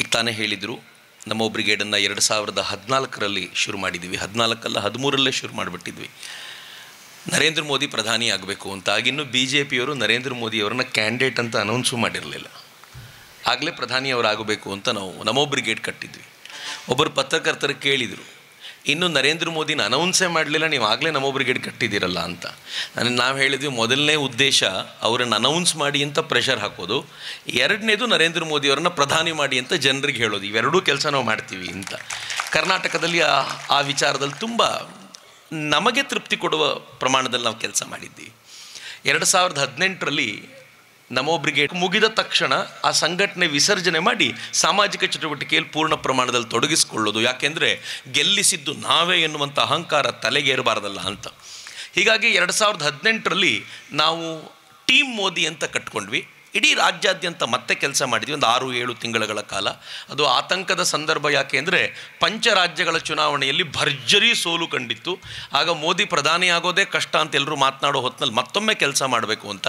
ಈಗ ತಾನೇ ಹೇಳಿದರು ನಮ್ಮ ಬ್ರಿಗೇಡನ್ನು ಎರಡು ಸಾವಿರದ ಹದಿನಾಲ್ಕರಲ್ಲಿ ಶುರು ಮಾಡಿದ್ವಿ ಹದಿನಾಲ್ಕಲ್ಲ ಹದಿಮೂರಲ್ಲೇ ಶುರು ಮಾಡಿಬಿಟ್ಟಿದ್ವಿ ನರೇಂದ್ರ ಮೋದಿ ಪ್ರಧಾನಿ ಆಗಬೇಕು ಅಂತ ಆಗಿನ್ನು ಬಿ ಜೆ ಪಿಯವರು ನರೇಂದ್ರ ಮೋದಿಯವರನ್ನ ಕ್ಯಾಂಡಿಡೇಟ್ ಅಂತ ಅನೌನ್ಸು ಮಾಡಿರಲಿಲ್ಲ ಆಗಲೇ ಪ್ರಧಾನಿಯವರಾಗಬೇಕು ಅಂತ ನಾವು ನಮೋ ಬ್ರಿಗೇಡ್ ಕಟ್ಟಿದ್ವಿ ಒಬ್ಬರು ಪತ್ರಕರ್ತರು ಕೇಳಿದರು ಇನ್ನು ನರೇಂದ್ರ ಮೋದಿನ ಅನೌನ್ಸೇ ಮಾಡಲಿಲ್ಲ ನೀವು ಆಗಲೇ ನಮ್ಮೊಬ್ರಿಗೆ ಕಟ್ಟಿದ್ದೀರಲ್ಲ ಅಂತ ನಾನು ನಾವು ಹೇಳಿದ್ವಿ ಮೊದಲನೇ ಉದ್ದೇಶ ಅವರನ್ನು ಅನೌನ್ಸ್ ಮಾಡಿ ಅಂತ ಪ್ರೆಷರ್ ಹಾಕೋದು ಎರಡನೇದು ನರೇಂದ್ರ ಅವರನ್ನು ಪ್ರಧಾನಿ ಮಾಡಿ ಅಂತ ಜನರಿಗೆ ಹೇಳೋದು ಇವೆರಡೂ ಕೆಲಸ ನಾವು ಮಾಡ್ತೀವಿ ಅಂತ ಕರ್ನಾಟಕದಲ್ಲಿ ಆ ಆ ವಿಚಾರದಲ್ಲಿ ತುಂಬ ನಮಗೆ ತೃಪ್ತಿ ಕೊಡುವ ಪ್ರಮಾಣದಲ್ಲಿ ನಾವು ಕೆಲಸ ಮಾಡಿದ್ದೀವಿ ಎರಡು ಸಾವಿರದ ಹದಿನೆಂಟರಲ್ಲಿ ನಮೋ ಬ್ರಿಗೇಡ್ ಮುಗಿದ ತಕ್ಷಣ ಆ ಸಂಘಟನೆ ವಿಸರ್ಜನೆ ಮಾಡಿ ಸಾಮಾಜಿಕ ಚಟುವಟಿಕೆಯಲ್ಲಿ ಪೂರ್ಣ ಪ್ರಮಾಣದಲ್ಲಿ ತೊಡಗಿಸಿಕೊಳ್ಳೋದು ಯಾಕೆಂದರೆ ಗೆಲ್ಲಿಸಿದ್ದು ನಾವೇ ಎನ್ನುವಂಥ ಅಹಂಕಾರ ತಲೆಗೇರಬಾರ್ದಲ್ಲ ಅಂತ ಹೀಗಾಗಿ ಎರಡು ಸಾವಿರದ ಹದಿನೆಂಟರಲ್ಲಿ ನಾವು ಟೀಮ್ ಮೋದಿ ಅಂತ ಕಟ್ಕೊಂಡ್ವಿ ಇಡೀ ರಾಜ್ಯಾದ್ಯಂತ ಮತ್ತೆ ಕೆಲಸ ಮಾಡಿದ್ವಿ ಒಂದು ಆರು ಏಳು ತಿಂಗಳುಗಳ ಕಾಲ ಅದು ಆತಂಕದ ಸಂದರ್ಭ ಯಾಕೆ ಅಂದರೆ ಪಂಚರಾಜ್ಯಗಳ ಚುನಾವಣೆಯಲ್ಲಿ ಭರ್ಜರಿ ಸೋಲು ಕಂಡಿತ್ತು ಆಗ ಮೋದಿ ಪ್ರಧಾನಿಯಾಗೋದೇ ಕಷ್ಟ ಅಂತ ಎಲ್ಲರೂ ಮಾತನಾಡೋ ಹೊತ್ತಿನಲ್ಲಿ ಮತ್ತೊಮ್ಮೆ ಕೆಲಸ ಮಾಡಬೇಕು ಅಂತ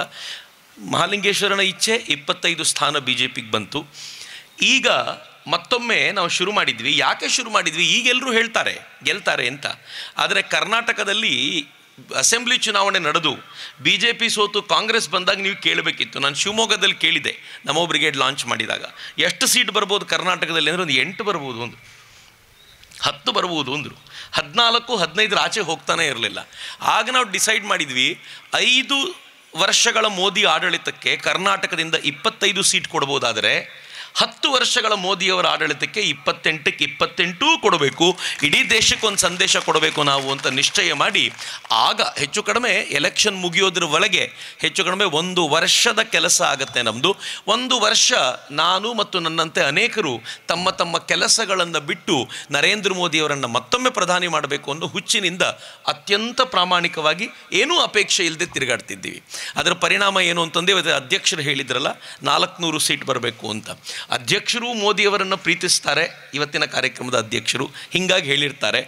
ಮಹಾಲಿಂಗೇಶ್ವರನ ಇಚ್ಛೆ ಇಪ್ಪತ್ತೈದು ಸ್ಥಾನ ಬಿ ಜೆ ಪಿಗೆ ಬಂತು ಈಗ ಮತ್ತೊಮ್ಮೆ ನಾವು ಶುರು ಮಾಡಿದ್ವಿ ಯಾಕೆ ಶುರು ಮಾಡಿದ್ವಿ ಈಗೆಲ್ಲರೂ ಹೇಳ್ತಾರೆ ಗೆಲ್ತಾರೆ ಅಂತ ಆದರೆ ಕರ್ನಾಟಕದಲ್ಲಿ ಅಸೆಂಬ್ಲಿ ಚುನಾವಣೆ ನಡೆದು ಬಿ ಜೆ ಪಿ ಸೋತು ಕಾಂಗ್ರೆಸ್ ಬಂದಾಗ ನೀವು ಕೇಳಬೇಕಿತ್ತು ನಾನು ಶಿವಮೊಗ್ಗದಲ್ಲಿ ಕೇಳಿದೆ ನಮೋ ಬ್ರಿಗೇಡ್ ಲಾಂಚ್ ಮಾಡಿದಾಗ ಎಷ್ಟು ಸೀಟ್ ಬರ್ಬೋದು ಕರ್ನಾಟಕದಲ್ಲಿ ಅಂದರೆ ಒಂದು ಎಂಟು ಬರ್ಬೋದು ಒಂದು ಹತ್ತು ಬರ್ಬೋದು ಅಂದರು ಹದಿನಾಲ್ಕು ಹದಿನೈದರ ಆಚೆ ಹೋಗ್ತಾನೆ ಇರಲಿಲ್ಲ ಆಗ ನಾವು ಡಿಸೈಡ್ ಮಾಡಿದ್ವಿ ಐದು ವರ್ಷಗಳ ಮೋದಿ ಆಡಳಿತಕ್ಕೆ ಕರ್ನಾಟಕದಿಂದ ಇಪ್ಪತ್ತೈದು ಸೀಟ್ ಕೊಡ್ಬೋದಾದರೆ ಹತ್ತು ವರ್ಷಗಳ ಮೋದಿಯವರ ಆಡಳಿತಕ್ಕೆ ಇಪ್ಪತ್ತೆಂಟಕ್ಕೆ ಇಪ್ಪತ್ತೆಂಟೂ ಕೊಡಬೇಕು ಇಡೀ ದೇಶಕ್ಕೆ ಒಂದು ಸಂದೇಶ ಕೊಡಬೇಕು ನಾವು ಅಂತ ನಿಶ್ಚಯ ಮಾಡಿ ಆಗ ಹೆಚ್ಚು ಕಡಿಮೆ ಎಲೆಕ್ಷನ್ ಮುಗಿಯೋದ್ರ ಒಳಗೆ ಹೆಚ್ಚು ಕಡಿಮೆ ಒಂದು ವರ್ಷದ ಕೆಲಸ ಆಗುತ್ತೆ ನಮ್ಮದು ಒಂದು ವರ್ಷ ನಾನು ಮತ್ತು ನನ್ನಂತೆ ಅನೇಕರು ತಮ್ಮ ತಮ್ಮ ಕೆಲಸಗಳನ್ನು ಬಿಟ್ಟು ನರೇಂದ್ರ ಮೋದಿಯವರನ್ನು ಮತ್ತೊಮ್ಮೆ ಪ್ರಧಾನಿ ಮಾಡಬೇಕು ಅನ್ನೋ ಹುಚ್ಚಿನಿಂದ ಅತ್ಯಂತ ಪ್ರಾಮಾಣಿಕವಾಗಿ ಏನೂ ಅಪೇಕ್ಷೆ ಇಲ್ಲದೆ ತಿರುಗಾಡ್ತಿದ್ದೀವಿ ಅದರ ಪರಿಣಾಮ ಏನು ಅಂತಂದೇ ಅಧ್ಯಕ್ಷರು ಹೇಳಿದ್ರಲ್ಲ ನಾಲ್ಕುನೂರು ಸೀಟ್ ಬರಬೇಕು ಅಂತ ಅಧ್ಯಕ್ಷರು ಮೋದಿಯವರನ್ನು ಪ್ರೀತಿಸ್ತಾರೆ ಇವತ್ತಿನ ಕಾರ್ಯಕ್ರಮದ ಅಧ್ಯಕ್ಷರು ಹಿಂಗಾಗಿ ಹೇಳಿರ್ತಾರೆ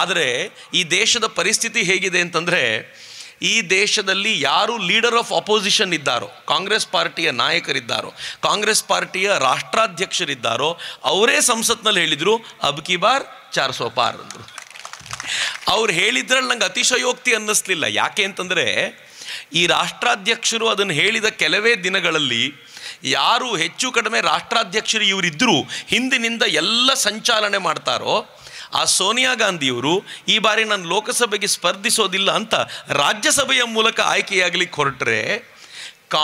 ಆದರೆ ಈ ದೇಶದ ಪರಿಸ್ಥಿತಿ ಹೇಗಿದೆ ಅಂತಂದರೆ ಈ ದೇಶದಲ್ಲಿ ಯಾರು ಲೀಡರ್ ಆಫ್ ಅಪೋಸಿಷನ್ ಇದ್ದಾರೋ ಕಾಂಗ್ರೆಸ್ ಪಾರ್ಟಿಯ ನಾಯಕರಿದ್ದಾರೋ ಕಾಂಗ್ರೆಸ್ ಪಾರ್ಟಿಯ ರಾಷ್ಟ್ರಾಧ್ಯಕ್ಷರಿದ್ದಾರೋ ಅವರೇ ಸಂಸತ್ನಲ್ಲಿ ಹೇಳಿದರು ಅಬ್ಕಿ ಬಾರ್ ಚಾರ್ ಸೋ ಪಾರ್ ಅಂದರು ಅವ್ರು ಹೇಳಿದ್ರಲ್ಲಿ ನಂಗೆ ಅತಿಶಯೋಕ್ತಿ ಅನ್ನಿಸ್ಲಿಲ್ಲ ಯಾಕೆ ಅಂತಂದರೆ ಈ ರಾಷ್ಟ್ರಾಧ್ಯಕ್ಷರು ಅದನ್ನು ಹೇಳಿದ ಕೆಲವೇ ದಿನಗಳಲ್ಲಿ ಯಾರು ಹೆಚ್ಚು ಕಡಿಮೆ ರಾಷ್ಟ್ರಾಧ್ಯಕ್ಷರು ಇವರಿದ್ದರೂ ಹಿಂದಿನಿಂದ ಎಲ್ಲ ಸಂಚಾಲನೆ ಮಾಡ್ತಾರೋ ಆ ಸೋನಿಯಾ ಗಾಂಧಿಯವರು ಈ ಬಾರಿ ನಾನು ಲೋಕಸಭೆಗೆ ಸ್ಪರ್ಧಿಸೋದಿಲ್ಲ ಅಂತ ರಾಜ್ಯಸಭೆಯ ಮೂಲಕ ಆಯ್ಕೆಯಾಗಲಿಕ್ಕೆ ಹೊರಟ್ರೆ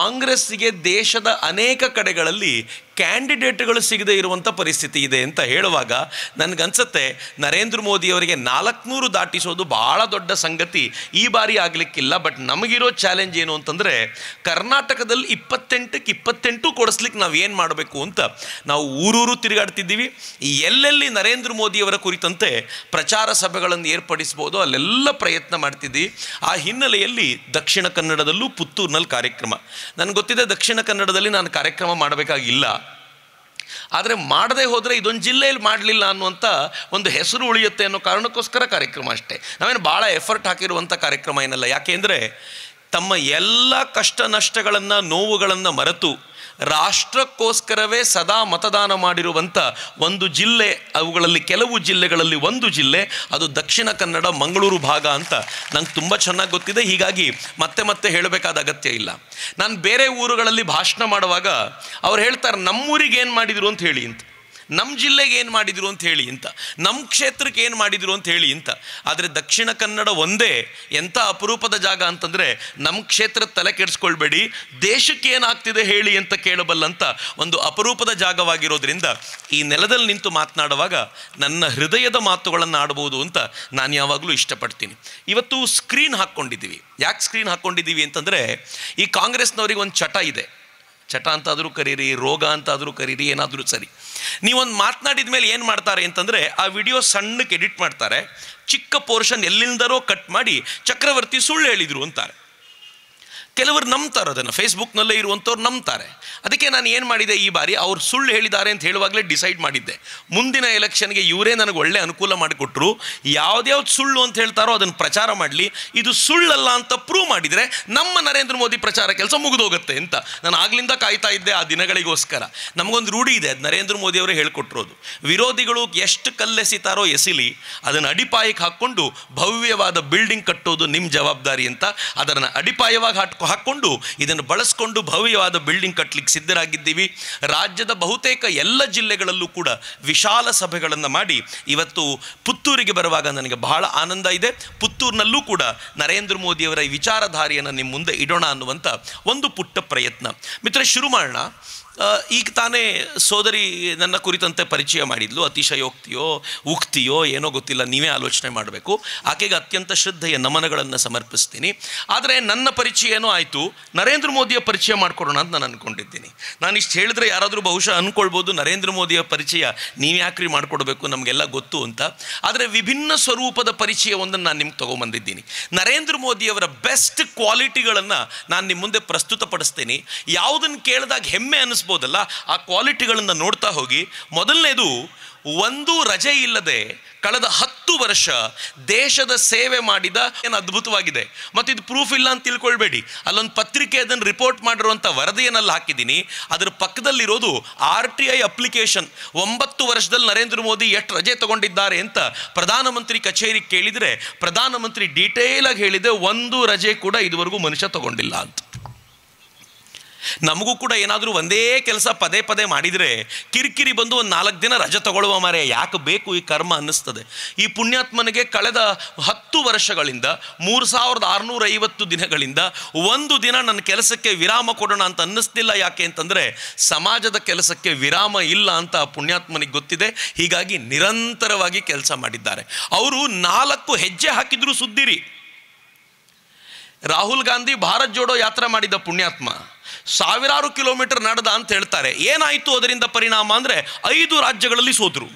ಕಾಂಗ್ರೆಸ್ಸಿಗೆ ದೇಶದ ಅನೇಕ ಕಡೆಗಳಲ್ಲಿ ಕ್ಯಾಂಡಿಡೇಟ್ಗಳು ಸಿಗದೇ ಇರುವಂಥ ಪರಿಸ್ಥಿತಿ ಇದೆ ಅಂತ ಹೇಳುವಾಗ ನನಗನ್ಸುತ್ತೆ ನರೇಂದ್ರ ಮೋದಿಯವರಿಗೆ ನಾಲ್ಕುನೂರು ದಾಟಿಸೋದು ಭಾಳ ದೊಡ್ಡ ಸಂಗತಿ ಈ ಬಾರಿ ಆಗಲಿಕ್ಕಿಲ್ಲ ಬಟ್ ನಮಗಿರೋ ಚಾಲೆಂಜ್ ಏನು ಅಂತಂದರೆ ಕರ್ನಾಟಕದಲ್ಲಿ ಇಪ್ಪತ್ತೆಂಟಕ್ಕೆ ಇಪ್ಪತ್ತೆಂಟು ಕೊಡಿಸ್ಲಿಕ್ಕೆ ನಾವು ಏನು ಮಾಡಬೇಕು ಅಂತ ನಾವು ಊರೂರು ತಿರುಗಾಡ್ತಿದ್ದೀವಿ ಎಲ್ಲೆಲ್ಲಿ ನರೇಂದ್ರ ಮೋದಿಯವರ ಕುರಿತಂತೆ ಪ್ರಚಾರ ಸಭೆಗಳನ್ನು ಏರ್ಪಡಿಸ್ಬೋದು ಅಲ್ಲೆಲ್ಲ ಪ್ರಯತ್ನ ಮಾಡ್ತಿದ್ದೀವಿ ಆ ಹಿನ್ನೆಲೆಯಲ್ಲಿ ದಕ್ಷಿಣ ಕನ್ನಡದಲ್ಲೂ ಪುತ್ತೂರಿನಲ್ಲಿ ಕಾರ್ಯಕ್ರಮ ನನಗೆ ಗೊತ್ತಿದೆ ದಕ್ಷಿಣ ಕನ್ನಡದಲ್ಲಿ ನಾನು ಕಾರ್ಯಕ್ರಮ ಮಾಡಬೇಕಾಗಿಲ್ಲ ಆದರೆ ಮಾಡದೇ ಹೋದರೆ ಇದೊಂದು ಜಿಲ್ಲೆಯಲ್ಲಿ ಮಾಡಲಿಲ್ಲ ಅನ್ನುವಂಥ ಒಂದು ಹೆಸರು ಉಳಿಯುತ್ತೆ ಅನ್ನೋ ಕಾರಣಕ್ಕೋಸ್ಕರ ಕಾರ್ಯಕ್ರಮ ಅಷ್ಟೇ ನಾವೇನು ಭಾಳ ಎಫರ್ಟ್ ಹಾಕಿರುವಂಥ ಕಾರ್ಯಕ್ರಮ ಏನಲ್ಲ ಯಾಕೆಂದರೆ ತಮ್ಮ ಎಲ್ಲ ಕಷ್ಟ ನಷ್ಟಗಳನ್ನು ನೋವುಗಳನ್ನು ಮರೆತು ರಾಷ್ಟ್ರಕ್ಕೋಸ್ಕರವೇ ಸದಾ ಮತದಾನ ಮಾಡಿರುವಂಥ ಒಂದು ಜಿಲ್ಲೆ ಅವುಗಳಲ್ಲಿ ಕೆಲವು ಜಿಲ್ಲೆಗಳಲ್ಲಿ ಒಂದು ಜಿಲ್ಲೆ ಅದು ದಕ್ಷಿಣ ಕನ್ನಡ ಮಂಗಳೂರು ಭಾಗ ಅಂತ ನಂಗೆ ತುಂಬ ಚೆನ್ನಾಗಿ ಗೊತ್ತಿದೆ ಹೀಗಾಗಿ ಮತ್ತೆ ಮತ್ತೆ ಹೇಳಬೇಕಾದ ಅಗತ್ಯ ಇಲ್ಲ ನಾನು ಬೇರೆ ಊರುಗಳಲ್ಲಿ ಭಾಷಣ ಮಾಡುವಾಗ ಅವ್ರು ಹೇಳ್ತಾರೆ ನಮ್ಮೂರಿಗೆ ಏನು ಮಾಡಿದರು ಅಂತ ಹೇಳಿ ಅಂತ ನಮ್ಮ ಜಿಲ್ಲೆಗೆ ಏನು ಮಾಡಿದರು ಅಂತ ಹೇಳಿ ಅಂತ ನಮ್ಮ ಕ್ಷೇತ್ರಕ್ಕೆ ಏನು ಮಾಡಿದರು ಅಂತ ಹೇಳಿ ಅಂತ ಆದರೆ ದಕ್ಷಿಣ ಕನ್ನಡ ಒಂದೇ ಎಂಥ ಅಪರೂಪದ ಜಾಗ ಅಂತಂದರೆ ನಮ್ಮ ಕ್ಷೇತ್ರ ತಲೆ ಕೆಡಿಸ್ಕೊಳ್ಬೇಡಿ ದೇಶಕ್ಕೆ ಏನಾಗ್ತಿದೆ ಹೇಳಿ ಅಂತ ಕೇಳಬಲ್ಲಂತ ಒಂದು ಅಪರೂಪದ ಜಾಗವಾಗಿರೋದ್ರಿಂದ ಈ ನೆಲದಲ್ಲಿ ನಿಂತು ಮಾತನಾಡುವಾಗ ನನ್ನ ಹೃದಯದ ಮಾತುಗಳನ್ನು ಆಡಬಹುದು ಅಂತ ನಾನು ಯಾವಾಗಲೂ ಇಷ್ಟಪಡ್ತೀನಿ ಇವತ್ತು ಸ್ಕ್ರೀನ್ ಹಾಕ್ಕೊಂಡಿದ್ದೀವಿ ಯಾಕೆ ಸ್ಕ್ರೀನ್ ಹಾಕ್ಕೊಂಡಿದ್ದೀವಿ ಅಂತಂದರೆ ಈ ಕಾಂಗ್ರೆಸ್ನವ್ರಿಗೆ ಒಂದು ಚಟ ಇದೆ ಚಟ ಅಂತಾದರೂ ಕರೀರಿ ರೋಗ ಅಂತಾದರೂ ಕರೀರಿ ಏನಾದರೂ ಸರಿ ನೀವೊಂದು ಮಾತನಾಡಿದ ಮೇಲೆ ಏನು ಮಾಡ್ತಾರೆ ಅಂತಂದರೆ ಆ ವಿಡಿಯೋ ಸಣ್ಣಕ್ಕೆ ಎಡಿಟ್ ಮಾಡ್ತಾರೆ ಚಿಕ್ಕ ಪೋರ್ಷನ್ ಎಲ್ಲಿಂದರೋ ಕಟ್ ಮಾಡಿ ಚಕ್ರವರ್ತಿ ಸುಳ್ಳು ಹೇಳಿದರು ಅಂತಾರೆ ಕೆಲವರು ನಂಬ್ತಾರೆ ಅದನ್ನು ಫೇಸ್ಬುಕ್ನಲ್ಲೇ ಇರುವಂಥವ್ರು ನಂಬ್ತಾರೆ ಅದಕ್ಕೆ ನಾನು ಏನು ಮಾಡಿದೆ ಈ ಬಾರಿ ಅವ್ರು ಸುಳ್ಳು ಹೇಳಿದ್ದಾರೆ ಅಂತ ಹೇಳುವಾಗಲೇ ಡಿಸೈಡ್ ಮಾಡಿದ್ದೆ ಮುಂದಿನ ಎಲೆಕ್ಷನ್ಗೆ ಇವರೇ ನನಗೆ ಒಳ್ಳೆ ಅನುಕೂಲ ಮಾಡಿಕೊಟ್ರು ಯಾವ್ದ್ಯಾವ್ದು ಸುಳ್ಳು ಅಂತ ಹೇಳ್ತಾರೋ ಅದನ್ನು ಪ್ರಚಾರ ಮಾಡಲಿ ಇದು ಸುಳ್ಳಲ್ಲ ಅಂತ ಪ್ರೂವ್ ಮಾಡಿದರೆ ನಮ್ಮ ನರೇಂದ್ರ ಮೋದಿ ಪ್ರಚಾರ ಕೆಲಸ ಹೋಗುತ್ತೆ ಅಂತ ನಾನು ಆಗ್ಲಿಂದ ಕಾಯ್ತಾ ಇದ್ದೆ ಆ ದಿನಗಳಿಗೋಸ್ಕರ ನಮಗೊಂದು ರೂಢಿ ಇದೆ ಅದು ನರೇಂದ್ರ ಮೋದಿ ಅವರೇ ವಿರೋಧಿಗಳು ಎಷ್ಟು ಕಲ್ಲೆಸಿತಾರೋ ಎಸಿಲಿ ಅದನ್ನು ಅಡಿಪಾಯಕ್ಕೆ ಹಾಕ್ಕೊಂಡು ಭವ್ಯವಾದ ಬಿಲ್ಡಿಂಗ್ ಕಟ್ಟೋದು ನಿಮ್ಮ ಜವಾಬ್ದಾರಿ ಅಂತ ಅದನ್ನು ಅಡಿಪಾಯವಾಗಿ ಹಾಟ್ಕೊಂಡು ಹಾಕ್ಕೊಂಡು ಇದನ್ನು ಬಳಸ್ಕೊಂಡು ಭವ್ಯವಾದ ಬಿಲ್ಡಿಂಗ್ ಕಟ್ಟಲಿಕ್ಕೆ ಸಿದ್ಧರಾಗಿದ್ದೀವಿ ರಾಜ್ಯದ ಬಹುತೇಕ ಎಲ್ಲ ಜಿಲ್ಲೆಗಳಲ್ಲೂ ಕೂಡ ವಿಶಾಲ ಸಭೆಗಳನ್ನು ಮಾಡಿ ಇವತ್ತು ಪುತ್ತೂರಿಗೆ ಬರುವಾಗ ನನಗೆ ಬಹಳ ಆನಂದ ಇದೆ ಪುತ್ತೂರಿನಲ್ಲೂ ಕೂಡ ನರೇಂದ್ರ ಮೋದಿಯವರ ಈ ವಿಚಾರಧಾರೆಯನ್ನು ನಿಮ್ಮ ಮುಂದೆ ಇಡೋಣ ಅನ್ನುವಂಥ ಒಂದು ಪುಟ್ಟ ಪ್ರಯತ್ನ ಮಿತ್ರ ಶುರು ಮಾಡೋಣ ಈಗ ತಾನೇ ಸೋದರಿ ನನ್ನ ಕುರಿತಂತೆ ಪರಿಚಯ ಮಾಡಿದ್ಲು ಅತಿಶಯೋಕ್ತಿಯೋ ಉಕ್ತಿಯೋ ಏನೋ ಗೊತ್ತಿಲ್ಲ ನೀವೇ ಆಲೋಚನೆ ಮಾಡಬೇಕು ಆಕೆಗೆ ಅತ್ಯಂತ ಶ್ರದ್ಧೆಯ ನಮನಗಳನ್ನು ಸಮರ್ಪಿಸ್ತೀನಿ ಆದರೆ ನನ್ನ ಪರಿಚಯ ಏನೋ ಆಯಿತು ನರೇಂದ್ರ ಮೋದಿಯ ಪರಿಚಯ ಮಾಡಿಕೊಡೋಣ ಅಂತ ನಾನು ಅಂದ್ಕೊಂಡಿದ್ದೀನಿ ನಾನು ಇಷ್ಟು ಹೇಳಿದ್ರೆ ಯಾರಾದರೂ ಬಹುಶಃ ಅಂದ್ಕೊಳ್ಬೋದು ನರೇಂದ್ರ ಮೋದಿಯ ಪರಿಚಯ ನೀವು ಯಾಕ್ರಿ ಮಾಡಿಕೊಡ್ಬೇಕು ನಮಗೆಲ್ಲ ಗೊತ್ತು ಅಂತ ಆದರೆ ವಿಭಿನ್ನ ಸ್ವರೂಪದ ಪರಿಚಯವೊಂದನ್ನು ನಾನು ನಿಮ್ಗೆ ತೊಗೊಂಬಂದಿದ್ದೀನಿ ನರೇಂದ್ರ ಮೋದಿಯವರ ಬೆಸ್ಟ್ ಕ್ವಾಲಿಟಿಗಳನ್ನು ನಾನು ನಿಮ್ಮ ಮುಂದೆ ಪ್ರಸ್ತುತಪಡಿಸ್ತೀನಿ ಯಾವುದನ್ನು ಕೇಳಿದಾಗ ಹೆಮ್ಮೆ ಅನಿಸ್ ಗಮನಿಸ್ಬೋದಲ್ಲ ಆ ಕ್ವಾಲಿಟಿಗಳನ್ನು ನೋಡ್ತಾ ಹೋಗಿ ಮೊದಲನೇದು ಒಂದು ರಜೆ ಇಲ್ಲದೆ ಕಳೆದ ಹತ್ತು ವರ್ಷ ದೇಶದ ಸೇವೆ ಮಾಡಿದ ಏನು ಅದ್ಭುತವಾಗಿದೆ ಮತ್ತು ಇದು ಪ್ರೂಫ್ ಇಲ್ಲ ಅಂತ ತಿಳ್ಕೊಳ್ಬೇಡಿ ಅಲ್ಲೊಂದು ಪತ್ರಿಕೆ ಅದನ್ನು ರಿಪೋರ್ಟ್ ಮಾಡಿರುವಂಥ ವರದಿಯನ್ನಲ್ಲಿ ಹಾಕಿದ್ದೀನಿ ಅದರ ಪಕ್ಕದಲ್ಲಿರೋದು ಆರ್ ಟಿ ಐ ಅಪ್ಲಿಕೇಶನ್ ಒಂಬತ್ತು ವರ್ಷದಲ್ಲಿ ನರೇಂದ್ರ ಮೋದಿ ಎಷ್ಟು ರಜೆ ತಗೊಂಡಿದ್ದಾರೆ ಅಂತ ಪ್ರಧಾನಮಂತ್ರಿ ಕಚೇರಿ ಕೇಳಿದರೆ ಪ್ರಧಾನಮಂತ್ರಿ ಡೀಟೇಲಾಗಿ ಹೇಳಿದೆ ಒಂದು ರಜೆ ಕೂಡ ಇದುವರೆಗೂ ಮನುಷ್ಯ ತಗೊಂಡಿಲ್ಲ ಅಂತ ನಮಗೂ ಕೂಡ ಏನಾದರೂ ಒಂದೇ ಕೆಲಸ ಪದೇ ಪದೇ ಮಾಡಿದರೆ ಕಿರಿಕಿರಿ ಬಂದು ಒಂದು ನಾಲ್ಕು ದಿನ ರಜೆ ತಗೊಳ್ಳುವ ಮರೆ ಯಾಕೆ ಬೇಕು ಈ ಕರ್ಮ ಅನ್ನಿಸ್ತದೆ ಈ ಪುಣ್ಯಾತ್ಮನಿಗೆ ಕಳೆದ ಹತ್ತು ವರ್ಷಗಳಿಂದ ಮೂರು ಸಾವಿರದ ಆರುನೂರ ಐವತ್ತು ದಿನಗಳಿಂದ ಒಂದು ದಿನ ನನ್ನ ಕೆಲಸಕ್ಕೆ ವಿರಾಮ ಕೊಡೋಣ ಅಂತ ಅನ್ನಿಸ್ತಿಲ್ಲ ಯಾಕೆ ಅಂತಂದರೆ ಸಮಾಜದ ಕೆಲಸಕ್ಕೆ ವಿರಾಮ ಇಲ್ಲ ಅಂತ ಪುಣ್ಯಾತ್ಮನಿಗೆ ಗೊತ್ತಿದೆ ಹೀಗಾಗಿ ನಿರಂತರವಾಗಿ ಕೆಲಸ ಮಾಡಿದ್ದಾರೆ ಅವರು ನಾಲ್ಕು ಹೆಜ್ಜೆ ಹಾಕಿದ್ರು ಸುದ್ದಿರಿ ರಾಹುಲ್ ಗಾಂಧಿ ಭಾರತ್ ಜೋಡೋ ಯಾತ್ರೆ ಮಾಡಿದ ಪುಣ್ಯಾತ್ಮ ಸಾವಿರಾರು ಕಿಲೋಮೀಟರ್ ನಡೆದ ಅಂತ ಹೇಳ್ತಾರೆ ಏನಾಯಿತು ಅದರಿಂದ ಪರಿಣಾಮ ಅಂದರೆ ಐದು ರಾಜ್ಯಗಳಲ್ಲಿ ಸೋತರು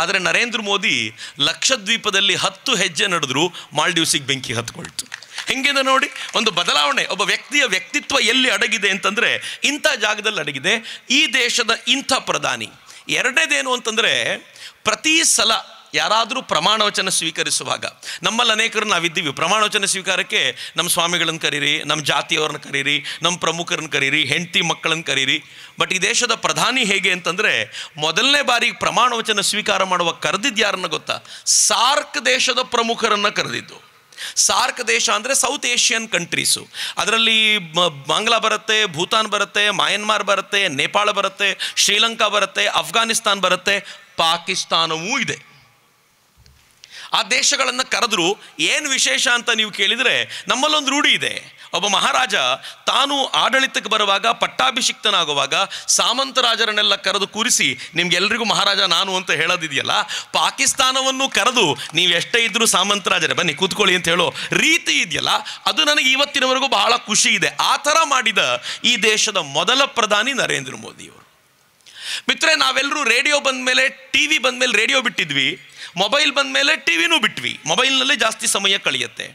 ಆದರೆ ನರೇಂದ್ರ ಮೋದಿ ಲಕ್ಷದ್ವೀಪದಲ್ಲಿ ಹತ್ತು ಹೆಜ್ಜೆ ನಡೆದ್ರು ಮಾಲ್ಡೀವ್ಸಿಗೆ ಬೆಂಕಿ ಹತ್ಕೊಳ್ತು ಹೆಂಗಿದೆ ನೋಡಿ ಒಂದು ಬದಲಾವಣೆ ಒಬ್ಬ ವ್ಯಕ್ತಿಯ ವ್ಯಕ್ತಿತ್ವ ಎಲ್ಲಿ ಅಡಗಿದೆ ಅಂತಂದರೆ ಇಂಥ ಜಾಗದಲ್ಲಿ ಅಡಗಿದೆ ಈ ದೇಶದ ಇಂಥ ಪ್ರಧಾನಿ ಎರಡನೇದೇನು ಅಂತಂದರೆ ಪ್ರತಿ ಸಲ ಯಾರಾದರೂ ಪ್ರಮಾಣವಚನ ಸ್ವೀಕರಿಸುವಾಗ ನಮ್ಮಲ್ಲಿ ಅನೇಕರು ನಾವಿದ್ದೀವಿ ಪ್ರಮಾಣವಚನ ಸ್ವೀಕಾರಕ್ಕೆ ನಮ್ಮ ಸ್ವಾಮಿಗಳನ್ನು ಕರೀರಿ ನಮ್ಮ ಜಾತಿಯವ್ರನ್ನ ಕರೀರಿ ನಮ್ಮ ಪ್ರಮುಖರನ್ನು ಕರೀರಿ ಹೆಂಡತಿ ಮಕ್ಕಳನ್ನು ಕರೀರಿ ಬಟ್ ಈ ದೇಶದ ಪ್ರಧಾನಿ ಹೇಗೆ ಅಂತಂದರೆ ಮೊದಲನೇ ಬಾರಿಗೆ ಪ್ರಮಾಣವಚನ ಸ್ವೀಕಾರ ಮಾಡುವ ಕರೆದಿದ್ದು ಯಾರನ್ನ ಗೊತ್ತಾ ಸಾರ್ಕ್ ದೇಶದ ಪ್ರಮುಖರನ್ನು ಕರೆದಿದ್ದು ಸಾರ್ಕ್ ದೇಶ ಅಂದರೆ ಸೌತ್ ಏಷ್ಯನ್ ಕಂಟ್ರೀಸು ಅದರಲ್ಲಿ ಬಾಂಗ್ಲಾ ಬರುತ್ತೆ ಭೂತಾನ್ ಬರುತ್ತೆ ಮಯನ್ಮಾರ್ ಬರುತ್ತೆ ನೇಪಾಳ ಬರುತ್ತೆ ಶ್ರೀಲಂಕಾ ಬರುತ್ತೆ ಅಫ್ಘಾನಿಸ್ತಾನ್ ಬರುತ್ತೆ ಪಾಕಿಸ್ತಾನವೂ ಇದೆ ಆ ದೇಶಗಳನ್ನು ಕರೆದ್ರು ಏನು ವಿಶೇಷ ಅಂತ ನೀವು ಕೇಳಿದರೆ ನಮ್ಮಲ್ಲೊಂದು ರೂಢಿ ಇದೆ ಒಬ್ಬ ಮಹಾರಾಜ ತಾನು ಆಡಳಿತಕ್ಕೆ ಬರುವಾಗ ಪಟ್ಟಾಭಿಷಿಕ್ತನಾಗುವಾಗ ಸಾಮಂತರಾಜರನ್ನೆಲ್ಲ ಕರೆದು ಕೂರಿಸಿ ನಿಮ್ಗೆಲ್ರಿಗೂ ಮಹಾರಾಜ ನಾನು ಅಂತ ಹೇಳೋದಿದೆಯಲ್ಲ ಪಾಕಿಸ್ತಾನವನ್ನು ಕರೆದು ನೀವು ಎಷ್ಟೇ ಇದ್ದರೂ ಸಾಮಂತರಾಜರೇ ಬನ್ನಿ ಕೂತ್ಕೊಳ್ಳಿ ಅಂತ ಹೇಳೋ ರೀತಿ ಇದೆಯಲ್ಲ ಅದು ನನಗೆ ಇವತ್ತಿನವರೆಗೂ ಬಹಳ ಖುಷಿ ಇದೆ ಆ ಥರ ಮಾಡಿದ ಈ ದೇಶದ ಮೊದಲ ಪ್ರಧಾನಿ ನರೇಂದ್ರ ಮೋದಿಯವರು ಮಿತ್ರ ನಾವೆಲ್ಲರೂ ರೇಡಿಯೋ ಬಂದ ಮೇಲೆ ಟಿ ವಿ ಬಂದ ಮೇಲೆ ರೇಡಿಯೋ ಬಿಟ್ಟಿದ್ವಿ ಮೊಬೈಲ್ ಬಂದ ಮೇಲೆ ಟಿ ಬಿಟ್ವಿ ಮೊಬೈಲ್ನಲ್ಲೇ ಜಾಸ್ತಿ ಸಮಯ ಕಳೆಯುತ್ತೆ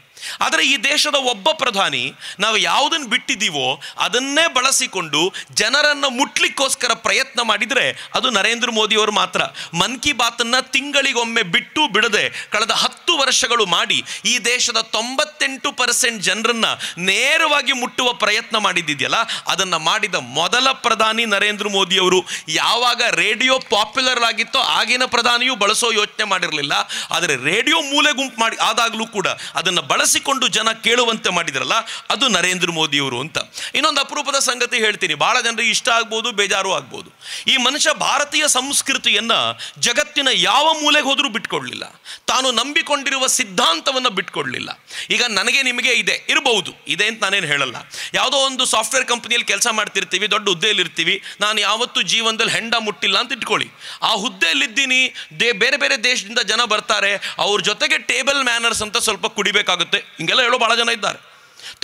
ಆದರೆ ಈ ದೇಶದ ಒಬ್ಬ ಪ್ರಧಾನಿ ನಾವು ಯಾವುದನ್ನು ಬಿಟ್ಟಿದ್ದೀವೋ ಅದನ್ನೇ ಬಳಸಿಕೊಂಡು ಜನರನ್ನು ಮುಟ್ಲಿಕ್ಕೋಸ್ಕರ ಪ್ರಯತ್ನ ಮಾಡಿದರೆ ಅದು ನರೇಂದ್ರ ಮೋದಿಯವರು ಮಾತ್ರ ಮನ್ ಕಿ ಬಾತನ್ನು ತಿಂಗಳಿಗೊಮ್ಮೆ ಬಿಟ್ಟು ಬಿಡದೆ ಕಳೆದ ಹತ್ತು ವರ್ಷಗಳು ಮಾಡಿ ಈ ದೇಶದ ತೊಂಬತ್ತೆಂಟು ಪರ್ಸೆಂಟ್ ಜನರನ್ನು ನೇರವಾಗಿ ಮುಟ್ಟುವ ಪ್ರಯತ್ನ ಮಾಡಿದ್ದಿದೆಯಲ್ಲ ಅದನ್ನು ಮಾಡಿದ ಮೊದಲ ಪ್ರಧಾನಿ ನರೇಂದ್ರ ಮೋದಿಯವರು ಯಾವಾಗ ರೇಡಿಯೋ ಪಾಪ್ಯುಲರ್ ಆಗಿತ್ತೋ ಆಗಿನ ಪ್ರಧಾನಿಯೂ ಬಳಸೋ ಯೋಚನೆ ಮಾಡಿರಲಿಲ್ಲ ಆದರೆ ರೇಡಿಯೋ ಮೂಲೆ ಗುಂಪು ಮಾಡಿ ಆದಾಗಲೂ ಕೂಡ ಅದನ್ನು ಬಳಸಿ ಬಳಸಿಕೊಂಡು ಜನ ಕೇಳುವಂತೆ ಮಾಡಿದ್ರಲ್ಲ ಅದು ನರೇಂದ್ರ ಮೋದಿಯವರು ಅಂತ ಇನ್ನೊಂದು ಅಪರೂಪದ ಸಂಗತಿ ಹೇಳ್ತೀನಿ ಭಾಳ ಜನರಿಗೆ ಇಷ್ಟ ಆಗ್ಬೋದು ಬೇಜಾರು ಆಗ್ಬೋದು ಈ ಮನುಷ್ಯ ಭಾರತೀಯ ಸಂಸ್ಕೃತಿಯನ್ನು ಜಗತ್ತಿನ ಯಾವ ಮೂಲೆಗೆ ಹೋದರೂ ಬಿಟ್ಕೊಳ್ಳಲಿಲ್ಲ ತಾನು ನಂಬಿಕೊಂಡಿರುವ ಸಿದ್ಧಾಂತವನ್ನು ಬಿಟ್ಕೊಡ್ಲಿಲ್ಲ ಈಗ ನನಗೆ ನಿಮಗೆ ಇದೆ ಇರಬಹುದು ಇದೆ ಅಂತ ನಾನೇನು ಹೇಳಲ್ಲ ಯಾವುದೋ ಒಂದು ಸಾಫ್ಟ್ವೇರ್ ಕಂಪ್ನಿಯಲ್ಲಿ ಕೆಲಸ ಮಾಡ್ತಿರ್ತೀವಿ ದೊಡ್ಡ ಇರ್ತೀವಿ ನಾನು ಯಾವತ್ತೂ ಜೀವನದಲ್ಲಿ ಹೆಂಡ ಮುಟ್ಟಿಲ್ಲ ಅಂತ ಇಟ್ಕೊಳ್ಳಿ ಆ ಹುದ್ದೆಯಲ್ಲಿದ್ದೀನಿ ದೇ ಬೇರೆ ಬೇರೆ ದೇಶದಿಂದ ಜನ ಬರ್ತಾರೆ ಅವ್ರ ಜೊತೆಗೆ ಟೇಬಲ್ ಮ್ಯಾನರ್ಸ್ ಅಂತ ಸ್ವಲ್ಪ ಕುಡಿಬೇಕಾಗುತ್ತೆ ಆಗತ್ತೆ ಹಿಂಗೆಲ್ಲ ಹೇಳೋ ಭಾಳ ಜನ ಇದ್ದಾರೆ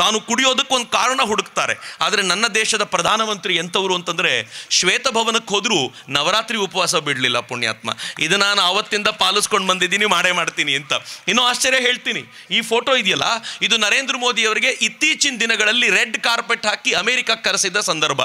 ತಾನು ಕುಡಿಯೋದಕ್ಕೊಂದು ಕಾರಣ ಹುಡುಕ್ತಾರೆ ಆದರೆ ನನ್ನ ದೇಶದ ಪ್ರಧಾನಮಂತ್ರಿ ಎಂಥವರು ಅಂತಂದರೆ ಶ್ವೇತಭವನಕ್ಕೆ ಹೋದರೂ ನವರಾತ್ರಿ ಉಪವಾಸ ಬಿಡಲಿಲ್ಲ ಪುಣ್ಯಾತ್ಮ ಇದು ನಾನು ಅವತ್ತಿಂದ ಪಾಲಿಸ್ಕೊಂಡು ಬಂದಿದ್ದೀನಿ ಮಾಡೇ ಮಾಡ್ತೀನಿ ಅಂತ ಇನ್ನೂ ಆಶ್ಚರ್ಯ ಹೇಳ್ತೀನಿ ಈ ಫೋಟೋ ಇದೆಯಲ್ಲ ಇದು ನರೇಂದ್ರ ಮೋದಿಯವರಿಗೆ ಇತ್ತೀಚಿನ ದಿನಗಳಲ್ಲಿ ರೆಡ್ ಕಾರ್ಪೆಟ್ ಹಾಕಿ ಅಮೆರಿಕಕ್ಕೆ ಕರೆಸಿದ್ದ ಸಂದರ್ಭ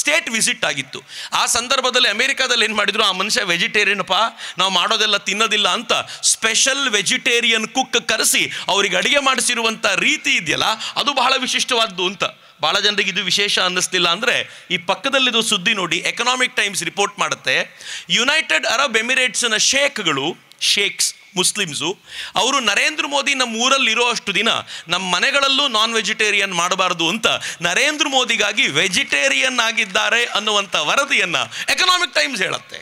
ಸ್ಟೇಟ್ ವಿಸಿಟ್ ಆಗಿತ್ತು ಆ ಸಂದರ್ಭದಲ್ಲಿ ಅಮೆರಿಕಾದಲ್ಲಿ ಏನು ಮಾಡಿದ್ರು ಆ ಮನುಷ್ಯ ವೆಜಿಟೇರಿಯನ್ಪ ನಾವು ಮಾಡೋದೆಲ್ಲ ತಿನ್ನೋದಿಲ್ಲ ಅಂತ ಸ್ಪೆಷಲ್ ವೆಜಿಟೇರಿಯನ್ ಕುಕ್ ಕರೆಸಿ ಅವರಿಗೆ ಅಡುಗೆ ಮಾಡಿಸಿರುವಂಥ ರೀತಿ ಇದೆಯಲ್ಲ ಅದು ಬಹಳ ವಿಶಿಷ್ಟವಾದ್ದು ಅಂತ ಭಾಳ ಜನರಿಗೆ ಇದು ವಿಶೇಷ ಅನ್ನಿಸ್ತಿಲ್ಲ ಅಂದರೆ ಈ ಪಕ್ಕದಲ್ಲಿದು ಸುದ್ದಿ ನೋಡಿ ಎಕನಾಮಿಕ್ ಟೈಮ್ಸ್ ರಿಪೋರ್ಟ್ ಮಾಡುತ್ತೆ ಯುನೈಟೆಡ್ ಅರಬ್ ಎಮಿರೇಟ್ಸ್ನ ಶೇಖ್ಗಳು ಶೇಕ್ಸ್ ಮುಸ್ಲಿಮ್ಸು ಅವರು ನರೇಂದ್ರ ಮೋದಿ ನಮ್ಮ ಊರಲ್ಲಿರೋ ಅಷ್ಟು ದಿನ ನಮ್ಮ ಮನೆಗಳಲ್ಲೂ ನಾನ್ ವೆಜಿಟೇರಿಯನ್ ಮಾಡಬಾರ್ದು ಅಂತ ನರೇಂದ್ರ ಮೋದಿಗಾಗಿ ವೆಜಿಟೇರಿಯನ್ ಆಗಿದ್ದಾರೆ ಅನ್ನುವಂಥ ವರದಿಯನ್ನು ಎಕನಾಮಿಕ್ ಟೈಮ್ಸ್ ಹೇಳುತ್ತೆ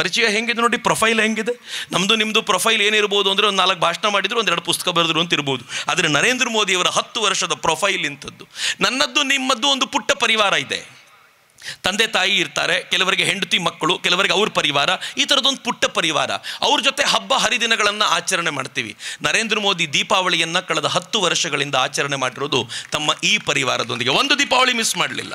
ಪರಿಚಯ ಹೆಂಗಿದೆ ನೋಡಿ ಪ್ರೊಫೈಲ್ ಹೆಂಗಿದೆ ನಮ್ಮದು ನಿಮ್ಮದು ಪ್ರೊಫೈಲ್ ಏನಿರ್ಬೋದು ಅಂದರೆ ಒಂದು ನಾಲ್ಕು ಭಾಷಣ ಮಾಡಿದ್ರು ಒಂದೆರಡು ಪುಸ್ತಕ ಬರೆದ್ರು ಅಂತ ಇರ್ಬೋದು ಆದರೆ ನರೇಂದ್ರ ಮೋದಿಯವರ ಹತ್ತು ವರ್ಷದ ಪ್ರೊಫೈಲ್ ಇಂಥದ್ದು ನನ್ನದ್ದು ನಿಮ್ಮದ್ದು ಒಂದು ಪುಟ್ಟ ಪರಿವಾರ ಇದೆ ತಂದೆ ತಾಯಿ ಇರ್ತಾರೆ ಕೆಲವರಿಗೆ ಹೆಂಡತಿ ಮಕ್ಕಳು ಕೆಲವರಿಗೆ ಅವ್ರ ಪರಿವಾರ ಈ ಥರದೊಂದು ಪುಟ್ಟ ಪರಿವಾರ ಅವ್ರ ಜೊತೆ ಹಬ್ಬ ಹರಿದಿನಗಳನ್ನು ಆಚರಣೆ ಮಾಡ್ತೀವಿ ನರೇಂದ್ರ ಮೋದಿ ದೀಪಾವಳಿಯನ್ನು ಕಳೆದ ಹತ್ತು ವರ್ಷಗಳಿಂದ ಆಚರಣೆ ಮಾಡಿರೋದು ತಮ್ಮ ಈ ಪರಿವಾರದೊಂದಿಗೆ ಒಂದು ದೀಪಾವಳಿ ಮಿಸ್ ಮಾಡಲಿಲ್ಲ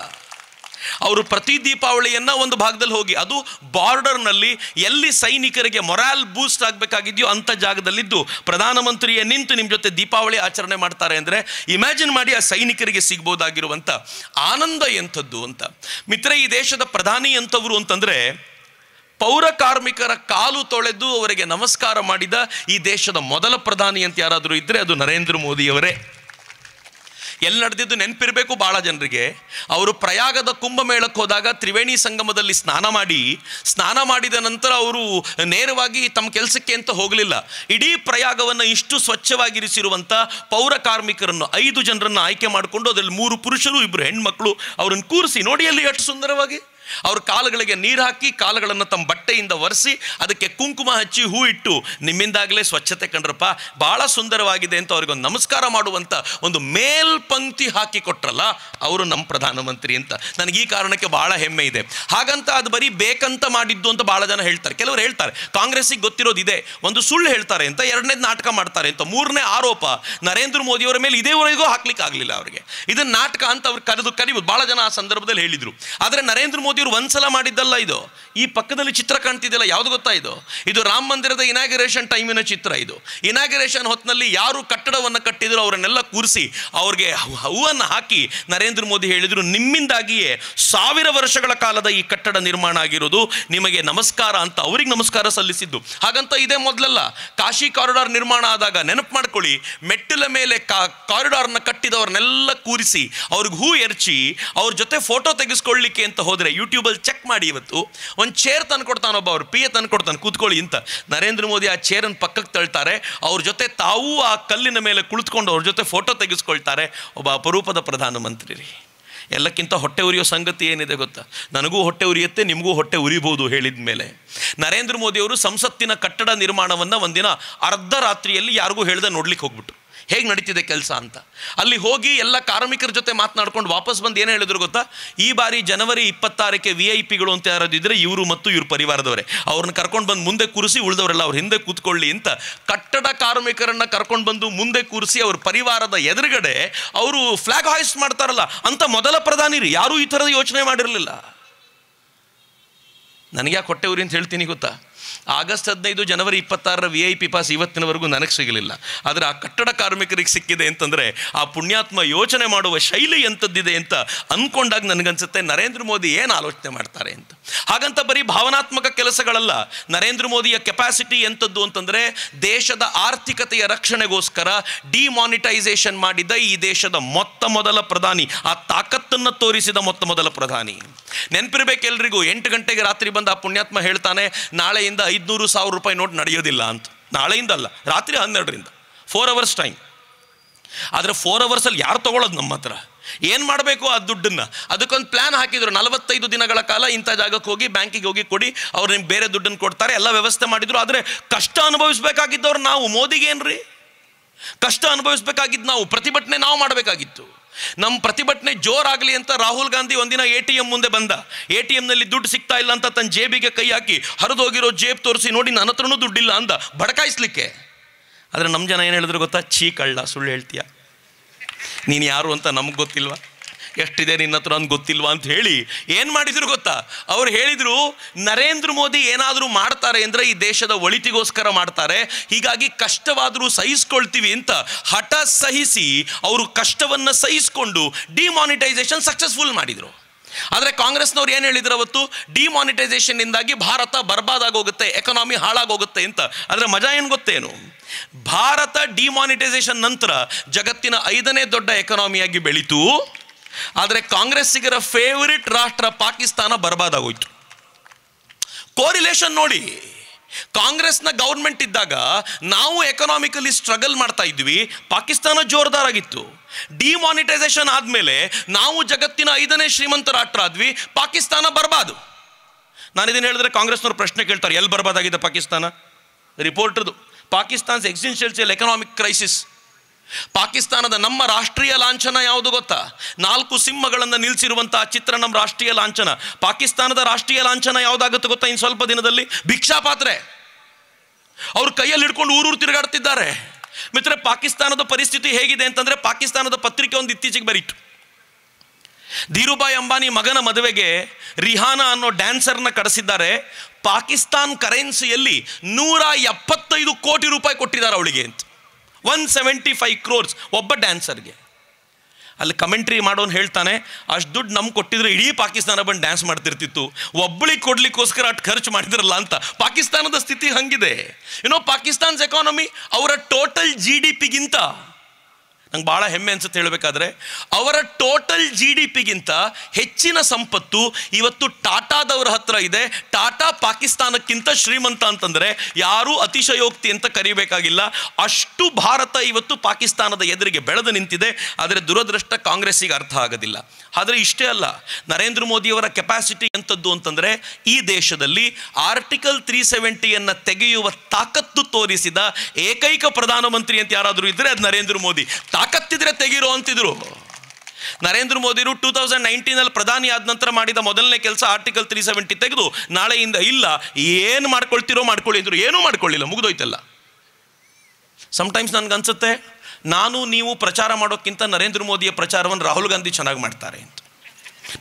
ಅವರು ಪ್ರತಿ ದೀಪಾವಳಿಯನ್ನ ಒಂದು ಭಾಗದಲ್ಲಿ ಹೋಗಿ ಅದು ಬಾರ್ಡರ್ನಲ್ಲಿ ಎಲ್ಲಿ ಸೈನಿಕರಿಗೆ ಮೊರಾಲ್ ಬೂಸ್ಟ್ ಆಗಬೇಕಾಗಿದೆಯೋ ಅಂಥ ಜಾಗದಲ್ಲಿದ್ದು ಪ್ರಧಾನಮಂತ್ರಿಯೇ ನಿಂತು ನಿಮ್ಮ ಜೊತೆ ದೀಪಾವಳಿ ಆಚರಣೆ ಮಾಡ್ತಾರೆ ಅಂದರೆ ಇಮ್ಯಾಜಿನ್ ಮಾಡಿ ಆ ಸೈನಿಕರಿಗೆ ಸಿಗ್ಬೋದಾಗಿರುವಂಥ ಆನಂದ ಎಂಥದ್ದು ಅಂತ ಮಿತ್ರ ಈ ದೇಶದ ಪ್ರಧಾನಿ ಎಂಥವ್ರು ಅಂತಂದರೆ ಪೌರ ಕಾರ್ಮಿಕರ ಕಾಲು ತೊಳೆದು ಅವರಿಗೆ ನಮಸ್ಕಾರ ಮಾಡಿದ ಈ ದೇಶದ ಮೊದಲ ಪ್ರಧಾನಿ ಅಂತ ಯಾರಾದರೂ ಇದ್ದರೆ ಅದು ನರೇಂದ್ರ ಮೋದಿಯವರೇ ಎಲ್ಲಿ ನಡೆದಿದ್ದು ನೆನಪಿರಬೇಕು ಭಾಳ ಜನರಿಗೆ ಅವರು ಪ್ರಯಾಗದ ಕುಂಭಮೇಳಕ್ಕೆ ಹೋದಾಗ ತ್ರಿವೇಣಿ ಸಂಗಮದಲ್ಲಿ ಸ್ನಾನ ಮಾಡಿ ಸ್ನಾನ ಮಾಡಿದ ನಂತರ ಅವರು ನೇರವಾಗಿ ತಮ್ಮ ಕೆಲಸಕ್ಕೆ ಅಂತ ಹೋಗಲಿಲ್ಲ ಇಡೀ ಪ್ರಯಾಗವನ್ನು ಇಷ್ಟು ಸ್ವಚ್ಛವಾಗಿರಿಸಿರುವಂಥ ಪೌರ ಕಾರ್ಮಿಕರನ್ನು ಐದು ಜನರನ್ನು ಆಯ್ಕೆ ಮಾಡಿಕೊಂಡು ಅದರಲ್ಲಿ ಮೂರು ಪುರುಷರು ಇಬ್ಬರು ಹೆಣ್ಮಕ್ಳು ಅವರನ್ನು ಕೂರಿಸಿ ನೋಡಿ ಅಲ್ಲಿ ಎಷ್ಟು ಸುಂದರವಾಗಿ ಅವ್ರ ಕಾಲುಗಳಿಗೆ ನೀರು ಹಾಕಿ ಕಾಲುಗಳನ್ನು ತಮ್ಮ ಬಟ್ಟೆಯಿಂದ ಒರೆಸಿ ಅದಕ್ಕೆ ಕುಂಕುಮ ಹಚ್ಚಿ ಹೂ ಇಟ್ಟು ನಿಮ್ಮಿಂದಾಗಲೇ ಸ್ವಚ್ಛತೆ ಕಂಡ್ರಪ್ಪ ಭಾಳ ಸುಂದರವಾಗಿದೆ ಅಂತ ಅವ್ರಿಗೊಂದು ನಮಸ್ಕಾರ ಮಾಡುವಂಥ ಒಂದು ಮೇಲ್ಪಂಕ್ತಿ ಹಾಕಿ ಕೊಟ್ರಲ್ಲ ಅವರು ನಮ್ಮ ಪ್ರಧಾನಮಂತ್ರಿ ಅಂತ ನನಗೆ ಈ ಕಾರಣಕ್ಕೆ ಭಾಳ ಹೆಮ್ಮೆ ಇದೆ ಹಾಗಂತ ಅದು ಬರೀ ಬೇಕಂತ ಮಾಡಿದ್ದು ಅಂತ ಭಾಳ ಜನ ಹೇಳ್ತಾರೆ ಕೆಲವರು ಹೇಳ್ತಾರೆ ಕಾಂಗ್ರೆಸ್ಸಿಗೆ ಗೊತ್ತಿರೋದು ಇದೆ ಒಂದು ಸುಳ್ಳು ಹೇಳ್ತಾರೆ ಅಂತ ಎರಡನೇದು ನಾಟಕ ಮಾಡ್ತಾರೆ ಅಂತ ಮೂರನೇ ಆರೋಪ ನರೇಂದ್ರ ಮೋದಿಯವರ ಮೇಲೆ ಇದೇವರೆಗೂ ಹಾಕ್ಲಿಕ್ಕೆ ಆಗಲಿಲ್ಲ ಅವರಿಗೆ ಇದನ್ನು ನಾಟಕ ಅಂತ ಅವ್ರು ಕರೆದು ಕರಿಬೋದು ಭಾಳ ಜನ ಆ ಸಂದರ್ಭದಲ್ಲಿ ಹೇಳಿದರು ಆದರೆ ನರೇಂದ್ರ ಮೋದಿ ಇವ್ರು ಒಂದ್ಸಲ ಮಾಡಿದ್ದಲ್ಲ ಇದು ಈ ಪಕ್ಕದಲ್ಲಿ ಚಿತ್ರ ಕಾಣ್ತಿದ್ದಿಲ್ಲ ಯಾವುದು ಗೊತ್ತಾ ಇದು ಇದು ರಾಮ ಮಂದಿರದ ಇನಾಗ್ರೇಷನ್ ಟೈಮಿನ ಚಿತ್ರ ಇದು ಇನಾಗ್ರೇಷನ್ ಹೊತ್ತಿನಲ್ಲಿ ಯಾರು ಕಟ್ಟಡವನ್ನು ಕಟ್ಟಿದ್ರು ಅವರನ್ನೆಲ್ಲ ಕೂರಿಸಿ ಅವ್ರಿಗೆ ಹೂವನ್ನು ಹಾಕಿ ನರೇಂದ್ರ ಮೋದಿ ಹೇಳಿದರು ನಿಮ್ಮಿಂದಾಗಿಯೇ ಸಾವಿರ ವರ್ಷಗಳ ಕಾಲದ ಈ ಕಟ್ಟಡ ನಿರ್ಮಾಣ ಆಗಿರೋದು ನಿಮಗೆ ನಮಸ್ಕಾರ ಅಂತ ಅವ್ರಿಗೆ ನಮಸ್ಕಾರ ಸಲ್ಲಿಸಿದ್ದು ಹಾಗಂತ ಇದೇ ಮೊದಲಲ್ಲ ಕಾಶಿ ಕಾರಿಡಾರ್ ನಿರ್ಮಾಣ ಆದಾಗ ನೆನಪು ಮಾಡ್ಕೊಳ್ಳಿ ಮೆಟ್ಟಿಲ ಮೇಲೆ ಕಾ ಕಾರಿಡಾರ್ನ ಕಟ್ಟಿದವ್ರನ್ನೆಲ್ಲ ಕೂರಿಸಿ ಅವ್ರಿಗೆ ಹೂ ಎರಚಿ ಅವ್ರ ಜೊತೆ ಫೋಟೋ ತೆಗೆಸ್ಕೊಳ್ಳಿಕ್ಕೆ ಅಂತ ಹೋದರೆ ಯು ಯೂಟ್ಯೂಬಲ್ಲಿ ಚೆಕ್ ಮಾಡಿ ಇವತ್ತು ಒಂದು ಚೇರ್ ತಂದು ಕೊಡ್ತಾನೊಬ್ಬ ಅವ್ರು ಪಿ ಎ ತಂದು ಕೊಡ್ತಾನೆ ಕೂತ್ಕೊಳ್ಳಿ ಅಂತ ನರೇಂದ್ರ ಮೋದಿ ಆ ಚೇರನ್ನು ಪಕ್ಕಕ್ಕೆ ತಳ್ತಾರೆ ಅವ್ರ ಜೊತೆ ತಾವೂ ಆ ಕಲ್ಲಿನ ಮೇಲೆ ಕುಳಿತುಕೊಂಡು ಅವ್ರ ಜೊತೆ ಫೋಟೋ ತೆಗೆಸ್ಕೊಳ್ತಾರೆ ಒಬ್ಬ ಅಪರೂಪದ ಪ್ರಧಾನಮಂತ್ರಿ ರೀ ಎಲ್ಲಕ್ಕಿಂತ ಹೊಟ್ಟೆ ಉರಿಯೋ ಸಂಗತಿ ಏನಿದೆ ಗೊತ್ತಾ ನನಗೂ ಹೊಟ್ಟೆ ಉರಿಯುತ್ತೆ ನಿಮಗೂ ಹೊಟ್ಟೆ ಉರಿಬೋದು ಹೇಳಿದ ಮೇಲೆ ನರೇಂದ್ರ ಮೋದಿಯವರು ಸಂಸತ್ತಿನ ಕಟ್ಟಡ ನಿರ್ಮಾಣವನ್ನು ಒಂದಿನ ಅರ್ಧ ರಾತ್ರಿಯಲ್ಲಿ ಯಾರಿಗೂ ಹೇಳ್ದೆ ನೋಡ್ಲಿಕ್ಕೆ ಹೋಗ್ಬಿಟ್ಟು ಹೇಗೆ ನಡೀತಿದೆ ಕೆಲಸ ಅಂತ ಅಲ್ಲಿ ಹೋಗಿ ಎಲ್ಲ ಕಾರ್ಮಿಕರ ಜೊತೆ ಮಾತನಾಡ್ಕೊಂಡು ವಾಪಸ್ ಬಂದು ಏನು ಹೇಳಿದ್ರು ಗೊತ್ತಾ ಈ ಬಾರಿ ಜನವರಿ ಇಪ್ಪತ್ತಾರಕ್ಕೆ ವಿ ಐ ಪಿಗಳು ಅಂತ ಯಾರಾದಿದ್ದರೆ ಇವರು ಮತ್ತು ಇವ್ರ ಪರಿವಾರದವರೇ ಅವ್ರನ್ನ ಕರ್ಕೊಂಡು ಬಂದು ಮುಂದೆ ಕೂರಿಸಿ ಉಳಿದವರೆಲ್ಲ ಅವ್ರ ಹಿಂದೆ ಕೂತ್ಕೊಳ್ಳಿ ಅಂತ ಕಟ್ಟಡ ಕಾರ್ಮಿಕರನ್ನು ಕರ್ಕೊಂಡು ಬಂದು ಮುಂದೆ ಕೂರಿಸಿ ಅವ್ರ ಪರಿವಾರದ ಎದುರುಗಡೆ ಅವರು ಫ್ಲಾಗ್ ಹಾಯಿಸ್ಟ್ ಮಾಡ್ತಾರಲ್ಲ ಅಂತ ಮೊದಲ ಪ್ರಧಾನಿ ರೀ ಯಾರೂ ಈ ಥರದ ಯೋಚನೆ ಮಾಡಿರಲಿಲ್ಲ ನನಗೆ ಯಾಕೆ ಊರಿ ಅಂತ ಹೇಳ್ತೀನಿ ಗೊತ್ತಾ ಆಗಸ್ಟ್ ಹದಿನೈದು ಜನವರಿ ಇಪ್ಪತ್ತಾರರ ವಿ ಐ ಪಿ ಪಾಸ್ ಇವತ್ತಿನವರೆಗೂ ನನಗೆ ಸಿಗಲಿಲ್ಲ ಆದರೆ ಆ ಕಟ್ಟಡ ಕಾರ್ಮಿಕರಿಗೆ ಸಿಕ್ಕಿದೆ ಅಂತಂದರೆ ಆ ಪುಣ್ಯಾತ್ಮ ಯೋಚನೆ ಮಾಡುವ ಶೈಲಿ ಎಂಥದ್ದಿದೆ ಅಂತ ಅಂದ್ಕೊಂಡಾಗ ನನಗನ್ಸುತ್ತೆ ನರೇಂದ್ರ ಮೋದಿ ಏನು ಆಲೋಚನೆ ಮಾಡ್ತಾರೆ ಅಂತ ಹಾಗಂತ ಬರೀ ಭಾವನಾತ್ಮಕ ಕೆಲಸಗಳಲ್ಲ ನರೇಂದ್ರ ಮೋದಿಯ ಕೆಪಾಸಿಟಿ ಎಂಥದ್ದು ಅಂತಂದರೆ ದೇಶದ ಆರ್ಥಿಕತೆಯ ರಕ್ಷಣೆಗೋಸ್ಕರ ಡಿಮಾನಿಟೈಸೇಷನ್ ಮಾಡಿದ ಈ ದೇಶದ ಮೊತ್ತ ಮೊದಲ ಪ್ರಧಾನಿ ಆ ತಾಕತ್ತನ್ನು ತೋರಿಸಿದ ಮೊತ್ತ ಮೊದಲ ಪ್ರಧಾನಿ ನೆನಪಿರ್ಬೇಕೆಲ್ರಿಗೂ ಎಂಟು ಗಂಟೆಗೆ ರಾತ್ರಿ ಬಂದ ಆ ಪುಣ್ಯಾತ್ಮ ಹೇಳ್ತಾನೆ ನಾಳೆಯಿಂದ ಐದುನೂರು ಸಾವಿರ ರೂಪಾಯಿ ನೋಟ್ ನಡೆಯೋದಿಲ್ಲ ಅಂತ ನಾಳೆಯಿಂದ ಅಲ್ಲ ರಾತ್ರಿ ಹನ್ನೆರಡರಿಂದ ಫೋರ್ ಅವರ್ಸ್ ಟೈಮ್ ಆದರೆ ಫೋರ್ ಅವರ್ಸಲ್ಲಿ ಯಾರು ತೊಗೊಳ್ಳೋದು ನಮ್ಮ ಹತ್ರ ಏನು ಮಾಡಬೇಕು ಆ ದುಡ್ಡನ್ನು ಅದಕ್ಕೊಂದು ಪ್ಲ್ಯಾನ್ ಹಾಕಿದ್ರು ನಲವತ್ತೈದು ದಿನಗಳ ಕಾಲ ಇಂಥ ಜಾಗಕ್ಕೆ ಹೋಗಿ ಬ್ಯಾಂಕಿಗೆ ಹೋಗಿ ಕೊಡಿ ಅವ್ರು ನಿಮ್ಗೆ ಬೇರೆ ದುಡ್ಡನ್ನು ಕೊಡ್ತಾರೆ ಎಲ್ಲ ವ್ಯವಸ್ಥೆ ಮಾಡಿದ್ರು ಆದರೆ ಕಷ್ಟ ಅನುಭವಿಸಬೇಕಾಗಿದ್ದವ್ರು ನಾವು ರೀ ಕಷ್ಟ ಅನುಭವಿಸಬೇಕಾಗಿದ್ದು ನಾವು ಪ್ರತಿಭಟನೆ ನಾವು ಮಾಡಬೇಕಾಗಿತ್ತು ನಮ್ಮ ಪ್ರತಿಭಟನೆ ಜೋರಾಗಲಿ ಅಂತ ರಾಹುಲ್ ಗಾಂಧಿ ಒಂದಿನ ಎ ಟಿ ಎಂ ಮುಂದೆ ಬಂದ ಎ ಟಿ ಎಂನಲ್ಲಿ ದುಡ್ಡು ಸಿಗ್ತಾ ಇಲ್ಲ ಅಂತ ತನ್ನ ಜೇಬಿಗೆ ಕೈ ಹಾಕಿ ಹರಿದೋಗಿರೋ ಜೇಬ್ ತೋರಿಸಿ ನೋಡಿ ನನ್ನ ಹತ್ರನೂ ದುಡ್ಡಿಲ್ಲ ಅಂದ ಬಡಕಾಯಿಸ್ಲಿಕ್ಕೆ ಆದರೆ ನಮ್ಮ ಜನ ಏನು ಹೇಳಿದ್ರು ಗೊತ್ತಾ ಚೀಕಳ್ಳ ಸುಳ್ಳು ಹೇಳ್ತೀಯ ನೀನು ಯಾರು ಅಂತ ನಮಗೆ ಗೊತ್ತಿಲ್ವಾ ಎಷ್ಟಿದೆ ನಿನ್ನ ಹತ್ರ ಅಂತ ಗೊತ್ತಿಲ್ವಾ ಅಂತ ಹೇಳಿ ಏನು ಮಾಡಿದ್ರು ಗೊತ್ತಾ ಅವ್ರು ಹೇಳಿದರು ನರೇಂದ್ರ ಮೋದಿ ಏನಾದರೂ ಮಾಡ್ತಾರೆ ಅಂದರೆ ಈ ದೇಶದ ಒಳಿತಿಗೋಸ್ಕರ ಮಾಡ್ತಾರೆ ಹೀಗಾಗಿ ಕಷ್ಟವಾದರೂ ಸಹಿಸ್ಕೊಳ್ತೀವಿ ಅಂತ ಹಠ ಸಹಿಸಿ ಅವರು ಕಷ್ಟವನ್ನು ಸಹಿಸಿಕೊಂಡು ಡಿಮಾನಿಟೈಸೇಷನ್ ಸಕ್ಸಸ್ಫುಲ್ ಮಾಡಿದರು ಆದರೆ ಕಾಂಗ್ರೆಸ್ನವ್ರು ಏನು ಹೇಳಿದ್ರು ಅವತ್ತು ಡಿಮಾನಿಟೈಸೇಷನ್ನಿಂದಾಗಿ ಭಾರತ ಬರ್ಬಾದಾಗೋಗುತ್ತೆ ಎಕನಾಮಿ ಹಾಳಾಗೋಗುತ್ತೆ ಅಂತ ಆದರೆ ಮಜಾ ಏನು ಗೊತ್ತೇನು ಭಾರತ ಡಿಮಾನಿಟೈಸೇಷನ್ ನಂತರ ಜಗತ್ತಿನ ಐದನೇ ದೊಡ್ಡ ಎಕನಾಮಿಯಾಗಿ ಬೆಳೀತು ಆದರೆ ಕಾಂಗ್ರೆಸ್ಸಿಗರ ಫೇವರಿಟ್ ರಾಷ್ಟ್ರ ಪಾಕಿಸ್ತಾನ ಆಗೋಯ್ತು ಕೋರಿಲೇಷನ್ ನೋಡಿ ಕಾಂಗ್ರೆಸ್ನ ಗೌರ್ಮೆಂಟ್ ಇದ್ದಾಗ ನಾವು ಎಕನಾಮಿಕಲಿ ಸ್ಟ್ರಗಲ್ ಮಾಡ್ತಾ ಇದ್ವಿ ಪಾಕಿಸ್ತಾನ ಆಗಿತ್ತು ಡಿಮಾನಿಟೈಸೇಷನ್ ಆದಮೇಲೆ ನಾವು ಜಗತ್ತಿನ ಐದನೇ ಶ್ರೀಮಂತ ರಾಷ್ಟ್ರ ಆದ್ವಿ ಪಾಕಿಸ್ತಾನ ಬರ್ಬಾದ್ ನಾನು ಇದನ್ನು ಹೇಳಿದ್ರೆ ಕಾಂಗ್ರೆಸ್ನವ್ರು ಪ್ರಶ್ನೆ ಕೇಳ್ತಾರೆ ಎಲ್ಲಿ ಬರ್ಬಾದಾಗಿದೆ ಪಾಕಿಸ್ತಾನ ರಿಪೋರ್ಟರ್ದು ಪಾಕಿಸ್ತಾನ್ಸ್ ಎಕ್ಸಿಸ್ಟೆನ್ಷಿಯಲ್ ಎಕನಾಮಿಕ್ ಕ್ರೈಸಿಸ್ ಪಾಕಿಸ್ತಾನದ ನಮ್ಮ ರಾಷ್ಟ್ರೀಯ ಲಾಂಛನ ಯಾವುದು ಗೊತ್ತಾ ನಾಲ್ಕು ಸಿಂಹಗಳನ್ನು ನಿಲ್ಲಿಸಿರುವಂತಹ ಚಿತ್ರ ನಮ್ಮ ರಾಷ್ಟ್ರೀಯ ಲಾಂಛನ ಪಾಕಿಸ್ತಾನದ ರಾಷ್ಟ್ರೀಯ ಲಾಂಛನ ಯಾವುದಾಗುತ್ತೆ ಗೊತ್ತಾ ಇನ್ನು ಸ್ವಲ್ಪ ದಿನದಲ್ಲಿ ಭಿಕ್ಷಾ ಪಾತ್ರೆ ಅವ್ರ ಕೈಯಲ್ಲಿ ಹಿಡ್ಕೊಂಡು ಊರೂರು ತಿರುಗಾಡ್ತಿದ್ದಾರೆ ಮಿತ್ರ ಪಾಕಿಸ್ತಾನದ ಪರಿಸ್ಥಿತಿ ಹೇಗಿದೆ ಅಂತಂದ್ರೆ ಪಾಕಿಸ್ತಾನದ ಪತ್ರಿಕೆ ಒಂದು ಇತ್ತೀಚೆಗೆ ಬರೀತು ಧೀರುಬಾಯಿ ಅಂಬಾನಿ ಮಗನ ಮದುವೆಗೆ ರಿಹಾನಾ ಅನ್ನೋ ಡ್ಯಾನ್ಸರ್ನ ಕಡಿಸಿದ್ದಾರೆ ಪಾಕಿಸ್ತಾನ್ ಕರೆನ್ಸಿಯಲ್ಲಿ ನೂರ ಎಪ್ಪತ್ತೈದು ಕೋಟಿ ರೂಪಾಯಿ ಕೊಟ್ಟಿದ್ದಾರೆ ಅವಳಿಗೆ ಅಂತ ಒನ್ ಸೆವೆಂಟಿ ಫೈವ್ ಕ್ರೋರ್ಸ್ ಒಬ್ಬ ಡ್ಯಾನ್ಸರ್ಗೆ ಅಲ್ಲಿ ಕಮೆಂಟ್ರಿ ಮಾಡೋನು ಹೇಳ್ತಾನೆ ಅಷ್ಟು ದುಡ್ಡು ನಮ್ಗೆ ಕೊಟ್ಟಿದ್ರು ಇಡೀ ಪಾಕಿಸ್ತಾನ ಬಂದು ಡ್ಯಾನ್ಸ್ ಮಾಡ್ತಿರ್ತಿತ್ತು ಒಬ್ಬಳಿಗೆ ಕೊಡ್ಲಿಕ್ಕೋಸ್ಕರ ಅಷ್ಟು ಖರ್ಚು ಮಾಡಿದ್ರಲ್ಲ ಅಂತ ಪಾಕಿಸ್ತಾನದ ಸ್ಥಿತಿ ಹಂಗಿದೆ ಏನೋ ಪಾಕಿಸ್ತಾನ್ಸ್ ಎಕಾನಮಿ ಅವರ ಟೋಟಲ್ ಜಿ ಡಿ ಪಿಗಿಂತ ನಂಗೆ ಭಾಳ ಹೆಮ್ಮೆ ಅನ್ಸುತ್ತೆ ಹೇಳಬೇಕಾದ್ರೆ ಅವರ ಟೋಟಲ್ ಜಿ ಡಿ ಪಿಗಿಂತ ಹೆಚ್ಚಿನ ಸಂಪತ್ತು ಇವತ್ತು ಟಾಟಾದವರ ಹತ್ರ ಇದೆ ಟಾಟಾ ಪಾಕಿಸ್ತಾನಕ್ಕಿಂತ ಶ್ರೀಮಂತ ಅಂತಂದರೆ ಯಾರೂ ಅತಿಶಯೋಕ್ತಿ ಅಂತ ಕರೀಬೇಕಾಗಿಲ್ಲ ಅಷ್ಟು ಭಾರತ ಇವತ್ತು ಪಾಕಿಸ್ತಾನದ ಎದುರಿಗೆ ಬೆಳೆದು ನಿಂತಿದೆ ಆದರೆ ದುರದೃಷ್ಟ ಕಾಂಗ್ರೆಸ್ಸಿಗೆ ಅರ್ಥ ಆಗೋದಿಲ್ಲ ಆದರೆ ಇಷ್ಟೇ ಅಲ್ಲ ನರೇಂದ್ರ ಮೋದಿಯವರ ಕೆಪಾಸಿಟಿ ಎಂಥದ್ದು ಅಂತಂದರೆ ಈ ದೇಶದಲ್ಲಿ ಆರ್ಟಿಕಲ್ ತ್ರೀ ಸೆವೆಂಟಿಯನ್ನು ತೆಗೆಯುವ ತಾಕತ್ತು ತೋರಿಸಿದ ಏಕೈಕ ಪ್ರಧಾನಮಂತ್ರಿ ಅಂತ ಯಾರಾದರೂ ಇದ್ದರೆ ಅದು ನರೇಂದ್ರ ಮೋದಿ ತಾಕತ್ತಿದ್ರೆ ತೆಗೀರು ಅಂತಿದ್ರು ನರೇಂದ್ರ ಮೋದಿರು ಟೂ ತೌಸಂಡ್ ನೈನ್ಟೀನಲ್ಲಿ ಪ್ರಧಾನಿ ಆದ ನಂತರ ಮಾಡಿದ ಮೊದಲನೇ ಕೆಲಸ ಆರ್ಟಿಕಲ್ ತ್ರೀ ಸೆವೆಂಟಿ ತೆಗೆದು ನಾಳೆಯಿಂದ ಇಲ್ಲ ಏನು ಮಾಡ್ಕೊಳ್ತಿರೋ ಮಾಡ್ಕೊಳ್ಳಿದ್ರು ಏನೂ ಮಾಡ್ಕೊಳ್ಳಿಲ್ಲ ಮುಗಿದೋಯ್ತಲ್ಲ ಸಮಟೈಮ್ಸ್ ಅನ್ಸುತ್ತೆ ನಾನು ನೀವು ಪ್ರಚಾರ ಮಾಡೋಕ್ಕಿಂತ ನರೇಂದ್ರ ಮೋದಿಯ ಪ್ರಚಾರವನ್ನು ರಾಹುಲ್ ಗಾಂಧಿ ಚೆನ್ನಾಗಿ ಮಾಡ್ತಾರೆ ಅಂತ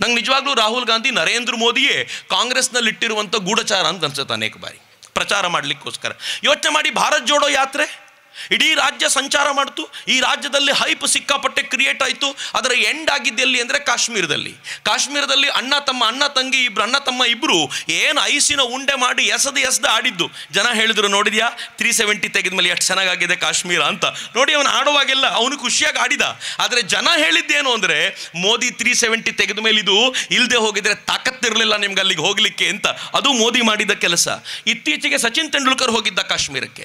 ನಂಗೆ ನಿಜವಾಗ್ಲೂ ರಾಹುಲ್ ಗಾಂಧಿ ನರೇಂದ್ರ ಮೋದಿಯೇ ಕಾಂಗ್ರೆಸ್ನಲ್ಲಿ ಇಟ್ಟಿರುವಂಥ ಗೂಢಚಾರ ಅಂತ ಅನ್ಸುತ್ತೆ ಅನೇಕ ಬಾರಿ ಪ್ರಚಾರ ಮಾಡಲಿಕ್ಕೋಸ್ಕರ ಯೋಚನೆ ಮಾಡಿ ಭಾರತ್ ಜೋಡೋ ಯಾತ್ರೆ ಇಡೀ ರಾಜ್ಯ ಸಂಚಾರ ಮಾಡಿತು ಈ ರಾಜ್ಯದಲ್ಲಿ ಹೈಪ್ ಸಿಕ್ಕಾಪಟ್ಟೆ ಕ್ರಿಯೇಟ್ ಆಯಿತು ಅದರ ಎಂಡ್ ಎಲ್ಲಿ ಅಂದರೆ ಕಾಶ್ಮೀರದಲ್ಲಿ ಕಾಶ್ಮೀರದಲ್ಲಿ ಅಣ್ಣ ತಮ್ಮ ಅಣ್ಣ ತಂಗಿ ಇಬ್ಬರು ಅಣ್ಣ ತಮ್ಮ ಇಬ್ಬರು ಏನು ಐಸಿನ ಉಂಡೆ ಮಾಡಿ ಎಸದು ಎಸ್ದು ಆಡಿದ್ದು ಜನ ಹೇಳಿದ್ರು ನೋಡಿದ್ಯಾ ತ್ರೀ ಸೆವೆಂಟಿ ತೆಗೆದ್ಮೇಲೆ ಎಷ್ಟು ಚೆನ್ನಾಗಾಗಿದೆ ಕಾಶ್ಮೀರ ಅಂತ ನೋಡಿ ಅವನು ಆಡುವಾಗೆಲ್ಲ ಅವನು ಖುಷಿಯಾಗಿ ಆಡಿದ ಆದರೆ ಜನ ಹೇಳಿದ್ದೇನು ಅಂದರೆ ಮೋದಿ ತ್ರೀ ಸೆವೆಂಟಿ ತೆಗೆದ ಮೇಲೆ ಇದು ಇಲ್ಲದೆ ಹೋಗಿದ್ರೆ ತಾಕತ್ತಿರಲಿಲ್ಲ ನಿಮ್ಗೆ ಅಲ್ಲಿಗೆ ಹೋಗಲಿಕ್ಕೆ ಅಂತ ಅದು ಮೋದಿ ಮಾಡಿದ ಕೆಲಸ ಇತ್ತೀಚೆಗೆ ಸಚಿನ್ ತೆಂಡೂಲ್ಕರ್ ಹೋಗಿದ್ದ ಕಾಶ್ಮೀರಕ್ಕೆ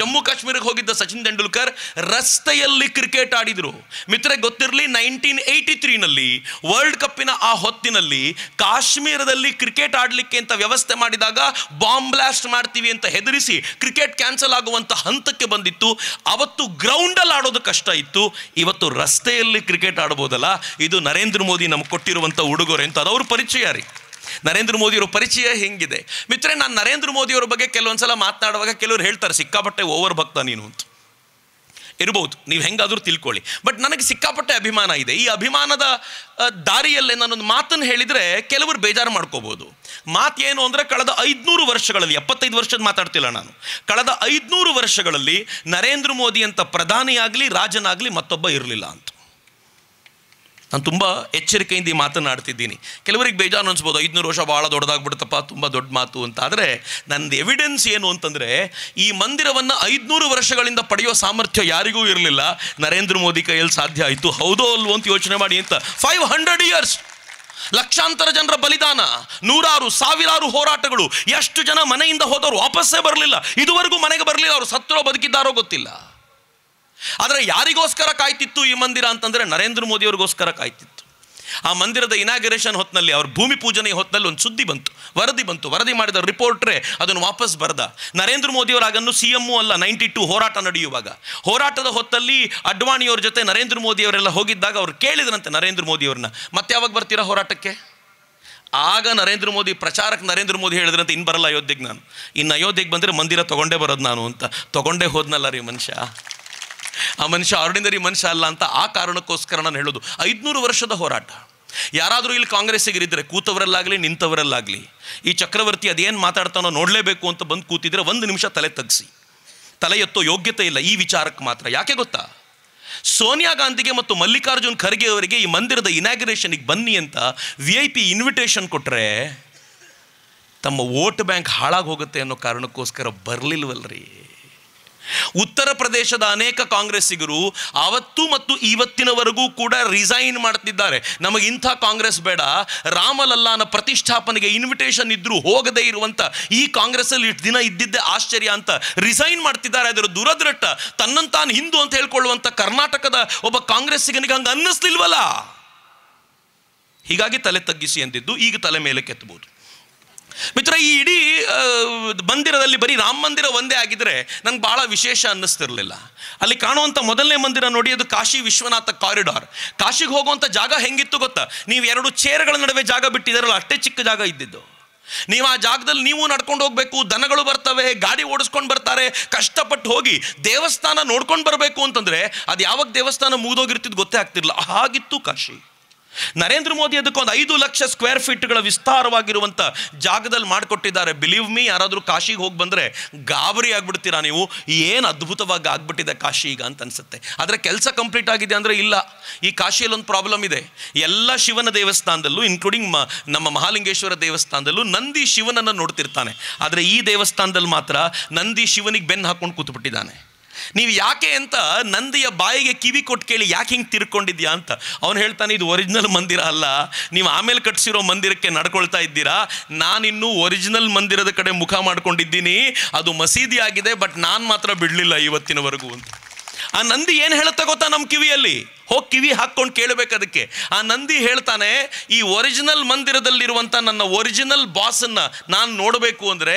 ಜಮ್ಮು ಕಾಶ್ಮೀರಕ್ಕೆ ಹೋಗಿದ್ದ ಸಚಿನ್ ತೆಂಡೂಲ್ಕರ್ ರಸ್ತೆಯಲ್ಲಿ ಕ್ರಿಕೆಟ್ ಆಡಿದರು ಮಿತ್ರ ಗೊತ್ತಿರಲಿ ನೈನ್ಟೀನ್ ಏಯ್ಟಿ ತ್ರೀನಲ್ಲಿ ವರ್ಲ್ಡ್ ಕಪ್ಪಿನ ಆ ಹೊತ್ತಿನಲ್ಲಿ ಕಾಶ್ಮೀರದಲ್ಲಿ ಕ್ರಿಕೆಟ್ ಆಡಲಿಕ್ಕೆ ಅಂತ ವ್ಯವಸ್ಥೆ ಮಾಡಿದಾಗ ಬಾಂಬ್ ಬ್ಲಾಸ್ಟ್ ಮಾಡ್ತೀವಿ ಅಂತ ಹೆದರಿಸಿ ಕ್ರಿಕೆಟ್ ಕ್ಯಾನ್ಸಲ್ ಆಗುವಂಥ ಹಂತಕ್ಕೆ ಬಂದಿತ್ತು ಅವತ್ತು ಗ್ರೌಂಡಲ್ಲಿ ಆಡೋದು ಕಷ್ಟ ಇತ್ತು ಇವತ್ತು ರಸ್ತೆಯಲ್ಲಿ ಕ್ರಿಕೆಟ್ ಆಡ್ಬೋದಲ್ಲ ಇದು ನರೇಂದ್ರ ಮೋದಿ ನಮ್ಗೆ ಕೊಟ್ಟಿರುವಂಥ ಉಡುಗೊರೆ ಅಂತ ಅದವ್ರ ಪರಿಚಯ ರೀ ನರೇಂದ್ರ ಮೋದಿಯವರ ಪರಿಚಯ ಹೆಂಗಿದೆ ಮಿತ್ರೆ ನಾನು ನರೇಂದ್ರ ಮೋದಿಯವರ ಬಗ್ಗೆ ಕೆಲವೊಂದು ಸಲ ಮಾತನಾಡುವಾಗ ಕೆಲವರು ಹೇಳ್ತಾರೆ ಸಿಕ್ಕಾಪಟ್ಟೆ ಓವರ್ ಭಕ್ತ ನೀನು ಅಂತ ಇರ್ಬೋದು ನೀವು ಹೆಂಗಾದರೂ ತಿಳ್ಕೊಳ್ಳಿ ಬಟ್ ನನಗೆ ಸಿಕ್ಕಾಪಟ್ಟೆ ಅಭಿಮಾನ ಇದೆ ಈ ಅಭಿಮಾನದ ದಾರಿಯಲ್ಲೇ ನಾನೊಂದು ಮಾತನ್ನು ಹೇಳಿದರೆ ಕೆಲವರು ಬೇಜಾರು ಮಾಡ್ಕೋಬೋದು ಮಾತು ಏನು ಅಂದರೆ ಕಳೆದ ಐದುನೂರು ವರ್ಷಗಳಲ್ಲಿ ಎಪ್ಪತ್ತೈದು ವರ್ಷದ ಮಾತಾಡ್ತಿಲ್ಲ ನಾನು ಕಳೆದ ಐದುನೂರು ವರ್ಷಗಳಲ್ಲಿ ನರೇಂದ್ರ ಮೋದಿ ಅಂತ ಪ್ರಧಾನಿಯಾಗಲಿ ರಾಜನಾಗಲಿ ಮತ್ತೊಬ್ಬ ಇರಲಿಲ್ಲ ಅಂತ ನಾನು ತುಂಬ ಎಚ್ಚರಿಕೆಯಿಂದ ಈ ಮಾತನ್ನು ಆಡ್ತಿದ್ದೀನಿ ಕೆಲವರಿಗೆ ಬೇಜಾರು ಅನಿಸ್ಬೋದು ಐದುನೂರು ವರ್ಷ ಭಾಳ ದೊಡ್ಡದಾಗ್ಬಿಡುತ್ತಪ್ಪ ತುಂಬ ದೊಡ್ಡ ಮಾತು ಅಂತ ಆದರೆ ನಂದು ಎವಿಡೆನ್ಸ್ ಏನು ಅಂತಂದರೆ ಈ ಮಂದಿರವನ್ನು ಐದುನೂರು ವರ್ಷಗಳಿಂದ ಪಡೆಯೋ ಸಾಮರ್ಥ್ಯ ಯಾರಿಗೂ ಇರಲಿಲ್ಲ ನರೇಂದ್ರ ಮೋದಿ ಕೈಯಲ್ಲಿ ಸಾಧ್ಯ ಆಯಿತು ಹೌದೋ ಅಲ್ವೋ ಅಂತ ಯೋಚನೆ ಮಾಡಿ ಅಂತ ಫೈವ್ ಹಂಡ್ರೆಡ್ ಇಯರ್ಸ್ ಲಕ್ಷಾಂತರ ಜನರ ಬಲಿದಾನ ನೂರಾರು ಸಾವಿರಾರು ಹೋರಾಟಗಳು ಎಷ್ಟು ಜನ ಮನೆಯಿಂದ ಹೋದವರು ವಾಪಸ್ಸೇ ಬರಲಿಲ್ಲ ಇದುವರೆಗೂ ಮನೆಗೆ ಬರಲಿಲ್ಲ ಅವರು ಸತ್ತರೋ ಬದುಕಿದ್ದಾರೋ ಗೊತ್ತಿಲ್ಲ ಆದರೆ ಯಾರಿಗೋಸ್ಕರ ಕಾಯ್ತಿತ್ತು ಈ ಮಂದಿರ ಅಂತಂದರೆ ನರೇಂದ್ರ ಮೋದಿಯವ್ರಿಗೋಸ್ಕರ ಕಾಯ್ತಿತ್ತು ಆ ಮಂದಿರದ ಇನಾಗ್ರೇಷನ್ ಹೊತ್ತಿನಲ್ಲಿ ಅವ್ರ ಭೂಮಿ ಪೂಜನೆ ಹೊತ್ತಿನಲ್ಲಿ ಒಂದು ಸುದ್ದಿ ಬಂತು ವರದಿ ಬಂತು ವರದಿ ಮಾಡಿದ ರಿಪೋರ್ಟ್ರೆ ಅದನ್ನು ವಾಪಸ್ ಬರೆದ ನರೇಂದ್ರ ಮೋದಿಯವರು ಆಗನ್ನು ಸಿ ಎಮ್ಮು ಅಲ್ಲ ನೈಂಟಿ ಟು ಹೋರಾಟ ನಡೆಯುವಾಗ ಹೋರಾಟದ ಹೊತ್ತಲ್ಲಿ ಅಡ್ವಾಣಿಯವ್ರ ಜೊತೆ ನರೇಂದ್ರ ಮೋದಿಯವರೆಲ್ಲ ಹೋಗಿದ್ದಾಗ ಅವ್ರು ಕೇಳಿದ್ರಂತೆ ನರೇಂದ್ರ ಮೋದಿಯವ್ರನ್ನ ಮತ್ತೆ ಯಾವಾಗ ಬರ್ತೀರಾ ಹೋರಾಟಕ್ಕೆ ಆಗ ನರೇಂದ್ರ ಮೋದಿ ಪ್ರಚಾರಕ್ಕೆ ನರೇಂದ್ರ ಮೋದಿ ಹೇಳಿದ್ರಂತೆ ಇನ್ನು ಬರಲ್ಲ ಅಯೋಧ್ಯೆಗೆ ನಾನು ಇನ್ನು ಅಯೋಧ್ಯೆಗೆ ಬಂದರೆ ಮಂದಿರ ತೊಗೊಂಡೇ ಬರೋದು ನಾನು ಅಂತ ತೊಗೊಂಡೇ ಹೋದ್ನಲ್ಲ ರೀ ಮನುಷ್ಯ ಆ ಮನುಷ್ಯ ಆರ್ಡಿನರಿ ಮನುಷ್ಯ ಅಲ್ಲ ಅಂತ ಆ ಕಾರಣಕ್ಕೋಸ್ಕರ ನಾನು ಹೇಳೋದು ಐದುನೂರು ವರ್ಷದ ಹೋರಾಟ ಯಾರಾದರೂ ಇಲ್ಲಿ ಕಾಂಗ್ರೆಸ್ಸಿಗಿರಿದ್ರೆ ಕೂತವರಲ್ಲಾಗಲಿ ನಿಂತವರಲ್ಲಾಗಲಿ ಈ ಚಕ್ರವರ್ತಿ ಅದೇನು ಮಾತಾಡ್ತಾನೋ ನೋಡಲೇಬೇಕು ಅಂತ ಬಂದು ಕೂತಿದ್ರೆ ಒಂದು ನಿಮಿಷ ತಲೆ ತಗ್ಸಿ ತಲೆ ಎತ್ತೋ ಯೋಗ್ಯತೆ ಇಲ್ಲ ಈ ವಿಚಾರಕ್ಕೆ ಮಾತ್ರ ಯಾಕೆ ಗೊತ್ತಾ ಸೋನಿಯಾ ಗಾಂಧಿಗೆ ಮತ್ತು ಮಲ್ಲಿಕಾರ್ಜುನ್ ಖರ್ಗೆ ಅವರಿಗೆ ಈ ಮಂದಿರದ ಇನಾಗ್ರೇಷನಿಗೆ ಬನ್ನಿ ಅಂತ ವಿ ಐ ಪಿ ಇನ್ವಿಟೇಷನ್ ಕೊಟ್ಟರೆ ತಮ್ಮ ವೋಟ್ ಬ್ಯಾಂಕ್ ಹಾಳಾಗಿ ಹೋಗುತ್ತೆ ಅನ್ನೋ ಕಾರಣಕ್ಕೋಸ್ಕರ ಬರಲಿಲ್ವಲ್ರಿ ಉತ್ತರ ಪ್ರದೇಶದ ಅನೇಕ ಕಾಂಗ್ರೆಸ್ಸಿಗರು ಅವತ್ತು ಮತ್ತು ಇವತ್ತಿನವರೆಗೂ ಕೂಡ ರಿಸೈನ್ ಮಾಡ್ತಿದ್ದಾರೆ ನಮಗೆ ಇಂಥ ಕಾಂಗ್ರೆಸ್ ಬೇಡ ರಾಮಲಲ್ಲಾನ ಪ್ರತಿಷ್ಠಾಪನೆಗೆ ಇನ್ವಿಟೇಷನ್ ಇದ್ದರೂ ಹೋಗದೇ ಇರುವಂಥ ಈ ಕಾಂಗ್ರೆಸ್ಸಲ್ಲಿ ಇಷ್ಟು ದಿನ ಇದ್ದಿದ್ದೇ ಆಶ್ಚರ್ಯ ಅಂತ ರಿಸೈನ್ ಮಾಡ್ತಿದ್ದಾರೆ ಅದರ ದುರದೃಷ್ಟ ತನ್ನಂತಾನು ಹಿಂದೂ ಅಂತ ಹೇಳ್ಕೊಳ್ಳುವಂಥ ಕರ್ನಾಟಕದ ಒಬ್ಬ ಕಾಂಗ್ರೆಸ್ಸಿಗನಿಗೆ ಹಂಗೆ ಅನ್ನಿಸ್ಲಿಲ್ವಲ್ಲ ಹೀಗಾಗಿ ತಲೆ ತಗ್ಗಿಸಿ ಎಂದಿದ್ದು ಈಗ ತಲೆ ಮೇಲೆ ಕೆತ್ತಬಹುದು ಮಿತ್ರ ಈ ಇಡೀ ಮಂದಿರದಲ್ಲಿ ಬರೀ ರಾಮ ಮಂದಿರ ಒಂದೇ ಆಗಿದ್ರೆ ನಂಗೆ ಭಾಳ ವಿಶೇಷ ಅನ್ನಿಸ್ತಿರ್ಲಿಲ್ಲ ಅಲ್ಲಿ ಕಾಣುವಂಥ ಮೊದಲನೇ ಮಂದಿರ ನೋಡಿ ಅದು ಕಾಶಿ ವಿಶ್ವನಾಥ ಕಾರಿಡಾರ್ ಕಾಶಿಗೆ ಹೋಗುವಂಥ ಜಾಗ ಹೆಂಗಿತ್ತು ಗೊತ್ತಾ ನೀವು ಎರಡು ಚೇರ್ಗಳ ನಡುವೆ ಜಾಗ ಬಿಟ್ಟಿದ್ದಾರಲ್ಲ ಅಷ್ಟೇ ಚಿಕ್ಕ ಜಾಗ ಇದ್ದಿದ್ದು ನೀವು ಆ ಜಾಗದಲ್ಲಿ ನೀವು ನಡ್ಕೊಂಡು ಹೋಗಬೇಕು ದನಗಳು ಬರ್ತವೆ ಗಾಡಿ ಓಡಿಸ್ಕೊಂಡು ಬರ್ತಾರೆ ಕಷ್ಟಪಟ್ಟು ಹೋಗಿ ದೇವಸ್ಥಾನ ನೋಡ್ಕೊಂಡು ಬರಬೇಕು ಅಂತಂದರೆ ಅದು ಯಾವಾಗ ದೇವಸ್ಥಾನ ಮುಗಿದೋಗಿರ್ತಿದ್ದು ಗೊತ್ತೇ ಆಗ್ತಿರ್ಲಿಲ್ಲ ಹಾಗಿತ್ತು ಕಾಶಿ ನರೇಂದ್ರ ಮೋದಿ ಅದಕ್ಕೆ ಒಂದು ಐದು ಲಕ್ಷ ಸ್ಕ್ವೇರ್ ಫೀಟ್ಗಳ ವಿಸ್ತಾರವಾಗಿರುವಂಥ ಜಾಗದಲ್ಲಿ ಮಾಡಿಕೊಟ್ಟಿದ್ದಾರೆ ಬಿಲೀವ್ ಮೀ ಯಾರಾದರೂ ಕಾಶಿಗೆ ಹೋಗಿ ಬಂದರೆ ಗಾಬರಿ ಆಗಿಬಿಡ್ತೀರಾ ನೀವು ಏನು ಅದ್ಭುತವಾಗಿ ಆಗ್ಬಿಟ್ಟಿದೆ ಕಾಶಿ ಈಗ ಅಂತ ಅನಿಸುತ್ತೆ ಆದರೆ ಕೆಲಸ ಕಂಪ್ಲೀಟ್ ಆಗಿದೆ ಅಂದರೆ ಇಲ್ಲ ಈ ಕಾಶಿಯಲ್ಲಿ ಒಂದು ಪ್ರಾಬ್ಲಮ್ ಇದೆ ಎಲ್ಲ ಶಿವನ ದೇವಸ್ಥಾನದಲ್ಲೂ ಇನ್ಕ್ಲೂಡಿಂಗ್ ಮ ನಮ್ಮ ಮಹಾಲಿಂಗೇಶ್ವರ ದೇವಸ್ಥಾನದಲ್ಲೂ ನಂದಿ ಶಿವನನ್ನು ನೋಡ್ತಿರ್ತಾನೆ ಆದರೆ ಈ ದೇವಸ್ಥಾನದಲ್ಲಿ ಮಾತ್ರ ನಂದಿ ಶಿವನಿಗೆ ಬೆನ್ನು ಹಾಕ್ಕೊಂಡು ಕೂತ್ಬಿಟ್ಟಿದ್ದಾನೆ ನೀವು ಯಾಕೆ ಅಂತ ನಂದಿಯ ಬಾಯಿಗೆ ಕಿವಿ ಕೊಟ್ಟು ಕೇಳಿ ಯಾಕೆ ಹಿಂಗೆ ತಿರ್ಕೊಂಡಿದ್ಯಾ ಅಂತ ಅವನು ಹೇಳ್ತಾನೆ ಇದು ಒರಿಜಿನಲ್ ಮಂದಿರ ಅಲ್ಲ ನೀವು ಆಮೇಲೆ ಕಟ್ಟಿಸಿರೋ ಮಂದಿರಕ್ಕೆ ನಡ್ಕೊಳ್ತಾ ಇದ್ದೀರಾ ನಾನಿನ್ನೂ ಒರಿಜಿನಲ್ ಮಂದಿರದ ಕಡೆ ಮುಖ ಮಾಡ್ಕೊಂಡಿದ್ದೀನಿ ಅದು ಮಸೀದಿ ಆಗಿದೆ ಬಟ್ ನಾನು ಮಾತ್ರ ಬಿಡಲಿಲ್ಲ ಇವತ್ತಿನವರೆಗೂ ಅಂತ ಆ ನಂದಿ ಏನು ಹೇಳುತ್ತೆ ಗೊತ್ತಾ ನಮ್ಮ ಕಿವಿಯಲ್ಲಿ ಹೋಗಿ ಕಿವಿ ಹಾಕ್ಕೊಂಡು ಕೇಳಬೇಕು ಅದಕ್ಕೆ ಆ ನಂದಿ ಹೇಳ್ತಾನೆ ಈ ಒರಿಜಿನಲ್ ಮಂದಿರದಲ್ಲಿರುವಂಥ ನನ್ನ ಒರಿಜಿನಲ್ ಬಾಸನ್ನು ನಾನು ನೋಡಬೇಕು ಅಂದರೆ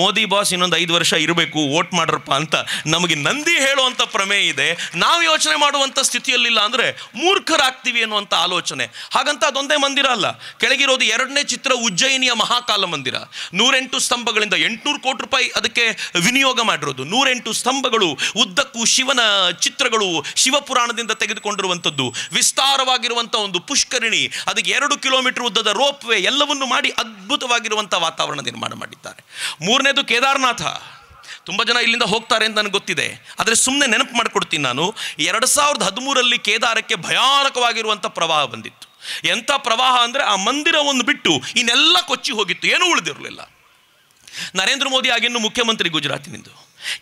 ಮೋದಿ ಬಾಸ್ ಇನ್ನೊಂದು ಐದು ವರ್ಷ ಇರಬೇಕು ವೋಟ್ ಮಾಡ್ರಪ್ಪ ಅಂತ ನಮಗೆ ನಂದಿ ಹೇಳುವಂಥ ಪ್ರಮೇಯ ಇದೆ ನಾವು ಯೋಚನೆ ಮಾಡುವಂಥ ಸ್ಥಿತಿಯಲ್ಲಿಲ್ಲ ಅಂದರೆ ಮೂರ್ಖರಾಗ್ತೀವಿ ಅನ್ನುವಂಥ ಆಲೋಚನೆ ಹಾಗಂತ ಅದೊಂದೇ ಮಂದಿರ ಅಲ್ಲ ಕೆಳಗಿರೋದು ಎರಡನೇ ಚಿತ್ರ ಉಜ್ಜಯಿನಿಯ ಮಹಾಕಾಲ ಮಂದಿರ ನೂರೆಂಟು ಸ್ತಂಭಗಳಿಂದ ಎಂಟುನೂರು ಕೋಟಿ ರೂಪಾಯಿ ಅದಕ್ಕೆ ವಿನಿಯೋಗ ಮಾಡಿರೋದು ನೂರೆಂಟು ಸ್ತಂಭಗಳು ಉದ್ದಕ್ಕೂ ಶಿವನ ಚಿತ್ರಗಳು ಶಿವಪುರಾಣದಿಂದ ತೆಗೆದುಕೊಂಡು ಮಾಡಿಕೊಂಡಿರುವಂಥದ್ದು ವಿಸ್ತಾರವಾಗಿರುವಂಥ ಒಂದು ಪುಷ್ಕರಣಿ ಅದಕ್ಕೆ ಎರಡು ಕಿಲೋಮೀಟರ್ ಉದ್ದದ ರೋಪ್ ವೇ ಎಲ್ಲವನ್ನು ಮಾಡಿ ಅದ್ಭುತವಾಗಿರುವಂಥ ವಾತಾವರಣ ನಿರ್ಮಾಣ ಮಾಡಿದ್ದಾರೆ ಮೂರನೇದು ಕೇದಾರನಾಥ ತುಂಬ ಜನ ಇಲ್ಲಿಂದ ಹೋಗ್ತಾರೆ ಅಂತ ನನಗೆ ಗೊತ್ತಿದೆ ಆದರೆ ಸುಮ್ಮನೆ ನೆನಪು ಮಾಡಿಕೊಡ್ತೀನಿ ನಾನು ಎರಡು ಸಾವಿರದ ಹದಿಮೂರಲ್ಲಿ ಕೇದಾರಕ್ಕೆ ಭಯಾನಕವಾಗಿರುವಂಥ ಪ್ರವಾಹ ಬಂದಿತ್ತು ಎಂಥ ಪ್ರವಾಹ ಅಂದರೆ ಆ ಮಂದಿರವನ್ನು ಬಿಟ್ಟು ಇನ್ನೆಲ್ಲ ಕೊಚ್ಚಿ ಹೋಗಿತ್ತು ಏನೂ ಉಳಿದಿರಲಿಲ್ಲ ನರೇಂದ್ರ ಮೋದಿ ಆಗಿನ್ನು ಮುಖ್ಯಮಂತ್ರಿ ಗುಜರಾತಿನಿಂದು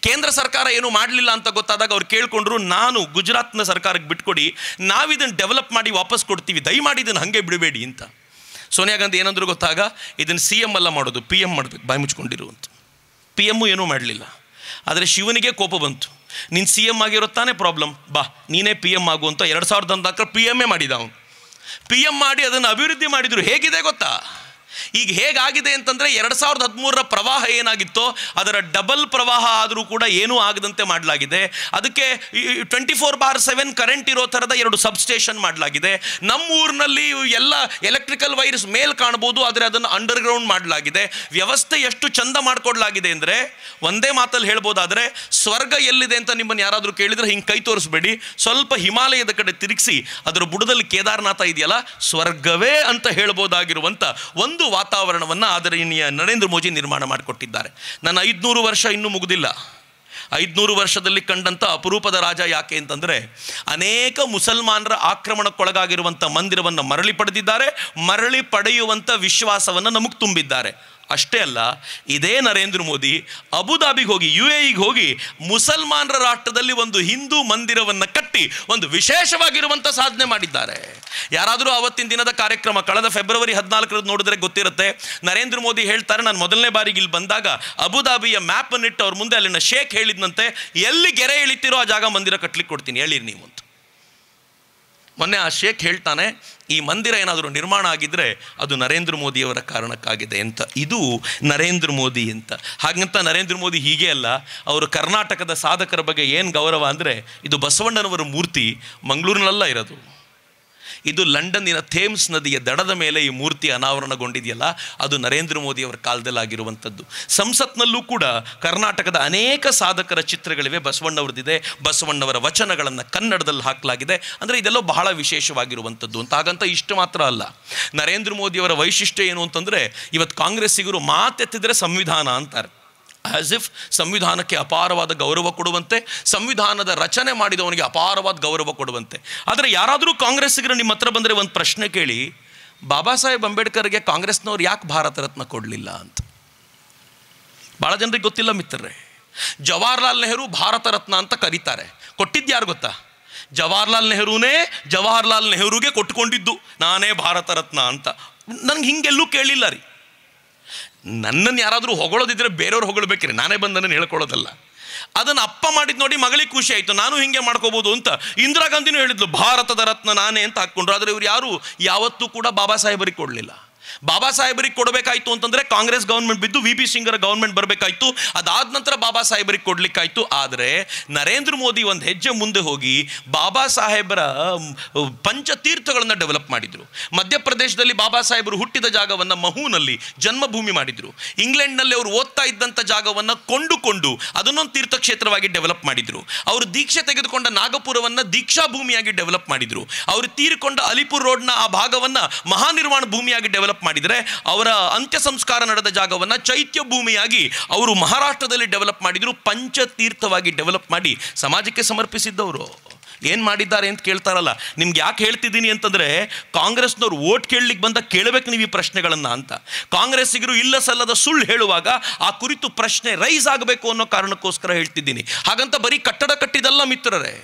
ಕೇಂದ್ರ ಸರ್ಕಾರ ಏನು ಮಾಡಲಿಲ್ಲ ಅಂತ ಗೊತ್ತಾದಾಗ ಅವ್ರು ಕೇಳಿಕೊಂಡ್ರು ನಾನು ಗುಜರಾತ್ನ ಸರ್ಕಾರಕ್ಕೆ ಬಿಟ್ಕೊಡಿ ನಾವಿದನ್ನು ಡೆವಲಪ್ ಮಾಡಿ ವಾಪಸ್ ಕೊಡ್ತೀವಿ ದಯಮಾಡಿ ಇದನ್ನು ಹಾಗೆ ಬಿಡಬೇಡಿ ಅಂತ ಸೋನಿಯಾ ಗಾಂಧಿ ಏನಂದ್ರು ಗೊತ್ತಾಗ ಇದನ್ನು ಸಿ ಎಮ್ ಅಲ್ಲ ಮಾಡೋದು ಪಿ ಎಮ್ ಮಾಡಬೇಕು ಬಾಯಿ ಅಂತ ಪಿ ಎಮ್ಮು ಏನೂ ಮಾಡಲಿಲ್ಲ ಆದರೆ ಶಿವನಿಗೆ ಕೋಪ ಬಂತು ನೀನು ಸಿ ಎಮ್ ಆಗಿರೋ ತಾನೇ ಪ್ರಾಬ್ಲಮ್ ಬಾ ನೀನೇ ಪಿ ಎಮ್ ಆಗು ಅಂತ ಎರಡು ಸಾವಿರದ ಹನ್ನೊಂದಕ್ಕೆ ಪಿ ಎಮ್ಮೇ ಮಾಡಿದ ಅವನು ಪಿ ಎಮ್ ಮಾಡಿ ಅದನ್ನು ಅಭಿವೃದ್ಧಿ ಮಾಡಿದರು ಹೇಗಿದೆ ಗೊತ್ತಾ ಈಗ ಹೇಗಾಗಿದೆ ಅಂತಂದರೆ ಎರಡು ಸಾವಿರದ ಹದಿಮೂರರ ಪ್ರವಾಹ ಏನಾಗಿತ್ತೋ ಅದರ ಡಬಲ್ ಪ್ರವಾಹ ಆದರೂ ಕೂಡ ಏನೂ ಆಗದಂತೆ ಮಾಡಲಾಗಿದೆ ಅದಕ್ಕೆ twenty four by seven current ಇರೋ ಥರದ ಎರಡು ಸಬ್ಸ್ಟೇಷನ್ ಮಾಡಲಾಗಿದೆ ನಮ್ಮ ಊರಿನಲ್ಲಿ ಎಲ್ಲ ಎಲೆಕ್ಟ್ರಿಕಲ್ ವೈರ್ಸ್ ಮೇಲ್ ಕಾಣ್ಬೋದು ಆದರೆ ಅದನ್ನು ಅಂಡರ್ಗ್ರೌಂಡ್ ಮಾಡಲಾಗಿದೆ ವ್ಯವಸ್ಥೆ ಎಷ್ಟು ಚಂದ ಮಾಡಿಕೊಡಲಾಗಿದೆ ಅಂದರೆ ಒಂದೇ ಮಾತಲ್ಲಿ ಹೇಳ್ಬೋದಾದರೆ ಸ್ವರ್ಗ ಎಲ್ಲಿದೆ ಅಂತ ನಿಮ್ಮನ್ನು ಯಾರಾದರೂ ಕೇಳಿದರೆ ಹಿಂಗೆ ಕೈ ತೋರಿಸ್ಬೇಡಿ ಸ್ವಲ್ಪ ಹಿಮಾಲಯದ ಕಡೆ ತಿರುಗಿಸಿ ಅದರ ಬುಡದಲ್ಲಿ ಕೇದಾರನಾಥ ಇದೆಯಲ್ಲ ಸ್ವರ್ಗವೇ ಅಂತ ಹೇಳ್ಬೋದಾಗಿರುವಂಥ ಒಂದು ಒಂದು ವಾತಾವರಣವನ್ನು ಆದರಣೀಯ ನರೇಂದ್ರ ಮೋದಿ ನಿರ್ಮಾಣ ಮಾಡಿಕೊಟ್ಟಿದ್ದಾರೆ ನನ್ನ ಐದುನೂರು ವರ್ಷ ಇನ್ನೂ ಮುಗಿದಿಲ್ಲ ಐದುನೂರು ವರ್ಷದಲ್ಲಿ ಕಂಡಂಥ ಅಪರೂಪದ ರಾಜ ಯಾಕೆ ಅಂತಂದರೆ ಅನೇಕ ಮುಸಲ್ಮಾನರ ಆಕ್ರಮಣಕ್ಕೊಳಗಾಗಿರುವಂಥ ಮಂದಿರವನ್ನು ಮರಳಿ ಪಡೆದಿದ್ದಾರೆ ಮರಳಿ ಪಡೆಯುವಂಥ ವಿಶ್ವಾಸವನ್ನು ನಮಗೆ ತುಂಬಿದ್ದಾರೆ ಅಷ್ಟೇ ಅಲ್ಲ ಇದೇ ನರೇಂದ್ರ ಮೋದಿ ಅಬುದಾಬಿಗೆ ಹೋಗಿ ಯು ಎ ಹೋಗಿ ಮುಸಲ್ಮಾನರ ರಾಷ್ಟ್ರದಲ್ಲಿ ಒಂದು ಹಿಂದೂ ಮಂದಿರವನ್ನು ಕಟ್ಟಿ ಒಂದು ವಿಶೇಷವಾಗಿರುವಂಥ ಸಾಧನೆ ಮಾಡಿದ್ದಾರೆ ಯಾರಾದರೂ ಅವತ್ತಿನ ದಿನದ ಕಾರ್ಯಕ್ರಮ ಕಳೆದ ಫೆಬ್ರವರಿ ಹದಿನಾಲ್ಕರದ್ದು ನೋಡಿದ್ರೆ ಗೊತ್ತಿರುತ್ತೆ ನರೇಂದ್ರ ಮೋದಿ ಹೇಳ್ತಾರೆ ನಾನು ಮೊದಲನೇ ಬಾರಿಗೆ ಇಲ್ಲಿ ಬಂದಾಗ ಅಬುದಾಬಿಯ ಮ್ಯಾಪನ್ನಿಟ್ಟು ಅವ್ರ ಮುಂದೆ ಅಲ್ಲಿನ ಶೇಖ್ ಹೇಳಿದ್ನಂತೆ ಎಲ್ಲಿ ಗೆರೆ ಇಳಿತಿರೋ ಆ ಜಾಗ ಮಂದಿರ ಕಟ್ಲಿಕ್ಕೆ ಕೊಡ್ತೀನಿ ಹೇಳಿರಿ ನೀವು ಅಂತ ಮೊನ್ನೆ ಆ ಶೇಖ್ ಹೇಳ್ತಾನೆ ಈ ಮಂದಿರ ಏನಾದರೂ ನಿರ್ಮಾಣ ಆಗಿದ್ದರೆ ಅದು ನರೇಂದ್ರ ಮೋದಿಯವರ ಕಾರಣಕ್ಕಾಗಿದೆ ಅಂತ ಇದು ನರೇಂದ್ರ ಮೋದಿ ಅಂತ ಹಾಗಂತ ನರೇಂದ್ರ ಮೋದಿ ಹೀಗೆ ಅಲ್ಲ ಅವರು ಕರ್ನಾಟಕದ ಸಾಧಕರ ಬಗ್ಗೆ ಏನು ಗೌರವ ಅಂದರೆ ಇದು ಬಸವಣ್ಣನವರ ಮೂರ್ತಿ ಮಂಗಳೂರಿನಲ್ಲ ಇರೋದು ಇದು ಲಂಡನ್ನಿನ ಥೇಮ್ಸ್ ನದಿಯ ದಡದ ಮೇಲೆ ಈ ಮೂರ್ತಿ ಅನಾವರಣಗೊಂಡಿದೆಯಲ್ಲ ಅದು ನರೇಂದ್ರ ಮೋದಿಯವರ ಅವರ ಆಗಿರುವಂಥದ್ದು ಸಂಸತ್ನಲ್ಲೂ ಕೂಡ ಕರ್ನಾಟಕದ ಅನೇಕ ಸಾಧಕರ ಚಿತ್ರಗಳಿವೆ ಬಸವಣ್ಣವ್ರದ್ದಿದೆ ಬಸವಣ್ಣವರ ವಚನಗಳನ್ನು ಕನ್ನಡದಲ್ಲಿ ಹಾಕಲಾಗಿದೆ ಅಂದರೆ ಇದೆಲ್ಲ ಬಹಳ ವಿಶೇಷವಾಗಿರುವಂಥದ್ದು ಅಂತ ಹಾಗಂತ ಇಷ್ಟು ಮಾತ್ರ ಅಲ್ಲ ನರೇಂದ್ರ ಮೋದಿಯವರ ವೈಶಿಷ್ಟ್ಯ ಏನು ಅಂತಂದರೆ ಇವತ್ತು ಕಾಂಗ್ರೆಸ್ಸಿಗರು ಮಾತೆತ್ತಿದರೆ ಸಂವಿಧಾನ ಅಂತಾರೆ ಆಸ್ ಇಫ್ ಸಂವಿಧಾನಕ್ಕೆ ಅಪಾರವಾದ ಗೌರವ ಕೊಡುವಂತೆ ಸಂವಿಧಾನದ ರಚನೆ ಮಾಡಿದವನಿಗೆ ಅಪಾರವಾದ ಗೌರವ ಕೊಡುವಂತೆ ಆದರೆ ಯಾರಾದರೂ ಕಾಂಗ್ರೆಸ್ಸಿಗರು ನಿಮ್ಮ ಹತ್ರ ಬಂದರೆ ಒಂದು ಪ್ರಶ್ನೆ ಕೇಳಿ ಬಾಬಾ ಸಾಹೇಬ್ ಅಂಬೇಡ್ಕರ್ಗೆ ಕಾಂಗ್ರೆಸ್ನವ್ರು ಯಾಕೆ ಭಾರತ ರತ್ನ ಕೊಡಲಿಲ್ಲ ಅಂತ ಭಾಳ ಜನರಿಗೆ ಗೊತ್ತಿಲ್ಲ ಮಿತ್ರರೇ ಜವಾಹರ್ಲಾಲ್ ನೆಹರು ಭಾರತ ರತ್ನ ಅಂತ ಕರೀತಾರೆ ಕೊಟ್ಟಿದ್ದು ಯಾರು ಗೊತ್ತಾ ಜವಾಹರ್ಲಾಲ್ ನೆಹರೂನೇ ಜವಾಹರ್ಲಾಲ್ ನೆಹರೂಗೆ ಕೊಟ್ಕೊಂಡಿದ್ದು ನಾನೇ ಭಾರತ ರತ್ನ ಅಂತ ನನಗೆ ಹಿಂಗೆಲ್ಲೂ ಕೇಳಿಲ್ಲ ರೀ ನನ್ನನ್ನು ಯಾರಾದರೂ ಹೊಗಳೋದಿದ್ರೆ ಬೇರೆಯವ್ರು ಹೊಗಳಬೇಕ್ರಿ ನಾನೇ ಬಂದು ನನ್ನನ್ನು ಹೇಳ್ಕೊಳ್ಳೋದಲ್ಲ ಅದನ್ನು ಅಪ್ಪ ಮಾಡಿದ್ದು ನೋಡಿ ಮಗಳಿಗೆ ಖುಷಿ ಆಯಿತು ನಾನು ಹಿಂಗೆ ಮಾಡ್ಕೋಬೋದು ಅಂತ ಇಂದಿರಾ ಗಾಂಧಿನೂ ಹೇಳಿದ್ಲು ಭಾರತದ ರತ್ನ ನಾನೇ ಅಂತ ಹಾಕ್ಕೊಂಡ್ರು ಆದರೆ ಇವ್ರು ಯಾರು ಯಾವತ್ತೂ ಕೂಡ ಬಾಬಾ ಸಾಹೇಬರಿಗೆ ಕೊಡಲಿಲ್ಲ ಬಾಬಾ ಸಾಹೇಬರಿಗೆ ಕೊಡಬೇಕಾಯ್ತು ಅಂತಂದ್ರೆ ಕಾಂಗ್ರೆಸ್ ಗೌರ್ಮೆಂಟ್ ಬಿದ್ದು ವಿ ಪಿ ಸಿಂಗರ ಗೌರ್ಮೆಂಟ್ ಬರಬೇಕಾಯ್ತು ಅದಾದ ನಂತರ ಬಾಬಾ ಸಾಹೇಬರಿಗೆ ಕೊಡ್ಲಿಕ್ಕಾಯ್ತು ಆದರೆ ನರೇಂದ್ರ ಮೋದಿ ಒಂದು ಹೆಜ್ಜೆ ಮುಂದೆ ಹೋಗಿ ಬಾಬಾ ಸಾಹೇಬರ ಪಂಚತೀರ್ಥಗಳನ್ನು ಡೆವಲಪ್ ಮಾಡಿದ್ರು ಮಧ್ಯಪ್ರದೇಶದಲ್ಲಿ ಬಾಬಾ ಸಾಹೇಬರು ಹುಟ್ಟಿದ ಜಾಗವನ್ನು ಮಹೂನಲ್ಲಿ ಜನ್ಮಭೂಮಿ ಇಂಗ್ಲೆಂಡ್ ಇಂಗ್ಲೆಂಡ್ನಲ್ಲಿ ಅವರು ಓದ್ತಾ ಇದ್ದಂತ ಜಾಗವನ್ನು ಕೊಂಡುಕೊಂಡು ಅದನ್ನೊಂದು ತೀರ್ಥಕ್ಷೇತ್ರವಾಗಿ ಡೆವಲಪ್ ಮಾಡಿದ್ರು ಅವರು ದೀಕ್ಷೆ ತೆಗೆದುಕೊಂಡ ನಾಗಪುರವನ್ನು ದೀಕ್ಷಾ ಭೂಮಿಯಾಗಿ ಡೆವಲಪ್ ಮಾಡಿದ್ರು ಅವರು ತೀರಿಕೊಂಡ ಅಲಿಪುರ್ ರೋಡ್ನ ಆ ಭಾಗವನ್ನು ಮಹಾನಿರ್ಮಾಣ ಭೂಮಿಯಾಗಿ ಡೆವಲಪ್ ಮಾಡಿದರೆ ಅವರ ಅಂತ್ಯ ಸಂಸ್ಕಾರ ನಡೆದ ಜಾಗವನ್ನು ಚೈತ್ಯ ಭೂಮಿಯಾಗಿ ಅವರು ಮಹಾರಾಷ್ಟ್ರದಲ್ಲಿ ಡೆವಲಪ್ ಮಾಡಿದರು ಪಂಚತೀರ್ಥವಾಗಿ ಡೆವಲಪ್ ಮಾಡಿ ಸಮಾಜಕ್ಕೆ ಸಮರ್ಪಿಸಿದ್ದವರು ಏನು ಮಾಡಿದ್ದಾರೆ ಅಂತ ಕೇಳ್ತಾರಲ್ಲ ನಿಮ್ಗೆ ಯಾಕೆ ಹೇಳ್ತಿದ್ದೀನಿ ಅಂತಂದರೆ ಕಾಂಗ್ರೆಸ್ನವ್ರು ಓಟ್ ಕೇಳಲಿಕ್ಕೆ ಬಂದ ಕೇಳಬೇಕು ನೀವು ಈ ಪ್ರಶ್ನೆಗಳನ್ನು ಅಂತ ಕಾಂಗ್ರೆಸ್ಸಿಗರು ಇಲ್ಲ ಸಲ್ಲದ ಸುಳ್ಳು ಹೇಳುವಾಗ ಆ ಕುರಿತು ಪ್ರಶ್ನೆ ರೈಸ್ ಆಗಬೇಕು ಅನ್ನೋ ಕಾರಣಕ್ಕೋಸ್ಕರ ಹೇಳ್ತಿದ್ದೀನಿ ಹಾಗಂತ ಬರೀ ಕಟ್ಟಡ ಕಟ್ಟಿದಲ್ಲ ಮಿತ್ರರೇ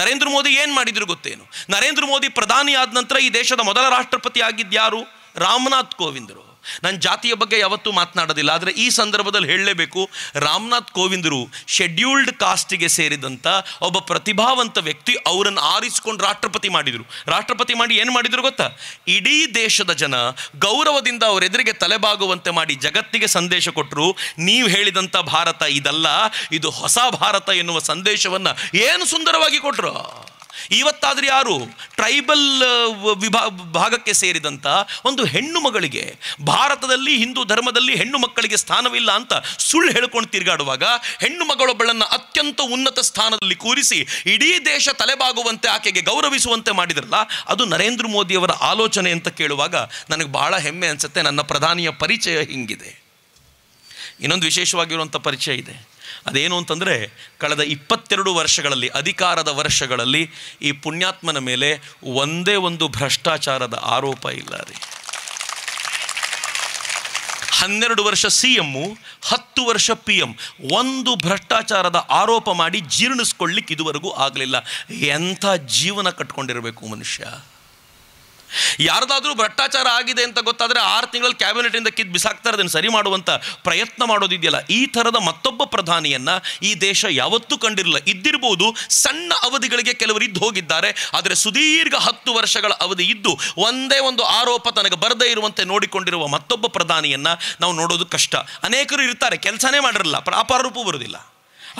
ನರೇಂದ್ರ ಮೋದಿ ಏನು ಮಾಡಿದ್ರು ಗೊತ್ತೇನು ನರೇಂದ್ರ ಮೋದಿ ಪ್ರಧಾನಿ ಆದ ನಂತರ ಈ ದೇಶದ ಮೊದಲ ರಾಷ್ಟ್ರಪತಿ ಆಗಿದ್ದ್ಯಾರು ರಾಮನಾಥ್ ಕೋವಿಂದರು ನನ್ನ ಜಾತಿಯ ಬಗ್ಗೆ ಯಾವತ್ತೂ ಮಾತನಾಡೋದಿಲ್ಲ ಆದರೆ ಈ ಸಂದರ್ಭದಲ್ಲಿ ಹೇಳಲೇಬೇಕು ರಾಮನಾಥ್ ಕೋವಿಂದರು ಶೆಡ್ಯೂಲ್ಡ್ ಕಾಸ್ಟಿಗೆ ಸೇರಿದಂಥ ಒಬ್ಬ ಪ್ರತಿಭಾವಂತ ವ್ಯಕ್ತಿ ಅವರನ್ನು ಆರಿಸಿಕೊಂಡು ರಾಷ್ಟ್ರಪತಿ ಮಾಡಿದರು ರಾಷ್ಟ್ರಪತಿ ಮಾಡಿ ಏನು ಮಾಡಿದರು ಗೊತ್ತಾ ಇಡೀ ದೇಶದ ಜನ ಗೌರವದಿಂದ ಅವರೆದುರಿಗೆ ತಲೆಬಾಗುವಂತೆ ಮಾಡಿ ಜಗತ್ತಿಗೆ ಸಂದೇಶ ಕೊಟ್ಟರು ನೀವು ಹೇಳಿದಂಥ ಭಾರತ ಇದಲ್ಲ ಇದು ಹೊಸ ಭಾರತ ಎನ್ನುವ ಸಂದೇಶವನ್ನು ಏನು ಸುಂದರವಾಗಿ ಕೊಟ್ಟರು ಇವತ್ತಾದರೆ ಯಾರು ಟ್ರೈಬಲ್ ವಿಭಾ ಭಾಗಕ್ಕೆ ಸೇರಿದಂಥ ಒಂದು ಹೆಣ್ಣು ಮಗಳಿಗೆ ಭಾರತದಲ್ಲಿ ಹಿಂದೂ ಧರ್ಮದಲ್ಲಿ ಹೆಣ್ಣು ಮಕ್ಕಳಿಗೆ ಸ್ಥಾನವಿಲ್ಲ ಅಂತ ಸುಳ್ಳು ಹೇಳ್ಕೊಂಡು ತಿರುಗಾಡುವಾಗ ಹೆಣ್ಣು ಮಗಳೊಬ್ಬಳನ್ನು ಅತ್ಯಂತ ಉನ್ನತ ಸ್ಥಾನದಲ್ಲಿ ಕೂರಿಸಿ ಇಡೀ ದೇಶ ತಲೆಬಾಗುವಂತೆ ಆಕೆಗೆ ಗೌರವಿಸುವಂತೆ ಮಾಡಿದ್ರಲ್ಲ ಅದು ನರೇಂದ್ರ ಮೋದಿಯವರ ಆಲೋಚನೆ ಅಂತ ಕೇಳುವಾಗ ನನಗೆ ಭಾಳ ಹೆಮ್ಮೆ ಅನಿಸುತ್ತೆ ನನ್ನ ಪ್ರಧಾನಿಯ ಪರಿಚಯ ಹಿಂಗಿದೆ ಇನ್ನೊಂದು ವಿಶೇಷವಾಗಿರುವಂಥ ಪರಿಚಯ ಇದೆ ಅದೇನು ಅಂತಂದರೆ ಕಳೆದ ಇಪ್ಪತ್ತೆರಡು ವರ್ಷಗಳಲ್ಲಿ ಅಧಿಕಾರದ ವರ್ಷಗಳಲ್ಲಿ ಈ ಪುಣ್ಯಾತ್ಮನ ಮೇಲೆ ಒಂದೇ ಒಂದು ಭ್ರಷ್ಟಾಚಾರದ ಆರೋಪ ಇಲ್ಲ ರೀ ಹನ್ನೆರಡು ವರ್ಷ ಸಿ ಎಮ್ಮು ಹತ್ತು ವರ್ಷ ಪಿ ಎಂ ಒಂದು ಭ್ರಷ್ಟಾಚಾರದ ಆರೋಪ ಮಾಡಿ ಜೀರ್ಣಿಸ್ಕೊಳ್ಳಿಕ್ಕೆ ಇದುವರೆಗೂ ಆಗಲಿಲ್ಲ ಎಂಥ ಜೀವನ ಕಟ್ಕೊಂಡಿರಬೇಕು ಮನುಷ್ಯ ಯಾರ್ದಾದ್ರೂ ಭ್ರಷ್ಟಾಚಾರ ಆಗಿದೆ ಅಂತ ಗೊತ್ತಾದರೆ ಆರು ತಿಂಗಳಲ್ಲಿ ಕ್ಯಾಬಿನೆಟಿಂದ ಕಿದ್ದು ಬಿಸಾಕ್ತಾರೆ ಅದನ್ನು ಸರಿ ಮಾಡುವಂತ ಪ್ರಯತ್ನ ಮಾಡೋದಿದೆಯಲ್ಲ ಈ ಥರದ ಮತ್ತೊಬ್ಬ ಪ್ರಧಾನಿಯನ್ನ ಈ ದೇಶ ಯಾವತ್ತೂ ಕಂಡಿರಲಿಲ್ಲ ಇದ್ದಿರ್ಬೋದು ಸಣ್ಣ ಅವಧಿಗಳಿಗೆ ಕೆಲವರು ಇದ್ದು ಹೋಗಿದ್ದಾರೆ ಆದರೆ ಸುದೀರ್ಘ ಹತ್ತು ವರ್ಷಗಳ ಅವಧಿ ಇದ್ದು ಒಂದೇ ಒಂದು ಆರೋಪ ತನಗೆ ಬರದೇ ಇರುವಂತೆ ನೋಡಿಕೊಂಡಿರುವ ಮತ್ತೊಬ್ಬ ಪ್ರಧಾನಿಯನ್ನ ನಾವು ನೋಡೋದು ಕಷ್ಟ ಅನೇಕರು ಇರ್ತಾರೆ ಕೆಲಸನೇ ಮಾಡಿರಲ್ಲ ರೂಪ ಬರುವುದಿಲ್ಲ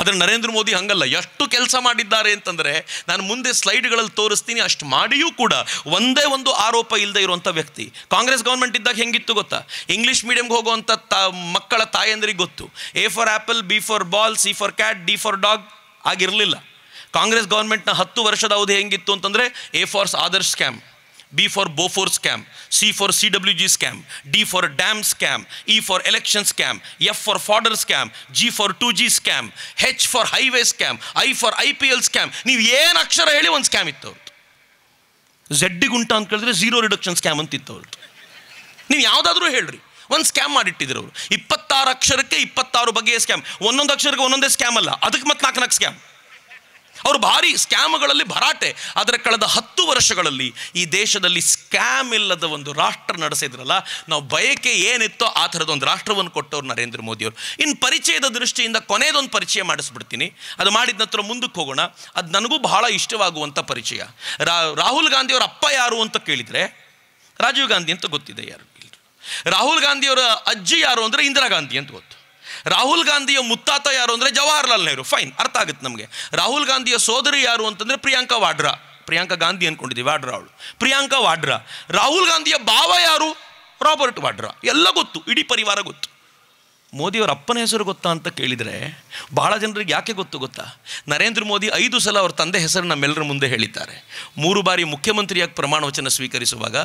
ಆದರೆ ನರೇಂದ್ರ ಮೋದಿ ಹಂಗಲ್ಲ ಎಷ್ಟು ಕೆಲಸ ಮಾಡಿದ್ದಾರೆ ಅಂತಂದರೆ ನಾನು ಮುಂದೆ ಸ್ಲೈಡ್ಗಳಲ್ಲಿ ತೋರಿಸ್ತೀನಿ ಅಷ್ಟು ಮಾಡಿಯೂ ಕೂಡ ಒಂದೇ ಒಂದು ಆರೋಪ ಇಲ್ಲದೆ ಇರುವಂಥ ವ್ಯಕ್ತಿ ಕಾಂಗ್ರೆಸ್ ಗೌರ್ಮೆಂಟ್ ಇದ್ದಾಗ ಹೆಂಗಿತ್ತು ಗೊತ್ತಾ ಇಂಗ್ಲೀಷ್ ಮೀಡಿಯಂಗೆ ಹೋಗುವಂಥ ತ ಮಕ್ಕಳ ತಾಯಂದ್ರಿಗೆ ಗೊತ್ತು A for apple B for ball C for cat D for dog ಆಗಿರಲಿಲ್ಲ ಕಾಂಗ್ರೆಸ್ ಗೌರ್ಮೆಂಟ್ನ ಹತ್ತು ವರ್ಷದ ಅವಧಿ ಹೆಂಗಿತ್ತು ಅಂತಂದರೆ A for Adarsh scam B for Beaufort scam, C for CWG scam, D for dam scam, E for election scam, F for fodder scam, G for 2G scam, H for highway scam, I for IPL scam. ನೀವು ಏನು ಅಕ್ಷರ ಹೇಳಿ ಒಂದು scam ಇತ್ತು ಅವ್ರದ್ದು ಝೆಡ್ಡಿಗೆ ಉಂಟ ಅಂತ ಕೇಳಿದ್ರೆ zero reduction scam ಅಂತ ಇತ್ತು ಅವ್ರದ್ದು ನೀವು ಯಾವುದಾದ್ರೂ ಹೇಳ್ರಿ ಒಂದು ಸ್ಕ್ಯಾಮ್ ಮಾಡಿಟ್ಟಿದ್ರು ಅವರು ಇಪ್ಪತ್ತಾರು ಅಕ್ಷರಕ್ಕೆ ಇಪ್ಪತ್ತಾರು ಬಗೆಯ ಸ್ಕ್ಯಾಮ್ ಒಂದೊಂದು ಅಕ್ಷರಕ್ಕೆ ಒಂದೊಂದೇ ಸ್ಕ್ಯಾಮ್ ಅಲ್ಲ ಅದಕ್ಕೆ ಮತ್ತೆ ನಾಲ್ಕು ನಾಲ್ಕು ಸ್ಕ್ಯಾಮ್ ಅವರು ಭಾರಿ ಸ್ಕ್ಯಾಮ್ಗಳಲ್ಲಿ ಭರಾಟೆ ಆದರೆ ಕಳೆದ ಹತ್ತು ವರ್ಷಗಳಲ್ಲಿ ಈ ದೇಶದಲ್ಲಿ ಸ್ಕ್ಯಾಮ್ ಇಲ್ಲದ ಒಂದು ರಾಷ್ಟ್ರ ನಡೆಸಿದ್ರಲ್ಲ ನಾವು ಬಯಕೆ ಏನಿತ್ತೋ ಆ ಥರದ ಒಂದು ರಾಷ್ಟ್ರವನ್ನು ಕೊಟ್ಟವ್ರು ನರೇಂದ್ರ ಮೋದಿಯವರು ಇನ್ನು ಪರಿಚಯದ ದೃಷ್ಟಿಯಿಂದ ಕೊನೆಯದೊಂದು ಪರಿಚಯ ಮಾಡಿಸ್ಬಿಡ್ತೀನಿ ಅದು ಮಾಡಿದ ನಂತರ ಮುಂದಕ್ಕೆ ಹೋಗೋಣ ಅದು ನನಗೂ ಬಹಳ ಇಷ್ಟವಾಗುವಂಥ ಪರಿಚಯ ರಾಹುಲ್ ಗಾಂಧಿಯವರ ಅಪ್ಪ ಯಾರು ಅಂತ ಕೇಳಿದರೆ ರಾಜೀವ್ ಗಾಂಧಿ ಅಂತ ಗೊತ್ತಿದೆ ಯಾರು ರಾಹುಲ್ ಗಾಂಧಿಯವರ ಅಜ್ಜಿ ಯಾರು ಅಂದರೆ ಇಂದಿರಾ ಗಾಂಧಿ ಅಂತ ಗೊತ್ತು ರಾಹುಲ್ ಗಾಂಧಿಯ ಮುತ್ತಾತ ಯಾರು ಅಂದರೆ ಜವಾಹರ್ಲಾಲ್ ನೆಹರು ಫೈನ್ ಅರ್ಥ ಆಗುತ್ತೆ ನಮಗೆ ರಾಹುಲ್ ಗಾಂಧಿಯ ಸೋದರಿ ಯಾರು ಅಂತಂದರೆ ಪ್ರಿಯಾಂಕಾ ವಾಡ್ರಾ ಪ್ರಿಯಾಂಕಾ ಗಾಂಧಿ ಅಂದ್ಕೊಂಡಿದ್ದೀವಿ ವಾಡ್ರಾ ಅವಳು ಪ್ರಿಯಾಂಕಾ ವಾಡ್ರಾ ರಾಹುಲ್ ಗಾಂಧಿಯ ಭಾವ ಯಾರು ರಾಬರ್ಟ್ ವಾಡ್ರಾ ಎಲ್ಲ ಗೊತ್ತು ಇಡೀ ಪರಿವಾರ ಗೊತ್ತು ಮೋದಿಯವರ ಅಪ್ಪನ ಹೆಸರು ಗೊತ್ತಾ ಅಂತ ಕೇಳಿದರೆ ಬಹಳ ಜನರಿಗೆ ಯಾಕೆ ಗೊತ್ತು ಗೊತ್ತಾ ನರೇಂದ್ರ ಮೋದಿ ಐದು ಸಲ ಅವರ ತಂದೆ ಹೆಸರು ನಮ್ಮೆಲ್ಲರ ಮುಂದೆ ಹೇಳಿದ್ದಾರೆ ಮೂರು ಬಾರಿ ಮುಖ್ಯಮಂತ್ರಿಯಾಗಿ ಪ್ರಮಾಣವಚನ ಸ್ವೀಕರಿಸುವಾಗ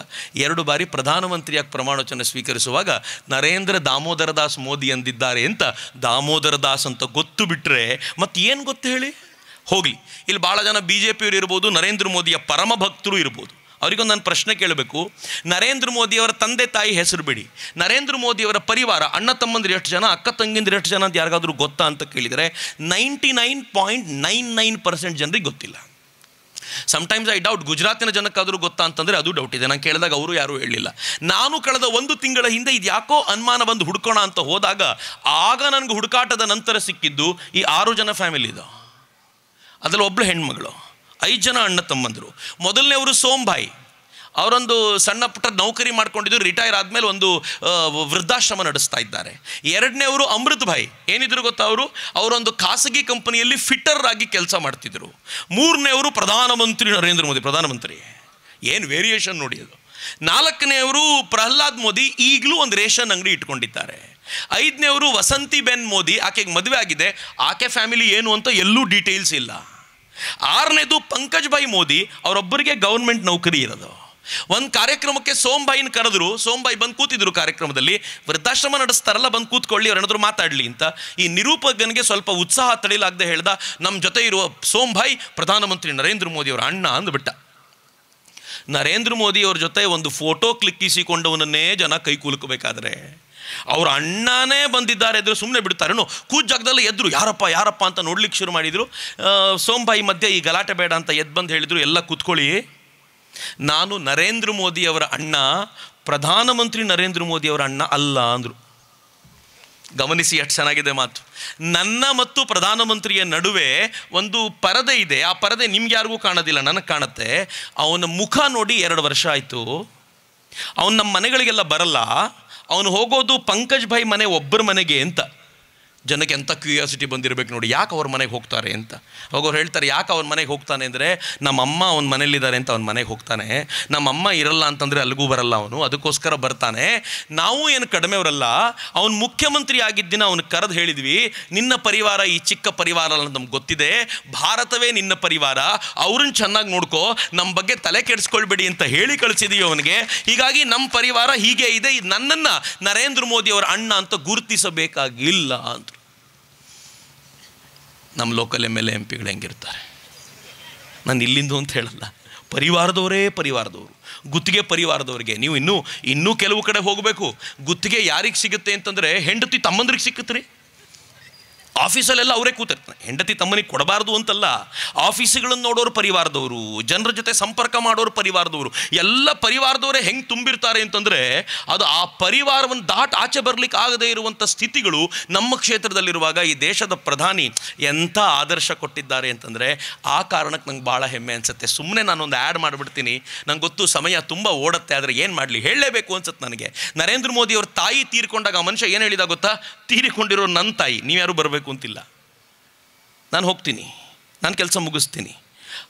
ಎರಡು ಬಾರಿ ಪ್ರಧಾನಮಂತ್ರಿಯಾಗಿ ಪ್ರಮಾಣವಚನ ಸ್ವೀಕರಿಸುವಾಗ ನರೇಂದ್ರ ದಾಮೋದರ ದಾಸ್ ಮೋದಿ ಎಂದಿದ್ದಾರೆ ಅಂತ ದಾಮೋದರ ದಾಸ್ ಅಂತ ಗೊತ್ತು ಬಿಟ್ಟರೆ ಮತ್ತು ಏನು ಗೊತ್ತು ಹೇಳಿ ಹೋಗಲಿ ಇಲ್ಲಿ ಭಾಳ ಜನ ಬಿ ಜೆ ಪಿಯವರು ಇರ್ಬೋದು ನರೇಂದ್ರ ಮೋದಿಯ ಪರಮ ಭಕ್ತರು ಇರ್ಬೋದು ಅವರಿಗೊಂದು ನಾನು ಪ್ರಶ್ನೆ ಕೇಳಬೇಕು ನರೇಂದ್ರ ಮೋದಿಯವರ ತಂದೆ ತಾಯಿ ಹೆಸರು ಬಿಡಿ ನರೇಂದ್ರ ಮೋದಿಯವರ ಪರಿವಾರ ಅಣ್ಣ ತಮ್ಮಂದ್ರೆ ಎಷ್ಟು ಜನ ಅಕ್ಕ ತಂಗಿಂದ್ರೆ ಎಷ್ಟು ಜನ ಅಂತ ಯಾರಿಗಾದರೂ ಗೊತ್ತಾ ಅಂತ ಕೇಳಿದರೆ ninety nine point nine nine percent ಜನರಿಗೆ ಗೊತ್ತಿಲ್ಲ ಸಮ್ಟೈಮ್ಸ್ ಐ ಡೌಟ್ ಗುಜರಾತಿನ ಜನಕ್ಕಾದರೂ ಗೊತ್ತಾ ಅಂತಂದರೆ ಅದು ಡೌಟ್ ಇದೆ ನಾನು ಕೇಳಿದಾಗ ಅವರು ಯಾರೂ ಹೇಳಿಲ್ಲ ನಾನು ಕಳೆದ ಒಂದು ತಿಂಗಳ ಹಿಂದೆ ಇದು ಯಾಕೋ ಅನುಮಾನ ಬಂದು ಹುಡ್ಕೋಣ ಅಂತ ಹೋದಾಗ ಆಗ ನನಗೆ ಹುಡುಕಾಟದ ನಂತರ ಸಿಕ್ಕಿದ್ದು ಈ ಆರು ಜನ ಫ್ಯಾಮಿಲಿದು ಅದರಲ್ಲಿ ಒಬ್ಬಳು ಹೆಣ್ಮಗಳು ಐದು ಜನ ಅಣ್ಣ ತಮ್ಮಂದರು ಮೊದಲನೇವರು ಸೋಂಬಾಯಿ ಅವರೊಂದು ಸಣ್ಣ ಪುಟ್ಟ ನೌಕರಿ ಮಾಡ್ಕೊಂಡಿದ್ದು ರಿಟೈರ್ ಆದಮೇಲೆ ಒಂದು ವೃದ್ಧಾಶ್ರಮ ನಡೆಸ್ತಾ ಇದ್ದಾರೆ ಅವರು ಅಮೃತ್ ಭಾಯ್ ಏನಿದ್ರು ಗೊತ್ತಾ ಅವರು ಅವರೊಂದು ಖಾಸಗಿ ಕಂಪನಿಯಲ್ಲಿ ಫಿಟ್ಟರ್ ಆಗಿ ಕೆಲಸ ಮಾಡ್ತಿದ್ರು ಅವರು ಪ್ರಧಾನಮಂತ್ರಿ ನರೇಂದ್ರ ಮೋದಿ ಪ್ರಧಾನಮಂತ್ರಿ ಏನು ವೇರಿಯೇಷನ್ ನೋಡಿ ಅದು ನಾಲ್ಕನೆಯವರು ಪ್ರಹ್ಲಾದ್ ಮೋದಿ ಈಗಲೂ ಒಂದು ರೇಷನ್ ಅಂಗಡಿ ಇಟ್ಕೊಂಡಿದ್ದಾರೆ ಐದನೇವರು ಬೆನ್ ಮೋದಿ ಆಕೆಗೆ ಮದುವೆ ಆಗಿದೆ ಆಕೆ ಫ್ಯಾಮಿಲಿ ಏನು ಅಂತ ಎಲ್ಲೂ ಡೀಟೇಲ್ಸ್ ಇಲ್ಲ ಆರನೇದು ಪಂಕಜ್ ಪಂಕಜ್ಬಾಯಿ ಮೋದಿ ಅವರೊಬ್ಬರಿಗೆ ಗೌರ್ಮೆಂಟ್ ನೌಕರಿ ಇರೋದು ಒಂದು ಕಾರ್ಯಕ್ರಮಕ್ಕೆ ಸೋಂಬಾಯಿನ ಕರೆದ್ರು ಸೋಂಬಾಯಿ ಬಂದು ಕೂತಿದ್ರು ಕಾರ್ಯಕ್ರಮದಲ್ಲಿ ವೃದ್ಧಾಶ್ರಮ ನಡೆಸ್ತಾರಲ್ಲ ಬಂದು ಕೂತ್ಕೊಳ್ಳಿ ಏನಾದ್ರು ಮಾತಾಡಲಿ ಅಂತ ಈ ನಿರೂಪಕನಿಗೆ ಸ್ವಲ್ಪ ಉತ್ಸಾಹ ತಳಿಲಾಗದೆ ಹೇಳ್ದ ನಮ್ಮ ಜೊತೆ ಇರುವ ಸೋಮ್ಬಾಯಿ ಪ್ರಧಾನಮಂತ್ರಿ ನರೇಂದ್ರ ಮೋದಿ ಅವರ ಅಣ್ಣ ಅಂದ್ಬಿಟ್ಟ ನರೇಂದ್ರ ಮೋದಿ ಅವ್ರ ಜೊತೆ ಒಂದು ಫೋಟೋ ಕ್ಲಿಕ್ಕಿಸಿಕೊಂಡವನನ್ನೇ ಜನ ಕೈ ಕುಲುಕಬೇಕಾದ್ರೆ ಅವರ ಅಣ್ಣನೇ ಬಂದಿದ್ದಾರೆ ಎದುರು ಸುಮ್ಮನೆ ಬಿಡ್ತಾರೇನು ಜಾಗದಲ್ಲಿ ಎದ್ರು ಯಾರಪ್ಪ ಯಾರಪ್ಪ ಅಂತ ನೋಡ್ಲಿಕ್ಕೆ ಶುರು ಮಾಡಿದರು ಸೋಂಬಾಯಿ ಮಧ್ಯೆ ಈ ಗಲಾಟೆ ಬೇಡ ಅಂತ ಎದ್ದು ಬಂದು ಹೇಳಿದರು ಎಲ್ಲ ಕೂತ್ಕೊಳ್ಳಿ ನಾನು ನರೇಂದ್ರ ಮೋದಿಯವರ ಅಣ್ಣ ಪ್ರಧಾನಮಂತ್ರಿ ನರೇಂದ್ರ ಮೋದಿಯವರ ಅಣ್ಣ ಅಲ್ಲ ಅಂದರು ಗಮನಿಸಿ ಎಷ್ಟು ಚೆನ್ನಾಗಿದೆ ಮಾತು ನನ್ನ ಮತ್ತು ಪ್ರಧಾನಮಂತ್ರಿಯ ನಡುವೆ ಒಂದು ಪರದೆ ಇದೆ ಆ ಪರದೆ ನಿಮ್ಗೆ ಯಾರಿಗೂ ಕಾಣೋದಿಲ್ಲ ನನಗೆ ಕಾಣುತ್ತೆ ಅವನ ಮುಖ ನೋಡಿ ಎರಡು ವರ್ಷ ಆಯಿತು ಅವನು ನಮ್ಮ ಮನೆಗಳಿಗೆಲ್ಲ ಬರಲ್ಲ ಅವನು ಹೋಗೋದು ಪಂಕಜ್ ಭಾಯ್ ಮನೆ ಒಬ್ಬರ ಮನೆಗೆ ಅಂತ ಜನಕ್ಕೆ ಎಂಥ ಕ್ಯೂರಿಯಾಸಿಟಿ ಬಂದಿರಬೇಕು ನೋಡಿ ಯಾಕೆ ಅವ್ರ ಮನೆಗೆ ಹೋಗ್ತಾರೆ ಅಂತ ಅವಾಗ ಅವ್ರು ಹೇಳ್ತಾರೆ ಯಾಕೆ ಅವ್ರ ಮನೆಗೆ ಹೋಗ್ತಾನೆ ಅಂದರೆ ನಮ್ಮಮ್ಮ ಅವ್ನ ಮನೇಲಿದ್ದಾರೆ ಅಂತ ಅವ್ನ ಮನೆಗೆ ಹೋಗ್ತಾನೆ ಅಮ್ಮ ಇರಲ್ಲ ಅಂತಂದರೆ ಅಲ್ಲಿಗೂ ಬರಲ್ಲ ಅವನು ಅದಕ್ಕೋಸ್ಕರ ಬರ್ತಾನೆ ನಾವು ಏನು ಅವರಲ್ಲ ಅವನು ಮುಖ್ಯಮಂತ್ರಿ ಆಗಿದ್ದಿನ ಅವನು ಕರೆದು ಹೇಳಿದ್ವಿ ನಿನ್ನ ಪರಿವಾರ ಈ ಚಿಕ್ಕ ಪರಿವಾರ ಅಲ್ಲ ನಮ್ಗೆ ಗೊತ್ತಿದೆ ಭಾರತವೇ ನಿನ್ನ ಪರಿವಾರ ಅವ್ರನ್ನ ಚೆನ್ನಾಗಿ ನೋಡ್ಕೊ ನಮ್ಮ ಬಗ್ಗೆ ತಲೆ ಕೆಡಿಸ್ಕೊಳ್ಬೇಡಿ ಅಂತ ಹೇಳಿ ಕಳಿಸಿದೀವಿ ಅವನಿಗೆ ಹೀಗಾಗಿ ನಮ್ಮ ಪರಿವಾರ ಹೀಗೆ ಇದೆ ನನ್ನನ್ನು ನರೇಂದ್ರ ಮೋದಿ ಅವರ ಅಣ್ಣ ಅಂತ ಗುರುತಿಸಬೇಕಾಗಿಲ್ಲ ಅಂತ ನಮ್ಮ local M L A M ಪಿಗಳು ಹೆಂಗಿರ್ತಾರೆ ನಾನು ಇಲ್ಲಿಂದು ಅಂತ ಹೇಳಲ್ಲ ಪರಿವಾರದವರೇ ಪರಿವಾರದವರು ಗುತ್ತಿಗೆ ಪರಿವಾರದವರಿಗೆ ನೀವು ಇನ್ನೂ ಇನ್ನೂ ಕೆಲವು ಕಡೆ ಹೋಗಬೇಕು ಗುತ್ತಿಗೆ ಯಾರಿಗೆ ಸಿಗುತ್ತೆ ಅಂತಂದರೆ ಹೆಂಡತಿ ತಮ್ಮಂದ್ರಿಗೆ ಸಿಕ್ಕುತ್ತೆ ರೀ ಆಫೀಸಲ್ಲೆಲ್ಲ ಅವರೇ ಕೂತಿರ್ತಾರೆ ಹೆಂಡತಿ ತಮ್ಮನಿಗೆ ಕೊಡಬಾರ್ದು ಅಂತಲ್ಲ ಆಫೀಸ್ಗಳನ್ನು ನೋಡೋರು ಪರಿವಾರದವರು ಜನರ ಜೊತೆ ಸಂಪರ್ಕ ಮಾಡೋರು ಪರಿವಾರದವರು ಎಲ್ಲ ಪರಿವಾರದವರೇ ಹೆಂಗೆ ತುಂಬಿರ್ತಾರೆ ಅಂತಂದರೆ ಅದು ಆ ಪರಿವಾರವನ್ನು ದಾಟ್ ಆಚೆ ಬರಲಿಕ್ಕೆ ಆಗದೇ ಇರುವಂಥ ಸ್ಥಿತಿಗಳು ನಮ್ಮ ಕ್ಷೇತ್ರದಲ್ಲಿರುವಾಗ ಈ ದೇಶದ ಪ್ರಧಾನಿ ಎಂಥ ಆದರ್ಶ ಕೊಟ್ಟಿದ್ದಾರೆ ಅಂತಂದರೆ ಆ ಕಾರಣಕ್ಕೆ ನಂಗೆ ಭಾಳ ಹೆಮ್ಮೆ ಅನಿಸುತ್ತೆ ಸುಮ್ಮನೆ ನಾನೊಂದು ಆ್ಯಡ್ ಮಾಡಿಬಿಡ್ತೀನಿ ನಂಗೆ ಗೊತ್ತು ಸಮಯ ತುಂಬ ಓಡುತ್ತೆ ಆದರೆ ಏನು ಮಾಡಲಿ ಹೇಳಲೇಬೇಕು ಅನ್ಸುತ್ತೆ ನನಗೆ ನರೇಂದ್ರ ಮೋದಿ ಅವ್ರ ತಾಯಿ ತೀರಿಕೊಂಡಾಗ ಆ ಮನುಷ್ಯ ಏನು ಹೇಳಿದ ಗೊತ್ತಾ ತೀರಿಕೊಂಡಿರೋ ನನ್ನ ತಾಯಿ ನೀವ್ಯಾರು ಬರಬೇಕು ಕುಂತಿಲ್ಲ ನಾನು ಹೋಗ್ತೀನಿ ನಾನು ಕೆಲಸ ಮುಗಿಸ್ತೀನಿ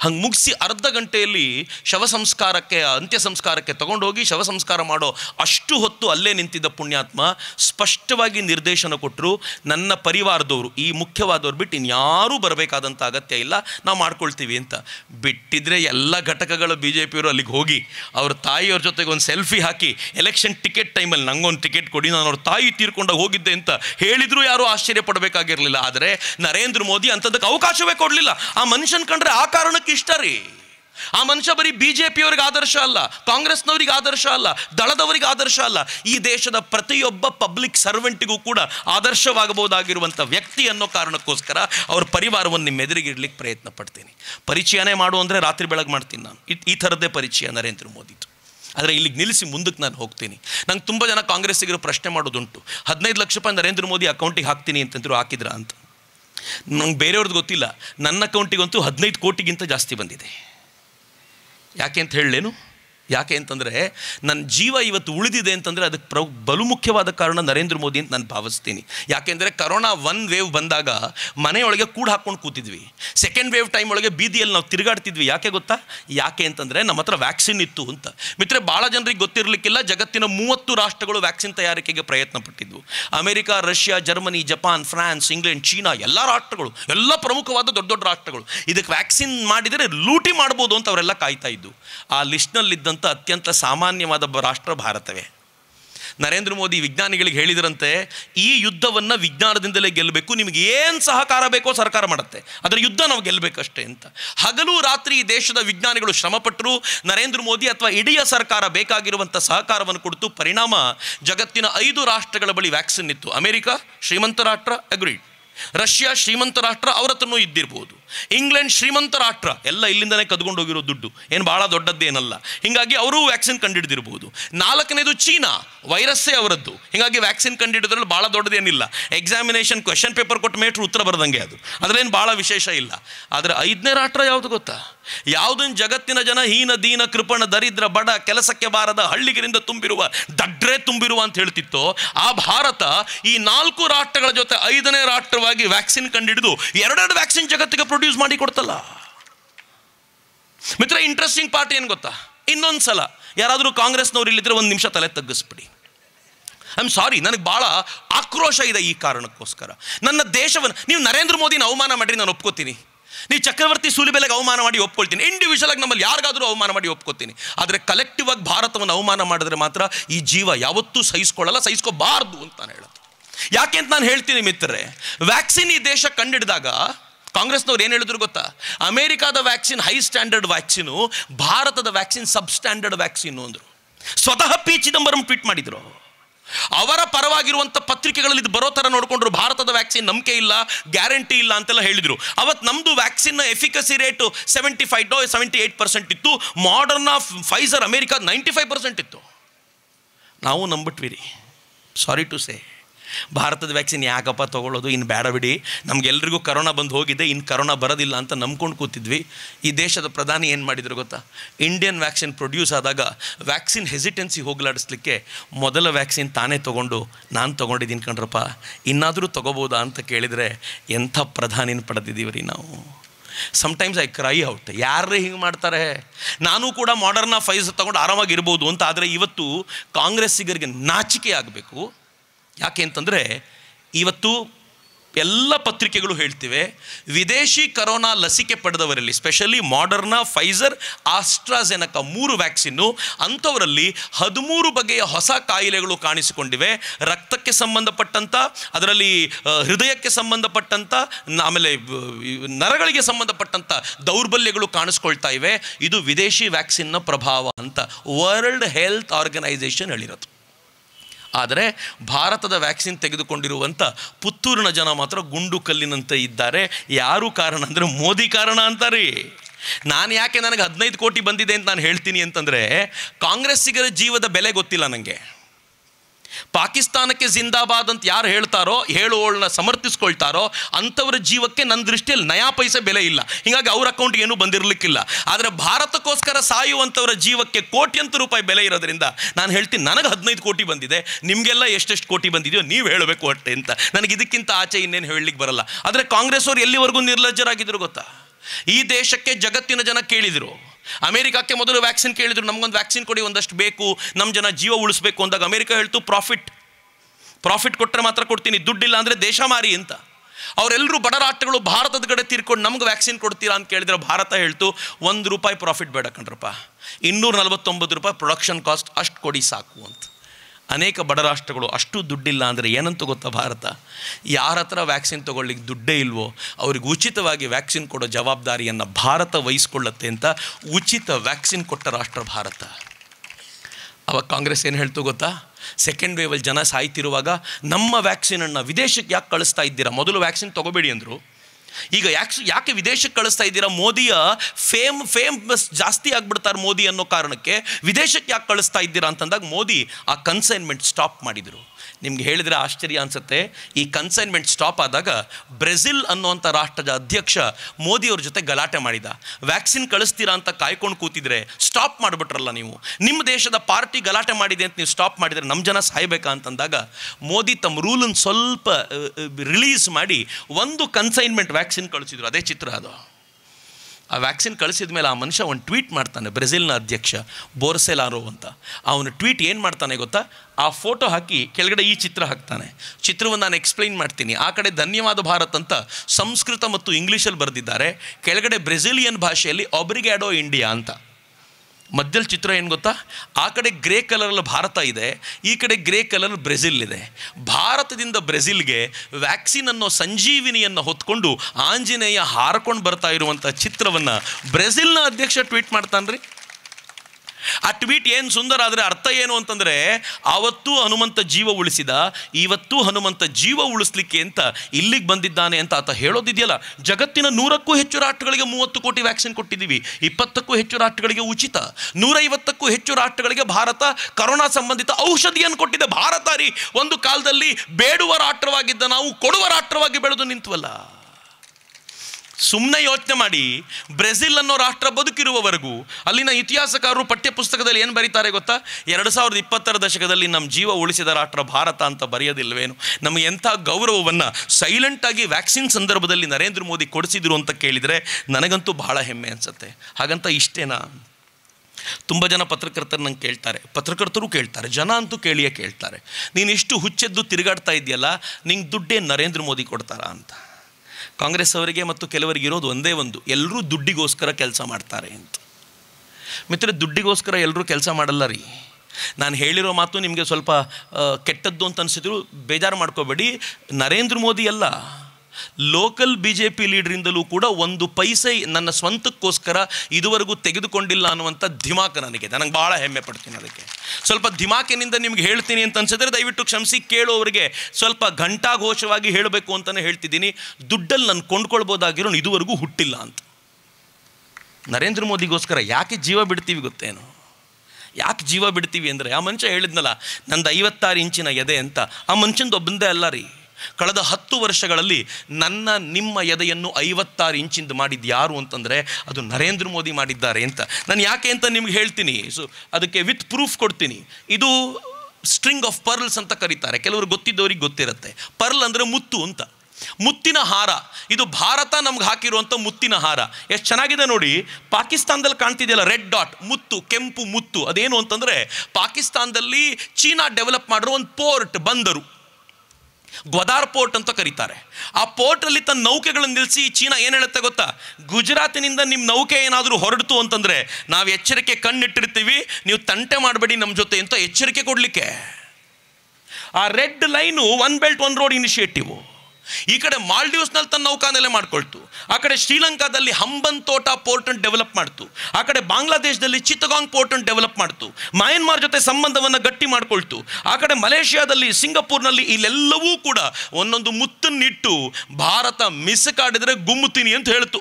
ಹಂಗೆ ಮುಗಿಸಿ ಅರ್ಧ ಗಂಟೆಯಲ್ಲಿ ಶವ ಸಂಸ್ಕಾರಕ್ಕೆ ಅಂತ್ಯ ಸಂಸ್ಕಾರಕ್ಕೆ ತಗೊಂಡೋಗಿ ಶವ ಸಂಸ್ಕಾರ ಮಾಡೋ ಅಷ್ಟು ಹೊತ್ತು ಅಲ್ಲೇ ನಿಂತಿದ್ದ ಪುಣ್ಯಾತ್ಮ ಸ್ಪಷ್ಟವಾಗಿ ನಿರ್ದೇಶನ ಕೊಟ್ಟರು ನನ್ನ ಪರಿವಾರದವರು ಈ ಮುಖ್ಯವಾದವ್ರು ಬಿಟ್ಟು ಇನ್ಯಾರೂ ಬರಬೇಕಾದಂಥ ಅಗತ್ಯ ಇಲ್ಲ ನಾವು ಮಾಡ್ಕೊಳ್ತೀವಿ ಅಂತ ಬಿಟ್ಟಿದ್ರೆ ಎಲ್ಲ ಘಟಕಗಳು ಬಿ ಜೆ ಪಿಯವರು ಅಲ್ಲಿಗೆ ಹೋಗಿ ಅವ್ರ ತಾಯಿಯವ್ರ ಜೊತೆಗೆ ಒಂದು ಸೆಲ್ಫಿ ಹಾಕಿ ಎಲೆಕ್ಷನ್ ಟಿಕೆಟ್ ಟೈಮಲ್ಲಿ ನನಗೊಂದು ಟಿಕೆಟ್ ಕೊಡಿ ನಾನು ಅವ್ರ ತಾಯಿ ತೀರ್ಕೊಂಡು ಹೋಗಿದ್ದೆ ಅಂತ ಹೇಳಿದರೂ ಯಾರೂ ಆಶ್ಚರ್ಯ ಪಡಬೇಕಾಗಿರಲಿಲ್ಲ ಆದರೆ ನರೇಂದ್ರ ಮೋದಿ ಅಂಥದ್ದಕ್ಕೆ ಅವಕಾಶವೇ ಕೊಡಲಿಲ್ಲ ಆ ಮನುಷ್ಯನ ಕಂಡ್ರೆ ಆ ಕಾರಣಕ್ಕೆ ಇಷ್ಟ ರೀ ಆ ಮನುಷ್ಯ ಬರೀ ಬಿ ಜೆ ಪಿಯವ್ರಿಗೆ ಆದರ್ಶ ಅಲ್ಲ ಕಾಂಗ್ರೆಸ್ನವ್ರಿಗೆ ಆದರ್ಶ ಅಲ್ಲ ದಳದವರಿಗೆ ಆದರ್ಶ ಅಲ್ಲ ಈ ದೇಶದ ಪ್ರತಿಯೊಬ್ಬ ಪಬ್ಲಿಕ್ ಸರ್ವೆಂಟಿಗೂ ಕೂಡ ಆದರ್ಶವಾಗಬಹುದಾಗಿರುವಂಥ ವ್ಯಕ್ತಿ ಅನ್ನೋ ಕಾರಣಕ್ಕೋಸ್ಕರ ಅವ್ರ ಪರಿವಾರವನ್ನು ನಿಮ್ಮ ಎದುರಿಗಿಡ್ಲಿಕ್ಕೆ ಪ್ರಯತ್ನ ಪಡ್ತೀನಿ ಪರಿಚಯನೇ ಮಾಡು ಅಂದರೆ ರಾತ್ರಿ ಬೆಳಗ್ಗೆ ಮಾಡ್ತೀನಿ ನಾನು ಈ ಥರದ್ದೇ ಪರಿಚಯ ನರೇಂದ್ರ ಮೋದಿದು ಆದರೆ ಇಲ್ಲಿಗೆ ನಿಲ್ಲಿಸಿ ಮುಂದಕ್ಕೆ ನಾನು ಹೋಗ್ತೀನಿ ನಂಗೆ ತುಂಬ ಜನ ಕಾಂಗ್ರೆಸ್ಸಿಗಿರೋ ಪ್ರಶ್ನೆ ಮಾಡೋದುಂಟು ಹದಿನೈದು ಲಕ್ಷ ರೂಪಾಯಿ ನರೇಂದ್ರ ಮೋದಿ ಅಕೌಂಟಿಗೆ ಹಾಕ್ತೀನಿ ಅಂತಂದ್ರು ಹಾಕಿದ್ರ ಅಂತ ನಂಗೆ ಬೇರೆಯವ್ರದ್ದು ಗೊತ್ತಿಲ್ಲ ನನ್ನ ಅಕೌಂಟಿಗಂತೂ ಹದಿನೈದು ಕೋಟಿಗಿಂತ ಜಾಸ್ತಿ ಬಂದಿದೆ ಯಾಕೆ ಅಂತ ಹೇಳಲೇನು ಯಾಕೆ ಅಂತಂದರೆ ನನ್ನ ಜೀವ ಇವತ್ತು ಉಳಿದಿದೆ ಅಂತಂದರೆ ಅದಕ್ಕೆ ಪ್ರ ಬಲು ಮುಖ್ಯವಾದ ಕಾರಣ ನರೇಂದ್ರ ಮೋದಿ ಅಂತ ನಾನು ಭಾವಿಸ್ತೀನಿ ಯಾಕೆಂದರೆ ಕರೋನಾ ಒನ್ ವೇವ್ ಬಂದಾಗ ಮನೆಯೊಳಗೆ ಕೂಡ ಹಾಕ್ಕೊಂಡು ಕೂತಿದ್ವಿ ಸೆಕೆಂಡ್ ವೇವ್ ಟೈಮ್ ಒಳಗೆ ಬೀದಿಯಲ್ಲಿ ನಾವು ತಿರುಗಾಡ್ತಿದ್ವಿ ಯಾಕೆ ಗೊತ್ತಾ ಯಾಕೆ ಅಂತಂದರೆ ನಮ್ಮ ಹತ್ರ ವ್ಯಾಕ್ಸಿನ್ ಇತ್ತು ಅಂತ ಮಿತ್ರ ಭಾಳ ಜನರಿಗೆ ಗೊತ್ತಿರಲಿಕ್ಕಿಲ್ಲ ಜಗತ್ತಿನ ಮೂವತ್ತು ರಾಷ್ಟ್ರಗಳು ವ್ಯಾಕ್ಸಿನ್ ತಯಾರಿಕೆಗೆ ಪ್ರಯತ್ನ ಪಟ್ಟಿದ್ವು America Russia Germany Japan France England China ಎಲ್ಲ ರಾಷ್ಟ್ರಗಳು ಎಲ್ಲ ಪ್ರಮುಖವಾದ ದೊಡ್ಡ ದೊಡ್ಡ ರಾಷ್ಟ್ರಗಳು ಇದಕ್ಕೆ ವ್ಯಾಕ್ಸಿನ್ ಮಾಡಿದರೆ ಲೂಟಿ ಮಾಡ್ಬೋದು ಅಂತ ಅವರೆಲ್ಲ ಕಾಯ್ತಾ ಇದ್ದು ಆ ಲಿಸ್ಟ್ನಲ್ಲಿದ್ದಂಥ ಇರುವಂಥ ಅತ್ಯಂತ ಸಾಮಾನ್ಯವಾದ ರಾಷ್ಟ್ರ ಭಾರತವೇ ನರೇಂದ್ರ ಮೋದಿ ವಿಜ್ಞಾನಿಗಳಿಗೆ ಹೇಳಿದ್ರಂತೆ ಈ ಯುದ್ಧವನ್ನು ವಿಜ್ಞಾನದಿಂದಲೇ ಗೆಲ್ಲಬೇಕು ನಿಮಗೆ ಏನು ಸಹಕಾರ ಬೇಕೋ ಸರ್ಕಾರ ಮಾಡುತ್ತೆ ಅದರ ಯುದ್ಧ ನಾವು ಗೆಲ್ಲಬೇಕಷ್ಟೇ ಅಂತ ಹಗಲು ರಾತ್ರಿ ದೇಶದ ವಿಜ್ಞಾನಿಗಳು ಶ್ರಮಪಟ್ಟರು ನರೇಂದ್ರ ಮೋದಿ ಅಥವಾ ಇಡೀ ಸರ್ಕಾರ ಬೇಕಾಗಿರುವಂಥ ಸಹಕಾರವನ್ನು ಕೊಡ್ತು ಪರಿಣಾಮ ಜಗತ್ತಿನ ಐದು ರಾಷ್ಟ್ರಗಳ ಬಳಿ ವ್ಯಾಕ್ಸಿನ್ ಇತ್ತು ಅಮೆರಿಕ ಶ್ರೀಮಂತ ರಾಷ್ಟ್ರ ಅಗ್ರಿಡ್ ರಷ್ಯಾ ಶ್ರೀಮಂತ ರಾಷ್ಟ್ರ ಅವರತ್ರನೂ ಇದ್ದಿರ್ಬೋದು ಇಂಗ್ಲೆಂಡ್ ಶ್ರೀಮಂತ ರಾಷ್ಟ್ರ ಎಲ್ಲ ಇಲ್ಲಿಂದನೇ ಕದ್ಕೊಂಡು ಹೋಗಿರೋ ದುಡ್ಡು ಏನು ಭಾಳ ದೊಡ್ಡದ್ದೇನಲ್ಲ ಹೀಗಾಗಿ ಅವರು ವ್ಯಾಕ್ಸಿನ್ ಕಂಡುಹಿಡಿದಿರ್ಬೋದು ನಾಲ್ಕನೇದು ಚೀನಾ ವೈರಸ್ಸೇ ಅವರದ್ದು ಹೀಗಾಗಿ ವ್ಯಾಕ್ಸಿನ್ ಕಂಡುಹಿಡಿದ್ರಲ್ಲಿ ಭಾಳ ದೊಡ್ಡದೇನಿಲ್ಲ ಎಕ್ಸಾಮಿನೇಷನ್ ಕ್ವೆಶನ್ ಪೇಪರ್ ಕೊಟ್ಟ ಮೇಟ್ರು ಉತ್ತರ ಬರೆದಂಗೆ ಅದು ಅದರೇನು ಭಾಳ ವಿಶೇಷ ಇಲ್ಲ ಆದರೆ ಐದನೇ ರಾಷ್ಟ್ರ ಯಾವುದು ಗೊತ್ತಾ ಯಾವುದನ್ನು ಜಗತ್ತಿನ ಜನ ಹೀನ ದೀನ ಕೃಪಣ ದರಿದ್ರ ಬಡ ಕೆಲಸಕ್ಕೆ ಬಾರದ ಹಳ್ಳಿಗರಿಂದ ತುಂಬಿರುವ ದಡ್ರೆ ತುಂಬಿರುವ ಅಂತ ಹೇಳ್ತಿತ್ತು ಆ ಭಾರತ ಈ ನಾಲ್ಕು ರಾಷ್ಟ್ರಗಳ ಜೊತೆ ಐದನೇ ರಾಷ್ಟ್ರವಾಗಿ ವ್ಯಾಕ್ಸಿನ್ ಕಂಡುಹಿಡಿದು ಎರಡೆರಡು ವ್ಯಾಕ್ಸಿನ್ ಜಗತ್ತಿಗೆ ಪ್ರೊಡ್ಯೂಸ್ ಪ್ರೊಡ್ಯೂಸ್ ಮಾಡಿ ಕೊಡ್ತಲ್ಲ ಮಿತ್ರ ಇಂಟ್ರೆಸ್ಟಿಂಗ್ ಪಾರ್ಟ್ ಏನು ಗೊತ್ತಾ ಇನ್ನೊಂದು ಸಲ ಯಾರಾದರೂ ಕಾಂಗ್ರೆಸ್ನವ್ರು ಇಲ್ಲಿದ್ರೆ ಒಂದು ನಿಮಿಷ ತಲೆ ತಗ್ಗಿಸ್ಬಿಡಿ ಐ ಆಮ್ ಸಾರಿ ನನಗೆ ಭಾಳ ಆಕ್ರೋಶ ಇದೆ ಈ ಕಾರಣಕ್ಕೋಸ್ಕರ ನನ್ನ ದೇಶವನ್ನು ನೀವು ನರೇಂದ್ರ ಮೋದಿನ ಅವಮಾನ ಮಾಡಿರಿ ನಾನು ಒಪ್ಕೋತೀನಿ ನೀವು ಚಕ್ರವರ್ತಿ ಸೂಲಿಬೆಲೆಗೆ ಅವಮಾನ ಮಾಡಿ ಒಪ್ಕೊಳ್ತೀನಿ ಇಂಡಿವಿಜುವಲ್ ಆಗಿ ನಮ್ಮಲ್ಲಿ ಯಾರಿಗಾದರೂ ಅವಮಾನ ಮಾಡಿ ಒಪ್ಕೋತೀನಿ ಆದರೆ ಕಲೆಕ್ಟಿವ್ ಆಗಿ ಭಾರತವನ್ನು ಅವಮಾನ ಮಾಡಿದ್ರೆ ಮಾತ್ರ ಈ ಜೀವ ಯಾವತ್ತೂ ಸಹಿಸ್ಕೊಳ್ಳಲ್ಲ ಸಹಿಸ್ಕೋಬಾರ್ದು ಅಂತ ನಾನು ಹೇಳೋದು ಯಾಕೆ ಅಂತ ನಾನು ಹೇಳ್ತೀನಿ ಮಿತ್ರರೆ ವ್ಯಾಕ್ಸಿನ್ ಈ ದೇಶ ಕಂಡಿಡಿದಾಗ ಕಾಂಗ್ರೆಸ್ನವ್ರು ಏನು ಹೇಳಿದ್ರು ಗೊತ್ತಾ ಅಮೇರಿಕಾದ ವ್ಯಾಕ್ಸಿನ್ ಹೈ ಸ್ಟ್ಯಾಂಡರ್ಡ್ ವ್ಯಾಕ್ಸಿನು ಭಾರತದ ವ್ಯಾಕ್ಸಿನ್ ಸಬ್ ಸ್ಟ್ಯಾಂಡರ್ಡ್ ವ್ಯಾಕ್ಸಿನ್ ಅಂದರು ಸ್ವತಃ ಪಿ ಚಿದಂಬರಂ ಟ್ವೀಟ್ ಮಾಡಿದರು ಅವರ ಪರವಾಗಿರುವಂಥ ಪತ್ರಿಕೆಗಳಲ್ಲಿ ಇದು ಬರೋ ಥರ ನೋಡಿಕೊಂಡ್ರು ಭಾರತದ ವ್ಯಾಕ್ಸಿನ್ ನಂಬಿಕೆ ಇಲ್ಲ ಗ್ಯಾರಂಟಿ ಇಲ್ಲ ಅಂತೆಲ್ಲ ಹೇಳಿದರು ಅವತ್ತು ನಮ್ಮದು ವ್ಯಾಕ್ಸಿನ್ನ efficacy rate seventy five to seventy eight percent ಇತ್ತು ಮಾಡರ್ನ್ ಆಫ್ ಫೈಸರ್ ಅಮೇರಿಕಾದ ನೈಂಟಿ ಫೈವ್ ಪರ್ಸೆಂಟ್ ಇತ್ತು ನಾವು ನಂಬಿಟ್ವಿ ರೀ ಸಾರಿ ಟು ಸೇ ಭಾರತದ ವ್ಯಾಕ್ಸಿನ್ ಯಾಕಪ್ಪ ತೊಗೊಳ್ಳೋದು ಇನ್ನು ಬೇಡ ಬಿಡಿ ನಮಗೆಲ್ರಿಗೂ ಕರೋನಾ ಬಂದು ಹೋಗಿದೆ ಇನ್ನು ಕರೋನಾ ಬರೋದಿಲ್ಲ ಅಂತ ನಂಬ್ಕೊಂಡು ಕೂತಿದ್ವಿ ಈ ದೇಶದ ಪ್ರಧಾನಿ ಏನು ಮಾಡಿದ್ರು ಗೊತ್ತಾ ಇಂಡಿಯನ್ ವ್ಯಾಕ್ಸಿನ್ ಪ್ರೊಡ್ಯೂಸ್ ಆದಾಗ ವ್ಯಾಕ್ಸಿನ್ ಹೆಸಿಟೆನ್ಸಿ ಹೋಗ್ಲಾಡಿಸ್ಲಿಕ್ಕೆ ಮೊದಲ ವ್ಯಾಕ್ಸಿನ್ ತಾನೇ ತೊಗೊಂಡು ನಾನು ತೊಗೊಂಡಿದ್ದೀನಿ ಕಣ್ರಪ್ಪ ಇನ್ನಾದರೂ ತೊಗೋಬೋದಾ ಅಂತ ಕೇಳಿದರೆ ಎಂಥ ಪ್ರಧಾನಿನ ರೀ ನಾವು ಸಮಟೈಮ್ಸ್ ಐ ಕ್ರೈ ಔಟ್ ಯಾರೇ ಹಿಂಗೆ ಮಾಡ್ತಾರೆ ನಾನು ಕೂಡ ಮಾಡರ್ನ ಫೈಸ್ ತೊಗೊಂಡು ಆರಾಮಾಗಿರ್ಬೋದು ಅಂತ ಆದರೆ ಇವತ್ತು ಕಾಂಗ್ರೆಸ್ಸಿಗರಿಗೆ ನಾಚಿಕೆ ಆಗಬೇಕು ಯಾಕೆ ಅಂತಂದರೆ ಇವತ್ತು ಎಲ್ಲ ಪತ್ರಿಕೆಗಳು ಹೇಳ್ತಿವೆ ವಿದೇಶಿ ಕರೋನಾ ಲಸಿಕೆ ಪಡೆದವರಲ್ಲಿ ಸ್ಪೆಷಲಿ ಮಾಡರ್ನಾ ಫೈಸರ್ ಆಸ್ಟ್ರಾಜೆನಕ ಮೂರು ವ್ಯಾಕ್ಸಿನ್ನು ಅಂಥವರಲ್ಲಿ ಹದಿಮೂರು ಬಗೆಯ ಹೊಸ ಕಾಯಿಲೆಗಳು ಕಾಣಿಸಿಕೊಂಡಿವೆ ರಕ್ತಕ್ಕೆ ಸಂಬಂಧಪಟ್ಟಂಥ ಅದರಲ್ಲಿ ಹೃದಯಕ್ಕೆ ಸಂಬಂಧಪಟ್ಟಂಥ ಆಮೇಲೆ ನರಗಳಿಗೆ ಸಂಬಂಧಪಟ್ಟಂಥ ದೌರ್ಬಲ್ಯಗಳು ಕಾಣಿಸ್ಕೊಳ್ತಾ ಇವೆ ಇದು ವಿದೇಶಿ ವ್ಯಾಕ್ಸಿನ್ನ ಪ್ರಭಾವ ಅಂತ ವರ್ಲ್ಡ್ ಹೆಲ್ತ್ ಆರ್ಗನೈಸೇಷನ್ ಹೇಳಿರೋದು ಆದರೆ ಭಾರತದ ವ್ಯಾಕ್ಸಿನ್ ತೆಗೆದುಕೊಂಡಿರುವಂಥ ಪುತ್ತೂರಿನ ಜನ ಮಾತ್ರ ಗುಂಡು ಕಲ್ಲಿನಂತೆ ಇದ್ದಾರೆ ಯಾರು ಕಾರಣ ಅಂದರೆ ಮೋದಿ ಕಾರಣ ಅಂತಾರೆ ನಾನು ಯಾಕೆ ನನಗೆ ಹದಿನೈದು ಕೋಟಿ ಬಂದಿದೆ ಅಂತ ನಾನು ಹೇಳ್ತೀನಿ ಅಂತಂದರೆ ಕಾಂಗ್ರೆಸ್ಸಿಗರ ಜೀವದ ಬೆಲೆ ಗೊತ್ತಿಲ್ಲ ನನಗೆ ಪಾಕಿಸ್ತಾನಕ್ಕೆ ಜಿಂದಾಬಾದ್ ಅಂತ ಯಾರು ಹೇಳ್ತಾರೋ ಹೇಳುವಳನ್ನ ಸಮರ್ಥಿಸ್ಕೊಳ್ತಾರೋ ಅಂಥವ್ರ ಜೀವಕ್ಕೆ ನನ್ನ ದೃಷ್ಟಿಯಲ್ಲಿ ನಯಾ ಪೈಸೆ ಬೆಲೆ ಇಲ್ಲ ಹೀಗಾಗಿ ಅವ್ರ ಅಕೌಂಟ್ಗೆ ಏನೂ ಬಂದಿರಲಿಕ್ಕಿಲ್ಲ ಆದರೆ ಭಾರತಕ್ಕೋಸ್ಕರ ಸಾಯುವಂಥವ್ರ ಜೀವಕ್ಕೆ ಕೋಟ್ಯಂತ ರೂಪಾಯಿ ಬೆಲೆ ಇರೋದ್ರಿಂದ ನಾನು ಹೇಳ್ತೀನಿ ನನಗೆ ಹದಿನೈದು ಕೋಟಿ ಬಂದಿದೆ ನಿಮಗೆಲ್ಲ ಎಷ್ಟೆಷ್ಟು ಕೋಟಿ ಬಂದಿದೆಯೋ ನೀವು ಹೇಳಬೇಕು ಹೊಟ್ಟೆ ಅಂತ ನನಗೆ ಇದಕ್ಕಿಂತ ಆಚೆ ಇನ್ನೇನು ಹೇಳಲಿಕ್ಕೆ ಬರಲ್ಲ ಆದರೆ ಕಾಂಗ್ರೆಸ್ ಅವರು ಎಲ್ಲಿವರೆಗೂ ನಿರ್ಲಜ್ಜರಾಗಿದ್ದರು ಗೊತ್ತಾ ಈ ದೇಶಕ್ಕೆ ಜಗತ್ತಿನ ಜನ ಕೇಳಿದರು ಅಮೆರಿಕಕ್ಕೆ ಮೊದಲು ವ್ಯಾಕ್ಸಿನ್ ಕೇಳಿದ್ರು ನಮಗೊಂದು ವ್ಯಾಕ್ಸಿನ್ ಕೊಡಿ ಒಂದಷ್ಟು ಬೇಕು ನಮ್ಮ ಜನ ಜೀವ ಉಳಿಸ್ಬೇಕು ಅಂದಾಗ ಅಮೆರಿಕ ಹೇಳ್ತು ಪ್ರಾಫಿಟ್ ಪ್ರಾಫಿಟ್ ಕೊಟ್ಟರೆ ಮಾತ್ರ ಕೊಡ್ತೀನಿ ದುಡ್ಡಿಲ್ಲ ಅಂದರೆ ದೇಶ ಮಾರಿ ಅಂತ ಅವರೆಲ್ಲರೂ ಬಡ ರಾಷ್ಟ್ರಗಳು ಭಾರತದ ಕಡೆ ತೀರ್ಕೊಂಡು ನಮ್ಗೆ ವ್ಯಾಕ್ಸಿನ್ ಕೊಡ್ತೀರಾ ಅಂತ ಕೇಳಿದ್ರೆ ಭಾರತ ಹೇಳ್ತು ಒಂದು ರೂಪಾಯಿ ಪ್ರಾಫಿಟ್ ಬೇಡ ಕಣ್ರಪ್ಪ ಇನ್ನೂರ ನಲವತ್ತೊಂಬತ್ತು ರೂಪಾಯಿ ಪ್ರೊಡಕ್ಷನ್ ಕಾಸ್ಟ್ ಅಷ್ಟು ಕೊಡಿ ಸಾಕು ಅಂತ ಅನೇಕ ಬಡ ರಾಷ್ಟ್ರಗಳು ಅಷ್ಟು ದುಡ್ಡಿಲ್ಲ ಅಂದರೆ ಏನಂತ ಗೊತ್ತಾ ಭಾರತ ಯಾರ ಹತ್ರ ವ್ಯಾಕ್ಸಿನ್ ತೊಗೊಳ್ಳಿಕ್ಕೆ ದುಡ್ಡೇ ಇಲ್ವೋ ಅವ್ರಿಗೆ ಉಚಿತವಾಗಿ ವ್ಯಾಕ್ಸಿನ್ ಕೊಡೋ ಜವಾಬ್ದಾರಿಯನ್ನು ಭಾರತ ವಹಿಸ್ಕೊಳ್ಳುತ್ತೆ ಅಂತ ಉಚಿತ ವ್ಯಾಕ್ಸಿನ್ ಕೊಟ್ಟ ರಾಷ್ಟ್ರ ಭಾರತ ಅವಾಗ ಕಾಂಗ್ರೆಸ್ ಏನು ಹೇಳ್ತು ಗೊತ್ತಾ ಸೆಕೆಂಡ್ ವೇವಲ್ಲಿ ಜನ ಸಾಯ್ತಿರುವಾಗ ನಮ್ಮ ವ್ಯಾಕ್ಸಿನನ್ನು ವಿದೇಶಕ್ಕೆ ಯಾಕೆ ಕಳಿಸ್ತಾ ಇದ್ದೀರಾ ಮೊದಲು ವ್ಯಾಕ್ಸಿನ್ ತೊಗೋಬೇಡಿ ಅಂದರು ಈಗ ಯಾಕೆ ಯಾಕೆ ವಿದೇಶಕ್ಕೆ ಕಳಿಸ್ತಾ ಇದ್ದೀರಾ ಮೋದಿಯ ಫೇಮ್ ಫೇಮ್ ಜಾಸ್ತಿ ಆಗ್ಬಿಡ್ತಾರೆ ಮೋದಿ ಅನ್ನೋ ಕಾರಣಕ್ಕೆ ವಿದೇಶಕ್ಕೆ ಯಾಕೆ ಕಳಿಸ್ತಾ ಇದ್ದೀರಾ ಅಂತಂದಾಗ ಮೋದಿ ಆ ಕನ್ಸೈನ್ಮೆಂಟ್ ಸ್ಟಾಪ್ ಮಾಡಿದರು ನಿಮ್ಗೆ ಹೇಳಿದರೆ ಆಶ್ಚರ್ಯ ಅನಿಸುತ್ತೆ ಈ ಕನ್ಸೈನ್ಮೆಂಟ್ ಸ್ಟಾಪ್ ಆದಾಗ ಬ್ರೆಜಿಲ್ ಅನ್ನುವಂಥ ರಾಷ್ಟ್ರದ ಅಧ್ಯಕ್ಷ ಮೋದಿಯವ್ರ ಜೊತೆ ಗಲಾಟೆ ಮಾಡಿದ ವ್ಯಾಕ್ಸಿನ್ ಕಳಿಸ್ತೀರಾ ಅಂತ ಕಾಯ್ಕೊಂಡು ಕೂತಿದ್ರೆ ಸ್ಟಾಪ್ ಮಾಡಿಬಿಟ್ರಲ್ಲ ನೀವು ನಿಮ್ಮ ದೇಶದ ಪಾರ್ಟಿ ಗಲಾಟೆ ಮಾಡಿದೆ ಅಂತ ನೀವು ಸ್ಟಾಪ್ ಮಾಡಿದರೆ ನಮ್ಮ ಜನ ಸಾಯ್ಬೇಕಾ ಅಂತಂದಾಗ ಮೋದಿ ತಮ್ಮ ರೂಲನ್ನು ಸ್ವಲ್ಪ ರಿಲೀಸ್ ಮಾಡಿ ಒಂದು ಕನ್ಸೈನ್ಮೆಂಟ್ ವ್ಯಾಕ್ಸಿನ್ ಕಳಿಸಿದ್ರು ಅದೇ ಚಿತ್ರ ಅದು ಆ ವ್ಯಾಕ್ಸಿನ್ ಕಳಿಸಿದ ಮೇಲೆ ಆ ಮನುಷ್ಯ ಒಂದು ಟ್ವೀಟ್ ಮಾಡ್ತಾನೆ ಬ್ರೆಜಿಲ್ನ ಅಧ್ಯಕ್ಷ ಬೋರ್ಸೆಲಾರೋ ಅಂತ ಅವನು ಟ್ವೀಟ್ ಏನು ಮಾಡ್ತಾನೆ ಗೊತ್ತಾ ಆ ಫೋಟೋ ಹಾಕಿ ಕೆಳಗಡೆ ಈ ಚಿತ್ರ ಹಾಕ್ತಾನೆ ಚಿತ್ರವನ್ನು ನಾನು ಎಕ್ಸ್ಪ್ಲೈನ್ ಮಾಡ್ತೀನಿ ಆ ಕಡೆ ಧನ್ಯವಾದ ಭಾರತ್ ಅಂತ ಸಂಸ್ಕೃತ ಮತ್ತು ಇಂಗ್ಲೀಷಲ್ಲಿ ಬರೆದಿದ್ದಾರೆ ಕೆಳಗಡೆ ಬ್ರೆಝಿಲಿಯನ್ ಭಾಷೆಯಲ್ಲಿ ಒಬ್ರಿಗ್ಯಾಡೋ ಇಂಡಿಯಾ ಅಂತ ಮಧ್ಯದಲ್ಲಿ ಚಿತ್ರ ಏನು ಗೊತ್ತಾ ಆ ಕಡೆ ಗ್ರೇ ಕಲರಲ್ಲಿ ಭಾರತ ಇದೆ ಈ ಕಡೆ ಗ್ರೇ ಕಲರ್ ಬ್ರೆಜಿಲ್ ಇದೆ ಭಾರತದಿಂದ ಬ್ರೆಜಿಲ್ಗೆ ವ್ಯಾಕ್ಸಿನ್ ಅನ್ನೋ ಸಂಜೀವಿನಿಯನ್ನು ಹೊತ್ಕೊಂಡು ಆಂಜನೇಯ ಹಾರ್ಕೊಂಡು ಬರ್ತಾ ಇರುವಂಥ ಚಿತ್ರವನ್ನು ಬ್ರೆಜಿಲ್ನ ಅಧ್ಯಕ್ಷ ಟ್ವೀಟ್ ಮಾಡ್ತಾನೆ ರೀ ಆ ಟ್ವೀಟ್ ಏನು ಸುಂದರ ಆದರೆ ಅರ್ಥ ಏನು ಅಂತಂದರೆ ಆವತ್ತು ಹನುಮಂತ ಜೀವ ಉಳಿಸಿದ ಇವತ್ತು ಹನುಮಂತ ಜೀವ ಉಳಿಸ್ಲಿಕ್ಕೆ ಅಂತ ಇಲ್ಲಿಗೆ ಬಂದಿದ್ದಾನೆ ಅಂತ ಆತ ಹೇಳೋದಿದೆಯಲ್ಲ ಜಗತ್ತಿನ ನೂರಕ್ಕೂ ಹೆಚ್ಚು ರಾಷ್ಟ್ರಗಳಿಗೆ ಮೂವತ್ತು ಕೋಟಿ ವ್ಯಾಕ್ಸಿನ್ ಕೊಟ್ಟಿದ್ದೀವಿ ಇಪ್ಪತ್ತಕ್ಕೂ ಹೆಚ್ಚು ರಾಷ್ಟ್ರಗಳಿಗೆ ಉಚಿತ ನೂರೈವತ್ತಕ್ಕೂ ಹೆಚ್ಚು ರಾಷ್ಟ್ರಗಳಿಗೆ ಭಾರತ ಕರೋನಾ ಸಂಬಂಧಿತ ಔಷಧಿಯನ್ನು ಕೊಟ್ಟಿದೆ ಭಾರತ ರೀ ಒಂದು ಕಾಲದಲ್ಲಿ ಬೇಡುವ ರಾಷ್ಟ್ರವಾಗಿದ್ದ ನಾವು ಕೊಡುವ ರಾಷ್ಟ್ರವಾಗಿ ಬೆಳೆದು ನಿಂತವಲ್ಲ ಸುಮ್ಮನೆ ಯೋಚನೆ ಮಾಡಿ ಬ್ರೆಜಿಲ್ ಅನ್ನೋ ರಾಷ್ಟ್ರ ಬದುಕಿರುವವರೆಗೂ ಅಲ್ಲಿನ ಇತಿಹಾಸಕಾರರು ಪಠ್ಯಪುಸ್ತಕದಲ್ಲಿ ಏನು ಬರೀತಾರೆ ಗೊತ್ತಾ ಎರಡು ಸಾವಿರದ ಇಪ್ಪತ್ತರ ದಶಕದಲ್ಲಿ ನಮ್ಮ ಜೀವ ಉಳಿಸಿದ ರಾಷ್ಟ್ರ ಭಾರತ ಅಂತ ಬರೆಯೋದಿಲ್ವೇನು ನಮಗೆ ಎಂಥ ಗೌರವವನ್ನು ಸೈಲೆಂಟಾಗಿ ವ್ಯಾಕ್ಸಿನ್ ಸಂದರ್ಭದಲ್ಲಿ ನರೇಂದ್ರ ಮೋದಿ ಕೊಡಿಸಿದ್ರು ಅಂತ ಕೇಳಿದರೆ ನನಗಂತೂ ಬಹಳ ಹೆಮ್ಮೆ ಅನಿಸುತ್ತೆ ಹಾಗಂತ ಇಷ್ಟೇನಾ ತುಂಬ ಜನ ಪತ್ರಕರ್ತರು ನಂಗೆ ಕೇಳ್ತಾರೆ ಪತ್ರಕರ್ತರು ಕೇಳ್ತಾರೆ ಜನ ಅಂತೂ ಕೇಳಿಯೇ ಕೇಳ್ತಾರೆ ನೀನು ಇಷ್ಟು ಹುಚ್ಚೆದ್ದು ತಿರುಗಾಡ್ತಾ ಇದೆಯಲ್ಲ ನಿಂಗೆ ದುಡ್ಡೇ ನರೇಂದ್ರ ಮೋದಿ ಕೊಡ್ತಾರಾ ಅಂತ ಕಾಂಗ್ರೆಸ್ ಅವರಿಗೆ ಮತ್ತು ಕೆಲವರಿಗೆ ಇರೋದು ಒಂದೇ ಒಂದು ಎಲ್ಲರೂ ದುಡ್ಡಿಗೋಸ್ಕರ ಕೆಲಸ ಮಾಡ್ತಾರೆ ಅಂತ ಮಿತ್ರ ದುಡ್ಡಿಗೋಸ್ಕರ ಎಲ್ಲರೂ ಕೆಲಸ ಮಾಡಲ್ಲ ರೀ ನಾನು ಹೇಳಿರೋ ಮಾತು ನಿಮಗೆ ಸ್ವಲ್ಪ ಕೆಟ್ಟದ್ದು ಅಂತ ಅನಿಸಿದ್ರು ಬೇಜಾರು ಮಾಡ್ಕೋಬೇಡಿ ನರೇಂದ್ರ ಮೋದಿ ಅಲ್ಲ ಲೋಕಲ್ ಬಿ ಜೆ ಪಿ ಲೀಡ್ರಿಂದಲೂ ಕೂಡ ಒಂದು ಪೈಸೆ ನನ್ನ ಸ್ವಂತಕ್ಕೋಸ್ಕರ ಇದುವರೆಗೂ ತೆಗೆದುಕೊಂಡಿಲ್ಲ ಅನ್ನುವಂಥ ಧಿಮಾಕ ನನಗೆ ನನಗೆ ಭಾಳ ಹೆಮ್ಮೆ ಪಡ್ತೀನಿ ಅದಕ್ಕೆ ಸ್ವಲ್ಪ ಧಿಮಾಕಿನಿಂದ ನಿಮ್ಗೆ ಹೇಳ್ತೀನಿ ಅಂತ ಅನ್ಸಿದ್ರೆ ದಯವಿಟ್ಟು ಕ್ಷಮಿಸಿ ಕೇಳೋವರಿಗೆ ಸ್ವಲ್ಪ ಘಂಟಾಘೋಷವಾಗಿ ಹೇಳಬೇಕು ಅಂತಲೇ ಹೇಳ್ತಿದ್ದೀನಿ ದುಡ್ಡಲ್ಲಿ ನಾನು ಕೊಂಡ್ಕೊಳ್ಬೋದಾಗಿರೋ ಇದುವರೆಗೂ ಹುಟ್ಟಿಲ್ಲ ಅಂತ ನರೇಂದ್ರ ಮೋದಿಗೋಸ್ಕರ ಯಾಕೆ ಜೀವ ಬಿಡ್ತೀವಿ ಗೊತ್ತೇನು ಯಾಕೆ ಜೀವ ಬಿಡ್ತೀವಿ ಅಂದರೆ ಆ ಮನುಷ್ಯ ಹೇಳಿದ್ನಲ್ಲ ನಂದು ಐವತ್ತಾರು ಇಂಚಿನ ಎದೆ ಅಂತ ಆ ಮನುಷ್ಯಂದು ಒಬ್ಬಂದೇ ಅಲ್ಲ ರೀ ಕಳೆದ ಹತ್ತು ವರ್ಷಗಳಲ್ಲಿ ನನ್ನ ನಿಮ್ಮ ಎದೆಯನ್ನು ಐವತ್ತಾರು ಇಂಚಿಂದ ಮಾಡಿದ್ದು ಯಾರು ಅಂತಂದರೆ ಅದು ನರೇಂದ್ರ ಮೋದಿ ಮಾಡಿದ್ದಾರೆ ಅಂತ ನಾನು ಯಾಕೆ ಅಂತ ನಿಮ್ಗೆ ಹೇಳ್ತೀನಿ ಸೊ ಅದಕ್ಕೆ ವಿತ್ ಪ್ರೂಫ್ ಕೊಡ್ತೀನಿ ಇದು ಸ್ಟ್ರಿಂಗ್ ಆಫ್ ಪರ್ಲ್ಸ್ ಅಂತ ಕರೀತಾರೆ ಕೆಲವರು ಗೊತ್ತಿದ್ದವ್ರಿಗೆ ಗೊತ್ತಿರುತ್ತೆ ಪರ್ಲ್ ಅಂದರೆ ಮುತ್ತು ಅಂತ ಮುತ್ತಿನ ಹಾರ ಇದು ಭಾರತ ನಮ್ಗೆ ಹಾಕಿರುವಂಥ ಮುತ್ತಿನ ಹಾರ ಎಷ್ಟು ಚೆನ್ನಾಗಿದೆ ನೋಡಿ ಪಾಕಿಸ್ತಾನದಲ್ಲಿ ಕಾಣ್ತಿದೆಯಲ್ಲ ರೆಡ್ ಡಾಟ್ ಮುತ್ತು ಕೆಂಪು ಮುತ್ತು ಅದೇನು ಅಂತಂದರೆ ಪಾಕಿಸ್ತಾನದಲ್ಲಿ ಚೀನಾ ಡೆವಲಪ್ ಮಾಡಿರೋ ಒಂದು ಪೋರ್ಟ್ ಬಂದರು ಗ್ವದಾರ್ ಪೋರ್ಟ್ ಅಂತ ಕರೀತಾರೆ ಆ ಪೋರ್ಟಲ್ಲಿ ತನ್ನ ನೌಕೆಗಳನ್ನು ನಿಲ್ಲಿಸಿ ಚೀನಾ ಏನು ಹೇಳುತ್ತೆ ಗೊತ್ತಾ ಗುಜರಾತಿನಿಂದ ನಿಮ್ಮ ನೌಕೆ ಏನಾದರೂ ಹೊರಡ್ತು ಅಂತಂದರೆ ನಾವು ಎಚ್ಚರಿಕೆ ಕಣ್ಣಿಟ್ಟಿರ್ತೀವಿ ನೀವು ತಂಟೆ ಮಾಡಬೇಡಿ ನಮ್ಮ ಜೊತೆ ಅಂತ ಎಚ್ಚರಿಕೆ ಕೊಡಲಿಕ್ಕೆ ಆ red line one belt one road initiative ಈ ಕಡೆ ಮಾಲ್ಡೀವ್ಸ್ನಲ್ಲಿ ತನ್ನ ನೌಕಾನೆಲೆ ಮಾಡ್ಕೊಳ್ತು ಆ ಕಡೆ ಶ್ರೀಲಂಕಾದಲ್ಲಿ ಹಂಬನ್ ತೋಟ ಪೋರ್ಟನ್ನು ಡೆವಲಪ್ ಮಾಡ್ತು ಆ ಕಡೆ ಬಾಂಗ್ಲಾದೇಶದಲ್ಲಿ ಚಿತ್ತಗಾಂಗ್ ಪೋರ್ಟನ್ನು ಡೆವಲಪ್ ಮಾಡ್ತು ಮಯನ್ಮಾರ್ ಜೊತೆ ಸಂಬಂಧವನ್ನು ಗಟ್ಟಿ ಮಾಡಿಕೊಳ್ತು ಆ ಕಡೆ ಮಲೇಷ್ಯಾದಲ್ಲಿ ಸಿಂಗಪೂರ್ನಲ್ಲಿ ಇಲ್ಲೆಲ್ಲವೂ ಕೂಡ ಒಂದೊಂದು ಮುತ್ತನ್ನಿಟ್ಟು ಭಾರತ ಕಾಡಿದರೆ ಗುಮ್ಮುತ್ತೀನಿ ಅಂತ ಹೇಳ್ತು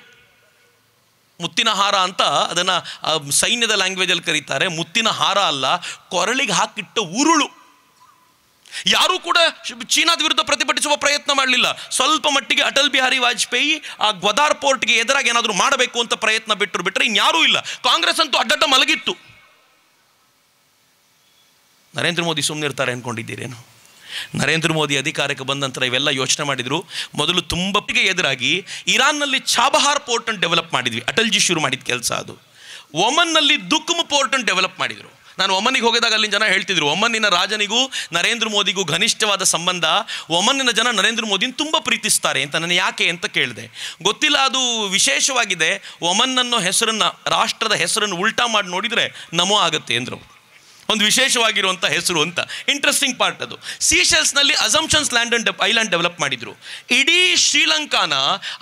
ಮುತ್ತಿನ ಹಾರ ಅಂತ ಅದನ್ನು ಸೈನ್ಯದ ಲ್ಯಾಂಗ್ವೇಜಲ್ಲಿ ಕರೀತಾರೆ ಮುತ್ತಿನ ಹಾರ ಅಲ್ಲ ಕೊರಳಿಗೆ ಹಾಕಿಟ್ಟ ಉರುಳು ಯಾರೂ ಕೂಡ ಚೀನಾದ ವಿರುದ್ಧ ಪ್ರತಿಭಟಿಸುವ ಪ್ರಯತ್ನ ಮಾಡಲಿಲ್ಲ ಸ್ವಲ್ಪ ಮಟ್ಟಿಗೆ ಅಟಲ್ ಬಿಹಾರಿ ವಾಜಪೇಯಿ ಆ ಗ್ವದಾರ್ ಪೋರ್ಟ್ಗೆ ಎದುರಾಗಿ ಏನಾದರೂ ಮಾಡಬೇಕು ಅಂತ ಪ್ರಯತ್ನ ಬಿಟ್ಟರು ಬಿಟ್ಟರೆ ಇನ್ಯಾರೂ ಇಲ್ಲ ಕಾಂಗ್ರೆಸ್ ಅಂತೂ ಅಡ್ಡಡ್ಡ ಮಲಗಿತ್ತು ನರೇಂದ್ರ ಮೋದಿ ಸುಮ್ಮನೆ ಇರ್ತಾರೆ ಅಂದ್ಕೊಂಡಿದ್ದೀರೇನು ನರೇಂದ್ರ ಮೋದಿ ಅಧಿಕಾರಕ್ಕೆ ಬಂದ ನಂತರ ಇವೆಲ್ಲ ಯೋಚನೆ ಮಾಡಿದರು ಮೊದಲು ತುಂಬಪ್ಪಿಗೆ ಎದುರಾಗಿ ಇರಾನ್ನಲ್ಲಿ ಚಾಬಹಾರ್ ಪೋರ್ಟನ್ನು ಡೆವಲಪ್ ಮಾಡಿದ್ವಿ ಅಟಲ್ಜಿ ಶುರು ಮಾಡಿದ ಕೆಲಸ ಅದು ಒಮನ್ನಲ್ಲಿ ದುಕ್ಕುಮ್ ಪೋರ್ಟನ್ನು ಡೆವಲಪ್ ಮಾಡಿದರು ನಾನು ಒಮ್ಮನಿಗೆ ಹೋಗಿದಾಗ ಅಲ್ಲಿ ಜನ ಹೇಳ್ತಿದ್ರು ಒಮ್ಮನ್ನಿನ ರಾಜನಿಗೂ ನರೇಂದ್ರ ಮೋದಿಗೂ ಘನಿಷ್ಠವಾದ ಸಂಬಂಧ ಒಮ್ಮನ್ನಿನ ಜನ ನರೇಂದ್ರ ಮೋದಿನ ತುಂಬ ಪ್ರೀತಿಸ್ತಾರೆ ಅಂತ ನನಗೆ ಯಾಕೆ ಅಂತ ಕೇಳಿದೆ ಗೊತ್ತಿಲ್ಲ ಅದು ವಿಶೇಷವಾಗಿದೆ ಒಮನ್ನನ್ನು ಹೆಸರನ್ನು ರಾಷ್ಟ್ರದ ಹೆಸರನ್ನು ಉಲ್ಟಾ ಮಾಡಿ ನೋಡಿದರೆ ನಮೋ ಆಗುತ್ತೆ ಎಂದರು ಒಂದು ವಿಶೇಷವಾಗಿರುವಂಥ ಹೆಸರು ಅಂತ ಇಂಟ್ರೆಸ್ಟಿಂಗ್ ಪಾರ್ಟ್ ಅದು ಸೀಶೆಲ್ಸ್ನಲ್ಲಿ assumptions land and island develop ಮಾಡಿದರು ಇಡೀ ಶ್ರೀಲಂಕಾನ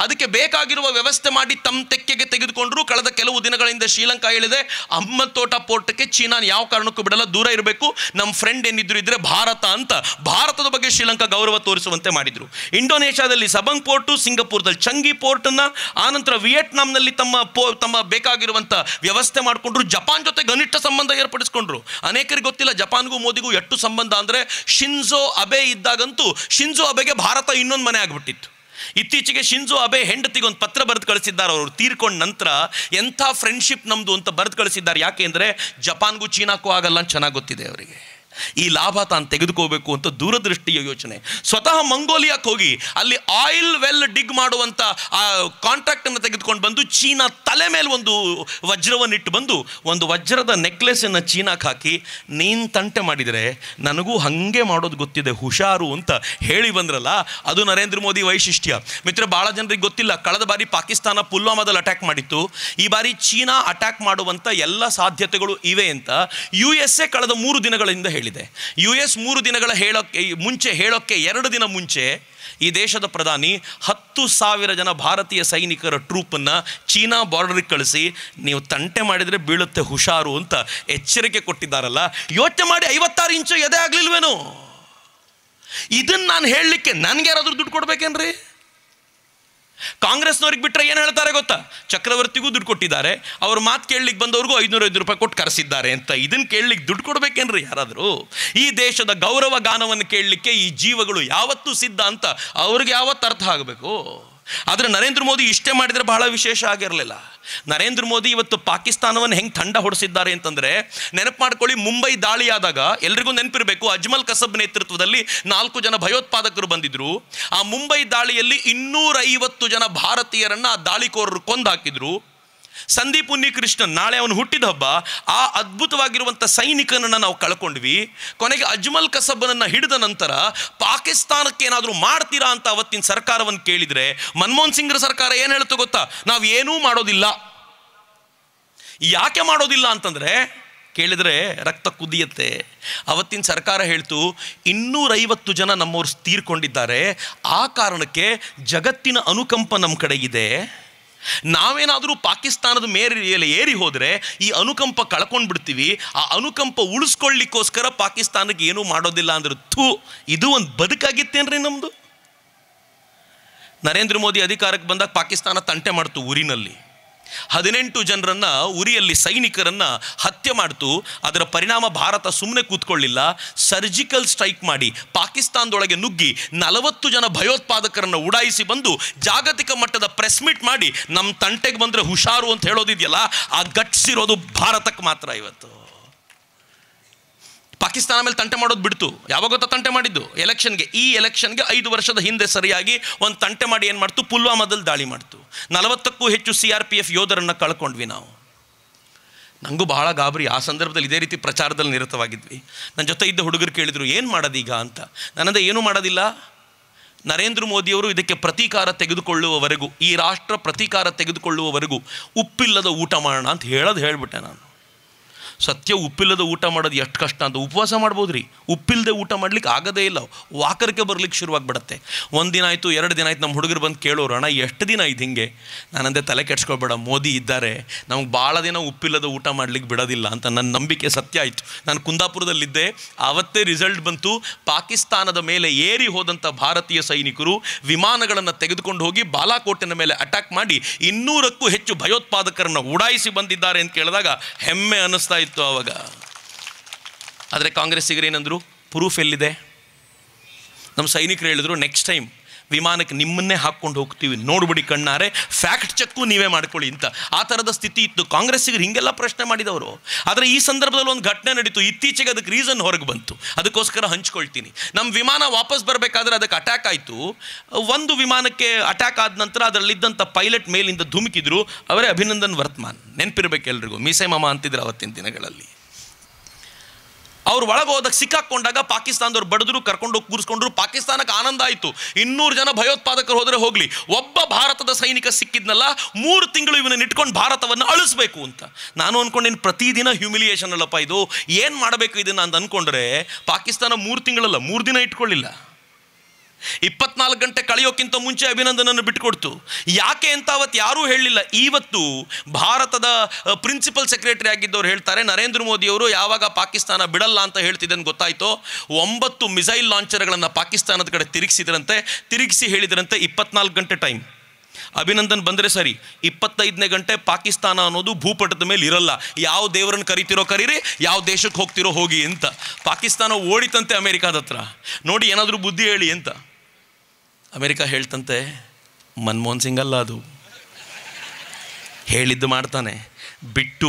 ಅದಕ್ಕೆ ಬೇಕಾಗಿರುವ ವ್ಯವಸ್ಥೆ ಮಾಡಿ ತಮ್ಮ ತೆಕ್ಕೆಗೆ ತೆಗೆದುಕೊಂಡರೂ ಕಳೆದ ಕೆಲವು ದಿನಗಳಿಂದ ಶ್ರೀಲಂಕಾ ಹೇಳಿದೆ ಅಮ್ಮತೋಟ ಪೋರ್ಟಕ್ಕೆ ಚೀನಾ ಯಾವ ಕಾರಣಕ್ಕೂ ಬಿಡಲ್ಲ ದೂರ ಇರಬೇಕು ನಮ್ಮ ಫ್ರೆಂಡ್ ಏನಿದ್ರು ಇದ್ರೆ ಭಾರತ ಅಂತ ಭಾರತದ ಬಗ್ಗೆ ಶ್ರೀಲಂಕಾ ಗೌರವ ತೋರಿಸುವಂತೆ ಮಾಡಿದರು ಇಂಡೋನೇಷ್ಯಾದಲ್ಲಿ ಸಬಂಗ್ ಪೋರ್ಟು ಸಿಂಗಾಪುರದಲ್ಲಿ ಚಂಗಿ ಪೋರ್ಟನ್ನ ಆನಂತರ ವಿಯೆಟ್ನಾಂನಲ್ಲಿ ತಮ್ಮ ಪೋ ತಮ್ಮ ಬೇಕಾಗಿರುವಂಥ ವ್ಯವಸ್ಥೆ ಮಾಡಿಕೊಂಡ್ರು ಜಪಾನ್ ಜೊತೆ ಘನಿಷ್ಠ ಸಂಬಂಧ ಏರ್ಪಡಿಸಿಕೊಂಡ್ರು ಅನೇಕ ಅನೇಕರಿಗೆ ಗೊತ್ತಿಲ್ಲ ಜಪಾನ್ಗೂ ಮೋದಿಗೂ ಎಷ್ಟು ಸಂಬಂಧ ಅಂದರೆ ಶಿನ್ಝೋ ಅಬೆ ಇದ್ದಾಗಂತೂ ಶಿನ್ಝೋ ಅಬೆಗೆ ಭಾರತ ಇನ್ನೊಂದು ಮನೆ ಆಗಿಬಿಟ್ಟಿತ್ತು ಇತ್ತೀಚೆಗೆ ಶಿನ್ಝೋ ಅಬೆ ಒಂದು ಪತ್ರ ಬರೆದು ಕಳಿಸಿದ್ದಾರೆ ಅವರು ತೀರ್ಕೊಂಡ ನಂತರ ಎಂಥ ಫ್ರೆಂಡ್ಶಿಪ್ ನಮ್ಮದು ಅಂತ ಬರೆದು ಕಳಿಸಿದ್ದಾರೆ ಅಂದ್ರೆ ಜಪಾನ್ಗೂ ಚೀನಾಕ್ಕೂ ಆಗಲ್ಲ ಅಂತ ಚೆನ್ನಾಗಿ ಗೊತ್ತಿದೆ ಅವರಿಗೆ ಈ ಲಾಭ ತಾನು ತೆಗೆದುಕೋಬೇಕು ಅಂತ ದೂರದೃಷ್ಟಿಯ ಯೋಚನೆ ಸ್ವತಃ ಮಂಗೋಲಿಯಾಕ್ಕೆ ಹೋಗಿ ಅಲ್ಲಿ ಆಯಿಲ್ ವೆಲ್ ಡಿಗ್ ಮಾಡುವಂಥ ಆ ಕಾಂಟ್ರಾಕ್ಟನ್ನು ತೆಗೆದುಕೊಂಡು ಬಂದು ಚೀನಾ ತಲೆ ಮೇಲೆ ಒಂದು ವಜ್ರವನ್ನಿಟ್ಟು ಬಂದು ಒಂದು ವಜ್ರದ ನೆಕ್ಲೆಸನ್ನು ಚೀನಾಕ್ಕೆ ಹಾಕಿ ನೀನು ತಂಟೆ ಮಾಡಿದರೆ ನನಗೂ ಹಾಗೆ ಮಾಡೋದು ಗೊತ್ತಿದೆ ಹುಷಾರು ಅಂತ ಹೇಳಿ ಬಂದ್ರಲ್ಲ ಅದು ನರೇಂದ್ರ ಮೋದಿ ವೈಶಿಷ್ಟ್ಯ ಮಿತ್ರ ಭಾಳ ಜನರಿಗೆ ಗೊತ್ತಿಲ್ಲ ಕಳೆದ ಬಾರಿ ಪಾಕಿಸ್ತಾನ ಪುಲ್ವಾಮಾದಲ್ಲಿ ಅಟ್ಯಾಕ್ ಮಾಡಿತ್ತು ಈ ಬಾರಿ ಚೀನಾ ಅಟ್ಯಾಕ್ ಮಾಡುವಂಥ ಎಲ್ಲ ಸಾಧ್ಯತೆಗಳು ಇವೆ ಅಂತ ಯು ಎಸ್ ಎ ಕಳೆದ ಮೂರು ದಿನಗಳಿಂದ ಹೇಳಿ ಹೇಳಿದೆ ಯು ಎಸ್ ಮೂರು ದಿನಗಳ ಹೇಳೋಕ್ಕೆ ಮುಂಚೆ ಹೇಳೋಕ್ಕೆ ಎರಡು ದಿನ ಮುಂಚೆ ಈ ದೇಶದ ಪ್ರಧಾನಿ ಹತ್ತು ಸಾವಿರ ಜನ ಭಾರತೀಯ ಸೈನಿಕರ ಟ್ರೂಪನ್ನು ಚೀನಾ ಬಾರ್ಡರ್ಗೆ ಕಳಿಸಿ ನೀವು ತಂಟೆ ಮಾಡಿದರೆ ಬೀಳುತ್ತೆ ಹುಷಾರು ಅಂತ ಎಚ್ಚರಿಕೆ ಕೊಟ್ಟಿದ್ದಾರಲ್ಲ ಯೋಚನೆ ಮಾಡಿ ಐವತ್ತಾರು ಇಂಚು ಎದೆ ಆಗಲಿಲ್ವೇನು ಇದನ್ನು ನಾನು ಹೇಳಲಿಕ್ಕೆ ನನಗೆ ಯಾರಾದರೂ ದುಡ್ಡು ಕೊಡ್ಬೇಕೇನ್ರಿ ಕಾಂಗ್ರೆಸ್ನವ್ರಿಗೆ ಬಿಟ್ಟರೆ ಏನು ಹೇಳ್ತಾರೆ ಗೊತ್ತಾ ಚಕ್ರವರ್ತಿಗೂ ದುಡ್ಡು ಕೊಟ್ಟಿದ್ದಾರೆ ಅವ್ರ ಮಾತು ಕೇಳಲಿಕ್ಕೆ ಬಂದವ್ರಿಗೂ ಐದುನೂರ ಐದು ರೂಪಾಯಿ ಕೊಟ್ಟು ಕರೆಸಿದ್ದಾರೆ ಅಂತ ಇದನ್ನು ಕೇಳಲಿಕ್ಕೆ ದುಡ್ಡು ಕೊಡಬೇಕೇನ್ರಿ ಯಾರಾದರೂ ಈ ದೇಶದ ಗೌರವ ಗಾನವನ್ನು ಕೇಳಲಿಕ್ಕೆ ಈ ಜೀವಗಳು ಯಾವತ್ತೂ ಸಿದ್ಧ ಅಂತ ಅವ್ರಿಗೆ ಯಾವತ್ತು ಅರ್ಥ ಆಗಬೇಕು ಆದರೆ ನರೇಂದ್ರ ಮೋದಿ ಇಷ್ಟೇ ಮಾಡಿದರೆ ಬಹಳ ವಿಶೇಷ ಆಗಿರಲಿಲ್ಲ ನರೇಂದ್ರ ಮೋದಿ ಇವತ್ತು ಪಾಕಿಸ್ತಾನವನ್ನು ಹೆಂಗೆ ತಂಡ ಹೊಡೆಸಿದ್ದಾರೆ ಅಂತಂದರೆ ನೆನಪು ಮಾಡ್ಕೊಳ್ಳಿ ಮುಂಬೈ ದಾಳಿಯಾದಾಗ ಎಲ್ರಿಗೂ ನೆನಪಿರಬೇಕು ಅಜ್ಮಲ್ ಕಸಬ್ ನೇತೃತ್ವದಲ್ಲಿ ನಾಲ್ಕು ಜನ ಭಯೋತ್ಪಾದಕರು ಬಂದಿದ್ರು ಆ ಮುಂಬೈ ದಾಳಿಯಲ್ಲಿ ಇನ್ನೂರೈವತ್ತು ಜನ ಭಾರತೀಯರನ್ನು ಆ ದಾಳಿಕೋರರು ಕೊಂದು ಹಾಕಿದ್ರು ಸಂದೀಪ್ ಉನ್ನಿಕೃಷ್ಣನ್ ನಾಳೆ ಅವನು ಹುಟ್ಟಿದ ಹಬ್ಬ ಆ ಅದ್ಭುತವಾಗಿರುವಂಥ ಸೈನಿಕನನ್ನು ನಾವು ಕಳ್ಕೊಂಡ್ವಿ ಕೊನೆಗೆ ಅಜ್ಮಲ್ ಕಸಬ್ಬನನ್ನು ಹಿಡಿದ ನಂತರ ಪಾಕಿಸ್ತಾನಕ್ಕೆ ಏನಾದರೂ ಮಾಡ್ತೀರಾ ಅಂತ ಅವತ್ತಿನ ಸರ್ಕಾರವನ್ನು ಕೇಳಿದರೆ ಮನಮೋಹನ್ ಸಿಂಗ್ರ ಸರ್ಕಾರ ಏನು ಹೇಳ್ತು ಗೊತ್ತಾ ನಾವು ಏನೂ ಮಾಡೋದಿಲ್ಲ ಯಾಕೆ ಮಾಡೋದಿಲ್ಲ ಅಂತಂದರೆ ಕೇಳಿದರೆ ರಕ್ತ ಕುದಿಯತ್ತೆ ಅವತ್ತಿನ ಸರ್ಕಾರ ಹೇಳ್ತು ಇನ್ನೂರೈವತ್ತು ಜನ ನಮ್ಮವ್ರು ತೀರ್ಕೊಂಡಿದ್ದಾರೆ ಆ ಕಾರಣಕ್ಕೆ ಜಗತ್ತಿನ ಅನುಕಂಪ ನಮ್ಮ ಕಡೆ ಇದೆ ನಾವೇನಾದರೂ ಪಾಕಿಸ್ತಾನದ ಮೇರೆಯಲ್ಲಿ ಏರಿ ಹೋದರೆ ಈ ಅನುಕಂಪ ಕಳ್ಕೊಂಡು ಬಿಡ್ತೀವಿ ಆ ಅನುಕಂಪ ಉಳಿಸ್ಕೊಳ್ಳಿಕ್ಕೋಸ್ಕರ ಪಾಕಿಸ್ತಾನಕ್ಕೆ ಏನೂ ಮಾಡೋದಿಲ್ಲ ಅಂದ್ರೆ ಥೂ ಇದು ಒಂದು ಬದುಕಾಗಿತ್ತೇನ್ರಿ ನಮ್ಮದು ನರೇಂದ್ರ ಮೋದಿ ಅಧಿಕಾರಕ್ಕೆ ಬಂದಾಗ ಪಾಕಿಸ್ತಾನ ತಂಟೆ ಮಾಡ್ತು ಊರಿನಲ್ಲಿ ಹದಿನೆಂಟು ಜನರನ್ನು ಉರಿಯಲ್ಲಿ ಸೈನಿಕರನ್ನು ಹತ್ಯೆ ಮಾಡ್ತು ಅದರ ಪರಿಣಾಮ ಭಾರತ ಸುಮ್ಮನೆ ಕೂತ್ಕೊಳ್ಳಿಲ್ಲ ಸರ್ಜಿಕಲ್ ಸ್ಟ್ರೈಕ್ ಮಾಡಿ ಪಾಕಿಸ್ತಾನದೊಳಗೆ ನುಗ್ಗಿ ನಲವತ್ತು ಜನ ಭಯೋತ್ಪಾದಕರನ್ನು ಉಡಾಯಿಸಿ ಬಂದು ಜಾಗತಿಕ ಮಟ್ಟದ ಪ್ರೆಸ್ ಮೀಟ್ ಮಾಡಿ ನಮ್ಮ ತಂಟೆಗೆ ಬಂದರೆ ಹುಷಾರು ಅಂತ ಹೇಳೋದಿದೆಯಲ್ಲ ಆ ಗಟ್ಟಿಸಿರೋದು ಭಾರತಕ್ಕೆ ಮಾತ್ರ ಇವತ್ತು ಪಾಕಿಸ್ತಾನ ಮೇಲೆ ತಂಟೆ ಮಾಡೋದು ಬಿಡ್ತು ಯಾವಾಗ ತಂಟೆ ಮಾಡಿದ್ದು ಎಲೆಕ್ಷನ್ಗೆ ಈ ಎಲೆಕ್ಷನ್ಗೆ ಐದು ವರ್ಷದ ಹಿಂದೆ ಸರಿಯಾಗಿ ಒಂದು ತಂಟೆ ಮಾಡಿ ಏನು ಮಾಡ್ತು ಪುಲ್ವಾಮಾದಲ್ಲಿ ದಾಳಿ ಮಾಡ್ತು ನಲವತ್ತಕ್ಕೂ ಹೆಚ್ಚು ಸಿ ಆರ್ ಪಿ ಎಫ್ ಯೋಧರನ್ನು ಕಳ್ಕೊಂಡ್ವಿ ನಾವು ನನಗೂ ಬಹಳ ಗಾಬರಿ ಆ ಸಂದರ್ಭದಲ್ಲಿ ಇದೇ ರೀತಿ ಪ್ರಚಾರದಲ್ಲಿ ನಿರತವಾಗಿದ್ವಿ ನನ್ನ ಜೊತೆ ಇದ್ದ ಹುಡುಗರು ಕೇಳಿದರು ಏನು ಮಾಡೋದೀಗ ಅಂತ ನನ್ನದೇ ಏನೂ ಮಾಡೋದಿಲ್ಲ ನರೇಂದ್ರ ಮೋದಿಯವರು ಇದಕ್ಕೆ ಪ್ರತೀಕಾರ ತೆಗೆದುಕೊಳ್ಳುವವರೆಗೂ ಈ ರಾಷ್ಟ್ರ ಪ್ರತೀಕಾರ ತೆಗೆದುಕೊಳ್ಳುವವರೆಗೂ ಉಪ್ಪಿಲ್ಲದ ಊಟ ಮಾಡೋಣ ಅಂತ ಹೇಳೋದು ಹೇಳಿಬಿಟ್ಟೆ ನಾನು ಸತ್ಯ ಉಪ್ಪಿಲ್ಲದ ಊಟ ಮಾಡೋದು ಎಷ್ಟು ಕಷ್ಟ ಅಂತ ಉಪವಾಸ ಮಾಡ್ಬೋದು ರೀ ಉಪ್ಪಿಲ್ಲದೆ ಊಟ ಮಾಡ್ಲಿಕ್ಕೆ ಆಗದೇ ಇಲ್ಲ ವಾಕರಿಕೆ ಬರ್ಲಿಕ್ಕೆ ಶುರುವಾಗ್ಬಿಡತ್ತೆ ಒಂದು ದಿನ ಆಯಿತು ಎರಡು ದಿನ ಆಯ್ತು ನಮ್ಮ ಹುಡುಗರು ಬಂದು ಕೇಳೋರು ಅಣ್ಣ ಎಷ್ಟು ದಿನ ಆಯ್ತು ಹಿಂಗೆ ನಾನಂದೇ ತಲೆ ಕೆಡ್ಸ್ಕೊಬೇಡ ಮೋದಿ ಇದ್ದಾರೆ ನಮ್ಗೆ ಭಾಳ ದಿನ ಉಪ್ಪಿಲ್ಲದ ಊಟ ಮಾಡ್ಲಿಕ್ಕೆ ಬಿಡೋದಿಲ್ಲ ಅಂತ ನನ್ನ ನಂಬಿಕೆ ಸತ್ಯ ಆಯಿತು ನಾನು ಕುಂದಾಪುರದಲ್ಲಿದ್ದೆ ಆವತ್ತೇ ರಿಸಲ್ಟ್ ಬಂತು ಪಾಕಿಸ್ತಾನದ ಮೇಲೆ ಏರಿ ಹೋದಂಥ ಭಾರತೀಯ ಸೈನಿಕರು ವಿಮಾನಗಳನ್ನು ತೆಗೆದುಕೊಂಡು ಹೋಗಿ ಬಾಲಾಕೋಟಿನ ಮೇಲೆ ಅಟ್ಯಾಕ್ ಮಾಡಿ ಇನ್ನೂರಕ್ಕೂ ಹೆಚ್ಚು ಭಯೋತ್ಪಾದಕರನ್ನು ಉಡಾಯಿಸಿ ಬಂದಿದ್ದಾರೆ ಅಂತ ಕೇಳಿದಾಗ ಹೆಮ್ಮೆ ಅನ್ನಿಸ್ತಾ ಇತ್ತು ಆವಾಗ ಆದರೆ ಏನಂದ್ರು ಪ್ರೂಫ್ ಎಲ್ಲಿದೆ ನಮ್ಮ ಸೈನಿಕರು ಹೇಳಿದ್ರು ನೆಕ್ಸ್ಟ್ ಟೈಮ್ ವಿಮಾನಕ್ಕೆ ನಿಮ್ಮನ್ನೇ ಹಾಕ್ಕೊಂಡು ಹೋಗ್ತೀವಿ ನೋಡ್ಬಿಡಿ ಕಣ್ಣಾರೆ ಫ್ಯಾಕ್ಟ್ ಚೆಕ್ಕು ನೀವೇ ಮಾಡ್ಕೊಳ್ಳಿ ಅಂತ ಆ ಥರದ ಸ್ಥಿತಿ ಇತ್ತು ಕಾಂಗ್ರೆಸ್ಸಿಗೆ ಹಿಂಗೆಲ್ಲ ಪ್ರಶ್ನೆ ಮಾಡಿದವರು ಆದರೆ ಈ ಸಂದರ್ಭದಲ್ಲಿ ಒಂದು ಘಟನೆ ನಡೀತು ಇತ್ತೀಚೆಗೆ ಅದಕ್ಕೆ ರೀಸನ್ ಹೊರಗೆ ಬಂತು ಅದಕ್ಕೋಸ್ಕರ ಹಂಚ್ಕೊಳ್ತೀನಿ ನಮ್ಮ ವಿಮಾನ ವಾಪಸ್ ಬರಬೇಕಾದ್ರೆ ಅದಕ್ಕೆ ಅಟ್ಯಾಕ್ ಆಯಿತು ಒಂದು ವಿಮಾನಕ್ಕೆ ಅಟ್ಯಾಕ್ ಆದ ನಂತರ ಅದರಲ್ಲಿದ್ದಂಥ ಪೈಲಟ್ ಮೇಲಿಂದ ಧುಮುಕಿದ್ರು ಅವರೇ ಅಭಿನಂದನ್ ವರ್ತಮಾನ್ ನೆನಪಿರ್ಬೇಕು ಎಲ್ರಿಗೂ ಮೀಸೆ ಮಾಮ ಅಂತಿದ್ರು ಅವತ್ತಿನ ದಿನಗಳಲ್ಲಿ ಅವ್ರು ಹೋದಾಗ ಸಿಕ್ಕಾಕೊಂಡಾಗ ಪಾಕಿಸ್ತಾನದವ್ರು ಬಡದ್ರು ಹೋಗಿ ಕೂರಿಸ್ಕೊಂಡ್ರು ಪಾಕಿಸ್ತಾನಕ್ಕೆ ಆನಂದ ಆಯಿತು ಇನ್ನೂರು ಜನ ಭಯೋತ್ಪಾದಕರು ಹೋದರೆ ಹೋಗಲಿ ಒಬ್ಬ ಭಾರತದ ಸೈನಿಕ ಸಿಕ್ಕಿದ್ನಲ್ಲ ಮೂರು ತಿಂಗಳು ಇವನನ್ನು ಇಟ್ಕೊಂಡು ಭಾರತವನ್ನು ಅಳಿಸ್ಬೇಕು ಅಂತ ನಾನು ಅಂದ್ಕೊಂಡೇನು ಪ್ರತಿದಿನ ಹ್ಯೂಮಿಲಿಯೇಷನ್ ಅಲ್ಲಪ್ಪ ಇದು ಏನು ಮಾಡಬೇಕು ಇದನ್ನು ಅಂತ ಅಂದ್ಕೊಂಡ್ರೆ ಪಾಕಿಸ್ತಾನ ಮೂರು ತಿಂಗಳಲ್ಲ ಮೂರು ದಿನ ಇಟ್ಕೊಳ್ಳಿಲ್ಲ ಇಪ್ಪತ್ನಾಲ್ಕು ಗಂಟೆ ಕಳೆಯೋಕ್ಕಿಂತ ಮುಂಚೆ ಅಭಿನಂದನನ್ನು ಬಿಟ್ಟುಕೊಡ್ತು ಯಾಕೆ ಅಂತ ಅವತ್ತು ಯಾರೂ ಹೇಳಲಿಲ್ಲ ಇವತ್ತು ಭಾರತದ ಪ್ರಿನ್ಸಿಪಲ್ ಸೆಕ್ರೆಟರಿ ಆಗಿದ್ದವರು ಹೇಳ್ತಾರೆ ನರೇಂದ್ರ ಮೋದಿಯವರು ಯಾವಾಗ ಪಾಕಿಸ್ತಾನ ಬಿಡಲ್ಲ ಅಂತ ಅಂತ ಗೊತ್ತಾಯಿತು ಒಂಬತ್ತು ಮಿಸೈಲ್ ಲಾಂಚರ್ಗಳನ್ನು ಪಾಕಿಸ್ತಾನದ ಕಡೆ ತಿರುಗಿಸಿದ್ರಂತೆ ತಿರುಗಿಸಿ ಹೇಳಿದ್ರಂತೆ ಇಪ್ಪತ್ನಾಲ್ಕು ಗಂಟೆ ಟೈಮ್ ಅಭಿನಂದನ್ ಬಂದರೆ ಸರಿ ಇಪ್ಪತ್ತೈದನೇ ಗಂಟೆ ಪಾಕಿಸ್ತಾನ ಅನ್ನೋದು ಭೂಪಟದ ಮೇಲೆ ಇರಲ್ಲ ಯಾವ ದೇವರನ್ನು ಕರಿತಿರೋ ಕರೀರಿ ಯಾವ ದೇಶಕ್ಕೆ ಹೋಗ್ತಿರೋ ಹೋಗಿ ಅಂತ ಪಾಕಿಸ್ತಾನ ಓಡಿತಂತೆ ಅಮೇರಿಕಾದ ಹತ್ರ ನೋಡಿ ಏನಾದರೂ ಬುದ್ಧಿ ಹೇಳಿ ಅಂತ ಅಮೇರಿಕಾ ಹೇಳ್ತಂತೆ ಮನಮೋಹನ್ ಸಿಂಗ್ ಅಲ್ಲ ಅದು ಹೇಳಿದ್ದು ಮಾಡ್ತಾನೆ ಬಿಟ್ಟು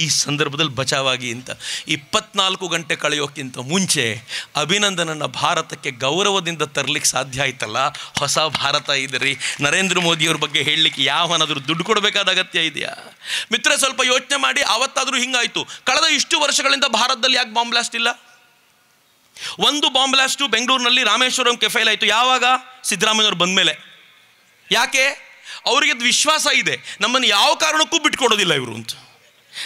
ಈ ಸಂದರ್ಭದಲ್ಲಿ ಬಚಾವಾಗಿ ಅಂತ ಇಪ್ಪತ್ನಾಲ್ಕು ಗಂಟೆ ಕಳೆಯೋಕ್ಕಿಂತ ಮುಂಚೆ ಅಭಿನಂದನನ್ನು ಭಾರತಕ್ಕೆ ಗೌರವದಿಂದ ತರಲಿಕ್ಕೆ ಸಾಧ್ಯ ಆಯ್ತಲ್ಲ ಹೊಸ ಭಾರತ ಇದ್ರಿ ನರೇಂದ್ರ ಮೋದಿಯವ್ರ ಬಗ್ಗೆ ಹೇಳಲಿಕ್ಕೆ ಯಾವನಾದರೂ ದುಡ್ಡು ಕೊಡಬೇಕಾದ ಅಗತ್ಯ ಇದೆಯಾ ಮಿತ್ರ ಸ್ವಲ್ಪ ಯೋಚನೆ ಮಾಡಿ ಅವತ್ತಾದರೂ ಹಿಂಗಾಯಿತು ಕಳೆದ ಇಷ್ಟು ವರ್ಷಗಳಿಂದ ಭಾರತದಲ್ಲಿ ಯಾಕೆ ಬಾಂಬ್ ಇಲ್ಲ ಒಂದು ಬಾಂಬ್ ಬ್ಲಾಸ್ಟು ಬೆಂಗಳೂರಿನಲ್ಲಿ ರಾಮೇಶ್ವರಂ ಕೆಫೈಲ್ ಆಯಿತು ಯಾವಾಗ ಸಿದ್ದರಾಮಯ್ಯವ್ರು ಬಂದ ಮೇಲೆ ಯಾಕೆ ಅವರಿಗೆ ವಿಶ್ವಾಸ ಇದೆ ನಮ್ಮನ್ನು ಯಾವ ಕಾರಣಕ್ಕೂ ಬಿಟ್ಕೊಡೋದಿಲ್ಲ ಇವರು ಅಂತ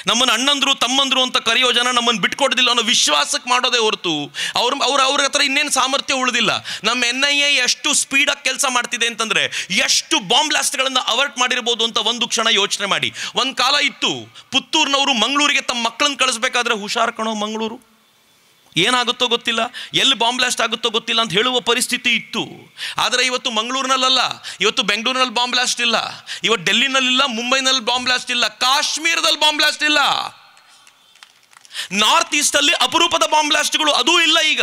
ನಮ್ಮನ್ನು ಅಣ್ಣಂದ್ರು ತಮ್ಮಂದ್ರು ಅಂತ ಕರೆಯೋ ಜನ ನಮ್ಮನ್ನು ಬಿಟ್ಕೊಡೋದಿಲ್ಲ ಅನ್ನೋ ವಿಶ್ವಾಸಕ್ಕೆ ಮಾಡೋದೇ ಹೊರತು ಅವ್ರ ಅವ್ರ ಅವ್ರ ಹತ್ರ ಇನ್ನೇನು ಸಾಮರ್ಥ್ಯ ಉಳಿದಿಲ್ಲ ನಮ್ಮ ಎನ್ ಐ ಎ ಎಷ್ಟು ಸ್ಪೀಡಾಗಿ ಕೆಲಸ ಮಾಡ್ತಿದೆ ಅಂತಂದರೆ ಎಷ್ಟು ಬಾಂಬ್ ಬ್ಲಾಸ್ಟ್ಗಳನ್ನು ಅವರ್ಟ್ ಮಾಡಿರ್ಬೋದು ಅಂತ ಒಂದು ಕ್ಷಣ ಯೋಚನೆ ಮಾಡಿ ಒಂದು ಕಾಲ ಇತ್ತು ಪುತ್ತೂರಿನವರು ಮಂಗಳೂರಿಗೆ ತಮ್ಮ ಮಕ್ಕಳನ್ನು ಕಳಿಸ್ಬೇಕಾದ್ರೆ ಹುಷಾರು ಕಣೋ ಮಂಗಳೂರು ಏನಾಗುತ್ತೋ ಗೊತ್ತಿಲ್ಲ ಎಲ್ಲಿ ಬಾಂಬ್ ಬ್ಲಾಸ್ಟ್ ಆಗುತ್ತೋ ಗೊತ್ತಿಲ್ಲ ಅಂತ ಹೇಳುವ ಪರಿಸ್ಥಿತಿ ಇತ್ತು ಆದರೆ ಇವತ್ತು ಮಂಗಳೂರಿನಲ್ಲ ಇವತ್ತು ಬೆಂಗಳೂರಿನಲ್ಲಿ ಬಾಂಬ್ ಬ್ಲಾಸ್ಟ್ ಇಲ್ಲ ಇವತ್ತು ಡೆಲ್ಲಿನಲ್ಲಿಲ್ಲ ಮುಂಬೈನಲ್ಲಿ ಬಾಂಬ್ ಬ್ಲಾಸ್ಟ್ ಇಲ್ಲ ಕಾಶ್ಮೀರದಲ್ಲಿ ಬಾಂಬ್ ಬ್ಲಾಸ್ಟ್ ಇಲ್ಲ ನಾರ್ತ್ ಈಸ್ಟಲ್ಲಿ ಅಪರೂಪದ ಬಾಂಬ್ ಬ್ಲಾಸ್ಟ್ಗಳು ಅದೂ ಇಲ್ಲ ಈಗ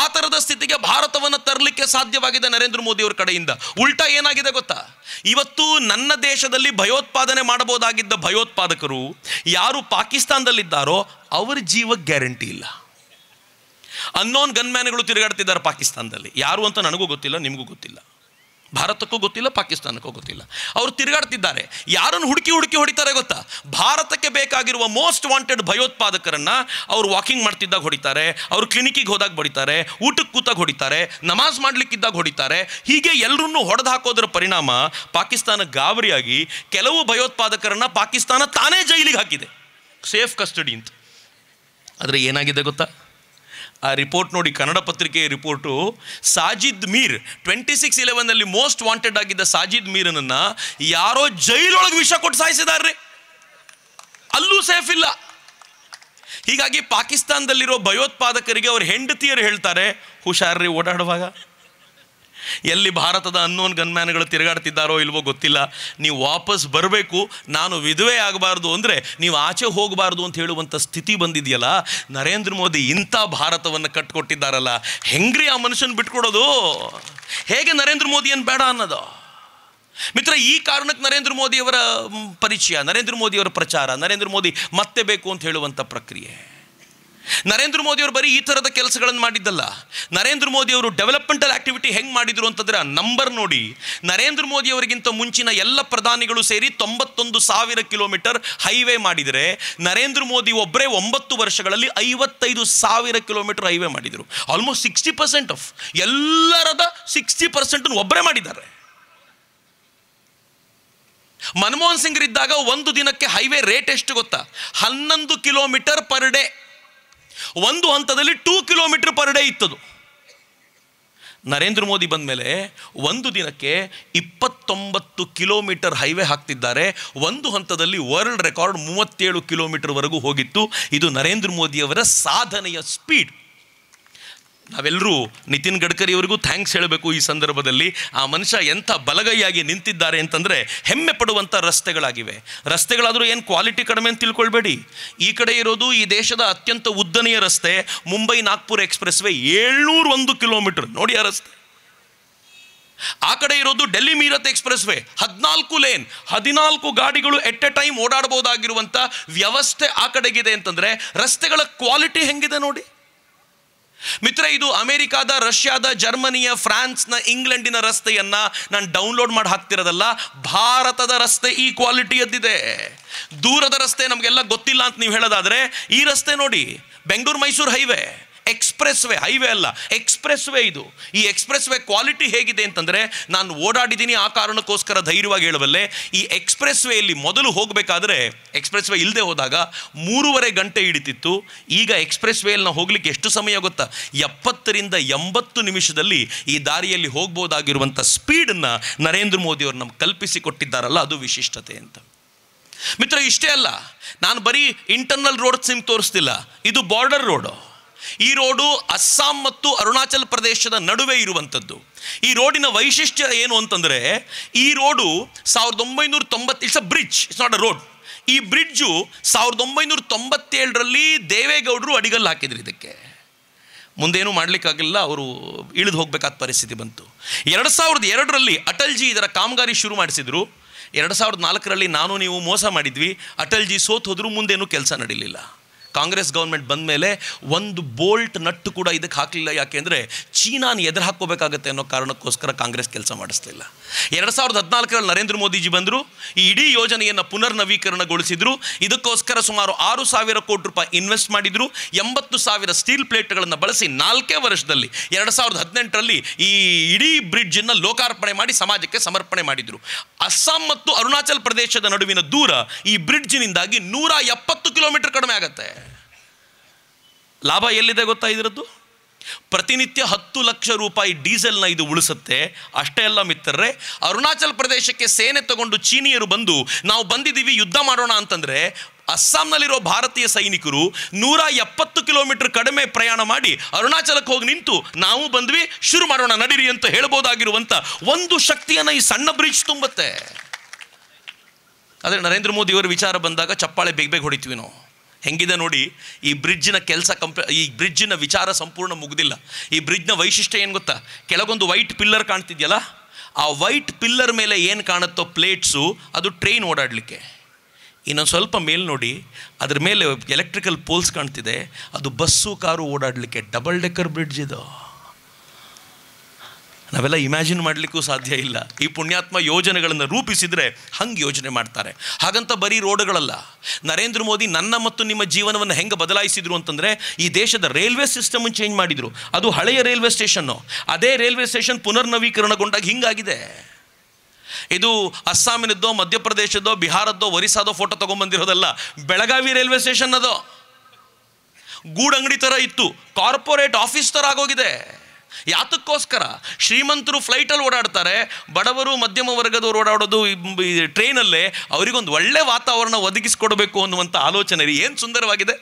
ಆ ಥರದ ಸ್ಥಿತಿಗೆ ಭಾರತವನ್ನು ತರಲಿಕ್ಕೆ ಸಾಧ್ಯವಾಗಿದೆ ನರೇಂದ್ರ ಮೋದಿಯವರ ಕಡೆಯಿಂದ ಉಲ್ಟಾ ಏನಾಗಿದೆ ಗೊತ್ತಾ ಇವತ್ತು ನನ್ನ ದೇಶದಲ್ಲಿ ಭಯೋತ್ಪಾದನೆ ಮಾಡಬಹುದಾಗಿದ್ದ ಭಯೋತ್ಪಾದಕರು ಯಾರು ಪಾಕಿಸ್ತಾನದಲ್ಲಿದ್ದಾರೋ ಅವರ ಜೀವ ಗ್ಯಾರಂಟಿ ಇಲ್ಲ ಅನ್ನೋನ್ ಗನ್ಮ್ಯಾನ್ಗಳು ತಿರುಗಾಡ್ತಿದ್ದಾರೆ ಪಾಕಿಸ್ತಾನದಲ್ಲಿ ಯಾರು ಅಂತ ನನಗೂ ಗೊತ್ತಿಲ್ಲ ನಿಮಗೂ ಗೊತ್ತಿಲ್ಲ ಭಾರತಕ್ಕೂ ಗೊತ್ತಿಲ್ಲ ಪಾಕಿಸ್ತಾನಕ್ಕೂ ಗೊತ್ತಿಲ್ಲ ಅವರು ತಿರುಗಾಡ್ತಿದ್ದಾರೆ ಯಾರನ್ನು ಹುಡುಕಿ ಹುಡುಕಿ ಹೊಡಿತಾರೆ ಗೊತ್ತಾ ಭಾರತಕ್ಕೆ ಬೇಕಾಗಿರುವ ಮೋಸ್ಟ್ ವಾಂಟೆಡ್ ಭಯೋತ್ಪಾದಕರನ್ನು ಅವರು ವಾಕಿಂಗ್ ಮಾಡ್ತಿದ್ದಾಗ ಹೊಡಿತಾರೆ ಅವರು ಕ್ಲಿನಿಕ್ಕಿಗೆ ಹೋದಾಗ ಹೊಡಿತಾರೆ ಊಟಕ್ಕೆ ಕೂತಾಗ ಹೊಡಿತಾರೆ ನಮಾಜ್ ಮಾಡಲಿಕ್ಕಿದ್ದಾಗ ಹೊಡಿತಾರೆ ಹೀಗೆ ಎಲ್ಲರನ್ನೂ ಹೊಡೆದು ಹಾಕೋದ್ರ ಪರಿಣಾಮ ಪಾಕಿಸ್ತಾನ ಗಾಬರಿಯಾಗಿ ಕೆಲವು ಭಯೋತ್ಪಾದಕರನ್ನು ಪಾಕಿಸ್ತಾನ ತಾನೇ ಜೈಲಿಗೆ ಹಾಕಿದೆ ಸೇಫ್ ಕಸ್ಟಡಿ ಅಂತ ಆದರೆ ಏನಾಗಿದೆ ಗೊತ್ತಾ ಆ ರಿಪೋರ್ಟ್ ನೋಡಿ ಕನ್ನಡ ಪತ್ರಿಕೆಯ report Sajid Mir twenty six ಇಲೆವೆನ್ನಲ್ಲಿ ಮೋಸ್ಟ್ ವಾಂಟೆಡ್ ಆಗಿದ್ದ ಸಾಜಿದ್ ಮೀರನನ್ನು ಯಾರೋ ಜೈಲೊಳಗೆ ವಿಷ ಕೊಟ್ಟು ಸಾಯಿಸಿದಾರ್ರಿ ಅಲ್ಲೂ ಸೇಫ್ ಇಲ್ಲ ಹೀಗಾಗಿ ಪಾಕಿಸ್ತಾನದಲ್ಲಿರೋ ಭಯೋತ್ಪಾದಕರಿಗೆ ಅವ್ರ ಹೆಂಡತಿಯರು ಹೇಳ್ತಾರೆ ಹುಷಾರ್ರಿ ಓಡಾಡುವಾಗ ಎಲ್ಲಿ ಭಾರತದ ಅನ್ನೋನ್ ಗನ್ಮ್ಯಾನ್ಗಳು ತಿರುಗಾಡ್ತಿದ್ದಾರೋ ಇಲ್ವೋ ಗೊತ್ತಿಲ್ಲ ನೀವು ವಾಪಸ್ ಬರಬೇಕು ನಾನು ವಿಧವೆ ಆಗಬಾರ್ದು ಅಂದರೆ ನೀವು ಆಚೆ ಹೋಗಬಾರ್ದು ಅಂತ ಹೇಳುವಂಥ ಸ್ಥಿತಿ ಬಂದಿದೆಯಲ್ಲ ನರೇಂದ್ರ ಮೋದಿ ಇಂಥ ಭಾರತವನ್ನು ಕಟ್ಕೊಟ್ಟಿದ್ದಾರಲ್ಲ ಹೆಂಗ್ರಿ ಆ ಮನುಷ್ಯನ ಬಿಟ್ಕೊಡೋದು ಹೇಗೆ ನರೇಂದ್ರ ಮೋದಿಯನ್ನು ಬೇಡ ಅನ್ನೋದು ಮಿತ್ರ ಈ ಕಾರಣಕ್ಕೆ ನರೇಂದ್ರ ಮೋದಿಯವರ ಪರಿಚಯ ನರೇಂದ್ರ ಮೋದಿಯವರ ಪ್ರಚಾರ ನರೇಂದ್ರ ಮೋದಿ ಮತ್ತೆ ಬೇಕು ಅಂತ ಹೇಳುವಂಥ ಪ್ರಕ್ರಿಯೆ ನರೇಂದ್ರ ಮೋದಿ ಅವರು ಬರೀ ಈ ಥರದ ಕೆಲಸಗಳನ್ನು ಮಾಡಿದ್ದಲ್ಲ ನರೇಂದ್ರ ಮೋದಿ ಅವರು ಡೆವಲಪ್ಮೆಂಟಲ್ ಆಕ್ಟಿವಿಟಿ ಹೆಂಗೆ ಮಾಡಿದರು ಅಂತಂದ್ರೆ ಆ ನಂಬರ್ ನೋಡಿ ನರೇಂದ್ರ ಮೋದಿ ಅವರಿಗಿಂತ ಮುಂಚಿನ ಎಲ್ಲ ಪ್ರಧಾನಿಗಳು ಸೇರಿ ತೊಂಬತ್ತೊಂದು ಸಾವಿರ ಕಿಲೋಮೀಟರ್ ಹೈವೇ ಮಾಡಿದರೆ ನರೇಂದ್ರ ಮೋದಿ ಒಬ್ಬರೇ ಒಂಬತ್ತು ವರ್ಷಗಳಲ್ಲಿ ಐವತ್ತೈದು ಸಾವಿರ ಕಿಲೋಮೀಟರ್ ಹೈವೇ ಮಾಡಿದರು ಆಲ್ಮೋಸ್ಟ್ ಸಿಕ್ಸ್ಟಿ ಪರ್ಸೆಂಟ್ ಆಫ್ ಎಲ್ಲರದ ಸಿಕ್ಸ್ಟಿ ಪರ್ಸೆಂಟನ್ನು ಒಬ್ಬರೇ ಮಾಡಿದ್ದಾರೆ ಮನಮೋಹನ್ ಸಿಂಗ್ರಿದ್ದಾಗ ಒಂದು ದಿನಕ್ಕೆ ಹೈವೇ ರೇಟ್ ಎಷ್ಟು ಗೊತ್ತಾ ಹನ್ನೊಂದು ಕಿಲೋಮೀಟರ್ ಪರ್ ಡೇ ಒಂದು ಹಂತದಲ್ಲಿ ಟೂ ಕಿಲೋಮೀಟರ್ ಪರ್ ಡೇ ಇತ್ತದು ನರೇಂದ್ರ ಮೋದಿ ಬಂದ ಮೇಲೆ ಒಂದು ದಿನಕ್ಕೆ ಇಪ್ಪತ್ತೊಂಬತ್ತು ಕಿಲೋಮೀಟರ್ ಹೈವೇ ಹಾಕ್ತಿದ್ದಾರೆ ಒಂದು ಹಂತದಲ್ಲಿ ವರ್ಲ್ಡ್ ರೆಕಾರ್ಡ್ ಮೂವತ್ತೇಳು ಕಿಲೋಮೀಟರ್ವರೆಗೂ ಹೋಗಿತ್ತು ಇದು ನರೇಂದ್ರ ಮೋದಿಯವರ ಸಾಧನೆಯ ಸ್ಪೀಡ್ ನಾವೆಲ್ಲರೂ ನಿತಿನ್ ಗಡ್ಕರಿ ಅವರಿಗೂ ಥ್ಯಾಂಕ್ಸ್ ಹೇಳಬೇಕು ಈ ಸಂದರ್ಭದಲ್ಲಿ ಆ ಮನುಷ್ಯ ಎಂಥ ಬಲಗೈಯಾಗಿ ನಿಂತಿದ್ದಾರೆ ಅಂತಂದರೆ ಹೆಮ್ಮೆ ಪಡುವಂಥ ರಸ್ತೆಗಳಾಗಿವೆ ರಸ್ತೆಗಳಾದರೂ ಏನು ಕ್ವಾಲಿಟಿ ಕಡಿಮೆ ಅಂತ ತಿಳ್ಕೊಳ್ಬೇಡಿ ಈ ಕಡೆ ಇರೋದು ಈ ದೇಶದ ಅತ್ಯಂತ ಉದ್ದನೆಯ ರಸ್ತೆ ಮುಂಬೈ ನಾಗ್ಪುರ್ ಎಕ್ಸ್ಪ್ರೆಸ್ ವೇ ಏಳ್ನೂರ ಒಂದು ಕಿಲೋಮೀಟರ್ ನೋಡಿ ಆ ರಸ್ತೆ ಆ ಕಡೆ ಇರೋದು ಡೆಲ್ಲಿ ಮೀರತ್ ಎಕ್ಸ್ಪ್ರೆಸ್ ವೇ ಹದಿನಾಲ್ಕು ಲೇನ್ ಹದಿನಾಲ್ಕು ಗಾಡಿಗಳು ಎಟ್ ಎ ಟೈಮ್ ಓಡಾಡಬಹುದಾಗಿರುವಂಥ ವ್ಯವಸ್ಥೆ ಆ ಕಡೆಗಿದೆ ಅಂತಂದರೆ ರಸ್ತೆಗಳ ಕ್ವಾಲಿಟಿ ಹೆಂಗಿದೆ ನೋಡಿ ಮಿತ್ರ ಇದು ಅಮೆರಿಕಾದ ರಷ್ಯಾದ ಜರ್ಮನಿಯ ಫ್ರಾನ್ಸ್ನ ಇಂಗ್ಲೆಂಡಿನ ರಸ್ತೆಯನ್ನ ನಾನು ಡೌನ್ಲೋಡ್ ಮಾಡಿ ಹಾಕ್ತಿರೋದಲ್ಲ ಭಾರತದ ರಸ್ತೆ ಈ ಕ್ವಾಲಿಟಿ ಎದ್ದಿದೆ ದೂರದ ರಸ್ತೆ ನಮಗೆಲ್ಲ ಗೊತ್ತಿಲ್ಲ ಅಂತ ನೀವು ಹೇಳೋದಾದ್ರೆ ಈ ರಸ್ತೆ ನೋಡಿ Bengaluru Mysuru highway expressway highway ಅಲ್ಲ ಎಕ್ಸ್ಪ್ರೆಸ್ ವೇ ಇದು ಈ ಎಕ್ಸ್ಪ್ರೆಸ್ ವೇ ಕ್ವಾಲಿಟಿ ಹೇಗಿದೆ ಅಂತಂದರೆ ನಾನು ಓಡಾಡಿದ್ದೀನಿ ಆ ಕಾರಣಕ್ಕೋಸ್ಕರ ಧೈರ್ಯವಾಗಿ ಹೇಳಬಲ್ಲೆ ಈ ಎಕ್ಸ್ಪ್ರೆಸ್ ವೇಯಲ್ಲಿ ಮೊದಲು ಹೋಗಬೇಕಾದ್ರೆ ಎಕ್ಸ್ಪ್ರೆಸ್ ವೇ ಇಲ್ಲದೆ ಹೋದಾಗ ಮೂರುವರೆ ಗಂಟೆ ಹಿಡಿತಿತ್ತು ಈಗ ಎಕ್ಸ್ಪ್ರೆಸ್ ವೇಯಲ್ಲಿ ನಾವು ಹೋಗಲಿಕ್ಕೆ ಎಷ್ಟು ಸಮಯ ಗೊತ್ತಾ ಎಪ್ಪತ್ತರಿಂದ ಎಂಬತ್ತು ನಿಮಿಷದಲ್ಲಿ ಈ ದಾರಿಯಲ್ಲಿ ಹೋಗ್ಬೋದಾಗಿರುವಂಥ ಸ್ಪೀಡನ್ನು ನರೇಂದ್ರ ಮೋದಿಯವರು ನಮ್ಗೆ ಕಲ್ಪಿಸಿಕೊಟ್ಟಿದ್ದಾರಲ್ಲ ಅದು ವಿಶಿಷ್ಟತೆ ಅಂತ ಮಿತ್ರ ಇಷ್ಟೇ ಅಲ್ಲ ನಾನು ಬರೀ ಇಂಟರ್ನಲ್ ರೋಡ್ಸ್ ನಿಮ್ಗೆ ತೋರಿಸ್ತಿಲ್ಲ ಇದು ಬಾರ್ಡರ್ ರೋಡು ಈ ರೋಡು ಅಸ್ಸಾಂ ಮತ್ತು ಅರುಣಾಚಲ್ ಪ್ರದೇಶದ ನಡುವೆ ಇರುವಂಥದ್ದು ಈ ರೋಡಿನ ವೈಶಿಷ್ಟ್ಯ ಏನು ಅಂತಂದರೆ ಈ ರೋಡು ಸಾವಿರದ ಒಂಬೈನೂರ ತೊಂಬತ್ತು it's a bridge it's not a road ಈ ಬ್ರಿಡ್ಜು ಸಾವಿರದ ಒಂಬೈನೂರ ತೊಂಬತ್ತೇಳರಲ್ಲಿ ದೇವೇಗೌಡರು ಅಡಿಗಲ್ಲು ಹಾಕಿದ್ರು ಇದಕ್ಕೆ ಮುಂದೇನು ಮಾಡಲಿಕ್ಕಾಗಿಲ್ಲ ಅವರು ಇಳಿದು ಹೋಗಬೇಕಾದ ಪರಿಸ್ಥಿತಿ ಬಂತು ಎರಡು ಸಾವಿರದ ಎರಡರಲ್ಲಿ ಅಟಲ್ಜಿ ಇದರ ಕಾಮಗಾರಿ ಶುರು ಮಾಡಿಸಿದರು ಎರಡು ಸಾವಿರದ ನಾಲ್ಕರಲ್ಲಿ ನಾನು ನೀವು ಮೋಸ ಮಾಡಿದ್ವಿ ಅಟಲ್ಜಿ ಸೋತ್ ಹೋದರೂ ಮುಂದೇನು ಕೆಲಸ ನಡೀಲಿಲ್ಲ ಕಾಂಗ್ರೆಸ್ ಗೌರ್ಮೆಂಟ್ ಬಂದ ಮೇಲೆ ಒಂದು ಬೋಲ್ಟ್ ನಟ್ಟು ಕೂಡ ಇದಕ್ಕೆ ಹಾಕಲಿಲ್ಲ ಯಾಕೆಂದರೆ ಚೀನಾನ ಎದುರು ಹಾಕೋಬೇಕಾಗುತ್ತೆ ಅನ್ನೋ ಕಾರಣಕ್ಕೋಸ್ಕರ ಕಾಂಗ್ರೆಸ್ ಕೆಲಸ ಮಾಡಿಸ್ತಿಲ್ಲ ಎರಡು ಸಾವಿರದ ಹದಿನಾಲ್ಕರಲ್ಲಿ ನರೇಂದ್ರ ಮೋದಿಜಿ ಬಂದರು ಈ ಇಡೀ ಯೋಜನೆಯನ್ನು ಪುನರ್ ನವೀಕರಣಗೊಳಿಸಿದರು ಇದಕ್ಕೋಸ್ಕರ ಸುಮಾರು ಆರು ಸಾವಿರ ಕೋಟಿ ರೂಪಾಯಿ ಇನ್ವೆಸ್ಟ್ ಮಾಡಿದರು ಎಂಬತ್ತು ಸಾವಿರ ಸ್ಟೀಲ್ ಪ್ಲೇಟ್ಗಳನ್ನು ಬಳಸಿ ನಾಲ್ಕೇ ವರ್ಷದಲ್ಲಿ ಎರಡು ಸಾವಿರದ ಹದಿನೆಂಟರಲ್ಲಿ ಈ ಇಡೀ ಬ್ರಿಡ್ಜನ್ನು ಲೋಕಾರ್ಪಣೆ ಮಾಡಿ ಸಮಾಜಕ್ಕೆ ಸಮರ್ಪಣೆ ಮಾಡಿದರು ಅಸ್ಸಾಂ ಮತ್ತು ಅರುಣಾಚಲ ಪ್ರದೇಶದ ನಡುವಿನ ದೂರ ಈ ಬ್ರಿಡ್ಜ್ನಿಂದಾಗಿ ನೂರ ಎಪ್ಪತ್ತು ಕಿಲೋಮೀಟರ್ ಕಡಿಮೆ ಆಗುತ್ತೆ ಲಾಭ ಎಲ್ಲಿದೆ ಗೊತ್ತಾ ಇದರದ್ದು ಪ್ರತಿನಿತ್ಯ ಹತ್ತು ಲಕ್ಷ ರೂಪಾಯಿ ಡೀಸೆಲ್ನ ಇದು ಉಳಿಸುತ್ತೆ ಅಷ್ಟೇ ಅಲ್ಲ ಮಿತ್ರರೇ ಅರುಣಾಚಲ ಪ್ರದೇಶಕ್ಕೆ ಸೇನೆ ತಗೊಂಡು ಚೀನಿಯರು ಬಂದು ನಾವು ಬಂದಿದ್ದೀವಿ ಯುದ್ಧ ಮಾಡೋಣ ಅಂತಂದರೆ ಅಸ್ಸಾಂನಲ್ಲಿರೋ ಭಾರತೀಯ ಸೈನಿಕರು ನೂರ ಎಪ್ಪತ್ತು ಕಿಲೋಮೀಟರ್ ಕಡಿಮೆ ಪ್ರಯಾಣ ಮಾಡಿ ಅರುಣಾಚಲಕ್ಕೆ ಹೋಗಿ ನಿಂತು ನಾವು ಬಂದ್ವಿ ಶುರು ಮಾಡೋಣ ನಡೀರಿ ಅಂತ ಹೇಳ್ಬೋದಾಗಿರುವಂಥ ಒಂದು ಶಕ್ತಿಯನ್ನು ಈ ಸಣ್ಣ ಬ್ರಿಡ್ಜ್ ತುಂಬುತ್ತೆ ಆದರೆ ನರೇಂದ್ರ ಮೋದಿಯವರ ವಿಚಾರ ಬಂದಾಗ ಚಪ್ಪಾಳೆ ಬೇಗ ಬೇಗ ಹೊಡಿತೀವಿ ನಾವು ಹೆಂಗಿದೆ ನೋಡಿ ಈ ಬ್ರಿಡ್ಜಿನ ಕೆಲಸ ಕಂಪ್ ಈ ಬ್ರಿಡ್ಜ್ನ ವಿಚಾರ ಸಂಪೂರ್ಣ ಮುಗ್ದಿಲ್ಲ ಈ ಬ್ರಿಡ್ಜ್ನ ವೈಶಿಷ್ಟ್ಯ ಏನು ಗೊತ್ತಾ ಕೆಲವೊಂದು ವೈಟ್ ಪಿಲ್ಲರ್ ಕಾಣ್ತಿದೆಯಲ್ಲ ಆ ವೈಟ್ ಪಿಲ್ಲರ್ ಮೇಲೆ ಏನು ಕಾಣುತ್ತೋ ಪ್ಲೇಟ್ಸು ಅದು ಟ್ರೈನ್ ಓಡಾಡಲಿಕ್ಕೆ ಇನ್ನೊಂದು ಸ್ವಲ್ಪ ಮೇಲೆ ನೋಡಿ ಅದ್ರ ಮೇಲೆ ಎಲೆಕ್ಟ್ರಿಕಲ್ ಪೋಲ್ಸ್ ಕಾಣ್ತಿದೆ ಅದು ಬಸ್ಸು ಕಾರು ಓಡಾಡಲಿಕ್ಕೆ ಡಬಲ್ ಡೆಕ್ಕರ್ ಬ್ರಿಡ್ಜ್ ಇದು ನಾವೆಲ್ಲ ಇಮ್ಯಾಜಿನ್ ಮಾಡಲಿಕ್ಕೂ ಸಾಧ್ಯ ಇಲ್ಲ ಈ ಪುಣ್ಯಾತ್ಮ ಯೋಜನೆಗಳನ್ನು ರೂಪಿಸಿದರೆ ಹಂಗೆ ಯೋಜನೆ ಮಾಡ್ತಾರೆ ಹಾಗಂತ ಬರೀ ರೋಡ್ಗಳಲ್ಲ ನರೇಂದ್ರ ಮೋದಿ ನನ್ನ ಮತ್ತು ನಿಮ್ಮ ಜೀವನವನ್ನು ಹೆಂಗೆ ಬದಲಾಯಿಸಿದ್ರು ಅಂತಂದರೆ ಈ ದೇಶದ ರೈಲ್ವೆ ಸಿಸ್ಟಮ್ ಚೇಂಜ್ ಮಾಡಿದರು ಅದು ಹಳೆಯ ರೈಲ್ವೆ ಸ್ಟೇಷನ್ನು ಅದೇ ರೈಲ್ವೆ ಸ್ಟೇಷನ್ ಪುನರ್ನವೀಕರಣಗೊಂಡಾಗ ಹಿಂಗಾಗಿದೆ ಇದು ಅಸ್ಸಾಮಿನದ್ದೋ ಮಧ್ಯಪ್ರದೇಶದ್ದೋ ಬಿಹಾರದ್ದೋ ಒರಿಸ್ಸಾದೋ ಫೋಟೋ ತೊಗೊಂಬಂದಿರೋದಲ್ಲ ಬೆಳಗಾವಿ ರೈಲ್ವೆ ಸ್ಟೇಷನ್ ಅದು ಗೂಡಂಗಡಿ ಥರ ಇತ್ತು ಕಾರ್ಪೊರೇಟ್ ಆಫೀಸ್ ಥರ ಆಗೋಗಿದೆ ಯಾತಕ್ಕೋಸ್ಕರ ಶ್ರೀಮಂತರು ಫ್ಲೈಟಲ್ಲಿ ಓಡಾಡ್ತಾರೆ ಬಡವರು ಮಧ್ಯಮ ವರ್ಗದವರು ಓಡಾಡೋದು ಟ್ರೈನಲ್ಲೇ ಅವರಿಗೊಂದು ಒಳ್ಳೆ ವಾತಾವರಣ ಒದಗಿಸಿಕೊಡಬೇಕು ಅನ್ನುವಂಥ ಆಲೋಚನೆ ರೀ ಏನು ಸುಂದರವಾಗಿದೆ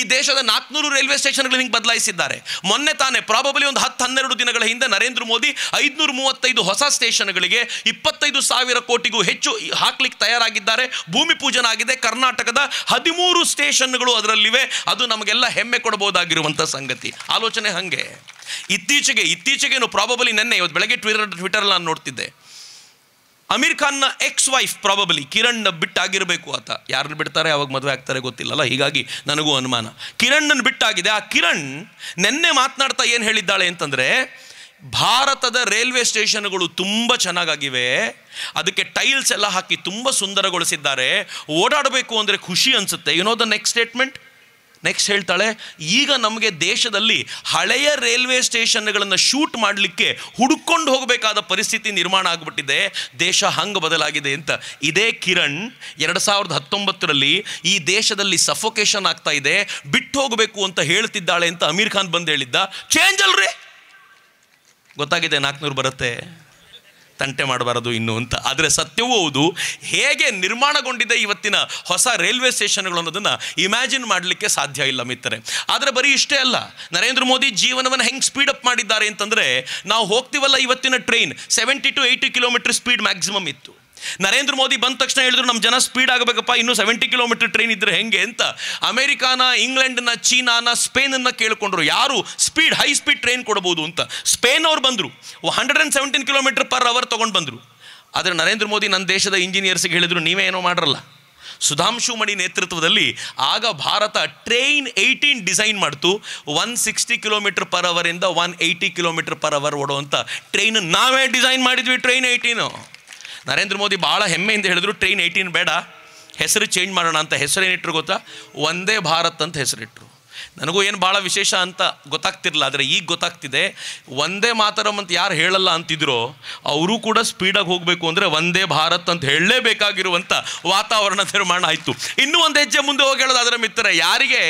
ಈ ದೇಶದ ನಾಲ್ಕುನೂರು ರೈಲ್ವೆ ಸ್ಟೇಷನ್ಗಳು ಹಿಂಗೆ ಬದಲಾಯಿಸಿದ್ದಾರೆ ಮೊನ್ನೆ ತಾನೇ ಪ್ರಾಬಬಲಿ ಒಂದು ಹತ್ತು ಹನ್ನೆರಡು ದಿನಗಳ ಹಿಂದೆ ನರೇಂದ್ರ ಮೋದಿ ಐದುನೂರ ಮೂವತ್ತೈದು ಹೊಸ ಸ್ಟೇಷನ್ಗಳಿಗೆ ಇಪ್ಪತ್ತೈದು ಸಾವಿರ ಕೋಟಿಗೂ ಹೆಚ್ಚು ಹಾಕ್ಲಿಕ್ಕೆ ತಯಾರಾಗಿದ್ದಾರೆ ಭೂಮಿ ಪೂಜನ ಆಗಿದೆ ಕರ್ನಾಟಕದ ಹದಿಮೂರು ಸ್ಟೇಷನ್ಗಳು ಅದರಲ್ಲಿವೆ ಅದು ನಮಗೆಲ್ಲ ಹೆಮ್ಮೆ ಕೊಡಬಹುದಾಗಿರುವಂಥ ಸಂಗತಿ ಆಲೋಚನೆ ಹಂಗೆ ಇತ್ತೀಚೆಗೆ ಇತ್ತೀಚೆಗೇನು ಪ್ರಾಬಬಲಿ ನೆನ್ನೆ ಇವತ್ತು ಬೆಳಗ್ಗೆ ಟ್ವಿಟರ್ ಟ್ವಿಟರ್ ನಾನು ನೋಡ್ತಿದ್ದೆ ಅಮೀರ್ ಖಾನ್ನ ಎಕ್ಸ್ ವೈಫ್ ಪ್ರಾಬಬಲಿ ಕಿರಣ್ ಬಿಟ್ಟಾಗಿರಬೇಕು ಆತ ಯಾರನ್ನು ಬಿಡ್ತಾರೆ ಅವಾಗ ಮದುವೆ ಆಗ್ತಾರೆ ಗೊತ್ತಿಲ್ಲಲ್ಲ ಹೀಗಾಗಿ ನನಗೂ ಅನುಮಾನ ಕಿರಣ್ನ ಬಿಟ್ಟಾಗಿದೆ ಆ ಕಿರಣ್ ನೆನ್ನೆ ಮಾತನಾಡ್ತಾ ಏನು ಹೇಳಿದ್ದಾಳೆ ಅಂತಂದರೆ ಭಾರತದ ರೈಲ್ವೆ ಸ್ಟೇಷನ್ಗಳು ತುಂಬ ಚೆನ್ನಾಗಿವೆ ಅದಕ್ಕೆ ಟೈಲ್ಸ್ ಎಲ್ಲ ಹಾಕಿ ತುಂಬ ಸುಂದರಗೊಳಿಸಿದ್ದಾರೆ ಓಡಾಡಬೇಕು ಅಂದರೆ ಖುಷಿ ಅನಿಸುತ್ತೆ you know the next statement next ಹೇಳ್ತಾಳೆ ಈಗ ನಮಗೆ ದೇಶದಲ್ಲಿ ಹಳೆಯ ರೈಲ್ವೆ ಸ್ಟೇಷನ್ಗಳನ್ನು ಶೂಟ್ ಮಾಡಲಿಕ್ಕೆ ಹುಡುಕೊಂಡು ಹೋಗಬೇಕಾದ ಪರಿಸ್ಥಿತಿ ನಿರ್ಮಾಣ ಆಗಿಬಿಟ್ಟಿದೆ ದೇಶ ಹಂಗೆ ಬದಲಾಗಿದೆ ಅಂತ ಇದೇ ಕಿರಣ್ ಎರಡು ಸಾವಿರದ ಹತ್ತೊಂಬತ್ತರಲ್ಲಿ ಈ ದೇಶದಲ್ಲಿ ಸಫೋಕೇಶನ್ ಆಗ್ತಾ ಇದೆ ಬಿಟ್ಟು ಹೋಗಬೇಕು ಅಂತ ಹೇಳ್ತಿದ್ದಾಳೆ ಅಂತ ಅಮೀರ್ ಖಾನ್ ಬಂದು ಹೇಳಿದ್ದ ಚೇಂಜ್ ಅಲ್ರಿ ಗೊತ್ತಾಗಿದೆ ನಾಲ್ಕುನೂರು ಬರುತ್ತೆ ತಂಟೆ ಮಾಡಬಾರದು ಇನ್ನು ಅಂತ ಆದರೆ ಸತ್ಯವೂ ಹೌದು ಹೇಗೆ ನಿರ್ಮಾಣಗೊಂಡಿದೆ ಇವತ್ತಿನ ಹೊಸ ರೈಲ್ವೆ ಸ್ಟೇಷನ್ಗಳು ಅನ್ನೋದನ್ನು ಇಮ್ಯಾಜಿನ್ ಮಾಡಲಿಕ್ಕೆ ಸಾಧ್ಯ ಇಲ್ಲ ಮಿತ್ತರೆ ಆದರೆ ಬರೀ ಇಷ್ಟೇ ಅಲ್ಲ ನರೇಂದ್ರ ಮೋದಿ ಜೀವನವನ್ನು ಹೆಂಗೆ ಸ್ಪೀಡ್ ಅಪ್ ಮಾಡಿದ್ದಾರೆ ಅಂತಂದರೆ ನಾವು ಹೋಗ್ತೀವಲ್ಲ ಇವತ್ತಿನ train seventy to eighty kilometre speed maximum ಇತ್ತು ನರೇಂದ್ರ ಮೋದಿ ಬಂದ ತಕ್ಷಣ ಹೇಳಿದ್ರು ನಮ್ಮ ಜನ ಸ್ಪೀಡ್ ಆಗಬೇಕಪ್ಪ ಇನ್ನೂ ಸೆವೆಂಟಿ ಕಿಲೋಮೀಟರ್ ಟ್ರೈನ್ ಇದ್ರೆ ಹೆಂಗೆ ಅಂತ ಅಮೆರಿಕಾನ ಇಂಗ್ಲೆಂಡ್ನ ಚೀನಾನ ಸ್ಪೇನನ್ನು ಕೇಳಿಕೊಂಡ್ರು ಯಾರು ಸ್ಪೀಡ್ ಹೈ ಸ್ಪೀಡ್ ಟ್ರೈನ್ ಕೊಡಬಹುದು ಅಂತ ಸ್ಪೇನ್ ಅವ್ರು ಬಂದರು hundred and seventeen kilometre per hour ತೊಗೊಂಡು ಬಂದರು ಆದರೆ ನರೇಂದ್ರ ಮೋದಿ ನನ್ನ ದೇಶದ ಇಂಜಿನಿಯರ್ಸ್ಗೆ ಹೇಳಿದ್ರು ನೀವೇ ಏನೋ ಸುಧಾಂಶು ಮಣಿ ನೇತೃತ್ವದಲ್ಲಿ ಆಗ ಭಾರತ ಟ್ರೈನ್ ಏಯ್ಟೀನ್ ಡಿಸೈನ್ ಮಾಡ್ತು ಒನ್ ಸಿಕ್ಸ್ಟಿ ಕಿಲೋಮೀಟರ್ ಪರ್ ಅವರಿಂದ one eighty kilometre per hour ಓಡುವಂಥ ಟ್ರೈನ್ ನಾವೇ ಡಿಸೈನ್ ಮಾಡಿದ್ವಿ ಟ್ರೈನ್ ಏಯ್ಟೀನು ನರೇಂದ್ರ ಮೋದಿ ಭಾಳ ಹೆಮ್ಮೆಯಿಂದ ಹೇಳಿದ್ರು ಟ್ರೈನ್ ಏಯ್ಟೀನ್ ಬೇಡ ಹೆಸರು ಚೇಂಜ್ ಮಾಡೋಣ ಅಂತ ಹೆಸರು ಗೊತ್ತಾ ಒಂದೇ ಭಾರತ್ ಅಂತ ಹೆಸರಿಟ್ಟರು ನನಗೂ ಏನು ಭಾಳ ವಿಶೇಷ ಅಂತ ಗೊತ್ತಾಗ್ತಿರಲಿಲ್ಲ ಆದರೆ ಈಗ ಗೊತ್ತಾಗ್ತಿದೆ ಒಂದೇ ಮಾತರಂ ಅಂತ ಯಾರು ಹೇಳಲ್ಲ ಅಂತಿದ್ರೋ ಅವರು ಕೂಡ ಸ್ಪೀಡಾಗಿ ಹೋಗಬೇಕು ಅಂದರೆ ಒಂದೇ ಭಾರತ್ ಅಂತ ಹೇಳಲೇಬೇಕಾಗಿರುವಂಥ ವಾತಾವರಣ ನಿರ್ಮಾಣ ಆಯಿತು ಇನ್ನೂ ಒಂದು ಹೆಜ್ಜೆ ಮುಂದೆ ಹೋಗಿ ಹೇಳೋದು ಅದರ ಮಿತ್ರ ಯಾರಿಗೆ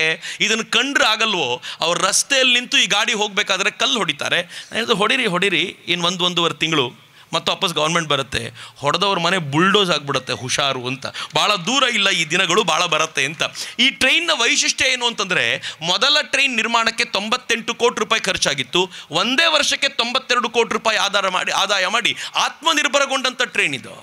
ಇದನ್ನು ಕಂಡ್ರೆ ಆಗಲ್ವೋ ಅವ್ರು ರಸ್ತೆಯಲ್ಲಿ ನಿಂತು ಈ ಗಾಡಿ ಹೋಗಬೇಕಾದ್ರೆ ಕಲ್ಲು ಹೊಡಿತಾರೆ ಹೊಡಿರಿ ಹೊಡಿರಿ ಇನ್ನು ಒಂದು ಒಂದೂವರೆ ತಿಂಗಳು ಮತ್ತು ವಾಪಸ್ ಗೌರ್ಮೆಂಟ್ ಬರುತ್ತೆ ಹೊಡೆದವ್ರ ಮನೆ ಬುಲ್ಡೋಸ್ ಆಗಿಬಿಡುತ್ತೆ ಹುಷಾರು ಅಂತ ಭಾಳ ದೂರ ಇಲ್ಲ ಈ ದಿನಗಳು ಭಾಳ ಬರುತ್ತೆ ಅಂತ ಈ ಟ್ರೈನ್ನ ವೈಶಿಷ್ಟ್ಯ ಏನು ಅಂತಂದರೆ ಮೊದಲ ಟ್ರೈನ್ ನಿರ್ಮಾಣಕ್ಕೆ ತೊಂಬತ್ತೆಂಟು ಕೋಟಿ ರೂಪಾಯಿ ಖರ್ಚಾಗಿತ್ತು ಒಂದೇ ವರ್ಷಕ್ಕೆ ತೊಂಬತ್ತೆರಡು ಕೋಟಿ ರೂಪಾಯಿ ಆಧಾರ ಮಾಡಿ ಆದಾಯ ಮಾಡಿ ಆತ್ಮನಿರ್ಭರಗೊಂಡಂಥ ಟ್ರೈನ್ ಇದು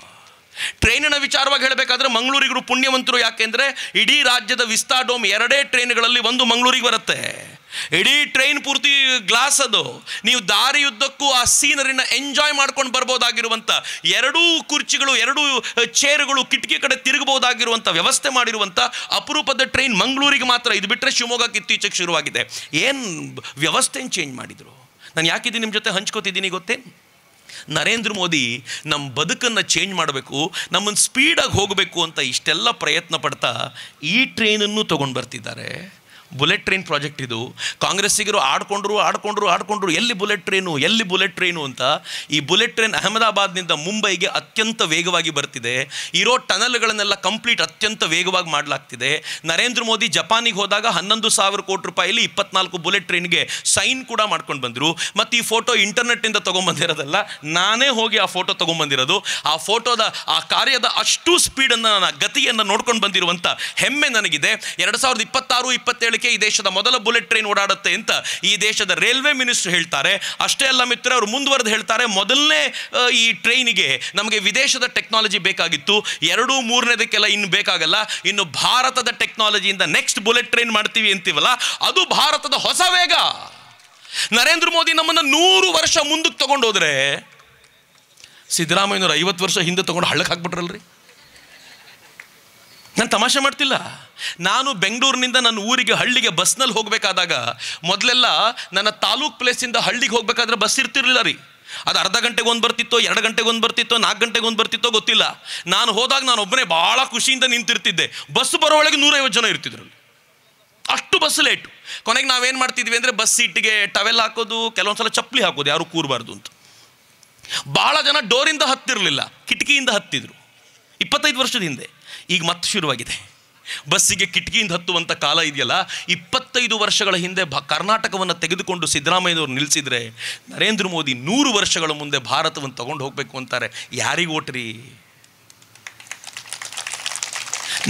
ಟ್ರೈನಿನ ವಿಚಾರವಾಗಿ ಹೇಳಬೇಕಾದ್ರೆ ಮಂಗಳೂರಿಗರು ಪುಣ್ಯವಂತರು ಯಾಕೆಂದರೆ ಇಡೀ ರಾಜ್ಯದ ವಿಸ್ತಾ ಡೋಮ್ ಎರಡೇ ಟ್ರೈನ್ಗಳಲ್ಲಿ ಒಂದು ಮಂಗಳೂರಿಗೆ ಬರುತ್ತೆ ಇಡೀ ಟ್ರೈನ್ ಪೂರ್ತಿ ಗ್ಲಾಸ್ ಅದು ನೀವು ದಾರಿಯುದ್ದಕ್ಕೂ ಆ ಸೀನರಿನ ಎಂಜಾಯ್ ಮಾಡ್ಕೊಂಡು ಬರ್ಬೋದಾಗಿರುವಂಥ ಎರಡೂ ಕುರ್ಚಿಗಳು ಎರಡೂ ಚೇರುಗಳು ಕಿಟಕಿ ಕಡೆ ತಿರುಗಬಹುದಾಗಿರುವಂಥ ವ್ಯವಸ್ಥೆ ಮಾಡಿರುವಂಥ ಅಪರೂಪದ ಟ್ರೈನ್ ಮಂಗಳೂರಿಗೆ ಮಾತ್ರ ಇದು ಬಿಟ್ಟರೆ ಶಿವಮೊಗ್ಗಕ್ಕೆ ಇತ್ತೀಚೆಗೆ ಶುರುವಾಗಿದೆ ಏನು ವ್ಯವಸ್ಥೆನ ಚೇಂಜ್ ಮಾಡಿದರು ನಾನು ಯಾಕಿದ್ದೀನಿ ನಿಮ್ಮ ಜೊತೆ ಹಂಚ್ಕೋತಿದ್ದೀನಿ ಗೊತ್ತೇ ನರೇಂದ್ರ ಮೋದಿ ನಮ್ಮ ಬದುಕನ್ನು ಚೇಂಜ್ ಮಾಡಬೇಕು ನಮ್ಮನ್ನು ಸ್ಪೀಡಾಗಿ ಹೋಗಬೇಕು ಅಂತ ಇಷ್ಟೆಲ್ಲ ಪ್ರಯತ್ನ ಪಡ್ತಾ ಈ ಟ್ರೈನನ್ನು ತೊಗೊಂಡು ಬರ್ತಿದ್ದಾರೆ ಬುಲೆಟ್ ಟ್ರೈನ್ ಪ್ರಾಜೆಕ್ಟ್ ಇದು ಕಾಂಗ್ರೆಸ್ಸಿಗರು ಆಡ್ಕೊಂಡ್ರು ಆಡ್ಕೊಂಡ್ರು ಆಡ್ಕೊಂಡ್ರು ಎಲ್ಲಿ ಬುಲೆಟ್ ಟ್ರೈನು ಎಲ್ಲಿ ಬುಲೆಟ್ ಟ್ರೈನು ಅಂತ ಈ ಬುಲೆಟ್ ಟ್ರೈನ್ ಅಹಮದಾಬಾದ್ನಿಂದ ಮುಂಬೈಗೆ ಅತ್ಯಂತ ವೇಗವಾಗಿ ಬರ್ತಿದೆ ಇರೋ ಟನಲ್ಗಳನ್ನೆಲ್ಲ ಕಂಪ್ಲೀಟ್ ಅತ್ಯಂತ ವೇಗವಾಗಿ ಮಾಡಲಾಗ್ತಿದೆ ನರೇಂದ್ರ ಮೋದಿ ಜಪಾನಿಗೆ ಹೋದಾಗ ಹನ್ನೊಂದು ಸಾವಿರ ಕೋಟಿ ರೂಪಾಯಿಲಿ ಇಪ್ಪತ್ನಾಲ್ಕು ಬುಲೆಟ್ ಟ್ರೈನ್ಗೆ ಸೈನ್ ಕೂಡ ಮಾಡ್ಕೊಂಡು ಬಂದರು ಮತ್ತು ಈ ಫೋಟೋ ಇಂಟರ್ನೆಟ್ಟಿಂದ ತೊಗೊಂಬಂದಿರೋದಲ್ಲ ನಾನೇ ಹೋಗಿ ಆ ಫೋಟೋ ತೊಗೊಂಬಂದಿರೋದು ಆ ಫೋಟೋದ ಆ ಕಾರ್ಯದ ಅಷ್ಟು ಸ್ಪೀಡನ್ನು ನನ್ನ ಗತಿಯನ್ನು ನೋಡ್ಕೊಂಡು ಬಂದಿರುವಂಥ ಹೆಮ್ಮೆ ನನಗಿದೆ ಎರಡು ಸಾವಿರದ ಇಪ್ಪತ್ತಾರು ಇಪ್ಪತ್ತೇಳಕ್ಕೆ ಈ ದೇಶದ ಮೊದಲ ಬುಲೆಟ್ ಟ್ರೈನ್ ಓಡಾಡುತ್ತೆ ಅಂತ ಈ ದೇಶದ ರೈಲ್ವೆ ಮಿನಿಸ್ಟರ್ ಹೇಳ್ತಾರೆ ಅಷ್ಟೇ ಅಲ್ಲ ಮಿತ್ರ ಅವರು ಮುಂದುವರೆದು ಹೇಳ್ತಾರೆ ಮೊದಲನೇ ಈ ಟ್ರೈನಿಗೆ ನಮಗೆ ವಿದೇಶದ ಟೆಕ್ನಾಲಜಿ ಬೇಕಾಗಿತ್ತು ಎರಡು ಮೂರನೇದಕ್ಕೆಲ್ಲ ಇನ್ನು ಬೇಕಾಗಲ್ಲ ಇನ್ನು ಭಾರತದ ಟೆಕ್ನಾಲಜಿಯಿಂದ ನೆಕ್ಸ್ಟ್ ಬುಲೆಟ್ ಟ್ರೈನ್ ಮಾಡ್ತೀವಿ ಅಂತೀವಲ್ಲ ಅದು ಭಾರತದ ಹೊಸ ವೇಗ ನರೇಂದ್ರ ಮೋದಿ ನಮ್ಮನ್ನು ನೂರು ವರ್ಷ ಮುಂದಕ್ಕೆ ತಗೊಂಡೋದ್ರೆ ಸಿದ್ದರಾಮಯ್ಯನವರು ಐವತ್ತು ವರ್ಷ ಹಿಂದೆ ತೊಗೊಂಡು ಹಳ್ಳಕ್ಕೆ ಹಾಕ್ಬಿಟ್ರಲ್ರಿ ನಾನು ತಮಾಷೆ ಮಾಡ್ತಿಲ್ಲ ನಾನು ಬೆಂಗಳೂರಿನಿಂದ ನನ್ನ ಊರಿಗೆ ಹಳ್ಳಿಗೆ ಬಸ್ನಲ್ಲಿ ಹೋಗಬೇಕಾದಾಗ ಮೊದಲೆಲ್ಲ ನನ್ನ ತಾಲೂಕ್ ಪ್ಲೇಸಿಂದ ಹಳ್ಳಿಗೆ ಹೋಗಬೇಕಾದ್ರೆ ಬಸ್ ಇರ್ತಿರಲಿಲ್ಲ ರೀ ಅದು ಅರ್ಧ ಗಂಟೆಗೆ ಒಂದು ಬರ್ತಿತ್ತೋ ಎರಡು ಗಂಟೆಗೆ ಒಂದು ಬರ್ತಿತ್ತೋ ನಾಲ್ಕು ಗಂಟೆಗೆ ಒಂದು ಬರ್ತಿತ್ತೋ ಗೊತ್ತಿಲ್ಲ ನಾನು ಹೋದಾಗ ನಾನು ಒಬ್ಬನೇ ಭಾಳ ಖುಷಿಯಿಂದ ನಿಂತಿರ್ತಿದ್ದೆ ಬಸ್ ಬರೋ ಒಳಗೆ ನೂರೈವತ್ತು ಜನ ಇರ್ತಿದ್ರು ಅಷ್ಟು ಬಸ್ ಲೇಟು ಕೊನೆಗೆ ನಾವೇನು ಮಾಡ್ತಿದ್ವಿ ಅಂದರೆ ಬಸ್ ಸೀಟಿಗೆ ಟವೆಲ್ ಹಾಕೋದು ಕೆಲವೊಂದು ಸಲ ಚಪ್ಪಲಿ ಹಾಕೋದು ಯಾರು ಕೂರಬಾರ್ದು ಅಂತ ಭಾಳ ಜನ ಡೋರಿಂದ ಹತ್ತಿರಲಿಲ್ಲ ಕಿಟಕಿಯಿಂದ ಹತ್ತಿದ್ರು ಇಪ್ಪತ್ತೈದು ವರ್ಷದ ಹಿಂದೆ ಈಗ ಮತ್ತೆ ಶುರುವಾಗಿದೆ ಬಸ್ಸಿಗೆ ಕಿಟಕಿಯಿಂದ ಹತ್ತುವಂಥ ಕಾಲ ಇದೆಯಲ್ಲ ಇಪ್ಪತ್ತೈದು ವರ್ಷಗಳ ಹಿಂದೆ ಬ ಕರ್ನಾಟಕವನ್ನು ತೆಗೆದುಕೊಂಡು ಸಿದ್ದರಾಮಯ್ಯನವರು ನಿಲ್ಲಿಸಿದರೆ ನರೇಂದ್ರ ಮೋದಿ ನೂರು ವರ್ಷಗಳ ಮುಂದೆ ಭಾರತವನ್ನು ತಗೊಂಡು ಹೋಗಬೇಕು ಅಂತಾರೆ ಯಾರಿಗೆ ಓಟ್ರಿ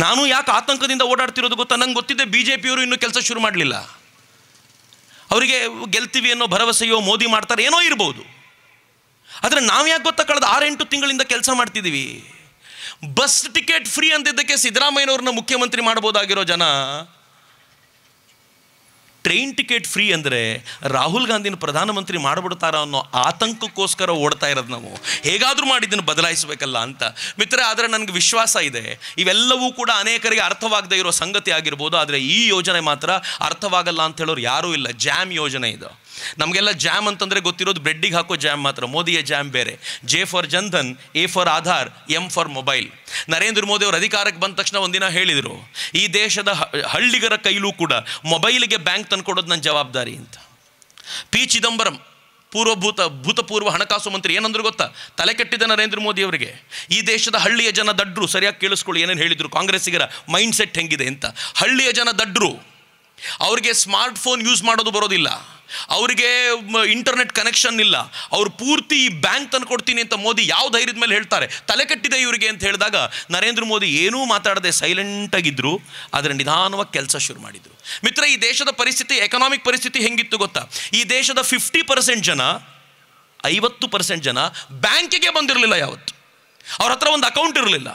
ನಾನು ಯಾಕೆ ಆತಂಕದಿಂದ ಓಡಾಡ್ತಿರೋದು ಗೊತ್ತಾ ನಂಗೆ ಗೊತ್ತಿದ್ದೆ ಬಿ ಜೆ ಪಿಯವರು ಇನ್ನೂ ಕೆಲಸ ಶುರು ಮಾಡಲಿಲ್ಲ ಅವರಿಗೆ ಗೆಲ್ತೀವಿ ಅನ್ನೋ ಭರವಸೆಯೋ ಮೋದಿ ಮಾಡ್ತಾರೆ ಏನೋ ಇರ್ಬೋದು ಆದರೆ ನಾವು ಯಾಕೆ ಗೊತ್ತಾ ಕಳೆದ ಆರೆಂಟು ತಿಂಗಳಿಂದ ಕೆಲಸ ಮಾಡ್ತಿದ್ದೀವಿ ಬಸ್ ಟಿಕೆಟ್ ಫ್ರೀ ಅಂತಿದ್ದಕ್ಕೆ ಸಿದ್ದರಾಮಯ್ಯನವ್ರನ್ನ ಮುಖ್ಯಮಂತ್ರಿ ಮಾಡ್ಬೋದಾಗಿರೋ ಜನ ಟ್ರೈನ್ ಟಿಕೆಟ್ ಫ್ರೀ ಅಂದರೆ ರಾಹುಲ್ ಗಾಂಧಿನ ಪ್ರಧಾನಮಂತ್ರಿ ಮಾಡಿಬಿಡ್ತಾರ ಅನ್ನೋ ಆತಂಕಕ್ಕೋಸ್ಕರ ಓಡ್ತಾ ಇರೋದು ನಾವು ಹೇಗಾದರೂ ಮಾಡಿದ್ದನ್ನು ಬದಲಾಯಿಸಬೇಕಲ್ಲ ಅಂತ ಮಿತ್ರ ಆದರೆ ನನಗೆ ವಿಶ್ವಾಸ ಇದೆ ಇವೆಲ್ಲವೂ ಕೂಡ ಅನೇಕರಿಗೆ ಅರ್ಥವಾಗದೇ ಇರೋ ಸಂಗತಿ ಆಗಿರ್ಬೋದು ಆದರೆ ಈ ಯೋಜನೆ ಮಾತ್ರ ಅರ್ಥವಾಗಲ್ಲ ಅಂತ ಹೇಳೋರು ಯಾರೂ ಇಲ್ಲ ಜ್ಯಾಮ್ ಯೋಜನೆ ಇದು ನಮಗೆಲ್ಲ ಜಾಮ್ ಅಂತಂದರೆ ಗೊತ್ತಿರೋದು ಬ್ರೆಡ್ಡಿಗೆ ಹಾಕೋ ಜಾಮ್ ಮಾತ್ರ ಮೋದಿಯ ಜಾಮ್ ಬೇರೆ J for Jan Dhan A for Aadhaar M for mobile Narendra Modi ಅವರು ಅಧಿಕಾರಕ್ಕೆ ಬಂದ ತಕ್ಷಣ ಒಂದಿನ ಹೇಳಿದರು ಈ ದೇಶದ ಹಳ್ಳಿಗರ ಕೈಲೂ ಕೂಡ ಮೊಬೈಲ್ಗೆ ಬ್ಯಾಂಕ್ ತಂದುಕೊಡೋದು ನನ್ನ ಜವಾಬ್ದಾರಿ ಅಂತ ಪಿ ಚಿದಂಬರಂ ಪೂರ್ವಭೂತ ಭೂತಪೂರ್ವ ಹಣಕಾಸು ಮಂತ್ರಿ ಏನಂದ್ರು ಗೊತ್ತಾ ತಲೆ ಕೆಟ್ಟಿದೆ ನರೇಂದ್ರ ಮೋದಿ ಅವರಿಗೆ ಈ ದೇಶದ ಹಳ್ಳಿಯ ಜನ ದಡ್ರು ಸರಿಯಾಗಿ ಕೇಳಿಸ್ಕೊಳ್ಳಿ ಏನೇನು ಹೇಳಿದರು ಕಾಂಗ್ರೆಸ್ಸಿಗರ ಮೈಂಡ್ ಸೆಟ್ ಹೆಂಗಿದೆ ಅಂತ ಹಳ್ಳಿಯ ಜನ ದಡ್ರು ಅವರಿಗೆ ಫೋನ್ ಯೂಸ್ ಮಾಡೋದು ಬರೋದಿಲ್ಲ ಅವರಿಗೆ ಇಂಟರ್ನೆಟ್ ಕನೆಕ್ಷನ್ ಇಲ್ಲ ಅವ್ರು ಪೂರ್ತಿ ಈ ಬ್ಯಾಂಕ್ ತಂದು ಕೊಡ್ತೀನಿ ಅಂತ ಮೋದಿ ಯಾವ ಧೈರ್ಯದ ಮೇಲೆ ಹೇಳ್ತಾರೆ ತಲೆ ಕಟ್ಟಿದೆ ಇವರಿಗೆ ಅಂತ ಹೇಳಿದಾಗ ನರೇಂದ್ರ ಮೋದಿ ಏನೂ ಮಾತಾಡದೆ ಸೈಲೆಂಟಾಗಿದ್ದರು ಆದರೆ ನಿಧಾನವಾಗಿ ಕೆಲಸ ಶುರು ಮಾಡಿದರು ಮಿತ್ರ ಈ ದೇಶದ ಪರಿಸ್ಥಿತಿ ಎಕನಾಮಿಕ್ ಪರಿಸ್ಥಿತಿ ಹೆಂಗಿತ್ತು ಗೊತ್ತಾ ಈ ದೇಶದ ಫಿಫ್ಟಿ ಪರ್ಸೆಂಟ್ ಜನ ಐವತ್ತು ಪರ್ಸೆಂಟ್ ಜನ ಬ್ಯಾಂಕಿಗೆ ಬಂದಿರಲಿಲ್ಲ ಯಾವತ್ತು ಅವ್ರ ಹತ್ರ ಒಂದು ಅಕೌಂಟ್ ಇರಲಿಲ್ಲ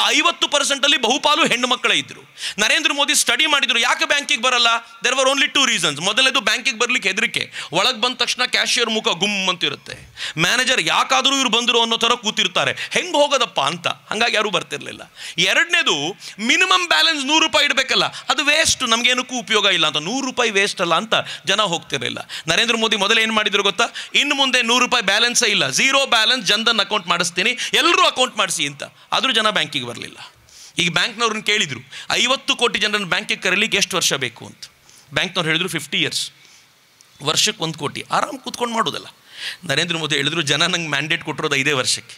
ಆ ಐವತ್ತು ಅಲ್ಲಿ ಬಹುಪಾಲು ಹೆಣ್ಣು ಮಕ್ಕಳೇ ಇದ್ದರು ನರೇಂದ್ರ ಮೋದಿ ಸ್ಟಡಿ ಮಾಡಿದ್ರು ಯಾಕೆ ಬ್ಯಾಂಕಿಗೆ ಬರಲ್ಲ there were only two reasons ಮೊದಲೇದು ಬ್ಯಾಂಕಿಗೆ ಬರಲಿಕ್ಕೆ ಹೆದರಿಕೆ ಒಳಗೆ ಬಂದ ತಕ್ಷಣ ಕ್ಯಾಶಿಯರ್ ಮುಖ ಗುಮ್ ಅಂತಿರುತ್ತೆ ಮ್ಯಾನೇಜರ್ ಯಾಕಾದರೂ ಇವ್ರು ಬಂದರು ಅನ್ನೋ ಥರ ಕೂತಿರ್ತಾರೆ ಹೆಂಗೆ ಹೋಗೋದಪ್ಪ ಅಂತ ಹಂಗಾಗಿ ಯಾರೂ ಬರ್ತಿರಲಿಲ್ಲ ಎರಡನೇದು ಮಿನಿಮಮ್ ಬ್ಯಾಲೆನ್ಸ್ ನೂರು ರೂಪಾಯಿ ಇಡಬೇಕಲ್ಲ ಅದು ವೇಸ್ಟ್ ನಮಗೇನಕ್ಕೂ ಉಪಯೋಗ ಇಲ್ಲ ಅಂತ ನೂರು ರೂಪಾಯಿ ವೇಸ್ಟ್ ಅಲ್ಲ ಅಂತ ಜನ ಹೋಗ್ತಿರಲಿಲ್ಲ ನರೇಂದ್ರ ಮೋದಿ ಏನು ಮಾಡಿದ್ರು ಗೊತ್ತಾ ಇನ್ನು ಮುಂದೆ ನೂರು ರೂಪಾಯಿ ಬ್ಯಾಲೆನ್ಸೇ ಇಲ್ಲ ಜೀರೋ ಬ್ಯಾಲೆನ್ಸ್ ಜನಧನ್ ಅಕೌಂಟ್ ಮಾಡಿಸ್ತೀನಿ ಎಲ್ಲರೂ ಅಕೌಂಟ್ ಮಾಡಿಸಿ ಅಂತ ಆದರೂ ಜನ ಬ್ಯಾಂಕಿಗೆ ಬರಲಿಲ್ಲ ಈಗ ಬ್ಯಾಂಕ್ನವ್ರನ್ನ ಕೇಳಿದರು ಐವತ್ತು ಕೋಟಿ ಜನರನ್ನು ಬ್ಯಾಂಕಿಗೆ ಕರೀಲಿಕ್ಕೆ ಎಷ್ಟು ವರ್ಷ ಬೇಕು ಅಂತ ಬ್ಯಾಂಕ್ನವ್ರು ಹೇಳಿದ್ರು ಫಿಫ್ಟಿ ಇಯರ್ಸ್ ವರ್ಷಕ್ಕೆ ಒಂದು ಕೋಟಿ ಆರಾಮ್ ಕೂತ್ಕೊಂಡು ಮಾಡೋದಲ್ಲ ನರೇಂದ್ರ ಮೋದಿ ಹೇಳಿದ್ರು ಜನ ನಂಗೆ ಮ್ಯಾಂಡೇಟ್ ಕೊಟ್ಟಿರೋದು ಐದೇ ವರ್ಷಕ್ಕೆ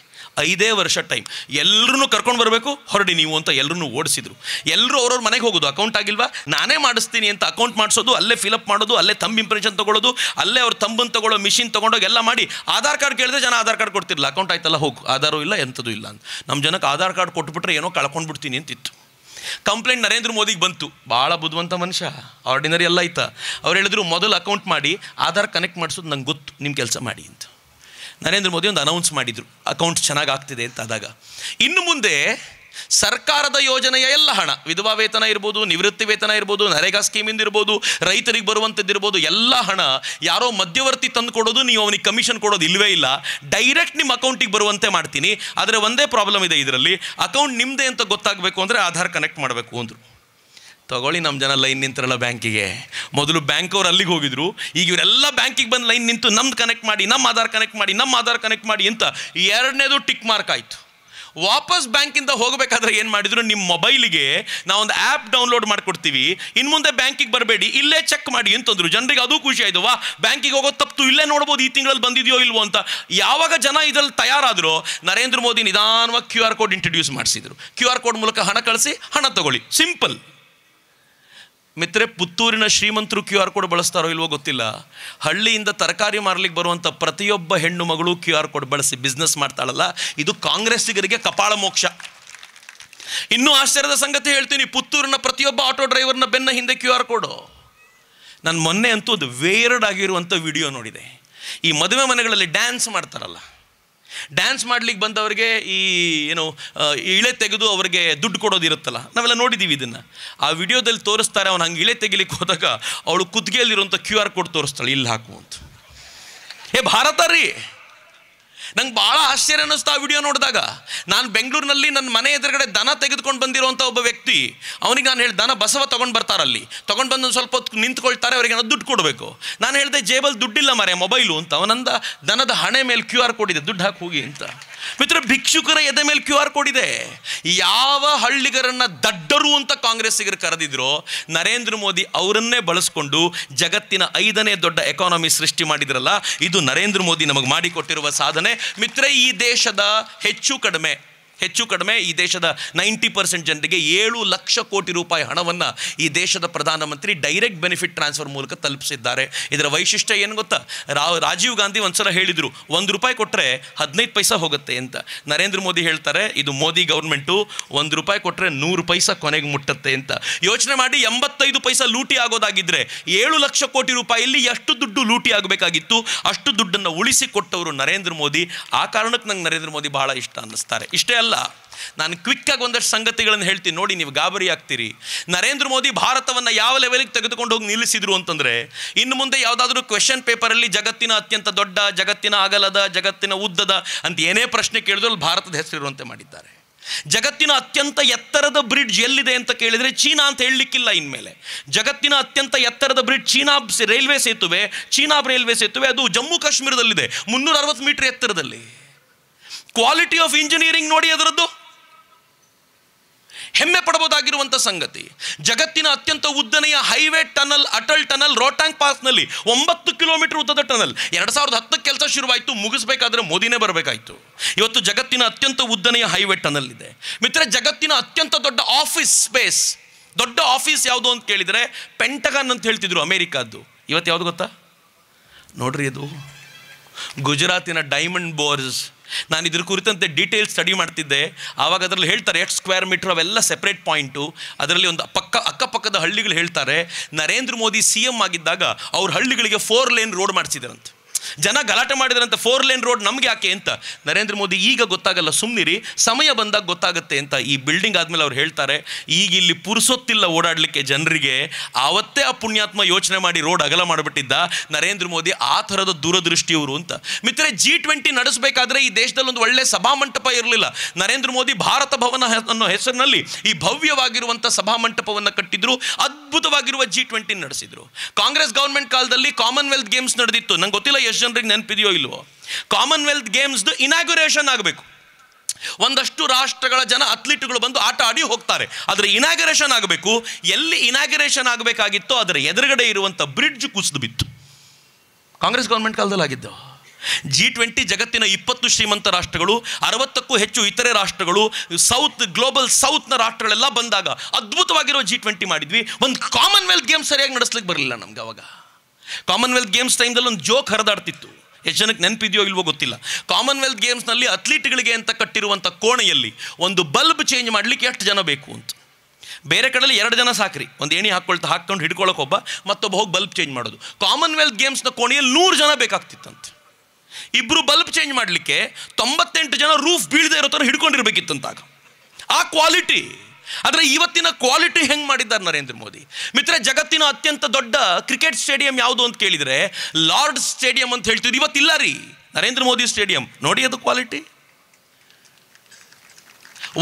ಐದೇ ವರ್ಷ ಟೈಮ್ ಎಲ್ಲರೂ ಕರ್ಕೊಂಡು ಬರಬೇಕು ಹೊರಡಿ ನೀವು ಅಂತ ಎಲ್ಲರೂ ಓಡಿಸಿದ್ರು ಎಲ್ಲರೂ ಅವ್ರವ್ರ ಮನೆಗೆ ಹೋಗೋದು ಅಕೌಂಟ್ ಆಗಿಲ್ವಾ ನಾನೇ ಮಾಡಿಸ್ತೀನಿ ಅಂತ ಅಕೌಂಟ್ ಮಾಡಿಸೋದು ಅಲ್ಲೇ ಫಿಲಪ್ ಮಾಡೋದು ಅಲ್ಲೇ ತಂಬ್ ಇಂಪ್ರೆಷನ್ ತೊಗೊಳ್ಳೋದು ಅಲ್ಲೇ ಅವ್ರ ತಂಬನ್ನು ತೊಗೊಳ್ಳೋ ಮಿಷಿನ್ ತೊಗೊಂಡೋಗಿ ಎಲ್ಲ ಮಾಡಿ ಆಧಾರ್ ಕಾರ್ಡ್ ಕೇಳಿದ್ರೆ ಜನ ಆಧಾರ್ ಕಾರ್ಡ್ ಕೊಡ್ತಿರಲಿಲ್ಲ ಅಕೌಂಟ್ ಆಯ್ತಲ್ಲ ಹೋಗು ಆಧಾರು ಇಲ್ಲ ಎಂಥದ್ದು ಇಲ್ಲ ಅಂತ ನಮ್ಮ ಜನಕ್ಕೆ ಆಧಾರ್ ಕಾರ್ಡ್ ಕೊಟ್ಬಿಟ್ರೆ ಏನೋ ಕಳ್ಕೊಂಡ್ಬಿಡ್ತೀನಿ ಅಂತಿತ್ತು ಕಂಪ್ಲೇಂಟ್ ನರೇಂದ್ರ ಮೋದಿಗೆ ಬಂತು ಭಾಳ ಬುದ್ಧಿವಂತ ಮನುಷ್ಯ ಆರ್ಡಿನರಿ ಎಲ್ಲ ಆಯ್ತಾ ಅವ್ರು ಹೇಳಿದ್ರು ಮೊದಲು ಅಕೌಂಟ್ ಮಾಡಿ ಆಧಾರ್ ಕನೆಕ್ಟ್ ಮಾಡಿಸೋದು ನಂಗೆ ಗೊತ್ತು ನಿಮ್ಮ ಕೆಲಸ ಮಾಡಿ ಅಂತ ನರೇಂದ್ರ ಮೋದಿ ಒಂದು ಅನೌನ್ಸ್ ಮಾಡಿದರು ಅಕೌಂಟ್ ಚೆನ್ನಾಗಿ ಆಗ್ತಿದೆ ಅಂತ ಆದಾಗ ಇನ್ನು ಮುಂದೆ ಸರ್ಕಾರದ ಯೋಜನೆಯ ಎಲ್ಲ ಹಣ ವಿಧವಾ ವೇತನ ಇರ್ಬೋದು ನಿವೃತ್ತಿ ವೇತನ ಇರ್ಬೋದು ನರೇಗಾ ಸ್ಕೀಮಿಂದ ಇರ್ಬೋದು ರೈತರಿಗೆ ಬರುವಂಥದ್ದಿರ್ಬೋದು ಎಲ್ಲ ಹಣ ಯಾರೋ ಮಧ್ಯವರ್ತಿ ತಂದು ಕೊಡೋದು ನೀವು ಅವನಿಗೆ ಕಮಿಷನ್ ಕೊಡೋದು ಇಲ್ಲವೇ ಇಲ್ಲ ಡೈರೆಕ್ಟ್ ನಿಮ್ಮ ಅಕೌಂಟಿಗೆ ಬರುವಂತೆ ಮಾಡ್ತೀನಿ ಆದರೆ ಒಂದೇ ಪ್ರಾಬ್ಲಮ್ ಇದೆ ಇದರಲ್ಲಿ ಅಕೌಂಟ್ ನಿಮ್ಮದೇ ಅಂತ ಗೊತ್ತಾಗಬೇಕು ಅಂದರೆ ಆಧಾರ್ ಕನೆಕ್ಟ್ ಮಾಡಬೇಕು ಅಂದರು ತಗೊಳ್ಳಿ ನಮ್ಮ ಜನ ಲೈನ್ ನಿಂತರಲ್ಲ ಬ್ಯಾಂಕಿಗೆ ಮೊದಲು ಬ್ಯಾಂಕ್ ಅವ್ರು ಅಲ್ಲಿಗೆ ಹೋಗಿದ್ರು ಈಗ ಇವರೆಲ್ಲ ಬ್ಯಾಂಕಿಗೆ ಬಂದು ಲೈನ್ ನಿಂತು ನಮ್ದು ಕನೆಕ್ಟ್ ಮಾಡಿ ನಮ್ಮ ಆಧಾರ್ ಕನೆಕ್ಟ್ ಮಾಡಿ ನಮ್ಮ ಆಧಾರ್ ಕನೆಕ್ಟ್ ಮಾಡಿ ಅಂತ ಎರಡನೇದು ಟಿಕ್ ಮಾರ್ಕ್ ಆಯಿತು ವಾಪಸ್ ಬ್ಯಾಂಕಿಂದ ಹೋಗಬೇಕಾದ್ರೆ ಏನು ಮಾಡಿದ್ರು ನಿಮ್ಮ ಮೊಬೈಲಿಗೆ ನಾವೊಂದು ಆ್ಯಪ್ ಡೌನ್ಲೋಡ್ ಮಾಡಿಕೊಡ್ತೀವಿ ಇನ್ನು ಮುಂದೆ ಬ್ಯಾಂಕಿಗೆ ಬರಬೇಡಿ ಇಲ್ಲೇ ಚೆಕ್ ಮಾಡಿ ಅಂತಂದ್ರು ಜನರಿಗೆ ಅದು ಖುಷಿ ಆಯಿತು ವಾ ಬ್ಯಾಂಕಿಗೆ ಹೋಗೋ ತಪ್ಪು ಇಲ್ಲೇ ನೋಡ್ಬೋದು ಈ ತಿಂಗಳಲ್ಲಿ ಬಂದಿದೆಯೋ ಇಲ್ವೋ ಅಂತ ಯಾವಾಗ ಜನ ಇದರಲ್ಲಿ ತಯಾರಾದರೂ ನರೇಂದ್ರ ಮೋದಿ ನಿಧಾನವಾಗಿ ಕ್ಯೂ ಆರ್ ಕೋಡ್ ಇಂಟ್ರೊಡ್ಯೂಸ್ ಮಾಡಿಸಿದರು ಕ್ಯೂ ಆರ್ ಕೋಡ್ ಮೂಲಕ ಹಣ ಕಳಿಸಿ ಹಣ ತಗೊಳ್ಳಿ ಸಿಂಪಲ್ ಮಿತ್ರೆ ಪುತ್ತೂರಿನ ಶ್ರೀಮಂತರು ಕ್ಯೂ ಆರ್ ಕೋಡ್ ಬಳಸ್ತಾರೋ ಇಲ್ವೋ ಗೊತ್ತಿಲ್ಲ ಹಳ್ಳಿಯಿಂದ ತರಕಾರಿ ಮಾರ್ಲಿಕ್ಕೆ ಬರುವಂಥ ಪ್ರತಿಯೊಬ್ಬ ಹೆಣ್ಣು ಮಗಳು ಕ್ಯೂ ಆರ್ ಕೋಡ್ ಬಳಸಿ ಬಿಸ್ನೆಸ್ ಮಾಡ್ತಾಳಲ್ಲ ಇದು ಕಾಂಗ್ರೆಸ್ಸಿಗರಿಗೆ ಕಪಾಳ ಮೋಕ್ಷ ಇನ್ನೂ ಆಶ್ಚರ್ಯದ ಸಂಗತಿ ಹೇಳ್ತೀನಿ ಪುತ್ತೂರಿನ ಪ್ರತಿಯೊಬ್ಬ ಆಟೋ ಡ್ರೈವರ್ನ ಬೆನ್ನ ಹಿಂದೆ ಕ್ಯೂ ಆರ್ ಕೋಡು ನಾನು ಮೊನ್ನೆ ಅಂತೂ ಅದು ವೇರ್ಡ್ ಆಗಿರುವಂಥ ವಿಡಿಯೋ ನೋಡಿದೆ ಈ ಮದುವೆ ಮನೆಗಳಲ್ಲಿ ಡ್ಯಾನ್ಸ್ ಮಾಡ್ತಾರಲ್ಲ ಡ್ಯಾನ್ಸ್ ಮಾಡ್ಲಿಕ್ಕೆ ಬಂದವರಿಗೆ ಈ ಏನು ಇಳೆ ತೆಗೆದು ಅವರಿಗೆ ದುಡ್ಡು ಕೊಡೋದಿರುತ್ತಲ್ಲ ನಾವೆಲ್ಲ ನೋಡಿದ್ದೀವಿ ಇದನ್ನು ಆ ವಿಡಿಯೋದಲ್ಲಿ ತೋರಿಸ್ತಾರೆ ಅವನು ಹಂಗೆ ಇಳೆ ತೆಗಿಲಿಕ್ಕೆ ಹೋದಾಗ ಅವಳು ಕುತ್ತಿಗೆಯಲ್ಲಿರುವಂಥ ಕ್ಯೂ ಆರ್ ಕೋಡ್ ತೋರಿಸ್ತಾಳೆ ಇಲ್ಲಿ ಹಾಕುವಂತ ಹೇ ಭಾರತ ರೀ ನಂಗೆ ಭಾಳ ಆಶ್ಚರ್ಯ ಅನ್ನಿಸ್ತು ಆ ವಿಡಿಯೋ ನೋಡಿದಾಗ ನಾನು ಬೆಂಗಳೂರಿನಲ್ಲಿ ನನ್ನ ಮನೆ ಎದುರುಗಡೆ ದನ ತೆಗೆದುಕೊಂಡು ಬಂದಿರುವಂಥ ಒಬ್ಬ ವ್ಯಕ್ತಿ ಅವನಿಗೆ ನಾನು ಹೇಳಿ ದನ ಬಸವ ತೊಗೊಂಡು ಬರ್ತಾರಲ್ಲಿ ತೊಗೊಂಡು ಬಂದು ಸ್ವಲ್ಪ ಹೊತ್ತು ನಿಂತ್ಕೊಳ್ತಾರೆ ಅವರಿಗೆ ನಾನು ದುಡ್ಡು ಕೊಡಬೇಕು ನಾನು ಹೇಳಿದೆ ಜೇಬಲ್ ದುಡ್ಡಿಲ್ಲ ಮರೆ ಮೊಬೈಲು ಅಂತ ಅವನಂದ ದನದ ಹಣೆ ಮೇಲೆ ಕ್ಯೂ ಆರ್ ಕೋಡ್ ಇದೆ ದುಡ್ಡು ಹಾಕಿ ಹೋಗಿ ಅಂತ ಮಿತ್ರ ಭಿಕ್ಷುಕರ ಎದೆ ಮೇಲೆ ಕ್ಯೂ ಆರ್ ಕೋಡ್ ಇದೆ ಯಾವ ಹಳ್ಳಿಗರನ್ನು ದಡ್ಡರು ಅಂತ ಕಾಂಗ್ರೆಸ್ಸಿಗರು ಕರೆದಿದ್ರೋ ನರೇಂದ್ರ ಮೋದಿ ಅವರನ್ನೇ ಬಳಸ್ಕೊಂಡು ಜಗತ್ತಿನ ಐದನೇ ದೊಡ್ಡ ಎಕಾನಮಿ ಸೃಷ್ಟಿ ಮಾಡಿದ್ರಲ್ಲ ಇದು ನರೇಂದ್ರ ಮೋದಿ ನಮಗೆ ಮಾಡಿಕೊಟ್ಟಿರುವ ಸಾಧನೆ ಮಿತ್ರ ಈ ದೇಶದ ಹೆಚ್ಚು ಕಡಿಮೆ ಹೆಚ್ಚು ಕಡಿಮೆ ಈ ದೇಶದ ನೈಂಟಿ ಪರ್ಸೆಂಟ್ ಜನರಿಗೆ ಏಳು ಲಕ್ಷ ಕೋಟಿ ರೂಪಾಯಿ ಹಣವನ್ನು ಈ ದೇಶದ ಪ್ರಧಾನಮಂತ್ರಿ ಡೈರೆಕ್ಟ್ ಬೆನಿಫಿಟ್ ಟ್ರಾನ್ಸ್ಫರ್ ಮೂಲಕ ತಲುಪಿಸಿದ್ದಾರೆ ಇದರ ವೈಶಿಷ್ಟ್ಯ ಏನು ಗೊತ್ತಾ ರಾಜೀವ್ ಗಾಂಧಿ ಒಂದ್ಸಲ ಹೇಳಿದರು ಒಂದು ರೂಪಾಯಿ ಕೊಟ್ಟರೆ ಹದಿನೈದು ಪೈಸಾ ಹೋಗುತ್ತೆ ಅಂತ ನರೇಂದ್ರ ಮೋದಿ ಹೇಳ್ತಾರೆ ಇದು ಮೋದಿ ಗೌರ್ಮೆಂಟು ಒಂದು ರೂಪಾಯಿ ಕೊಟ್ಟರೆ ನೂರು ಪೈಸಾ ಕೊನೆಗೆ ಮುಟ್ಟುತ್ತೆ ಅಂತ ಯೋಚನೆ ಮಾಡಿ ಎಂಬತ್ತೈದು ಪೈಸಾ ಲೂಟಿ ಆಗೋದಾಗಿದ್ದರೆ ಏಳು ಲಕ್ಷ ಕೋಟಿ ರೂಪಾಯಿಯಲ್ಲಿ ಎಷ್ಟು ದುಡ್ಡು ಲೂಟಿ ಆಗಬೇಕಾಗಿತ್ತು ಅಷ್ಟು ದುಡ್ಡನ್ನು ಉಳಿಸಿಕೊಟ್ಟವರು ನರೇಂದ್ರ ಮೋದಿ ಆ ಕಾರಣಕ್ಕೆ ನಂಗೆ ನರೇಂದ್ರ ಮೋದಿ ಬಹಳ ಇಷ್ಟ ಅನ್ನಿಸ್ತಾರೆ ಇಷ್ಟೇ ಅಲ್ಲ ನಾನು ಕ್ವಿಕ್ಕಾಗಿ ಒಂದಷ್ಟು ಸಂಗತಿಗಳನ್ನು ಹೇಳ್ತೀನಿ ನೋಡಿ ನೀವು ಗಾಬರಿ ಆಗ್ತೀರಿ ನರೇಂದ್ರ ಮೋದಿ ಭಾರತವನ್ನು ಯಾವ ಲೆವೆಲಿಗೆ ತೆಗೆದುಕೊಂಡು ಹೋಗಿ ನಿಲ್ಲಿಸಿದ್ರು ಅಂತಂದರೆ ಇನ್ನು ಮುಂದೆ ಯಾವುದಾದ್ರೂ ಕ್ವೆಶನ್ ಪೇಪರಲ್ಲಿ ಜಗತ್ತಿನ ಅತ್ಯಂತ ದೊಡ್ಡ ಜಗತ್ತಿನ ಅಗಲದ ಜಗತ್ತಿನ ಉದ್ದದ ಅಂತ ಏನೇ ಪ್ರಶ್ನೆ ಕೇಳಿದ್ರು ಅಲ್ಲಿ ಭಾರತದ ಹೆಸರಿರುವಂತೆ ಮಾಡಿದ್ದಾರೆ ಜಗತ್ತಿನ ಅತ್ಯಂತ ಎತ್ತರದ ಬ್ರಿಡ್ಜ್ ಎಲ್ಲಿದೆ ಅಂತ ಕೇಳಿದರೆ ಚೀನಾ ಅಂತ ಹೇಳಲಿಕ್ಕಿಲ್ಲ ಇನ್ಮೇಲೆ ಜಗತ್ತಿನ ಅತ್ಯಂತ ಎತ್ತರದ ಬ್ರಿಡ್ಜ್ ಚೀನಾ ರೈಲ್ವೆ ಸೇತುವೆ ಚೀನಾ ರೈಲ್ವೆ ಸೇತುವೆ ಅದು ಜಮ್ಮು ಕಾಶ್ಮೀರದಲ್ಲಿದೆ ಮುನ್ನೂರ ಅರವತ್ತು ಮೀಟರ್ ಎತ್ತರದಲ್ಲಿ ಕ್ವಾಲಿಟಿ ಆಫ್ ಇಂಜಿನಿಯರಿಂಗ್ ನೋಡಿ ಅದರದ್ದು ಹೆಮ್ಮೆ ಪಡಬಹುದಾಗಿರುವಂಥ ಸಂಗತಿ ಜಗತ್ತಿನ ಅತ್ಯಂತ ಉದ್ದನೆಯ highway tunnel Atal tunnel Rohtang ಪಾಸ್ನಲ್ಲಿ ಒಂಬತ್ತು ಕಿಲೋಮೀಟರ್ ಉದ್ದದ ಟನಲ್ ಎರಡು ಸಾವಿರದ ಹತ್ತಕ್ಕೆ ಕೆಲಸ ಶುರುವಾಯಿತು ಮುಗಿಸಬೇಕಾದ್ರೆ ಮೋದಿನೇ ಬರಬೇಕಾಯಿತು ಇವತ್ತು ಜಗತ್ತಿನ ಅತ್ಯಂತ ಉದ್ದನೆಯ ಹೈವೇ ಟನಲ್ ಇದೆ ಮಿತ್ರ ಜಗತ್ತಿನ ಅತ್ಯಂತ ದೊಡ್ಡ ಆಫೀಸ್ ಸ್ಪೇಸ್ ದೊಡ್ಡ ಆಫೀಸ್ ಯಾವುದು ಅಂತ ಕೇಳಿದರೆ ಪೆಂಟಗನ್ ಅಂತ ಹೇಳ್ತಿದ್ರು ಅಮೇರಿಕಾದ್ದು ಇವತ್ತು ಯಾವುದು ಗೊತ್ತಾ ನೋಡ್ರಿ ಇದು ಗುಜರಾತಿನ ಡೈಮಂಡ್ ಬೋರ್ಸ್ ನಾನು ಇದ್ರ ಕುರಿತಂತೆ ಡೀಟೇಲ್ ಸ್ಟಡಿ ಮಾಡ್ತಿದ್ದೆ ಆವಾಗ ಅದರಲ್ಲಿ ಹೇಳ್ತಾರೆ ಎಷ್ಟು ಸ್ಕ್ವೇರ್ ಮೀಟರ್ ಅವೆಲ್ಲ ಸೆಪ್ರೇಟ್ ಪಾಯಿಂಟು ಅದರಲ್ಲಿ ಒಂದು ಪಕ್ಕ ಅಕ್ಕಪಕ್ಕದ ಹಳ್ಳಿಗಳು ಹೇಳ್ತಾರೆ ನರೇಂದ್ರ ಮೋದಿ ಸಿ ಎಮ್ ಆಗಿದ್ದಾಗ ಅವ್ರ ಹಳ್ಳಿಗಳಿಗೆ ಫೋರ್ ಲೇನ್ ರೋಡ್ ಮಾಡಿಸಿದ್ರಂತೆ ಜನ ಗಲಾಟೆ ಮಾಡಿದ್ರಂತ ಫೋರ್ ಲೈನ್ ರೋಡ್ ನಮ್ಗೆ ಯಾಕೆ ಅಂತ ನರೇಂದ್ರ ಮೋದಿ ಈಗ ಗೊತ್ತಾಗಲ್ಲ ಸುಮ್ಮನಿರಿ ಸಮಯ ಬಂದಾಗ ಗೊತ್ತಾಗುತ್ತೆ ಅಂತ ಈ ಬಿಲ್ಡಿಂಗ್ ಆದ್ಮೇಲೆ ಅವ್ರು ಹೇಳ್ತಾರೆ ಈಗ ಇಲ್ಲಿ ಪುರುಸೊತ್ತಿಲ್ಲ ಓಡಾಡಲಿಕ್ಕೆ ಜನರಿಗೆ ಆವತ್ತೇ ಆ ಪುಣ್ಯಾತ್ಮ ಯೋಚನೆ ಮಾಡಿ ರೋಡ್ ಅಗಲ ಮಾಡಿಬಿಟ್ಟಿದ್ದ ನರೇಂದ್ರ ಮೋದಿ ಆ ಥರದ ದೂರದೃಷ್ಟಿಯವರು ಅಂತ ಮಿತ್ರ ಜಿ ಟ್ವೆಂಟಿ ನಡೆಸಬೇಕಾದ್ರೆ ಈ ದೇಶದಲ್ಲಿ ಒಂದು ಒಳ್ಳೆ ಮಂಟಪ ಇರಲಿಲ್ಲ ನರೇಂದ್ರ ಮೋದಿ ಭಾರತ ಭವನ ಅನ್ನೋ ಹೆಸರಿನಲ್ಲಿ ಈ ಸಭಾ ಸಭಾಮಂಟಪವನ್ನು ಕಟ್ಟಿದ್ರು ಅದ್ಭುತವಾಗಿರುವ ಜಿ ಟ್ವೆಂಟಿ ನಡೆಸಿದ್ರು ಕಾಂಗ್ರೆಸ್ ಗೌರ್ಮೆಂಟ್ ಕಾಲದಲ್ಲಿ ಕಾಮನ್ವೆಲ್ತ್ ಗೇಮ್ಸ್ ನಡೆದಿತ್ತು ನಂಗೆ ಗೊತ್ತಿಲ್ಲ ಎಷ್ಟು ಜನರಿಗೆ ನೆನಪಿದೆಯೋ ಇಲ್ವೋ ಕಾಮನ್ವೆಲ್ತ್ ಗೇಮ್ಸ್ದು ಇನಾಗ್ಯುರೇಷನ್ ಆಗಬೇಕು ಒಂದಷ್ಟು ರಾಷ್ಟ್ರಗಳ ಜನ ಅಥ್ಲೀಟ್ಗಳು ಬಂದು ಆಟ ಆಡಿ ಹೋಗ್ತಾರೆ ಆದರೆ ಇನಾಗರೇಷನ್ ಆಗಬೇಕು ಎಲ್ಲಿ ಇನಾಗರೇಷನ್ ಆಗಬೇಕಾಗಿತ್ತೋ ಅದರ ಎದುರುಗಡೆ ಇರುವಂಥ ಬ್ರಿಡ್ಜ್ ಕುಸಿದು ಬಿತ್ತು ಕಾಂಗ್ರೆಸ್ ಗೌರ್ಮೆಂಟ್ ಕಾಲದಲ್ಲಿ ಆಗಿದ್ದು ಜಿ ಟ್ವೆಂಟಿ ಜಗತ್ತಿನ ಇಪ್ಪತ್ತು ಶ್ರೀಮಂತ ರಾಷ್ಟ್ರಗಳು ಅರವತ್ತಕ್ಕೂ ಹೆಚ್ಚು ಇತರೆ ರಾಷ್ಟ್ರಗಳು ಸೌತ್ ಗ್ಲೋಬಲ್ ಸೌತ್ನ ರಾಷ್ಟ್ರಗಳೆಲ್ಲ ಬಂದಾಗ ಅದ್ಭುತವಾಗಿರೋ ಜಿ ಟ್ವೆಂಟಿ ಮಾಡಿದ್ವಿ ಒಂದು ಕಾಮನ್ವೆಲ್ತ್ ಗೇಮ್ ಸರಿಯಾಗಿ ನಡೆಸ್ಲಿಕ್ಕೆ ಬರಲಿಲ್ಲ ನಮ್ಗೆ ಅವಾಗ ಕಾಮನ್ವೆಲ್ತ್ ಗೇಮ್ಸ್ ಟೈಮ್ದಲ್ಲಿ ಒಂದು ಜೋಕ್ ಹರಿದಾಡ್ತಿತ್ತು ಎಷ್ಟು ಜನಕ್ಕೆ ನೆನಪಿದೆಯೋ ಇಲ್ವೋ ಗೊತ್ತಿಲ್ಲ ಕಾಮನ್ವೆಲ್ತ್ ಗೇಮ್ಸ್ನಲ್ಲಿ ಅಥ್ಲೀಟ್ಗಳಿಗೆ ಅಂತ ಕಟ್ಟಿರುವಂಥ ಕೋಣೆಯಲ್ಲಿ ಒಂದು ಬಲ್ಬ್ ಚೇಂಜ್ ಮಾಡಲಿಕ್ಕೆ ಎಷ್ಟು ಜನ ಬೇಕು ಅಂತ ಬೇರೆ ಕಡೆಯಲ್ಲಿ ಎರಡು ಜನ ಸಾಕ್ರಿ ಒಂದು ಏಣಿ ಹಾಕ್ಕೊಳ್ತಾ ಹಾಕ್ಕೊಂಡು ಹಿಡ್ಕೊಳ್ಳೋಕೆ ಒಬ್ಬ ಮತ್ತೊಬ್ಬ ಹೋಗಿ ಬಲ್ಬ್ ಚೇಂಜ್ ಮಾಡೋದು ಕಾಮನ್ವೆಲ್ತ್ ಗೇಮ್ಸ್ನ ಕೋಣೆಯಲ್ಲಿ ನೂರು ಜನ ಬೇಕಾಗ್ತಿತ್ತಂತೆ ಇಬ್ಬರು ಬಲ್ಬ್ ಚೇಂಜ್ ಮಾಡಲಿಕ್ಕೆ ತೊಂಬತ್ತೆಂಟು ಜನ ರೂಫ್ ಬೀಳದೆ ಇರೋ ಥರ ಹಿಡ್ಕೊಂಡಿರ್ಬೇಕಿತ್ತಂತಾಗ ಆ ಕ್ವಾಲಿಟಿ ಆದರೆ ಇವತ್ತಿನ ಕ್ವಾಲಿಟಿ ಹೆಂಗೆ ಮಾಡಿದ್ದಾರೆ ನರೇಂದ್ರ ಮೋದಿ ಮಿತ್ರ ಜಗತ್ತಿನ ಅತ್ಯಂತ ದೊಡ್ಡ ಕ್ರಿಕೆಟ್ ಸ್ಟೇಡಿಯಂ ಯಾವುದು ಅಂತ ಕೇಳಿದರೆ ಲಾರ್ಡ್ ಸ್ಟೇಡಿಯಂ ಅಂತ ಹೇಳ್ತೀವಿ ಇವತ್ತಿಲ್ಲ ರೀ ನರೇಂದ್ರ ಮೋದಿ ಸ್ಟೇಡಿಯಂ ನೋಡಿ ಅದು ಕ್ವಾಲಿಟಿ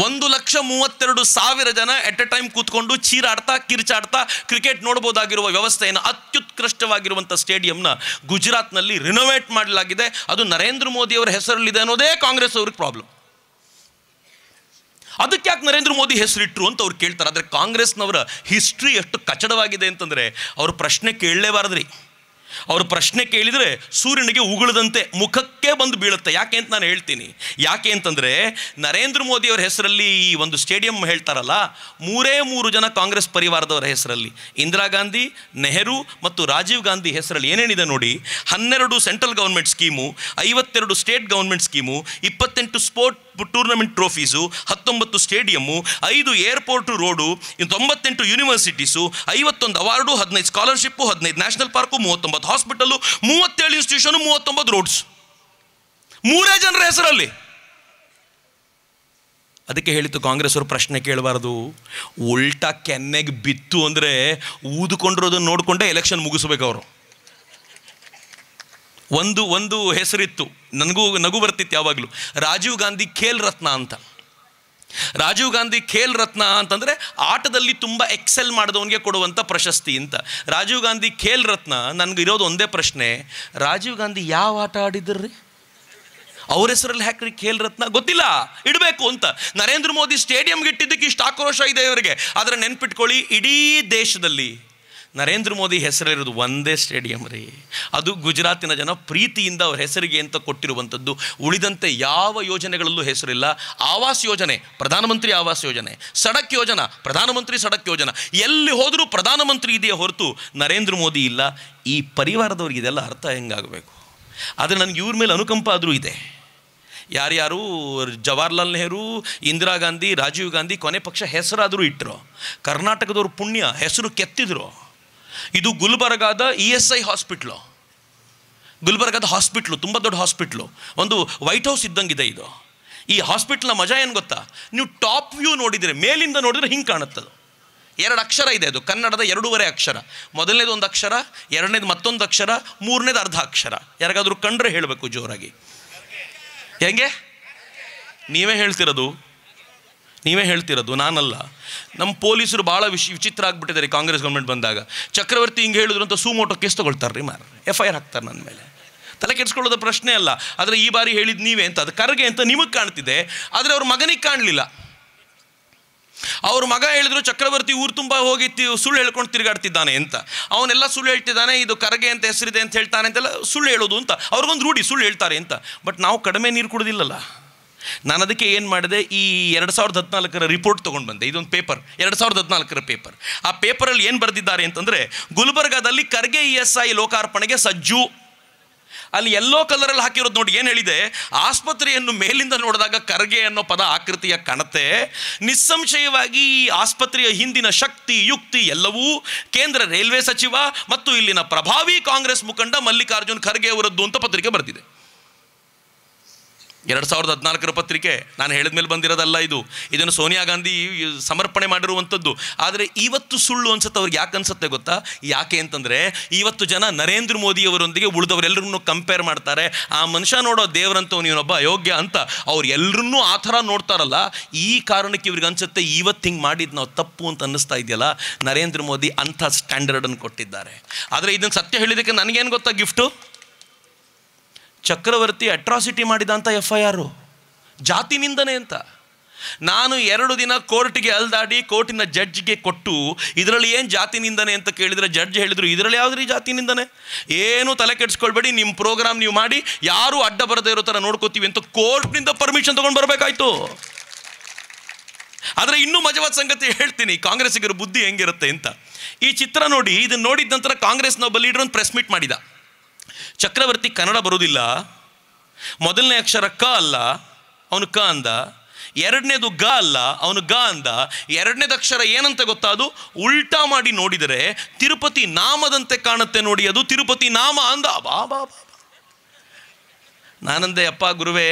ಒಂದು ಲಕ್ಷ ಮೂವತ್ತೆರಡು ಸಾವಿರ ಜನ ಎಟ್ ಎ ಟೈಮ್ ಕೂತ್ಕೊಂಡು ಚೀರಾಡ್ತಾ ಕಿರ್ಚಾಡ್ತಾ ಕ್ರಿಕೆಟ್ ನೋಡ್ಬೋದಾಗಿರುವ ವ್ಯವಸ್ಥೆಯನ್ನು ಅತ್ಯುತ್ಕೃಷ್ಟವಾಗಿರುವಂಥ ಸ್ಟೇಡಿಯಂನ ಗುಜರಾತ್ನಲ್ಲಿ ರಿನೋವೇಟ್ ಮಾಡಲಾಗಿದೆ ಅದು ನರೇಂದ್ರ ಮೋದಿಯವರ ಹೆಸರಲ್ಲಿದೆ ಅನ್ನೋದೇ ಕಾಂಗ್ರೆಸ್ ಅವ್ರಿಗೆ ಪ್ರಾಬ್ಲಮ್ ಅದಕ್ಕೆ ಯಾಕೆ ನರೇಂದ್ರ ಮೋದಿ ಹೆಸರಿಟ್ಟರು ಅಂತ ಅವ್ರು ಕೇಳ್ತಾರೆ ಆದರೆ ಕಾಂಗ್ರೆಸ್ನವರ ಹಿಸ್ಟ್ರಿ ಎಷ್ಟು ಕಚಡವಾಗಿದೆ ಅಂತಂದರೆ ಅವ್ರ ಪ್ರಶ್ನೆ ಕೇಳಲೇಬಾರ್ದ್ರಿ ಅವರು ಪ್ರಶ್ನೆ ಕೇಳಿದರೆ ಸೂರ್ಯನಿಗೆ ಉಗುಳದಂತೆ ಮುಖಕ್ಕೆ ಬಂದು ಬೀಳುತ್ತೆ ಯಾಕೆ ಅಂತ ನಾನು ಹೇಳ್ತೀನಿ ಯಾಕೆ ಅಂತಂದರೆ ನರೇಂದ್ರ ಮೋದಿಯವರ ಹೆಸರಲ್ಲಿ ಈ ಒಂದು ಸ್ಟೇಡಿಯಂ ಹೇಳ್ತಾರಲ್ಲ ಮೂರೇ ಮೂರು ಜನ ಕಾಂಗ್ರೆಸ್ ಪರಿವಾರದವರ ಹೆಸರಲ್ಲಿ ಇಂದಿರಾ ಗಾಂಧಿ ನೆಹರು ಮತ್ತು ರಾಜೀವ್ ಗಾಂಧಿ ಹೆಸರಲ್ಲಿ ಏನೇನಿದೆ ನೋಡಿ ಹನ್ನೆರಡು ಸೆಂಟ್ರಲ್ ಗೌರ್ಮೆಂಟ್ ಸ್ಕೀಮು ಐವತ್ತೆರಡು ಸ್ಟೇಟ್ ಗೌರ್ಮೆಂಟ್ ಸ್ಕೀಮು ಇಪ್ಪತ್ತೆಂಟು ಸ್ಪೋರ್ಟ್ ಟೂರ್ನಮೆಂಟ್ ಟ್ರೋಫೀಸು ಹತ್ತೊಂಬತ್ತು ಸ್ಟೇಡಿಯಮ್ಮು ಐದು ಏರ್ಪೋರ್ಟು ರೋಡು ತೊಂಬತ್ತೆಂಟು ಯೂನಿವರ್ಸಿಟೀಸು ಐವತ್ತೊಂದು ಅವಾರ್ಡು ಹದಿನೈದು ಸ್ಕಾಲರ್ಶಿಪ್ಪು ಹದಿನೈದು ನ್ಯಾಷನಲ್ ಪಾರ್ಕು ಮೂವತ್ತೊಂಬತ್ತು ಮೂವತ್ತೊಂಬತ್ತು ಹಾಸ್ಪಿಟಲು ಮೂವತ್ತೇಳು ಇನ್ಸ್ಟಿಟ್ಯೂಷನು ಮೂವತ್ತೊಂಬತ್ತು ರೋಡ್ಸ್ ಮೂರೇ ಜನರ ಹೆಸರಲ್ಲಿ ಅದಕ್ಕೆ ಹೇಳಿತ್ತು ಕಾಂಗ್ರೆಸ್ ಅವರು ಪ್ರಶ್ನೆ ಕೇಳಬಾರ್ದು ಉಲ್ಟಾ ಕೆನ್ನೆಗೆ ಬಿತ್ತು ಅಂದರೆ ಊದುಕೊಂಡಿರೋದನ್ನು ನೋಡಿಕೊಂಡೇ ಎಲೆಕ್ಷನ್ ಮುಗಿಸ್ಬೇಕು ಅವರು ಒಂದು ಒಂದು ಹೆಸರಿತ್ತು ನನಗೂ ನಗು ಬರ್ತಿತ್ತು ಯಾವಾಗಲೂ ರಾಜೀವ್ ಗಾಂಧಿ ಖೇಲ್ ರತ್ನ ಅಂತ ರಾಜೀವ್ ಗಾಂಧಿ ಖೇಲ್ ರತ್ನ ಅಂತಂದರೆ ಆಟದಲ್ಲಿ ತುಂಬ ಎಕ್ಸೆಲ್ ಮಾಡಿದವನಿಗೆ ಕೊಡುವಂಥ ಪ್ರಶಸ್ತಿ ಅಂತ ರಾಜೀವ್ ಗಾಂಧಿ ಖೇಲ್ ರತ್ನ ನನಗೆ ಇರೋದು ಒಂದೇ ಪ್ರಶ್ನೆ ರಾಜೀವ್ ಗಾಂಧಿ ಯಾವ ಆಟ ಆಡಿದ್ರಿ ಅವ್ರ ಹೆಸರಲ್ಲಿ ಹ್ಯಾಕ್ರಿ ಖೇಲ್ ರತ್ನ ಗೊತ್ತಿಲ್ಲ ಇಡಬೇಕು ಅಂತ ನರೇಂದ್ರ ಮೋದಿ ಸ್ಟೇಡಿಯಂಗೆ ಇಟ್ಟಿದ್ದಕ್ಕೆ ಇಷ್ಟು ಆಕ್ರೋಶ ಇದೆ ಇವರಿಗೆ ಆದರೆ ನೆನ್ಪಿಟ್ಕೊಳ್ಳಿ ಇಡೀ ದೇಶದಲ್ಲಿ ನರೇಂದ್ರ ಮೋದಿ ಹೆಸರಿರೋದು ಒಂದೇ ಸ್ಟೇಡಿಯಂ ರೀ ಅದು ಗುಜರಾತಿನ ಜನ ಪ್ರೀತಿಯಿಂದ ಅವ್ರ ಹೆಸರಿಗೆ ಅಂತ ಕೊಟ್ಟಿರುವಂಥದ್ದು ಉಳಿದಂತೆ ಯಾವ ಯೋಜನೆಗಳಲ್ಲೂ ಹೆಸರಿಲ್ಲ ಆವಾಸ್ ಯೋಜನೆ ಪ್ರಧಾನಮಂತ್ರಿ ಆವಾಸ್ ಯೋಜನೆ ಸಡಕ್ ಯೋಜನಾ ಪ್ರಧಾನಮಂತ್ರಿ ಸಡಕ್ ಯೋಜನಾ ಎಲ್ಲಿ ಹೋದರೂ ಪ್ರಧಾನಮಂತ್ರಿ ಇದೆಯೇ ಹೊರತು ನರೇಂದ್ರ ಮೋದಿ ಇಲ್ಲ ಈ ಪರಿವಾರದವ್ರಿಗೆ ಇದೆಲ್ಲ ಅರ್ಥ ಹೆಂಗಾಗಬೇಕು ಆದರೆ ನನಗೆ ಇವ್ರ ಮೇಲೆ ಅನುಕಂಪ ಆದರೂ ಇದೆ ಯಾರ್ಯಾರು ಜವಾಹರ್ಲಾಲ್ ನೆಹರು ಇಂದಿರಾ ಗಾಂಧಿ ರಾಜೀವ್ ಗಾಂಧಿ ಕೊನೆ ಪಕ್ಷ ಹೆಸರಾದರೂ ಇಟ್ಟರು ಕರ್ನಾಟಕದವ್ರು ಪುಣ್ಯ ಹೆಸರು ಕೆತ್ತಿದ್ರು ಇದು ಗುಲ್ಬರ್ಗಾದ ಇ ಎಸ್ ಐ ಹಾಸ್ಪಿಟ್ಲು ಗುಲ್ಬರ್ಗಾದ ಹಾಸ್ಪಿಟ್ಲು ತುಂಬ ದೊಡ್ಡ ಹಾಸ್ಪಿಟ್ಲು ಒಂದು ವೈಟ್ ಹೌಸ್ ಇದ್ದಂಗಿದೆ ಇದು ಈ ಹಾಸ್ಪಿಟ್ಲ್ನ ಮಜಾ ಏನು ಗೊತ್ತಾ ನೀವು ಟಾಪ್ ವ್ಯೂ ನೋಡಿದರೆ ಮೇಲಿಂದ ನೋಡಿದರೆ ಹಿಂಗೆ ಕಾಣುತ್ತದು ಎರಡು ಅಕ್ಷರ ಇದೆ ಅದು ಕನ್ನಡದ ಎರಡೂವರೆ ಅಕ್ಷರ ಮೊದಲನೇದು ಒಂದು ಅಕ್ಷರ ಎರಡನೇದು ಮತ್ತೊಂದು ಅಕ್ಷರ ಮೂರನೇದು ಅರ್ಧ ಅಕ್ಷರ ಯಾರಿಗಾದರೂ ಕಂಡ್ರೆ ಹೇಳಬೇಕು ಜೋರಾಗಿ ಹೆಂಗೆ ನೀವೇ ಹೇಳ್ತಿರೋದು ನೀವೇ ಹೇಳ್ತಿರೋದು ನಾನಲ್ಲ ನಮ್ಮ ಪೊಲೀಸರು ಭಾಳ ವಿಶ್ ವಿಚಿತ್ರ ಆಗಿಬಿಟ್ಟಿದ್ದಾರೆ ಕಾಂಗ್ರೆಸ್ ಗೌರ್ಮೆಂಟ್ ಬಂದಾಗ ಚಕ್ರವರ್ತಿ ಹಿಂಗೆ ಹೇಳಿದ್ರು ಅಂತ ಸೂಮೋಟೋ ಕೇಸ್ ತೊಗೊಳ್ತಾರೆ ರೀ ಮಾರ ಎಫ್ ಐ ಆರ್ ಹಾಕ್ತಾರೆ ನನ್ನ ಮೇಲೆ ತಲೆ ಕೆಡಿಸ್ಕೊಳ್ಳೋದು ಪ್ರಶ್ನೆ ಅಲ್ಲ ಆದರೆ ಈ ಬಾರಿ ಹೇಳಿದ ನೀವೇ ಅಂತ ಅದು ಕರ್ಗೆ ಅಂತ ನಿಮಗೆ ಕಾಣ್ತಿದೆ ಆದರೆ ಅವ್ರ ಮಗನಿಗೆ ಕಾಣಲಿಲ್ಲ ಅವ್ರ ಮಗ ಹೇಳಿದ್ರು ಚಕ್ರವರ್ತಿ ಊರು ತುಂಬ ಹೋಗಿ ಸುಳ್ಳು ಹೇಳ್ಕೊಂಡು ತಿರುಗಾಡ್ತಿದ್ದಾನೆ ಅಂತ ಅವನೆಲ್ಲ ಸುಳ್ಳು ಹೇಳ್ತಿದ್ದಾನೆ ಇದು ಕರಗೆ ಅಂತ ಹೆಸರಿದೆ ಅಂತ ಹೇಳ್ತಾನೆ ಅಂತೆಲ್ಲ ಸುಳ್ಳು ಹೇಳೋದು ಅಂತ ಅವ್ರಿಗೊಂದು ರೂಢಿ ಸುಳ್ಳು ಹೇಳ್ತಾರೆ ಅಂತ ಬಟ್ ನಾವು ಕಡಿಮೆ ನೀರು ಕುಡಿದಿಲ್ಲಲ್ಲ ನಾನು ಅದಕ್ಕೆ ಏನು ಮಾಡಿದೆ ಈ ಎರಡು ಸಾವಿರದ ಹದಿನಾಲ್ಕರ ರಿಪೋರ್ಟ್ ತೊಗೊಂಡು ಬಂದೆ ಇದೊಂದು ಪೇಪರ್ ಎರಡು ಸಾವಿರದ ಹದಿನಾಲ್ಕರ ಪೇಪರ್ ಆ ಪೇಪರಲ್ಲಿ ಏನು ಬರೆದಿದ್ದಾರೆ ಅಂತಂದರೆ ಗುಲ್ಬರ್ಗಾದಲ್ಲಿ ಖರ್ಗೆ ಇ ಎಸ್ ಐ ಲೋಕಾರ್ಪಣೆಗೆ ಸಜ್ಜು ಅಲ್ಲಿ ಎಲ್ಲೋ ಕಲರಲ್ಲಿ ಹಾಕಿರೋದು ನೋಡಿ ಏನು ಹೇಳಿದೆ ಆಸ್ಪತ್ರೆಯನ್ನು ಮೇಲಿಂದ ನೋಡಿದಾಗ ಖರ್ಗೆ ಅನ್ನೋ ಪದ ಆಕೃತಿಯ ಕಣತೆ ನಿಸ್ಸಂಶಯವಾಗಿ ಈ ಆಸ್ಪತ್ರೆಯ ಹಿಂದಿನ ಶಕ್ತಿ ಯುಕ್ತಿ ಎಲ್ಲವೂ ಕೇಂದ್ರ ರೈಲ್ವೆ ಸಚಿವ ಮತ್ತು ಇಲ್ಲಿನ ಪ್ರಭಾವಿ ಕಾಂಗ್ರೆಸ್ ಮುಖಂಡ ಮಲ್ಲಿಕಾರ್ಜುನ್ ಖರ್ಗೆ ಅವರದ್ದು ಅಂತ ಪತ್ರಿಕೆ ಬರೆದಿದೆ ಎರಡು ಸಾವಿರದ ಹದಿನಾಲ್ಕರ ಪತ್ರಿಕೆ ನಾನು ಹೇಳಿದ ಮೇಲೆ ಬಂದಿರೋದಲ್ಲ ಇದು ಇದನ್ನು ಸೋನಿಯಾ ಗಾಂಧಿ ಸಮರ್ಪಣೆ ಮಾಡಿರುವಂಥದ್ದು ಆದರೆ ಇವತ್ತು ಸುಳ್ಳು ಅನ್ಸುತ್ತೆ ಅವ್ರಿಗೆ ಯಾಕೆ ಅನ್ಸುತ್ತೆ ಗೊತ್ತಾ ಯಾಕೆ ಅಂತಂದರೆ ಇವತ್ತು ಜನ ನರೇಂದ್ರ ಮೋದಿಯವರೊಂದಿಗೆ ಉಳಿದವರೆಲ್ಲರನ್ನು ಕಂಪೇರ್ ಮಾಡ್ತಾರೆ ಆ ಮನುಷ್ಯ ನೋಡೋ ದೇವರಂತವ್ ಇವನೊಬ್ಬ ಅಯೋಗ್ಯ ಅಂತ ಅವ್ರು ಎಲ್ಲರನ್ನೂ ಆ ಥರ ನೋಡ್ತಾರಲ್ಲ ಈ ಕಾರಣಕ್ಕೆ ಇವ್ರಿಗೆ ಅನ್ಸುತ್ತೆ ಇವತ್ತು ಹಿಂಗೆ ಮಾಡಿದ್ದು ನಾವು ತಪ್ಪು ಅಂತ ಅನ್ನಿಸ್ತಾ ಇದೆಯಲ್ಲ ನರೇಂದ್ರ ಮೋದಿ ಅಂಥ ಸ್ಟ್ಯಾಂಡರ್ಡನ್ನು ಕೊಟ್ಟಿದ್ದಾರೆ ಆದರೆ ಇದನ್ನು ಸತ್ಯ ಹೇಳಿದ್ದಕ್ಕೆ ನನಗೇನು ಗೊತ್ತಾ ಗಿಫ್ಟು ಚಕ್ರವರ್ತಿ ಅಟ್ರಾಸಿಟಿ ಮಾಡಿದ ಅಂತ ಎಫ್ ಐ ಆರು ಜಾತಿ ನಿಂದನೆ ಅಂತ ನಾನು ಎರಡು ದಿನ ಕೋರ್ಟ್ಗೆ ಅಲ್ದಾಡಿ ಕೋರ್ಟಿನ ಜಡ್ಜ್ಗೆ ಕೊಟ್ಟು ಇದರಲ್ಲಿ ಏನು ಜಾತಿ ನಿಂದನೆ ಅಂತ ಕೇಳಿದರೆ ಜಡ್ಜ್ ಹೇಳಿದರು ಇದರಲ್ಲಿ ಯಾವುದ್ರಿ ಜಾತಿ ನಿಂದನೆ ಏನು ತಲೆ ಕೆಡಿಸ್ಕೊಳ್ಬೇಡಿ ನಿಮ್ಮ ಪ್ರೋಗ್ರಾಮ್ ನೀವು ಮಾಡಿ ಯಾರೂ ಅಡ್ಡ ಬರದೇ ಇರೋ ಥರ ನೋಡ್ಕೋತೀವಿ ಅಂತ ಕೋರ್ಟ್ನಿಂದ ಪರ್ಮಿಷನ್ ತೊಗೊಂಡು ಬರಬೇಕಾಯ್ತು ಆದರೆ ಇನ್ನೂ ಮಜವಾದ ಸಂಗತಿ ಹೇಳ್ತೀನಿ ಕಾಂಗ್ರೆಸ್ಸಿಗರ ಬುದ್ಧಿ ಹೆಂಗಿರುತ್ತೆ ಅಂತ ಈ ಚಿತ್ರ ನೋಡಿ ಇದನ್ನು ನೋಡಿದ ನಂತರ ಲೀಡರ್ ಲೀಡ್ರನ್ನು ಪ್ರೆಸ್ ಮೀಟ್ ಮಾಡಿದ ಚಕ್ರವರ್ತಿ ಕನ್ನಡ ಬರೋದಿಲ್ಲ ಮೊದಲನೇ ಅಕ್ಷರ ಕ ಅಲ್ಲ ಅವನು ಕ ಅಂದ ಎರಡನೇದು ಗ ಅಲ್ಲ ಅವನು ಗ ಅಂದ ಎರಡನೇದು ಅಕ್ಷರ ಏನಂತ ಗೊತ್ತಾ ಅದು ಉಲ್ಟಾ ಮಾಡಿ ನೋಡಿದರೆ ತಿರುಪತಿ ನಾಮದಂತೆ ಕಾಣುತ್ತೆ ನೋಡಿ ಅದು ತಿರುಪತಿ ನಾಮ ಅಂದ ಬಾ ಬಾ ಬಾ ನಾನಂದೆ ಅಪ್ಪ ಗುರುವೇ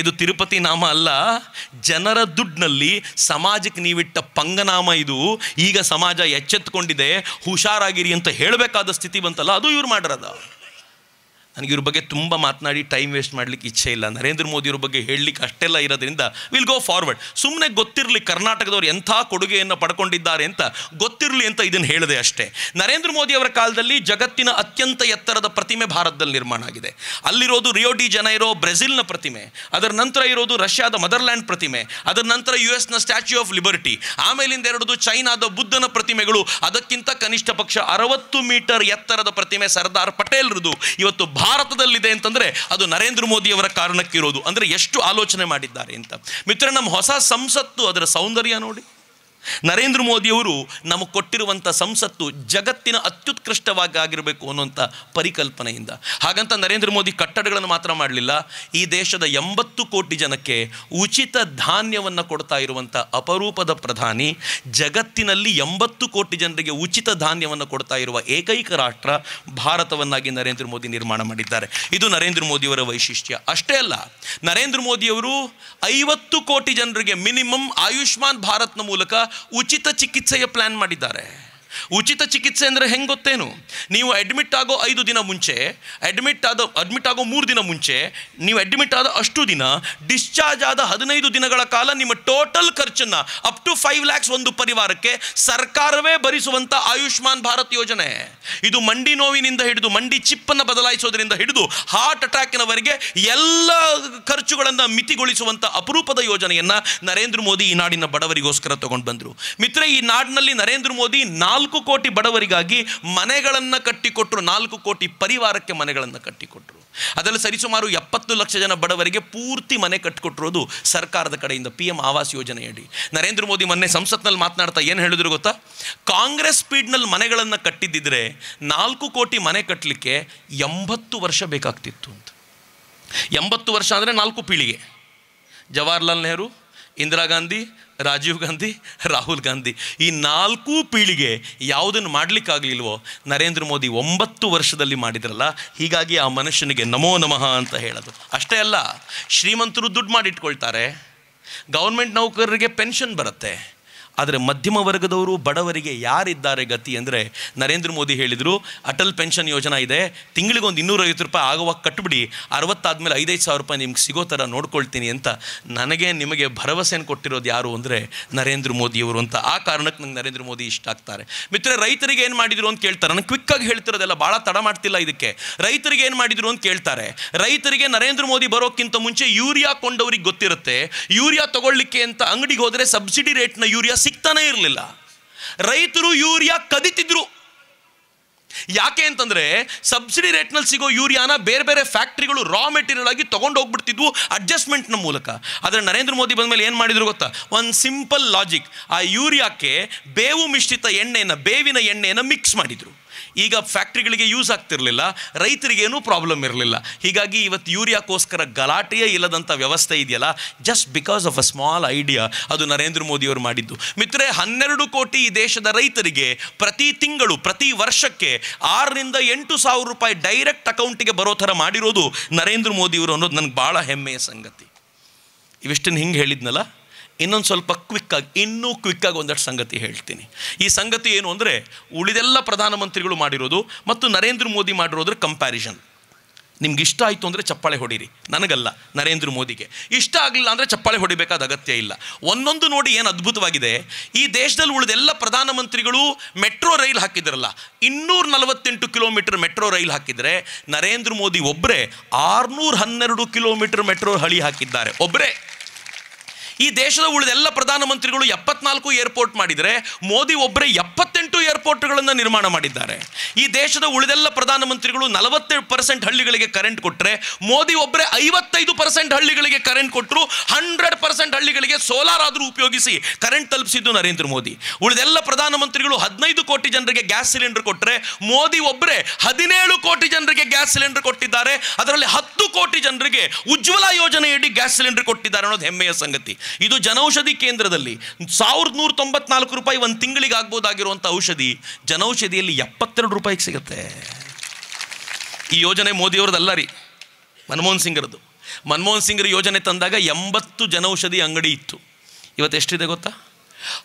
ಇದು ತಿರುಪತಿ ನಾಮ ಅಲ್ಲ ಜನರ ದುಡ್ಡಿನಲ್ಲಿ ಸಮಾಜಕ್ಕೆ ನೀವಿಟ್ಟ ಪಂಗನಾಮ ಇದು ಈಗ ಸಮಾಜ ಎಚ್ಚೆತ್ತುಕೊಂಡಿದೆ ಹುಷಾರಾಗಿರಿ ಅಂತ ಹೇಳಬೇಕಾದ ಸ್ಥಿತಿ ಬಂತಲ್ಲ ಅದು ಇವ್ರು ಮಾಡಿರೋದು ನನಗೆ ಇವ್ರ ಬಗ್ಗೆ ತುಂಬ ಮಾತನಾಡಿ ಟೈಮ್ ವೇಸ್ಟ್ ಮಾಡಲಿಕ್ಕೆ ಇಚ್ಛೆ ಇಲ್ಲ ನರೇಂದ್ರ ಮೋದಿ ಮೋದಿಯವ್ರ ಬಗ್ಗೆ ಹೇಳಲಿಕ್ಕೆ ಅಷ್ಟೆಲ್ಲ ಇರೋದ್ರಿಂದ ವಿಲ್ ಗೋ ಫಾರ್ವರ್ಡ್ ಸುಮ್ಮನೆ ಗೊತ್ತಿರಲಿ ಕರ್ನಾಟಕದವರು ಎಂಥ ಕೊಡುಗೆಯನ್ನು ಪಡ್ಕೊಂಡಿದ್ದಾರೆ ಅಂತ ಗೊತ್ತಿರಲಿ ಅಂತ ಇದನ್ನು ಹೇಳಿದೆ ಅಷ್ಟೇ ನರೇಂದ್ರ ಮೋದಿ ಅವರ ಕಾಲದಲ್ಲಿ ಜಗತ್ತಿನ ಅತ್ಯಂತ ಎತ್ತರದ ಪ್ರತಿಮೆ ಭಾರತದಲ್ಲಿ ನಿರ್ಮಾಣ ಆಗಿದೆ ಅಲ್ಲಿರೋದು ರಿಯೋ ಡಿ ಜನ ಇರೋ ಬ್ರೆಜಿಲ್ನ ಪ್ರತಿಮೆ ಅದರ ನಂತರ ಇರೋದು ರಷ್ಯಾದ ಮದರ್ಲ್ಯಾಂಡ್ ಪ್ರತಿಮೆ ಅದರ ನಂತರ ಯು ಎಸ್ನ ಸ್ಟ್ಯಾಚ್ಯೂ ಆಫ್ ಲಿಬರ್ಟಿ ಆಮೇಲಿಂದ ಎರಡದು ಚೈನಾದ ಬುದ್ಧನ ಪ್ರತಿಮೆಗಳು ಅದಕ್ಕಿಂತ ಕನಿಷ್ಠ ಪಕ್ಷ ಅರವತ್ತು ಮೀಟರ್ ಎತ್ತರದ ಪ್ರತಿಮೆ ಸರ್ದಾರ್ ಪಟೇಲ್ರದು ಇವತ್ತು ಭಾರತ ಭಾರತದಲ್ಲಿದೆ ಅಂತಂದರೆ ಅದು ನರೇಂದ್ರ ಮೋದಿಯವರ ಕಾರಣಕ್ಕಿರೋದು ಅಂದರೆ ಎಷ್ಟು ಆಲೋಚನೆ ಮಾಡಿದ್ದಾರೆ ಅಂತ ಮಿತ್ರ ನಮ್ಮ ಹೊಸ ಸಂಸತ್ತು ಅದರ ಸೌಂದರ್ಯ ನೋಡಿ ನರೇಂದ್ರ ಮೋದಿಯವರು ನಮಗೆ ಕೊಟ್ಟಿರುವಂಥ ಸಂಸತ್ತು ಜಗತ್ತಿನ ಅತ್ಯುತ್ಕೃಷ್ಟವಾಗಿ ಆಗಿರಬೇಕು ಅನ್ನೋಂಥ ಪರಿಕಲ್ಪನೆಯಿಂದ ಹಾಗಂತ ನರೇಂದ್ರ ಮೋದಿ ಕಟ್ಟಡಗಳನ್ನು ಮಾತ್ರ ಮಾಡಲಿಲ್ಲ ಈ ದೇಶದ ಎಂಬತ್ತು ಕೋಟಿ ಜನಕ್ಕೆ ಉಚಿತ ಧಾನ್ಯವನ್ನು ಕೊಡ್ತಾ ಇರುವಂಥ ಅಪರೂಪದ ಪ್ರಧಾನಿ ಜಗತ್ತಿನಲ್ಲಿ ಎಂಬತ್ತು ಕೋಟಿ ಜನರಿಗೆ ಉಚಿತ ಧಾನ್ಯವನ್ನು ಕೊಡ್ತಾ ಇರುವ ಏಕೈಕ ರಾಷ್ಟ್ರ ಭಾರತವನ್ನಾಗಿ ನರೇಂದ್ರ ಮೋದಿ ನಿರ್ಮಾಣ ಮಾಡಿದ್ದಾರೆ ಇದು ನರೇಂದ್ರ ಮೋದಿಯವರ ವೈಶಿಷ್ಟ್ಯ ಅಷ್ಟೇ ಅಲ್ಲ ನರೇಂದ್ರ ಮೋದಿಯವರು ಐವತ್ತು ಕೋಟಿ ಜನರಿಗೆ ಮಿನಿಮಮ್ ಆಯುಷ್ಮಾನ್ ಭಾರತ್ನ ಮೂಲಕ ಉಚಿತ ಚಿಕಿತ್ಸೆಯ ಪ್ಲಾನ್ ಮಾಡಿದ್ದಾರೆ ಉಚಿತ ಚಿಕಿತ್ಸೆ ಅಂದರೆ ಹೆಂಗೆ ಗೊತ್ತೇನು ನೀವು ಅಡ್ಮಿಟ್ ಆಗೋ ಐದು ದಿನ ಮುಂಚೆ ಅಡ್ಮಿಟ್ ಆದ ಅಡ್ಮಿಟ್ ಆಗೋ ಮೂರು ದಿನ ಮುಂಚೆ ನೀವು ಅಡ್ಮಿಟ್ ಆದ ಅಷ್ಟು ದಿನ ಡಿಸ್ಚಾರ್ಜ್ ಆದ ಹದಿನೈದು ದಿನಗಳ ಕಾಲ ನಿಮ್ಮ ಟೋಟಲ್ ಖರ್ಚನ್ನು ಅಪ್ ಟು ಫೈವ್ ಲ್ಯಾಕ್ಸ್ ಒಂದು ಪರಿವಾರಕ್ಕೆ ಸರ್ಕಾರವೇ ಭರಿಸುವಂಥ ಆಯುಷ್ಮಾನ್ ಭಾರತ್ ಯೋಜನೆ ಇದು ಮಂಡಿ ನೋವಿನಿಂದ ಹಿಡಿದು ಮಂಡಿ ಚಿಪ್ಪನ್ನು ಬದಲಾಯಿಸೋದ್ರಿಂದ ಹಿಡಿದು ಹಾರ್ಟ್ ಅಟ್ಯಾಕ್ನವರೆಗೆ ಎಲ್ಲ ಖರ್ಚುಗಳನ್ನು ಮಿತಿಗೊಳಿಸುವಂಥ ಅಪರೂಪದ ಯೋಜನೆಯನ್ನು ನರೇಂದ್ರ ಮೋದಿ ಈ ನಾಡಿನ ಬಡವರಿಗೋಸ್ಕರ ತಗೊಂಡು ಬಂದರು ಮಿತ್ರ ಈ ನಾಡಿನಲ್ಲಿ ನರೇಂದ್ರ ಮೋದಿ ನಾಲ್ಕು ಕೋಟಿ ಬಡವರಿಗಾಗಿ ಮನೆಗಳನ್ನು ಕಟ್ಟಿಕೊಟ್ಟರು ನಾಲ್ಕು ಕೋಟಿ ಪರಿವಾರಕ್ಕೆ ಮನೆಗಳನ್ನು ಕಟ್ಟಿಕೊಟ್ರು ಅದರಲ್ಲಿ ಸರಿಸುಮಾರು ಎಪ್ಪತ್ತು ಲಕ್ಷ ಜನ ಬಡವರಿಗೆ ಪೂರ್ತಿ ಮನೆ ಕಟ್ಟಿಕೊಟ್ಟಿರೋದು ಸರ್ಕಾರದ ಕಡೆಯಿಂದ ಪಿ ಎಂ ಆವಾಸ್ ಯೋಜನೆಯಡಿ ನರೇಂದ್ರ ಮೋದಿ ಮೊನ್ನೆ ಸಂಸತ್ನಲ್ಲಿ ಮಾತನಾಡ್ತಾ ಏನು ಹೇಳಿದ್ರು ಗೊತ್ತಾ ಕಾಂಗ್ರೆಸ್ ಸ್ಪೀಡ್ನಲ್ಲಿ ಮನೆಗಳನ್ನು ಕಟ್ಟಿದ್ದಿದ್ರೆ ನಾಲ್ಕು ಕೋಟಿ ಮನೆ ಕಟ್ಟಲಿಕ್ಕೆ ಎಂಬತ್ತು ವರ್ಷ ಬೇಕಾಗ್ತಿತ್ತು ಅಂತ ಎಂಬತ್ತು ವರ್ಷ ಅಂದರೆ ನಾಲ್ಕು ಪೀಳಿಗೆ ಜವಾಹರ್ಲಾಲ್ ನೆಹರು ಇಂದಿರಾ ಗಾಂಧಿ ರಾಜೀವ್ ಗಾಂಧಿ ರಾಹುಲ್ ಗಾಂಧಿ ಈ ನಾಲ್ಕು ಪೀಳಿಗೆ ಯಾವುದನ್ನು ಮಾಡಲಿಕ್ಕಾಗಲಿಲ್ವೋ ನರೇಂದ್ರ ಮೋದಿ ಒಂಬತ್ತು ವರ್ಷದಲ್ಲಿ ಮಾಡಿದ್ರಲ್ಲ ಹೀಗಾಗಿ ಆ ಮನುಷ್ಯನಿಗೆ ನಮೋ ನಮಃ ಅಂತ ಹೇಳೋದು ಅಷ್ಟೇ ಅಲ್ಲ ಶ್ರೀಮಂತರು ದುಡ್ಡು ಮಾಡಿಟ್ಕೊಳ್ತಾರೆ ಗೌರ್ಮೆಂಟ್ ನೌಕರರಿಗೆ ಪೆನ್ಷನ್ ಬರುತ್ತೆ ಆದರೆ ಮಧ್ಯಮ ವರ್ಗದವರು ಬಡವರಿಗೆ ಯಾರಿದ್ದಾರೆ ಗತಿ ಅಂದರೆ ನರೇಂದ್ರ ಮೋದಿ ಹೇಳಿದರು ಅಟಲ್ ಪೆನ್ಷನ್ ಯೋಜನಾ ಇದೆ ತಿಂಗಳಿಗೊಂದು ಇನ್ನೂರೈವತ್ತು ರೂಪಾಯಿ ಆಗುವಾಗ ಕಟ್ಬಿಡಿ ಅರವತ್ತಾದಮೇಲೆ ಐದೈದು ಸಾವಿರ ರೂಪಾಯಿ ನಿಮ್ಗೆ ಸಿಗೋ ಥರ ನೋಡ್ಕೊಳ್ತೀನಿ ಅಂತ ನನಗೆ ನಿಮಗೆ ಭರವಸೆಯನ್ನು ಕೊಟ್ಟಿರೋದು ಯಾರು ಅಂದರೆ ನರೇಂದ್ರ ಮೋದಿಯವರು ಅಂತ ಆ ಕಾರಣಕ್ಕೆ ನಂಗೆ ನರೇಂದ್ರ ಮೋದಿ ಇಷ್ಟ ಆಗ್ತಾರೆ ಮಿತ್ರ ರೈತರಿಗೆ ಏನು ಮಾಡಿದ್ರು ಅಂತ ಕೇಳ್ತಾರೆ ನಾನು ಕ್ವಿಕ್ಕಾಗಿ ಹೇಳ್ತಿರೋದೆಲ್ಲ ಭಾಳ ತಡ ಮಾಡ್ತಿಲ್ಲ ಇದಕ್ಕೆ ರೈತರಿಗೆ ಏನು ಮಾಡಿದ್ರು ಅಂತ ಕೇಳ್ತಾರೆ ರೈತರಿಗೆ ನರೇಂದ್ರ ಮೋದಿ ಬರೋಕ್ಕಿಂತ ಮುಂಚೆ ಯೂರಿಯಾ ಕೊಂಡವರಿಗೆ ಗೊತ್ತಿರುತ್ತೆ ಯೂರಿಯಾ ತೊಗೊಳ್ಳಿಕ್ಕೆ ಅಂತ ಅಂಗಡಿಗೆ ಹೋದರೆ ಸಬ್ಸಿಡಿ ರೇಟ್ನ ಯೂರಿಯಾ ಸಿಗ್ತಾನೆ ಇರಲಿಲ್ಲ ರೈತರು ಯೂರಿಯಾ ಕದಿತಿದ್ರು ಯಾಕೆ ಅಂತಂದರೆ ಸಬ್ಸಿಡಿ ರೇಟ್ನಲ್ಲಿ ಸಿಗೋ ಯೂರಿಯಾನ ಬೇರೆ ಬೇರೆ ಫ್ಯಾಕ್ಟ್ರಿಗಳು ರಾ ಮೆಟೀರಿಯಲ್ ಆಗಿ ತೊಗೊಂಡು ಹೋಗ್ಬಿಡ್ತಿದ್ವು ಅಡ್ಜಸ್ಟ್ಮೆಂಟ್ನ ಮೂಲಕ ಆದರೆ ನರೇಂದ್ರ ಮೋದಿ ಬಂದ ಮೇಲೆ ಏನು ಮಾಡಿದ್ರು ಗೊತ್ತಾ ಒಂದು ಸಿಂಪಲ್ ಲಾಜಿಕ್ ಆ ಯೂರಿಯಾಕ್ಕೆ ಬೇವು ಮಿಶ್ರಿತ ಎಣ್ಣೆಯನ್ನು ಬೇವಿನ ಎಣ್ಣೆಯನ್ನು ಮಿಕ್ಸ್ ಮಾಡಿದರು ಈಗ ಫ್ಯಾಕ್ಟ್ರಿಗಳಿಗೆ ಯೂಸ್ ಆಗ್ತಿರಲಿಲ್ಲ ರೈತರಿಗೇನೂ ಪ್ರಾಬ್ಲಮ್ ಇರಲಿಲ್ಲ ಹೀಗಾಗಿ ಇವತ್ತು ಯೂರಿಯಾಕ್ಕೋಸ್ಕರ ಗಲಾಟೆಯೇ ಇಲ್ಲದಂಥ ವ್ಯವಸ್ಥೆ ಇದೆಯಲ್ಲ just because of a small idea ಅದು ನರೇಂದ್ರ ಮೋದಿಯವರು ಮಾಡಿದ್ದು ಮಿತ್ರೆ ಹನ್ನೆರಡು ಕೋಟಿ ಈ ದೇಶದ ರೈತರಿಗೆ ಪ್ರತಿ ತಿಂಗಳು ಪ್ರತಿ ವರ್ಷಕ್ಕೆ ಆರರಿಂದ ಎಂಟು ಸಾವಿರ ರೂಪಾಯಿ ಡೈರೆಕ್ಟ್ ಅಕೌಂಟಿಗೆ ಬರೋ ಥರ ಮಾಡಿರೋದು ನರೇಂದ್ರ ಮೋದಿಯವರು ಅನ್ನೋದು ನನಗೆ ಭಾಳ ಹೆಮ್ಮೆಯ ಸಂಗತಿ ಇವಿಷ್ಟನ್ನು ಹಿಂಗೆ ಹೇಳಿದ್ನಲ್ಲ ಇನ್ನೊಂದು ಸ್ವಲ್ಪ ಕ್ವಿಕ್ಕಾಗಿ ಇನ್ನೂ ಕ್ವಿಕ್ಕಾಗಿ ಒಂದಷ್ಟು ಸಂಗತಿ ಹೇಳ್ತೀನಿ ಈ ಸಂಗತಿ ಏನು ಅಂದರೆ ಉಳಿದೆಲ್ಲ ಪ್ರಧಾನಮಂತ್ರಿಗಳು ಮಾಡಿರೋದು ಮತ್ತು ನರೇಂದ್ರ ಮೋದಿ ಮಾಡಿರೋದ್ರ ಕಂಪ್ಯಾರಿಷನ್ ನಿಮ್ಗೆ ಇಷ್ಟ ಆಯಿತು ಅಂದರೆ ಚಪ್ಪಾಳೆ ಹೊಡೀರಿ ನನಗಲ್ಲ ನರೇಂದ್ರ ಮೋದಿಗೆ ಇಷ್ಟ ಆಗಲಿಲ್ಲ ಅಂದರೆ ಚಪ್ಪಾಳೆ ಹೊಡಿಬೇಕಾದ ಅಗತ್ಯ ಇಲ್ಲ ಒಂದೊಂದು ನೋಡಿ ಏನು ಅದ್ಭುತವಾಗಿದೆ ಈ ದೇಶದಲ್ಲಿ ಉಳಿದೆಲ್ಲ ಪ್ರಧಾನಮಂತ್ರಿಗಳು ಮೆಟ್ರೋ ರೈಲ್ ಹಾಕಿದ್ರಲ್ಲ ಇನ್ನೂರ ನಲವತ್ತೆಂಟು ಕಿಲೋಮೀಟರ್ ಮೆಟ್ರೋ ರೈಲ್ ಹಾಕಿದರೆ ನರೇಂದ್ರ ಮೋದಿ ಒಬ್ಬರೇ ಆರುನೂರ ಹನ್ನೆರಡು ಕಿಲೋಮೀಟರ್ ಮೆಟ್ರೋ ಹಳಿ ಹಾಕಿದ್ದಾರೆ ಒಬ್ಬರೇ ಈ ದೇಶದ ಉಳಿದೆಲ್ಲ ಪ್ರಧಾನಮಂತ್ರಿಗಳು ಎಪ್ಪತ್ನಾಲ್ಕು ಏರ್ಪೋರ್ಟ್ ಮಾಡಿದರೆ ಮೋದಿ ಒಬ್ಬರೇ ಎಪ್ಪತ್ತೆಂಟು ಏರ್ಪೋರ್ಟ್ಗಳನ್ನು ನಿರ್ಮಾಣ ಮಾಡಿದ್ದಾರೆ ಈ ದೇಶದ ಉಳಿದೆಲ್ಲ ಪ್ರಧಾನಮಂತ್ರಿಗಳು ನಲವತ್ತೇಳು ಪರ್ಸೆಂಟ್ ಹಳ್ಳಿಗಳಿಗೆ ಕರೆಂಟ್ ಕೊಟ್ಟರೆ ಮೋದಿ ಒಬ್ಬರೇ ಐವತ್ತೈದು ಪರ್ಸೆಂಟ್ ಹಳ್ಳಿಗಳಿಗೆ ಕರೆಂಟ್ ಕೊಟ್ಟರು ಹಂಡ್ರೆಡ್ ಪರ್ಸೆಂಟ್ ಹಳ್ಳಿಗಳಿಗೆ ಸೋಲಾರ್ ಆದರೂ ಉಪಯೋಗಿಸಿ ಕರೆಂಟ್ ತಲುಪಿಸಿದ್ದು ನರೇಂದ್ರ ಮೋದಿ ಉಳಿದೆಲ್ಲ ಪ್ರಧಾನಮಂತ್ರಿಗಳು ಹದಿನೈದು ಕೋಟಿ ಜನರಿಗೆ ಗ್ಯಾಸ್ ಸಿಲಿಂಡರ್ ಕೊಟ್ಟರೆ ಮೋದಿ ಒಬ್ಬರೇ ಹದಿನೇಳು ಕೋಟಿ ಜನರಿಗೆ ಗ್ಯಾಸ್ ಸಿಲಿಂಡರ್ ಕೊಟ್ಟಿದ್ದಾರೆ ಅದರಲ್ಲಿ ಹತ್ತು ಕೋಟಿ ಜನರಿಗೆ ಉಜ್ವಲ ಯೋಜನೆಯಡಿ ಗ್ಯಾಸ್ ಸಿಲಿಂಡರ್ ಕೊಟ್ಟಿದ್ದಾರೆ ಅನ್ನೋದು ಹೆಮ್ಮೆಯ ಸಂಗತಿ ಇದು ಜನೌಷಧಿ ಕೇಂದ್ರದಲ್ಲಿ ಸಾವಿರದ ನೂರ ತೊಂಬತ್ನಾಲ್ಕು ರೂಪಾಯಿ ಒಂದು ತಿಂಗಳಿಗೆ ಆಗ್ಬೋದಾಗಿರುವಂಥ ಔಷಧಿ ಜನೌಷಧಿಯಲ್ಲಿ ಎಪ್ಪತ್ತೆರಡು ರೂಪಾಯಿಗೆ ಸಿಗುತ್ತೆ ಈ ಯೋಜನೆ ಮೋದಿಯವ್ರದ್ದಲ್ಲ ರೀ ಮನಮೋಹನ್ ಸಿಂಗ್ರದ್ದು ಮನಮೋಹನ್ ಸಿಂಗ್ರ ಯೋಜನೆ ತಂದಾಗ ಎಂಬತ್ತು ಜನೌಷಧಿ ಅಂಗಡಿ ಇತ್ತು ಇವತ್ತು ಎಷ್ಟಿದೆ ಗೊತ್ತಾ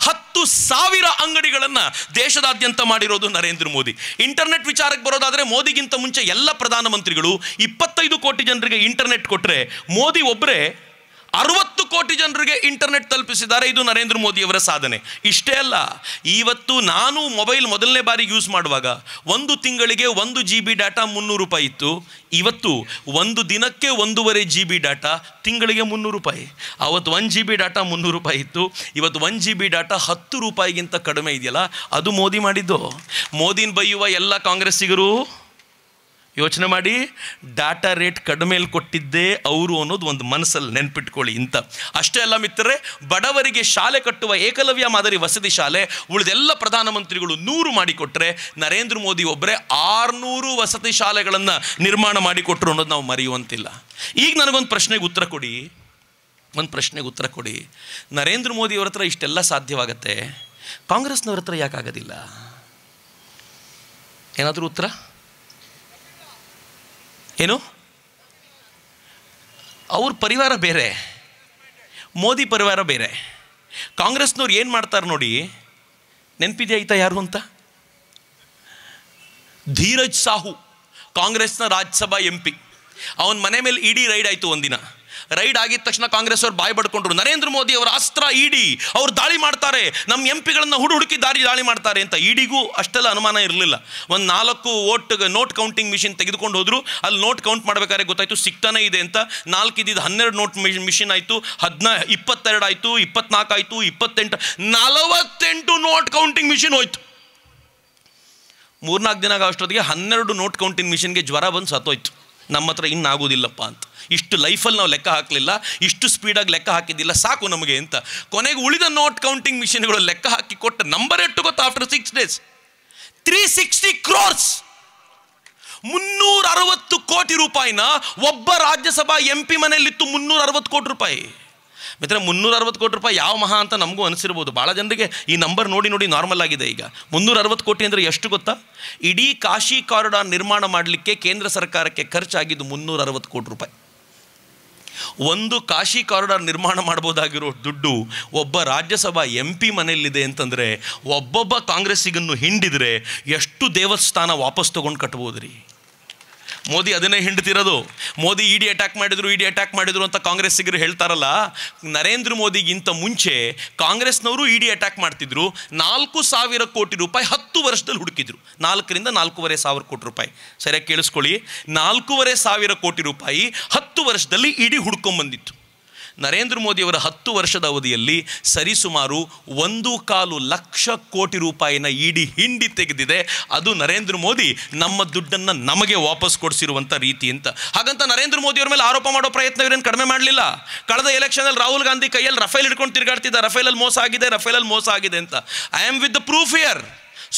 ಹತ್ತು ಸಾವಿರ ಅಂಗಡಿಗಳನ್ನು ದೇಶದಾದ್ಯಂತ ಮಾಡಿರೋದು ನರೇಂದ್ರ ಮೋದಿ ಇಂಟರ್ನೆಟ್ ವಿಚಾರಕ್ಕೆ ಬರೋದಾದರೆ ಮೋದಿಗಿಂತ ಮುಂಚೆ ಎಲ್ಲ ಪ್ರಧಾನಮಂತ್ರಿಗಳು ಇಪ್ಪತ್ತೈದು ಕೋಟಿ ಜನರಿಗೆ ಇಂಟರ್ನೆಟ್ ಕೊಟ್ಟರೆ ಮೋದಿ ಒಬ್ಬರೇ ಅರವತ್ತು ಕೋಟಿ ಜನರಿಗೆ ಇಂಟರ್ನೆಟ್ ತಲುಪಿಸಿದ್ದಾರೆ ಇದು ನರೇಂದ್ರ ಮೋದಿಯವರ ಸಾಧನೆ ಇಷ್ಟೇ ಅಲ್ಲ ಇವತ್ತು ನಾನು ಮೊಬೈಲ್ ಮೊದಲನೇ ಬಾರಿ ಯೂಸ್ ಮಾಡುವಾಗ ಒಂದು ತಿಂಗಳಿಗೆ ಒಂದು ಜಿ ಬಿ ಡಾಟಾ ಮುನ್ನೂರು ರೂಪಾಯಿ ಇತ್ತು ಇವತ್ತು ಒಂದು ದಿನಕ್ಕೆ ಒಂದೂವರೆ ಜಿ ಬಿ ಡಾಟಾ ತಿಂಗಳಿಗೆ ಮುನ್ನೂರು ರೂಪಾಯಿ ಅವತ್ತು ಒನ್ ಜಿ ಬಿ ಡಾಟಾ ಮುನ್ನೂರು ರೂಪಾಯಿ ಇತ್ತು ಇವತ್ತು ಒನ್ ಜಿ ಬಿ ಡಾಟಾ ಹತ್ತು ರೂಪಾಯಿಗಿಂತ ಕಡಿಮೆ ಇದೆಯಲ್ಲ ಅದು ಮೋದಿ ಮಾಡಿದ್ದು ಮೋದಿನ ಬೈಯುವ ಎಲ್ಲ ಕಾಂಗ್ರೆಸ್ಸಿಗರು ಯೋಚನೆ ಮಾಡಿ ಡಾಟಾ ರೇಟ್ ಕಡಿಮೆಯಲ್ಲಿ ಕೊಟ್ಟಿದ್ದೇ ಅವರು ಅನ್ನೋದು ಒಂದು ಮನಸ್ಸಲ್ಲಿ ನೆನ್ಪಿಟ್ಕೊಳ್ಳಿ ಇಂಥ ಅಷ್ಟೇ ಅಲ್ಲ ಮಿತ್ರರೆ ಬಡವರಿಗೆ ಶಾಲೆ ಕಟ್ಟುವ ಏಕಲವ್ಯ ಮಾದರಿ ವಸತಿ ಶಾಲೆ ಉಳಿದೆಲ್ಲ ಪ್ರಧಾನಮಂತ್ರಿಗಳು ನೂರು ಮಾಡಿಕೊಟ್ರೆ ನರೇಂದ್ರ ಮೋದಿ ಒಬ್ಬರೇ ಆರುನೂರು ವಸತಿ ಶಾಲೆಗಳನ್ನು ನಿರ್ಮಾಣ ಮಾಡಿಕೊಟ್ರು ಅನ್ನೋದು ನಾವು ಮರೆಯುವಂತಿಲ್ಲ ಈಗ ನನಗೊಂದು ಪ್ರಶ್ನೆಗೆ ಉತ್ತರ ಕೊಡಿ ಒಂದು ಪ್ರಶ್ನೆಗೆ ಉತ್ತರ ಕೊಡಿ ನರೇಂದ್ರ ಮೋದಿಯವ್ರ ಹತ್ರ ಇಷ್ಟೆಲ್ಲ ಸಾಧ್ಯವಾಗತ್ತೆ ಕಾಂಗ್ರೆಸ್ನವ್ರ ಹತ್ರ ಯಾಕಾಗೋದಿಲ್ಲ ಏನಾದರೂ ಉತ್ತರ ಏನು ಅವ್ರ ಪರಿವಾರ ಬೇರೆ ಮೋದಿ ಪರಿವಾರ ಬೇರೆ ಕಾಂಗ್ರೆಸ್ನವ್ರು ಏನು ಮಾಡ್ತಾರೆ ನೋಡಿ ನೆನಪಿದೆಯಾ ಆಯ್ತಾ ಯಾರು ಅಂತ ಧೀರಜ್ ಸಾಹು ಕಾಂಗ್ರೆಸ್ನ ರಾಜ್ಯಸಭಾ ಎಂ ಪಿ ಅವನ ಮನೆ ಮೇಲೆ ಇಡಿ ರೈಡ್ ಆಯಿತು ಒಂದಿನ ರೈಡ್ ಆಗಿದ ತಕ್ಷಣ ಕಾಂಗ್ರೆಸ್ ಅವರು ಬಾಯಿ ಬಡ್ಕೊಂಡ್ರು ನರೇಂದ್ರ ಮೋದಿ ಅವರ ಅಸ್ತ್ರ ಇಡಿ ಅವರು ದಾಳಿ ಮಾಡ್ತಾರೆ ನಮ್ಮ ಎಂ ಪಿಗಳನ್ನ ಹುಡು ಹುಡುಕಿ ದಾರಿ ದಾಳಿ ಮಾಡ್ತಾರೆ ಅಂತ ಇಡಿಗೂ ಅಷ್ಟೆಲ್ಲ ಅನುಮಾನ ಇರಲಿಲ್ಲ ಒಂದು ನಾಲ್ಕು ಓಟ್ ನೋಟ್ ಕೌಂಟಿಂಗ್ ಮಿಷಿನ್ ತೆಗೆದುಕೊಂಡು ಹೋದ್ರು ಅಲ್ಲಿ ನೋಟ್ ಕೌಂಟ್ ಮಾಡಬೇಕಾದ್ರೆ ಗೊತ್ತಾಯ್ತು ಸಿಗ್ತಾನೆ ಇದೆ ಅಂತ ನಾಲ್ಕು ಇದ್ದಿದ್ದು ಹನ್ನೆರಡು ನೋಟ್ ಮಿಷಿನ್ ಆಯಿತು ಹದಿನ ಇಪ್ಪತ್ತೆರಡು ಆಯಿತು ಇಪ್ಪತ್ನಾಲ್ಕು ಆಯಿತು ಇಪ್ಪತ್ತೆಂಟು ನಲವತ್ತೆಂಟು ನೋಟ್ ಕೌಂಟಿಂಗ್ ಮಿಷಿನ್ ಹೋಯ್ತು ಮೂರ್ನಾಲ್ಕು ದಿನ ಅಷ್ಟೊತ್ತಿಗೆ ಹನ್ನೆರಡು ನೋಟ್ ಕೌಂಟಿಂಗ್ ಮಿಷಿನ್ಗೆ ಜ್ವರ ಬಂದು ಸತ್ತೋಯ್ತು ನಮ್ಮ ಹತ್ರ ಇನ್ನಾಗೋದಿಲ್ಲಪ್ಪ ಅಂತ ಇಷ್ಟು ಲೈಫಲ್ಲಿ ನಾವು ಲೆಕ್ಕ ಹಾಕಲಿಲ್ಲ ಇಷ್ಟು ಸ್ಪೀಡಾಗಿ ಲೆಕ್ಕ ಹಾಕಿದ್ದಿಲ್ಲ ಸಾಕು ನಮಗೆ ಅಂತ ಕೊನೆಗೆ ಉಳಿದ ನೋಟ್ ಕೌಂಟಿಂಗ್ ಮಿಷಿನ್ಗಳು ಲೆಕ್ಕ ಹಾಕಿ ಕೊಟ್ಟ ನಂಬರ್ ಎಷ್ಟು ಗೊತ್ತು after six days three sixty crores ಮುನ್ನೂರ ಅರವತ್ತು ಕೋಟಿ ರೂಪಾಯಿನ ಒಬ್ಬ ರಾಜ್ಯಸಭಾ ಎಂ ಪಿ ಮನೆಯಲ್ಲಿತ್ತು ಮುನ್ನೂರ ಅರವತ್ತು ಕೋಟಿ ರೂಪಾಯಿ ಮಿತ್ರ ಮುನ್ನೂರ ಅರವತ್ತು ಕೋಟಿ ರೂಪಾಯಿ ಯಾವ ಮಹಾ ಅಂತ ನಮಗೂ ಅನಿಸಿರ್ಬೋದು ಭಾಳ ಜನರಿಗೆ ಈ ನಂಬರ್ ನೋಡಿ ನೋಡಿ ನಾರ್ಮಲ್ ಆಗಿದೆ ಈಗ ಮುನ್ನೂರ ಅರವತ್ತು ಕೋಟಿ ಅಂದರೆ ಎಷ್ಟು ಗೊತ್ತಾ ಇಡೀ ಕಾಶಿ ಕಾರಿಡಾರ್ ನಿರ್ಮಾಣ ಮಾಡಲಿಕ್ಕೆ ಕೇಂದ್ರ ಸರ್ಕಾರಕ್ಕೆ ಖರ್ಚಾಗಿದ್ದು ಮುನ್ನೂರ ಅರವತ್ತು ಕೋಟಿ ರೂಪಾಯಿ ಒಂದು ಕಾಶಿ ಕಾರಿಡಾರ್ ನಿರ್ಮಾಣ ಮಾಡ್ಬೋದಾಗಿರೋ ದುಡ್ಡು ಒಬ್ಬ ರಾಜ್ಯಸಭಾ ಎಂ ಪಿ ಮನೆಯಲ್ಲಿದೆ ಅಂತಂದರೆ ಒಬ್ಬೊಬ್ಬ ಕಾಂಗ್ರೆಸ್ಸಿಗನ್ನು ಹಿಂಡಿದರೆ ಎಷ್ಟು ದೇವಸ್ಥಾನ ವಾಪಸ್ ತೊಗೊಂಡು ಕಟ್ಬೋದು ರೀ ಮೋದಿ ಅದನ್ನೇ ಹಿಂಡ್ತಿರೋದು ಮೋದಿ ಇಡಿ e ಅಟ್ಯಾಕ್ ಮಾಡಿದ್ರು ಇಡಿ e ಅಟ್ಯಾಕ್ ಮಾಡಿದ್ರು ಅಂತ ಕಾಂಗ್ರೆಸ್ಸಿಗರು ಹೇಳ್ತಾರಲ್ಲ ನರೇಂದ್ರ ಮೋದಿಗಿಂತ ಮುಂಚೆ ಕಾಂಗ್ರೆಸ್ನವರು ಇಡಿ e ಅಟ್ಯಾಕ್ ಮಾಡ್ತಿದ್ರು ನಾಲ್ಕು ಸಾವಿರ ಕೋಟಿ ರೂಪಾಯಿ ಹತ್ತು ವರ್ಷದಲ್ಲಿ ಹುಡುಕಿದ್ರು ನಾಲ್ಕರಿಂದ ನಾಲ್ಕೂವರೆ ಸಾವಿರ ಕೋಟಿ ರೂಪಾಯಿ ಸರಿಯಾಗಿ ಕೇಳಿಸ್ಕೊಳ್ಳಿ ನಾಲ್ಕೂವರೆ ಸಾವಿರ ಕೋಟಿ ರೂಪಾಯಿ ಹತ್ತು ವರ್ಷದಲ್ಲಿ ಇಡಿ ಹುಡ್ಕೊಂಬಂದಿತ್ತು ನರೇಂದ್ರ ಮೋದಿಯವರ ಹತ್ತು ವರ್ಷದ ಅವಧಿಯಲ್ಲಿ ಸರಿಸುಮಾರು ಒಂದು ಕಾಲು ಲಕ್ಷ ಕೋಟಿ ರೂಪಾಯಿನ ಇಡಿ ಹಿಂಡಿ ತೆಗೆದಿದೆ ಅದು ನರೇಂದ್ರ ಮೋದಿ ನಮ್ಮ ದುಡ್ಡನ್ನು ನಮಗೆ ವಾಪಸ್ ಕೊಡಿಸಿರುವಂಥ ರೀತಿ ಅಂತ ಹಾಗಂತ ನರೇಂದ್ರ ಮೋದಿಯವರ ಮೇಲೆ ಆರೋಪ ಮಾಡೋ ಪ್ರಯತ್ನ ಇವರೇನು ಕಡಿಮೆ ಮಾಡಲಿಲ್ಲ ಕಳೆದ ಎಲೆಕ್ಷನಲ್ಲಿ ರಾಹುಲ್ ಗಾಂಧಿ ಕೈಯಲ್ಲಿ ರಫೇಲ್ ಹಿಡ್ಕೊಂಡು ತಿರುಗಾಡ್ತಿದ್ದ ರಫೇಲಲ್ಲಿ ಮೋಸ ಆಗಿದೆ ರಫೇಲಲ್ಲಿ ಮೋಸ ಆಗಿದೆ ಅಂತ I am with the proof here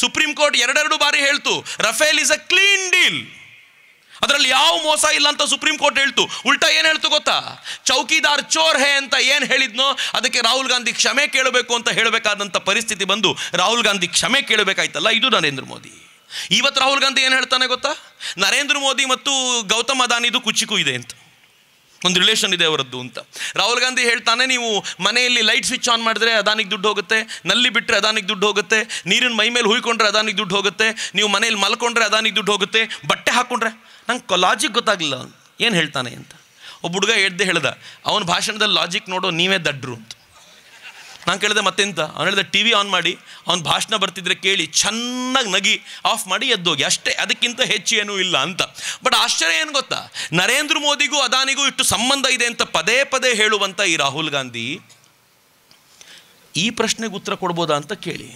Supreme Court ಎರಡೆರಡು ಬಾರಿ ಹೇಳ್ತು Rafale is a clean deal ಅದರಲ್ಲಿ ಯಾವ ಮೋಸ ಇಲ್ಲ ಅಂತ ಸುಪ್ರೀಂ ಕೋರ್ಟ್ ಹೇಳ್ತು ಉಲ್ಟಾ ಏನು ಹೇಳ್ತು ಗೊತ್ತಾ ಚೌಕಿದಾರ್ ಚೋರ್ ಹೇ ಅಂತ ಏನು ಹೇಳಿದ್ನೋ ಅದಕ್ಕೆ ರಾಹುಲ್ ಗಾಂಧಿ ಕ್ಷಮೆ ಕೇಳಬೇಕು ಅಂತ ಹೇಳಬೇಕಾದಂಥ ಪರಿಸ್ಥಿತಿ ಬಂದು ರಾಹುಲ್ ಗಾಂಧಿ ಕ್ಷಮೆ ಕೇಳಬೇಕಾಯ್ತಲ್ಲ ಇದು ನರೇಂದ್ರ ಮೋದಿ ಇವತ್ತು ರಾಹುಲ್ ಗಾಂಧಿ ಏನು ಹೇಳ್ತಾನೆ ಗೊತ್ತಾ ನರೇಂದ್ರ ಮೋದಿ ಮತ್ತು ಗೌತಮ್ ಅದಾನಿದು ಕುಚ್ಚಿಕು ಇದೆ ಅಂತ ಒಂದು ರಿಲೇಷನ್ ಇದೆ ಅವರದ್ದು ಅಂತ ರಾಹುಲ್ ಗಾಂಧಿ ಹೇಳ್ತಾನೆ ನೀವು ಮನೆಯಲ್ಲಿ ಲೈಟ್ ಸ್ವಿಚ್ ಆನ್ ಮಾಡಿದ್ರೆ ಅದಾನಿಗೆ ದುಡ್ಡು ಹೋಗುತ್ತೆ ನಲ್ಲಿ ಬಿಟ್ಟರೆ ಅದಾನಿಗೆ ದುಡ್ಡು ಹೋಗುತ್ತೆ ನೀರಿನ ಮೈ ಮೇಲೆ ಹುಯ್ಕೊಂಡ್ರೆ ಅದಾನಿಗೆ ದುಡ್ಡು ಹೋಗುತ್ತೆ ನೀವು ಮನೆಯಲ್ಲಿ ಮಲ್ಕೊಂಡ್ರೆ ಅದಾನಿಗೆ ದುಡ್ಡು ಹೋಗುತ್ತೆ ಬಟ್ಟೆ ಹಾಕ್ಕೊಂಡ್ರೆ ನಂಗೆ ಲಾಜಿಕ್ ಗೊತ್ತಾಗಲಿಲ್ಲ ಏನು ಹೇಳ್ತಾನೆ ಅಂತ ಒಬ್ಬ ಹುಡುಗ ಹೇಳ್ದೆ ಹೇಳ್ದ ಅವನ ಭಾಷಣದಲ್ಲಿ ಲಾಜಿಕ್ ನೋಡೋ ನೀವೇ ದಡ್ರು ಅಂತ ನಾನು ಕೇಳಿದೆ ಮತ್ತೆಂತ ಅವ್ನು ಹೇಳಿದೆ ಟಿ ವಿ ಆನ್ ಮಾಡಿ ಅವ್ನ ಭಾಷಣ ಬರ್ತಿದ್ರೆ ಕೇಳಿ ಚೆನ್ನಾಗಿ ನಗಿ ಆಫ್ ಮಾಡಿ ಎದ್ದೋಗಿ ಅಷ್ಟೇ ಅದಕ್ಕಿಂತ ಹೆಚ್ಚು ಏನೂ ಇಲ್ಲ ಅಂತ ಬಟ್ ಆಶ್ಚರ್ಯ ಏನು ಗೊತ್ತಾ ನರೇಂದ್ರ ಮೋದಿಗೂ ಅದಾನಿಗೂ ಇಷ್ಟು ಸಂಬಂಧ ಇದೆ ಅಂತ ಪದೇ ಪದೇ ಹೇಳುವಂಥ ಈ ರಾಹುಲ್ ಗಾಂಧಿ ಈ ಪ್ರಶ್ನೆಗೆ ಉತ್ತರ ಕೊಡ್ಬೋದಾ ಅಂತ ಕೇಳಿ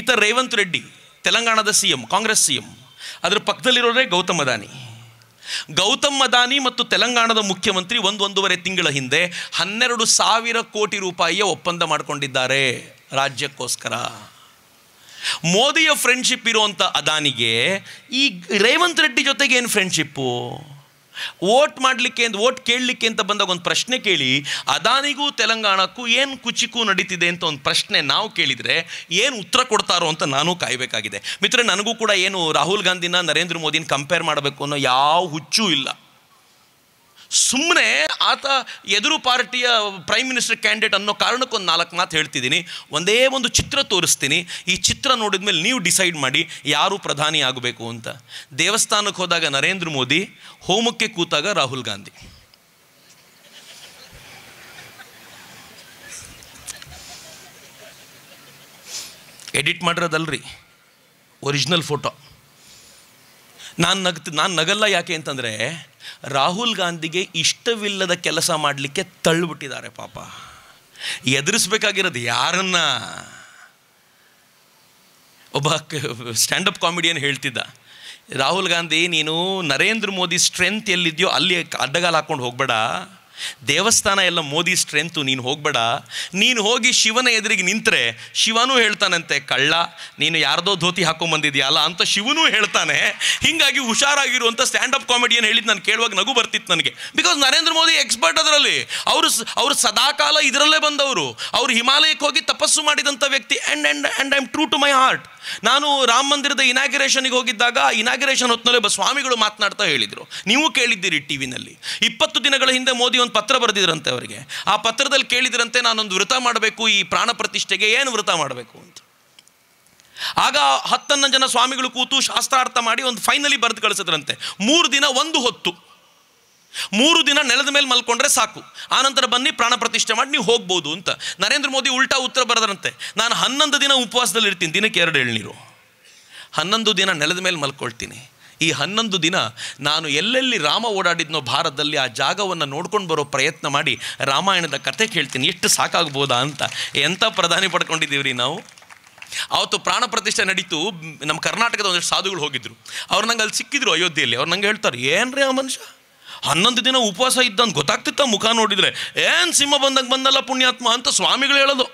ಈತ ರೇವಂತ್ ರೆಡ್ಡಿ ತೆಲಂಗಾಣದ C M Congress C M ಅದ್ರ ಪಕ್ಕದಲ್ಲಿರೋರೇ ಗೌತಮ್ ಅದಾನಿ ಗೌತಮ್ ಅದಾನಿ ಮತ್ತು ತೆಲಂಗಾಣದ ಮುಖ್ಯಮಂತ್ರಿ ಒಂದೊಂದೂವರೆ ತಿಂಗಳ ಹಿಂದೆ ಹನ್ನೆರಡು ಸಾವಿರ ಕೋಟಿ ರೂಪಾಯಿಯ ಒಪ್ಪಂದ ಮಾಡಿಕೊಂಡಿದ್ದಾರೆ ರಾಜ್ಯಕ್ಕೋಸ್ಕರ ಮೋದಿಯ ಫ್ರೆಂಡ್ಶಿಪ್ ಇರುವಂಥ ಅದಾನಿಗೆ ಈ ರೇವಂತ್ ರೆಡ್ಡಿ ಜೊತೆಗೆ ಏನು ಫ್ರೆಂಡ್ಶಿಪ್ಪು ವೋಟ್ ಮಾಡಲಿಕ್ಕೆ ಅಂತ ವೋಟ್ ಕೇಳಲಿಕ್ಕೆ ಅಂತ ಬಂದಾಗ ಒಂದು ಪ್ರಶ್ನೆ ಕೇಳಿ ಅದಾನಿಗೂ ತೆಲಂಗಾಣಕ್ಕೂ ಏನು ಕುಚಿಕು ನಡೀತಿದೆ ಅಂತ ಒಂದು ಪ್ರಶ್ನೆ ನಾವು ಕೇಳಿದರೆ ಏನು ಉತ್ತರ ಕೊಡ್ತಾರೋ ಅಂತ ನಾನು ಕಾಯಬೇಕಾಗಿದೆ ಮಿತ್ರ ನನಗೂ ಕೂಡ ಏನು ರಾಹುಲ್ ಗಾಂಧಿನ ನರೇಂದ್ರ ಮೋದಿನ ಕಂಪೇರ್ ಮಾಡಬೇಕು ಅನ್ನೋ ಯಾವ ಹುಚ್ಚೂ ಇಲ್ಲ ಸುಮ್ಮನೆ ಆತ ಎದುರು ಪಾರ್ಟಿಯ ಪ್ರೈಮ್ ಮಿನಿಸ್ಟರ್ ಕ್ಯಾಂಡಿಡೇಟ್ ಅನ್ನೋ ಕಾರಣಕ್ಕೊಂದು ನಾಲ್ಕು ಮಾತು ಹೇಳ್ತಿದ್ದೀನಿ ಒಂದೇ ಒಂದು ಚಿತ್ರ ತೋರಿಸ್ತೀನಿ ಈ ಚಿತ್ರ ನೋಡಿದ ಮೇಲೆ ನೀವು ಡಿಸೈಡ್ ಮಾಡಿ ಯಾರು ಪ್ರಧಾನಿ ಆಗಬೇಕು ಅಂತ ದೇವಸ್ಥಾನಕ್ಕೆ ಹೋದಾಗ ನರೇಂದ್ರ ಮೋದಿ ಹೋಮಕ್ಕೆ ಕೂತಾಗ ರಾಹುಲ್ ಗಾಂಧಿ ಎಡಿಟ್ ಮಾಡಿರೋದಲ್ರಿ ಒರಿಜಿನಲ್ ಫೋಟೋ ನಾನು ನಗ್ ನಾನು ನಗಲ್ಲ ಯಾಕೆ ಅಂತಂದರೆ ರಾಹುಲ್ ಗಾಂಧಿಗೆ ಇಷ್ಟವಿಲ್ಲದ ಕೆಲಸ ಮಾಡಲಿಕ್ಕೆ ತಳ್ಳಿಬಿಟ್ಟಿದ್ದಾರೆ ಪಾಪ ಎದುರಿಸ್ಬೇಕಾಗಿರೋದು ಯಾರನ್ನ ಒಬ್ಬ ಸ್ಟ್ಯಾಂಡಪ್ ಕಾಮಿಡಿಯನ್ ಹೇಳ್ತಿದ್ದ ರಾಹುಲ್ ಗಾಂಧಿ ನೀನು ನರೇಂದ್ರ ಮೋದಿ ಸ್ಟ್ರೆಂತ್ ಎಲ್ಲಿದೆಯೋ ಅಲ್ಲಿ ಅಡ್ಡಗಾಲ ಹಾಕ್ಕೊಂಡು ಹೋಗಬೇಡ ದೇವಸ್ಥಾನ ಎಲ್ಲ ಮೋದಿ ಸ್ಟ್ರೆಂತು ನೀನು ಹೋಗ್ಬೇಡ ನೀನು ಹೋಗಿ ಶಿವನ ಎದುರಿಗೆ ನಿಂತರೆ ಶಿವನೂ ಹೇಳ್ತಾನಂತೆ ಕಳ್ಳ ನೀನು ಯಾರ್ದೋ ಧೋತಿ ಹಾಕೊಂಬಂದಿದ್ಯಾಲ ಅಂತ ಶಿವನೂ ಹೇಳ್ತಾನೆ ಹೀಗಾಗಿ ಹುಷಾರಾಗಿರುವಂಥ ಸ್ಟ್ಯಾಂಡ್ ಅಪ್ ಕಾಮಿಡಿಯನ್ನು ಹೇಳಿದ್ದು ನಾನು ಕೇಳುವಾಗ ನಗು ಬರ್ತಿತ್ತು ನನಗೆ ಬಿಕಾಸ್ ನರೇಂದ್ರ ಮೋದಿ ಎಕ್ಸ್ಪರ್ಟ್ ಅದರಲ್ಲಿ ಅವರು ಅವರು ಸದಾಕಾಲ ಇದರಲ್ಲೇ ಬಂದವರು ಅವರು ಹಿಮಾಲಯಕ್ಕೆ ಹೋಗಿ ತಪಸ್ಸು ಮಾಡಿದಂಥ ವ್ಯಕ್ತಿ and and and I am true to my heart ನಾನು ರಾಮ ಮಂದಿರದ ಇನಾಗ್ರೇಷನ್ಗೆ ಹೋಗಿದ್ದಾಗ ಇನಾಗ್ರೇಷನ್ ಹೊತ್ತಿನಲ್ಲಿ ಒಬ್ಬ ಸ್ವಾಮಿಗಳು ಮಾತನಾಡ್ತಾ ಹೇಳಿದರು ನೀವು ಕೇಳಿದ್ದೀರಿ ಟಿ ವಿನಲ್ಲಿ ಇಪ್ಪತ್ತು ದಿನಗಳ ಹಿಂದೆ ಮೋದಿ ಒಂದು ಪತ್ರ ಬರೆದಿದ್ರಂತೆ ಅವರಿಗೆ ಆ ಪತ್ರದಲ್ಲಿ ಕೇಳಿದ್ರಂತೆ ನಾನೊಂದು ವ್ರತ ಮಾಡಬೇಕು ಈ ಪ್ರಾಣ ಪ್ರತಿಷ್ಠೆಗೆ ಏನು ವ್ರತ ಮಾಡಬೇಕು ಅಂತ ಆಗ ಹತ್ತನ್ನ ಜನ ಸ್ವಾಮಿಗಳು ಕೂತು ಶಾಸ್ತ್ರಾರ್ಥ ಮಾಡಿ ಒಂದು ಫೈನಲಿ ಬರೆದು ಕಳಿಸಿದ್ರಂತೆ ಮೂರು ದಿನ ಒಂದು ಹೊತ್ತು ಮೂರು ದಿನ ನೆಲದ ಮೇಲೆ ಮಲ್ಕೊಂಡ್ರೆ ಸಾಕು ಆನಂತರ ಬನ್ನಿ ಪ್ರಾಣ ಪ್ರತಿಷ್ಠೆ ಮಾಡಿ ನೀವು ಹೋಗ್ಬೋದು ಅಂತ ನರೇಂದ್ರ ಮೋದಿ ಉಲ್ಟಾ ಉತ್ತರ ಬರೆದ್ರಂತೆ ನಾನು ಹನ್ನೊಂದು ದಿನ ಉಪವಾಸದಲ್ಲಿ ಇರ್ತೀನಿ ದಿನಕ್ಕೆ ಎರಡು ಎಳ್ನೀರು ಹನ್ನೊಂದು ದಿನ ನೆಲದ ಮೇಲೆ ಮಲ್ಕೊಳ್ತೀನಿ ಈ ಹನ್ನೊಂದು ದಿನ ನಾನು ಎಲ್ಲೆಲ್ಲಿ ರಾಮ ಓಡಾಡಿದ್ನೋ ಭಾರತದಲ್ಲಿ ಆ ಜಾಗವನ್ನು ನೋಡ್ಕೊಂಡು ಬರೋ ಪ್ರಯತ್ನ ಮಾಡಿ ರಾಮಾಯಣದ ಕತೆ ಕೇಳ್ತೀನಿ ಎಷ್ಟು ಸಾಕಾಗ್ಬೋದಾ ಅಂತ ಎಂಥ ಪ್ರಧಾನಿ ರೀ ನಾವು ಅವತ್ತು ಪ್ರಾಣ ಪ್ರತಿಷ್ಠೆ ನಡೀತು ನಮ್ಮ ಕರ್ನಾಟಕದ ಒಂದಷ್ಟು ಸಾಧುಗಳು ಹೋಗಿದ್ದರು ಅವ್ರು ನಂಗೆ ಅಲ್ಲಿ ಸಿಕ್ಕಿದ್ರು ಅಯೋಧ್ಯೆಯಲ್ಲಿ ಅವ್ರು ನಂಗೆ ಹೇಳ್ತಾರೆ ಏನು ಆ ಮನುಷ್ಯ ಹನ್ನೊಂದು ದಿನ ಉಪವಾಸ ಇದ್ದಂಗೆ ಗೊತ್ತಾಗ್ತಿತ್ತ ಮುಖ ನೋಡಿದರೆ ಏನು ಸಿಂಹ ಬಂದಂಗೆ ಬಂದಲ್ಲ ಪುಣ್ಯಾತ್ಮ ಅಂತ ಸ್ವಾಮಿಗಳು ಹೇಳೋದು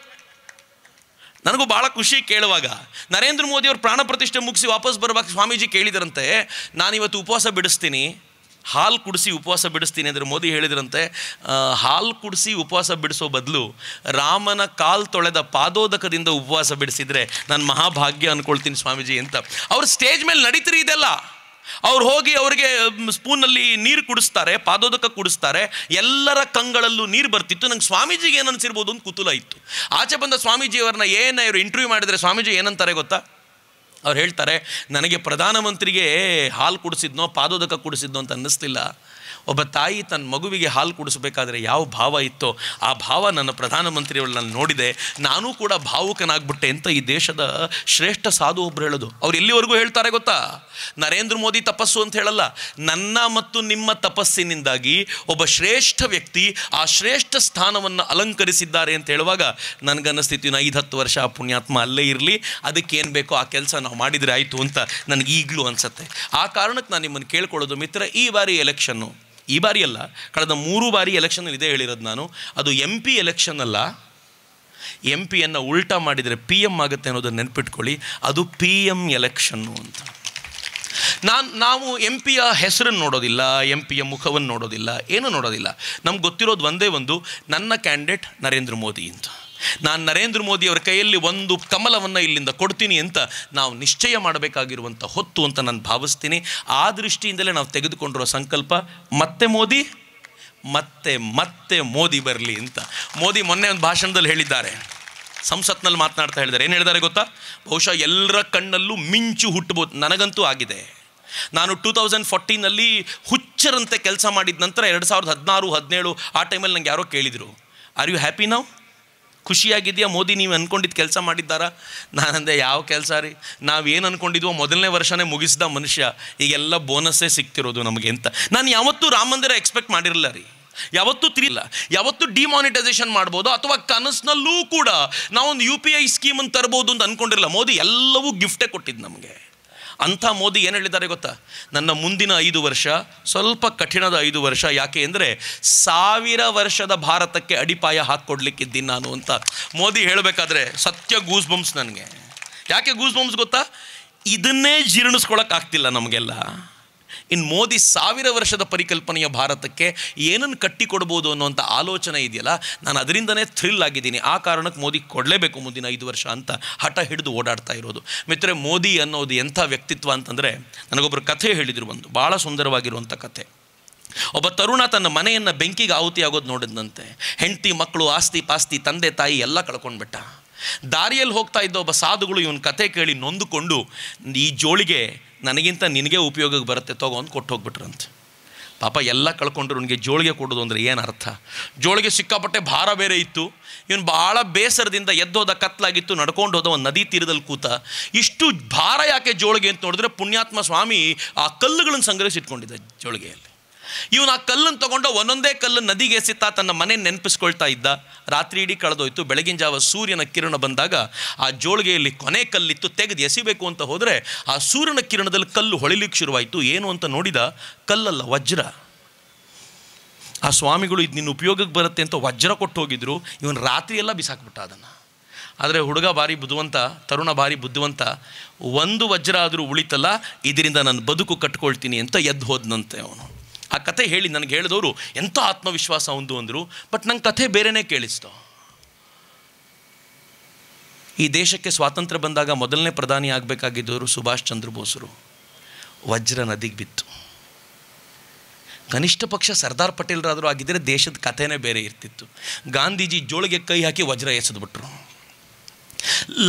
ನನಗೂ ಭಾಳ ಖುಷಿ ಕೇಳುವಾಗ ನರೇಂದ್ರ ಮೋದಿಯವರು ಪ್ರಾಣ ಪ್ರತಿಷ್ಠೆ ಮುಗಿಸಿ ವಾಪಸ್ ಬರುವಾಗ ಸ್ವಾಮೀಜಿ ಕೇಳಿದರಂತೆ ನಾನಿವತ್ತು ಉಪವಾಸ ಬಿಡಿಸ್ತೀನಿ ಹಾಲು ಕುಡಿಸಿ ಉಪವಾಸ ಬಿಡಿಸ್ತೀನಿ ಅಂದರೆ ಮೋದಿ ಹೇಳಿದ್ರಂತೆ ಹಾಲು ಕುಡಿಸಿ ಉಪವಾಸ ಬಿಡಿಸೋ ಬದಲು ರಾಮನ ಕಾಲ್ ತೊಳೆದ ಪಾದೋದಕದಿಂದ ಉಪವಾಸ ಬಿಡಿಸಿದರೆ ನಾನು ಮಹಾಭಾಗ್ಯ ಅಂದ್ಕೊಳ್ತೀನಿ ಸ್ವಾಮೀಜಿ ಅಂತ ಅವ್ರ ಸ್ಟೇಜ್ ಮೇಲೆ ನಡೀತೀರಿ ಇದೆಲ್ಲ ಅವ್ರು ಹೋಗಿ ಅವರಿಗೆ ಸ್ಪೂನಲ್ಲಿ ನೀರು ಕುಡಿಸ್ತಾರೆ ಪಾದೋದಕ ಕುಡಿಸ್ತಾರೆ ಎಲ್ಲರ ಕಂಗಳಲ್ಲೂ ನೀರು ಬರ್ತಿತ್ತು ನಂಗೆ ಸ್ವಾಮೀಜಿಗೆ ಏನು ಅನಿಸಿರ್ಬೋದು ಒಂದು ಕುತೂಲ ಇತ್ತು ಆಚೆ ಬಂದ ಸ್ವಾಮೀಜಿಯವ್ರನ್ನ ಏನು ಇವರು ಇಂಟರ್ವ್ಯೂ ಮಾಡಿದರೆ ಸ್ವಾಮೀಜಿ ಏನಂತಾರೆ ಗೊತ್ತಾ ಅವ್ರು ಹೇಳ್ತಾರೆ ನನಗೆ ಪ್ರಧಾನಮಂತ್ರಿಗೆ ಹಾಲು ಕುಡಿಸಿದ್ನೋ ಪಾದೋದಕ ಕುಡಿಸಿದ್ನೋ ಅಂತ ಅನ್ನಿಸ್ತಿಲ್ಲ ಒಬ್ಬ ತಾಯಿ ತನ್ನ ಮಗುವಿಗೆ ಹಾಲು ಕುಡಿಸಬೇಕಾದ್ರೆ ಯಾವ ಭಾವ ಇತ್ತೋ ಆ ಭಾವ ನನ್ನ ಪ್ರಧಾನಮಂತ್ರಿಯವ್ರು ನೋಡಿದೆ ನಾನೂ ಕೂಡ ಭಾವುಕನಾಗ್ಬಿಟ್ಟೆ ಅಂತ ಈ ದೇಶದ ಶ್ರೇಷ್ಠ ಸಾಧು ಒಬ್ಬರು ಹೇಳೋದು ಅವ್ರು ಎಲ್ಲಿವರೆಗೂ ಹೇಳ್ತಾರೆ ಗೊತ್ತಾ ನರೇಂದ್ರ ಮೋದಿ ತಪಸ್ಸು ಅಂತ ಹೇಳಲ್ಲ ನನ್ನ ಮತ್ತು ನಿಮ್ಮ ತಪಸ್ಸಿನಿಂದಾಗಿ ಒಬ್ಬ ಶ್ರೇಷ್ಠ ವ್ಯಕ್ತಿ ಆ ಶ್ರೇಷ್ಠ ಸ್ಥಾನವನ್ನು ಅಲಂಕರಿಸಿದ್ದಾರೆ ಅಂತ ಹೇಳುವಾಗ ನನಗನ್ನಿಸ್ತಿತ್ತು ಇನ್ನು ಐದು ಹತ್ತು ವರ್ಷ ಪುಣ್ಯಾತ್ಮ ಅಲ್ಲೇ ಇರಲಿ ಅದಕ್ಕೇನು ಬೇಕೋ ಆ ಕೆಲಸ ನಾವು ಮಾಡಿದರೆ ಆಯಿತು ಅಂತ ನನಗೆ ಈಗಲೂ ಅನಿಸುತ್ತೆ ಆ ಕಾರಣಕ್ಕೆ ನಾನು ನಿಮ್ಮನ್ನು ಕೇಳ್ಕೊಳ್ಳೋದು ಮಿತ್ರ ಈ ಬಾರಿ ಎಲೆಕ್ಷನ್ನು ಈ ಬಾರಿ ಅಲ್ಲ ಕಳೆದ ಮೂರು ಬಾರಿ ಎಲೆಕ್ಷನಲ್ಲಿ ಇದೇ ಹೇಳಿರೋದು ನಾನು ಅದು ಎಂ ಪಿ ಎಲೆಕ್ಷನ್ ಅಲ್ಲ ಎಂ ಪಿಯನ್ನು ಉಲ್ಟಾ ಮಾಡಿದರೆ ಪಿ ಎಮ್ ಆಗುತ್ತೆ ಅನ್ನೋದನ್ನು ನೆನ್ಪಿಟ್ಕೊಳ್ಳಿ ಅದು ಪಿ ಎಮ್ ಎಲೆಕ್ಷನ್ನು ಅಂತ ನಾನು ನಾವು ಎಂ ಪಿಯ ಹೆಸರನ್ನು ನೋಡೋದಿಲ್ಲ ಎಂ ಪಿಯ ಮುಖವನ್ನು ನೋಡೋದಿಲ್ಲ ಏನೂ ನೋಡೋದಿಲ್ಲ ನಮ್ಗೆ ಗೊತ್ತಿರೋದು ಒಂದೇ ಒಂದು ನನ್ನ ಕ್ಯಾಂಡಿಡೇಟ್ ನರೇಂದ್ರ ಮೋದಿ ಅಂತ ನಾನು ನರೇಂದ್ರ ಮೋದಿ ಅವರ ಕೈಯಲ್ಲಿ ಒಂದು ಕಮಲವನ್ನು ಇಲ್ಲಿಂದ ಕೊಡ್ತೀನಿ ಅಂತ ನಾವು ನಿಶ್ಚಯ ಮಾಡಬೇಕಾಗಿರುವಂಥ ಹೊತ್ತು ಅಂತ ನಾನು ಭಾವಿಸ್ತೀನಿ ಆ ದೃಷ್ಟಿಯಿಂದಲೇ ನಾವು ತೆಗೆದುಕೊಂಡಿರೋ ಸಂಕಲ್ಪ ಮತ್ತೆ ಮೋದಿ ಮತ್ತೆ ಮತ್ತೆ ಮೋದಿ ಬರಲಿ ಅಂತ ಮೋದಿ ಮೊನ್ನೆ ಒಂದು ಭಾಷಣದಲ್ಲಿ ಹೇಳಿದ್ದಾರೆ ಸಂಸತ್ನಲ್ಲಿ ಮಾತನಾಡ್ತಾ ಹೇಳಿದ್ದಾರೆ ಏನು ಹೇಳಿದ್ದಾರೆ ಗೊತ್ತಾ ಬಹುಶಃ ಎಲ್ಲರ ಕಣ್ಣಲ್ಲೂ ಮಿಂಚು ಹುಟ್ಟಬಹುದು ನನಗಂತೂ ಆಗಿದೆ ನಾನು ಟೂ ತೌಸಂಡ್ ಫೋರ್ಟೀನಲ್ಲಿ ಹುಚ್ಚರಂತೆ ಕೆಲಸ ಮಾಡಿದ ನಂತರ ಎರಡು ಸಾವಿರದ ಹದಿನಾರು ಹದಿನೇಳು ಆ ಟೈಮಲ್ಲಿ ನಂಗೆ ಯಾರೋ ಕೇಳಿದರು ಆರ್ ಯು ಹ್ಯಾಪಿ ನೌ ಖುಷಿಯಾಗಿದೆಯಾ ಮೋದಿ ನೀವು ಅಂದ್ಕೊಂಡಿದ್ದು ಕೆಲಸ ಮಾಡಿದ್ದಾರಾ ನಾನಂದೆ ಯಾವ ಕೆಲಸ ರೀ ನಾವೇನು ಅಂದ್ಕೊಂಡಿದ್ವೋ ಮೊದಲನೇ ವರ್ಷನೇ ಮುಗಿಸಿದ ಮನುಷ್ಯ ಈಗೆಲ್ಲ ಬೋನಸ್ಸೇ ಸಿಗ್ತಿರೋದು ನಮಗೆ ಅಂತ ನಾನು ಯಾವತ್ತೂ ರಾಮ ಮಂದಿರ ಎಕ್ಸ್ಪೆಕ್ಟ್ ಮಾಡಿರಲಿಲ್ಲ ರೀ ಯಾವತ್ತೂ ತಿರಿಲ್ಲ ಯಾವತ್ತೂ ಡಿಮಾನಿಟೈಸೇಷನ್ ಮಾಡ್ಬೋದು ಅಥವಾ ಕನಸಿನಲ್ಲೂ ಕೂಡ ನಾವೊಂದು ಯು ಪಿ ಐ ಸ್ಕೀಮನ್ನು ತರ್ಬೋದು ಅಂತ ಅಂದ್ಕೊಂಡಿರಲ್ಲ ಮೋದಿ ಎಲ್ಲವೂ ಗಿಫ್ಟೇ ಕೊಟ್ಟಿದ್ದು ನಮಗೆ ಅಂಥ ಮೋದಿ ಏನು ಹೇಳಿದ್ದಾರೆ ಗೊತ್ತಾ ನನ್ನ ಮುಂದಿನ ಐದು ವರ್ಷ ಸ್ವಲ್ಪ ಕಠಿಣದ ಐದು ವರ್ಷ ಯಾಕೆ ಅಂದರೆ ಸಾವಿರ ವರ್ಷದ ಭಾರತಕ್ಕೆ ಅಡಿಪಾಯ ಹಾಕ್ಕೊಡ್ಲಿಕ್ಕಿದ್ದೀನಿ ನಾನು ಅಂತ ಮೋದಿ ಹೇಳಬೇಕಾದ್ರೆ ಸತ್ಯ ಗೂಸ್ ಬಂಪ್ಸ್ ನನಗೆ ಯಾಕೆ ಗೂಸ್ ಬಂಪ್ಸ್ ಗೊತ್ತಾ ಇದನ್ನೇ ಜೀರ್ಣಿಸ್ಕೊಳಕ್ಕಾಗ್ತಿಲ್ಲ ನಮಗೆಲ್ಲ ಇನ್ನು ಮೋದಿ ಸಾವಿರ ವರ್ಷದ ಪರಿಕಲ್ಪನೆಯ ಭಾರತಕ್ಕೆ ಏನನ್ನು ಕಟ್ಟಿಕೊಡ್ಬೋದು ಅನ್ನುವಂಥ ಆಲೋಚನೆ ಇದೆಯಲ್ಲ ನಾನು ಅದರಿಂದನೇ ಥ್ರಿಲ್ ಆಗಿದ್ದೀನಿ ಆ ಕಾರಣಕ್ಕೆ ಮೋದಿ ಕೊಡಲೇಬೇಕು ಮುಂದಿನ ಐದು ವರ್ಷ ಅಂತ ಹಠ ಹಿಡಿದು ಓಡಾಡ್ತಾ ಇರೋದು ಮಿತ್ರೆ ಮೋದಿ ಅನ್ನೋದು ಎಂಥ ವ್ಯಕ್ತಿತ್ವ ಅಂತಂದರೆ ನನಗೊಬ್ಬರು ಕಥೆ ಹೇಳಿದರು ಒಂದು ಭಾಳ ಸುಂದರವಾಗಿರುವಂಥ ಕಥೆ ಒಬ್ಬ ತರುಣ ತನ್ನ ಮನೆಯನ್ನು ಬೆಂಕಿಗೆ ಆಹುತಿಯಾಗೋದು ನೋಡಿದಂತೆ ಹೆಂಡತಿ ಮಕ್ಕಳು ಆಸ್ತಿ ಪಾಸ್ತಿ ತಂದೆ ತಾಯಿ ಎಲ್ಲ ಕಳ್ಕೊಂಡ್ಬಿಟ್ಟ ದಾರಿಯಲ್ಲಿ ಹೋಗ್ತಾ ಇದ್ದ ಒಬ್ಬ ಸಾಧುಗಳು ಇವನ ಕತೆ ಕೇಳಿ ನೊಂದುಕೊಂಡು ಈ ಜೋಳಿಗೆ ನನಗಿಂತ ನಿನಗೆ ಉಪಯೋಗಕ್ಕೆ ಬರುತ್ತೆ ತಗೋ ಅಂತ ಕೊಟ್ಟು ಹೋಗ್ಬಿಟ್ರಂತೆ ಪಾಪ ಎಲ್ಲ ಕಳ್ಕೊಂಡ್ರು ಅವನಿಗೆ ಜೋಳಿಗೆ ಕೊಡೋದು ಅಂದರೆ ಏನು ಅರ್ಥ ಜೋಳಿಗೆ ಸಿಕ್ಕಾಪಟ್ಟೆ ಭಾರ ಬೇರೆ ಇತ್ತು ಇವನು ಭಾಳ ಬೇಸರದಿಂದ ಎದ್ದೋದ ಕತ್ಲಾಗಿತ್ತು ನಡ್ಕೊಂಡು ಹೋದ ಒಂದು ನದಿ ತೀರದಲ್ಲಿ ಕೂತ ಇಷ್ಟು ಭಾರ ಯಾಕೆ ಜೋಳಿಗೆ ಅಂತ ನೋಡಿದ್ರೆ ಪುಣ್ಯಾತ್ಮ ಸ್ವಾಮಿ ಆ ಕಲ್ಲುಗಳನ್ನು ಸಂಗ್ರಹಿಸಿಟ್ಕೊಂಡಿದ್ದ ಜೋಳಿಗೆಯಲ್ಲಿ ಇವನು ಆ ಕಲ್ಲನ್ನು ತಗೊಂಡು ಒಂದೊಂದೇ ಕಲ್ಲು ನದಿಗೆ ಎಸಿತಾ ತನ್ನ ಮನೆ ನೆನಪಿಸ್ಕೊಳ್ತಾ ಇದ್ದ ರಾತ್ರಿ ಇಡೀ ಕಳೆದೋಯ್ತು ಬೆಳಗಿನ ಜಾವ ಸೂರ್ಯನ ಕಿರಣ ಬಂದಾಗ ಆ ಜೋಳಿಗೆಯಲ್ಲಿ ಕೊನೆ ಕಲ್ಲಿತ್ತು ತೆಗೆದು ಎಸಿಬೇಕು ಅಂತ ಹೋದರೆ ಆ ಸೂರ್ಯನ ಕಿರಣದಲ್ಲಿ ಕಲ್ಲು ಹೊಳಿಲಿಕ್ಕೆ ಶುರುವಾಯಿತು ಏನು ಅಂತ ನೋಡಿದ ಕಲ್ಲಲ್ಲ ವಜ್ರ ಆ ಸ್ವಾಮಿಗಳು ಇದು ನಿನ್ನ ಉಪಯೋಗಕ್ಕೆ ಬರುತ್ತೆ ಅಂತ ವಜ್ರ ಕೊಟ್ಟು ಹೋಗಿದ್ರು ಇವನು ರಾತ್ರಿ ಎಲ್ಲ ಬಿಸಾಕ್ಬಿಟ್ಟ ಅದನ್ನು ಆದರೆ ಹುಡುಗ ಬಾರಿ ಬುದ್ಧುವಂತ ತರುಣ ಬಾರಿ ಬುದ್ಧುವಂತ ಒಂದು ವಜ್ರ ಆದರೂ ಉಳಿತಲ್ಲ ಇದರಿಂದ ನಾನು ಬದುಕು ಕಟ್ಕೊಳ್ತೀನಿ ಅಂತ ಎದ್ದು ಹೋದನಂತೆ ಅವನು ಆ ಕಥೆ ಹೇಳಿ ನನಗೆ ಹೇಳಿದವರು ಎಂಥ ಆತ್ಮವಿಶ್ವಾಸ ಒಂದು ಅಂದರು ಬಟ್ ನಂಗೆ ಕಥೆ ಬೇರೆನೇ ಕೇಳಿಸ್ತು ಈ ದೇಶಕ್ಕೆ ಸ್ವಾತಂತ್ರ್ಯ ಬಂದಾಗ ಮೊದಲನೇ ಪ್ರಧಾನಿ ಆಗಬೇಕಾಗಿದ್ದವರು ಸುಭಾಷ್ ಚಂದ್ರ ಬೋಸರು ವಜ್ರ ನದಿಗೆ ಬಿತ್ತು ಕನಿಷ್ಠ ಪಕ್ಷ ಸರ್ದಾರ್ ಪಟೇಲ್ರಾದರೂ ಆಗಿದ್ದರೆ ದೇಶದ ಕಥೆನೇ ಬೇರೆ ಇರ್ತಿತ್ತು ಗಾಂಧೀಜಿ ಜೋಳಿಗೆ ಕೈ ಹಾಕಿ ವಜ್ರ ಎಸೆದ್ಬಿಟ್ರು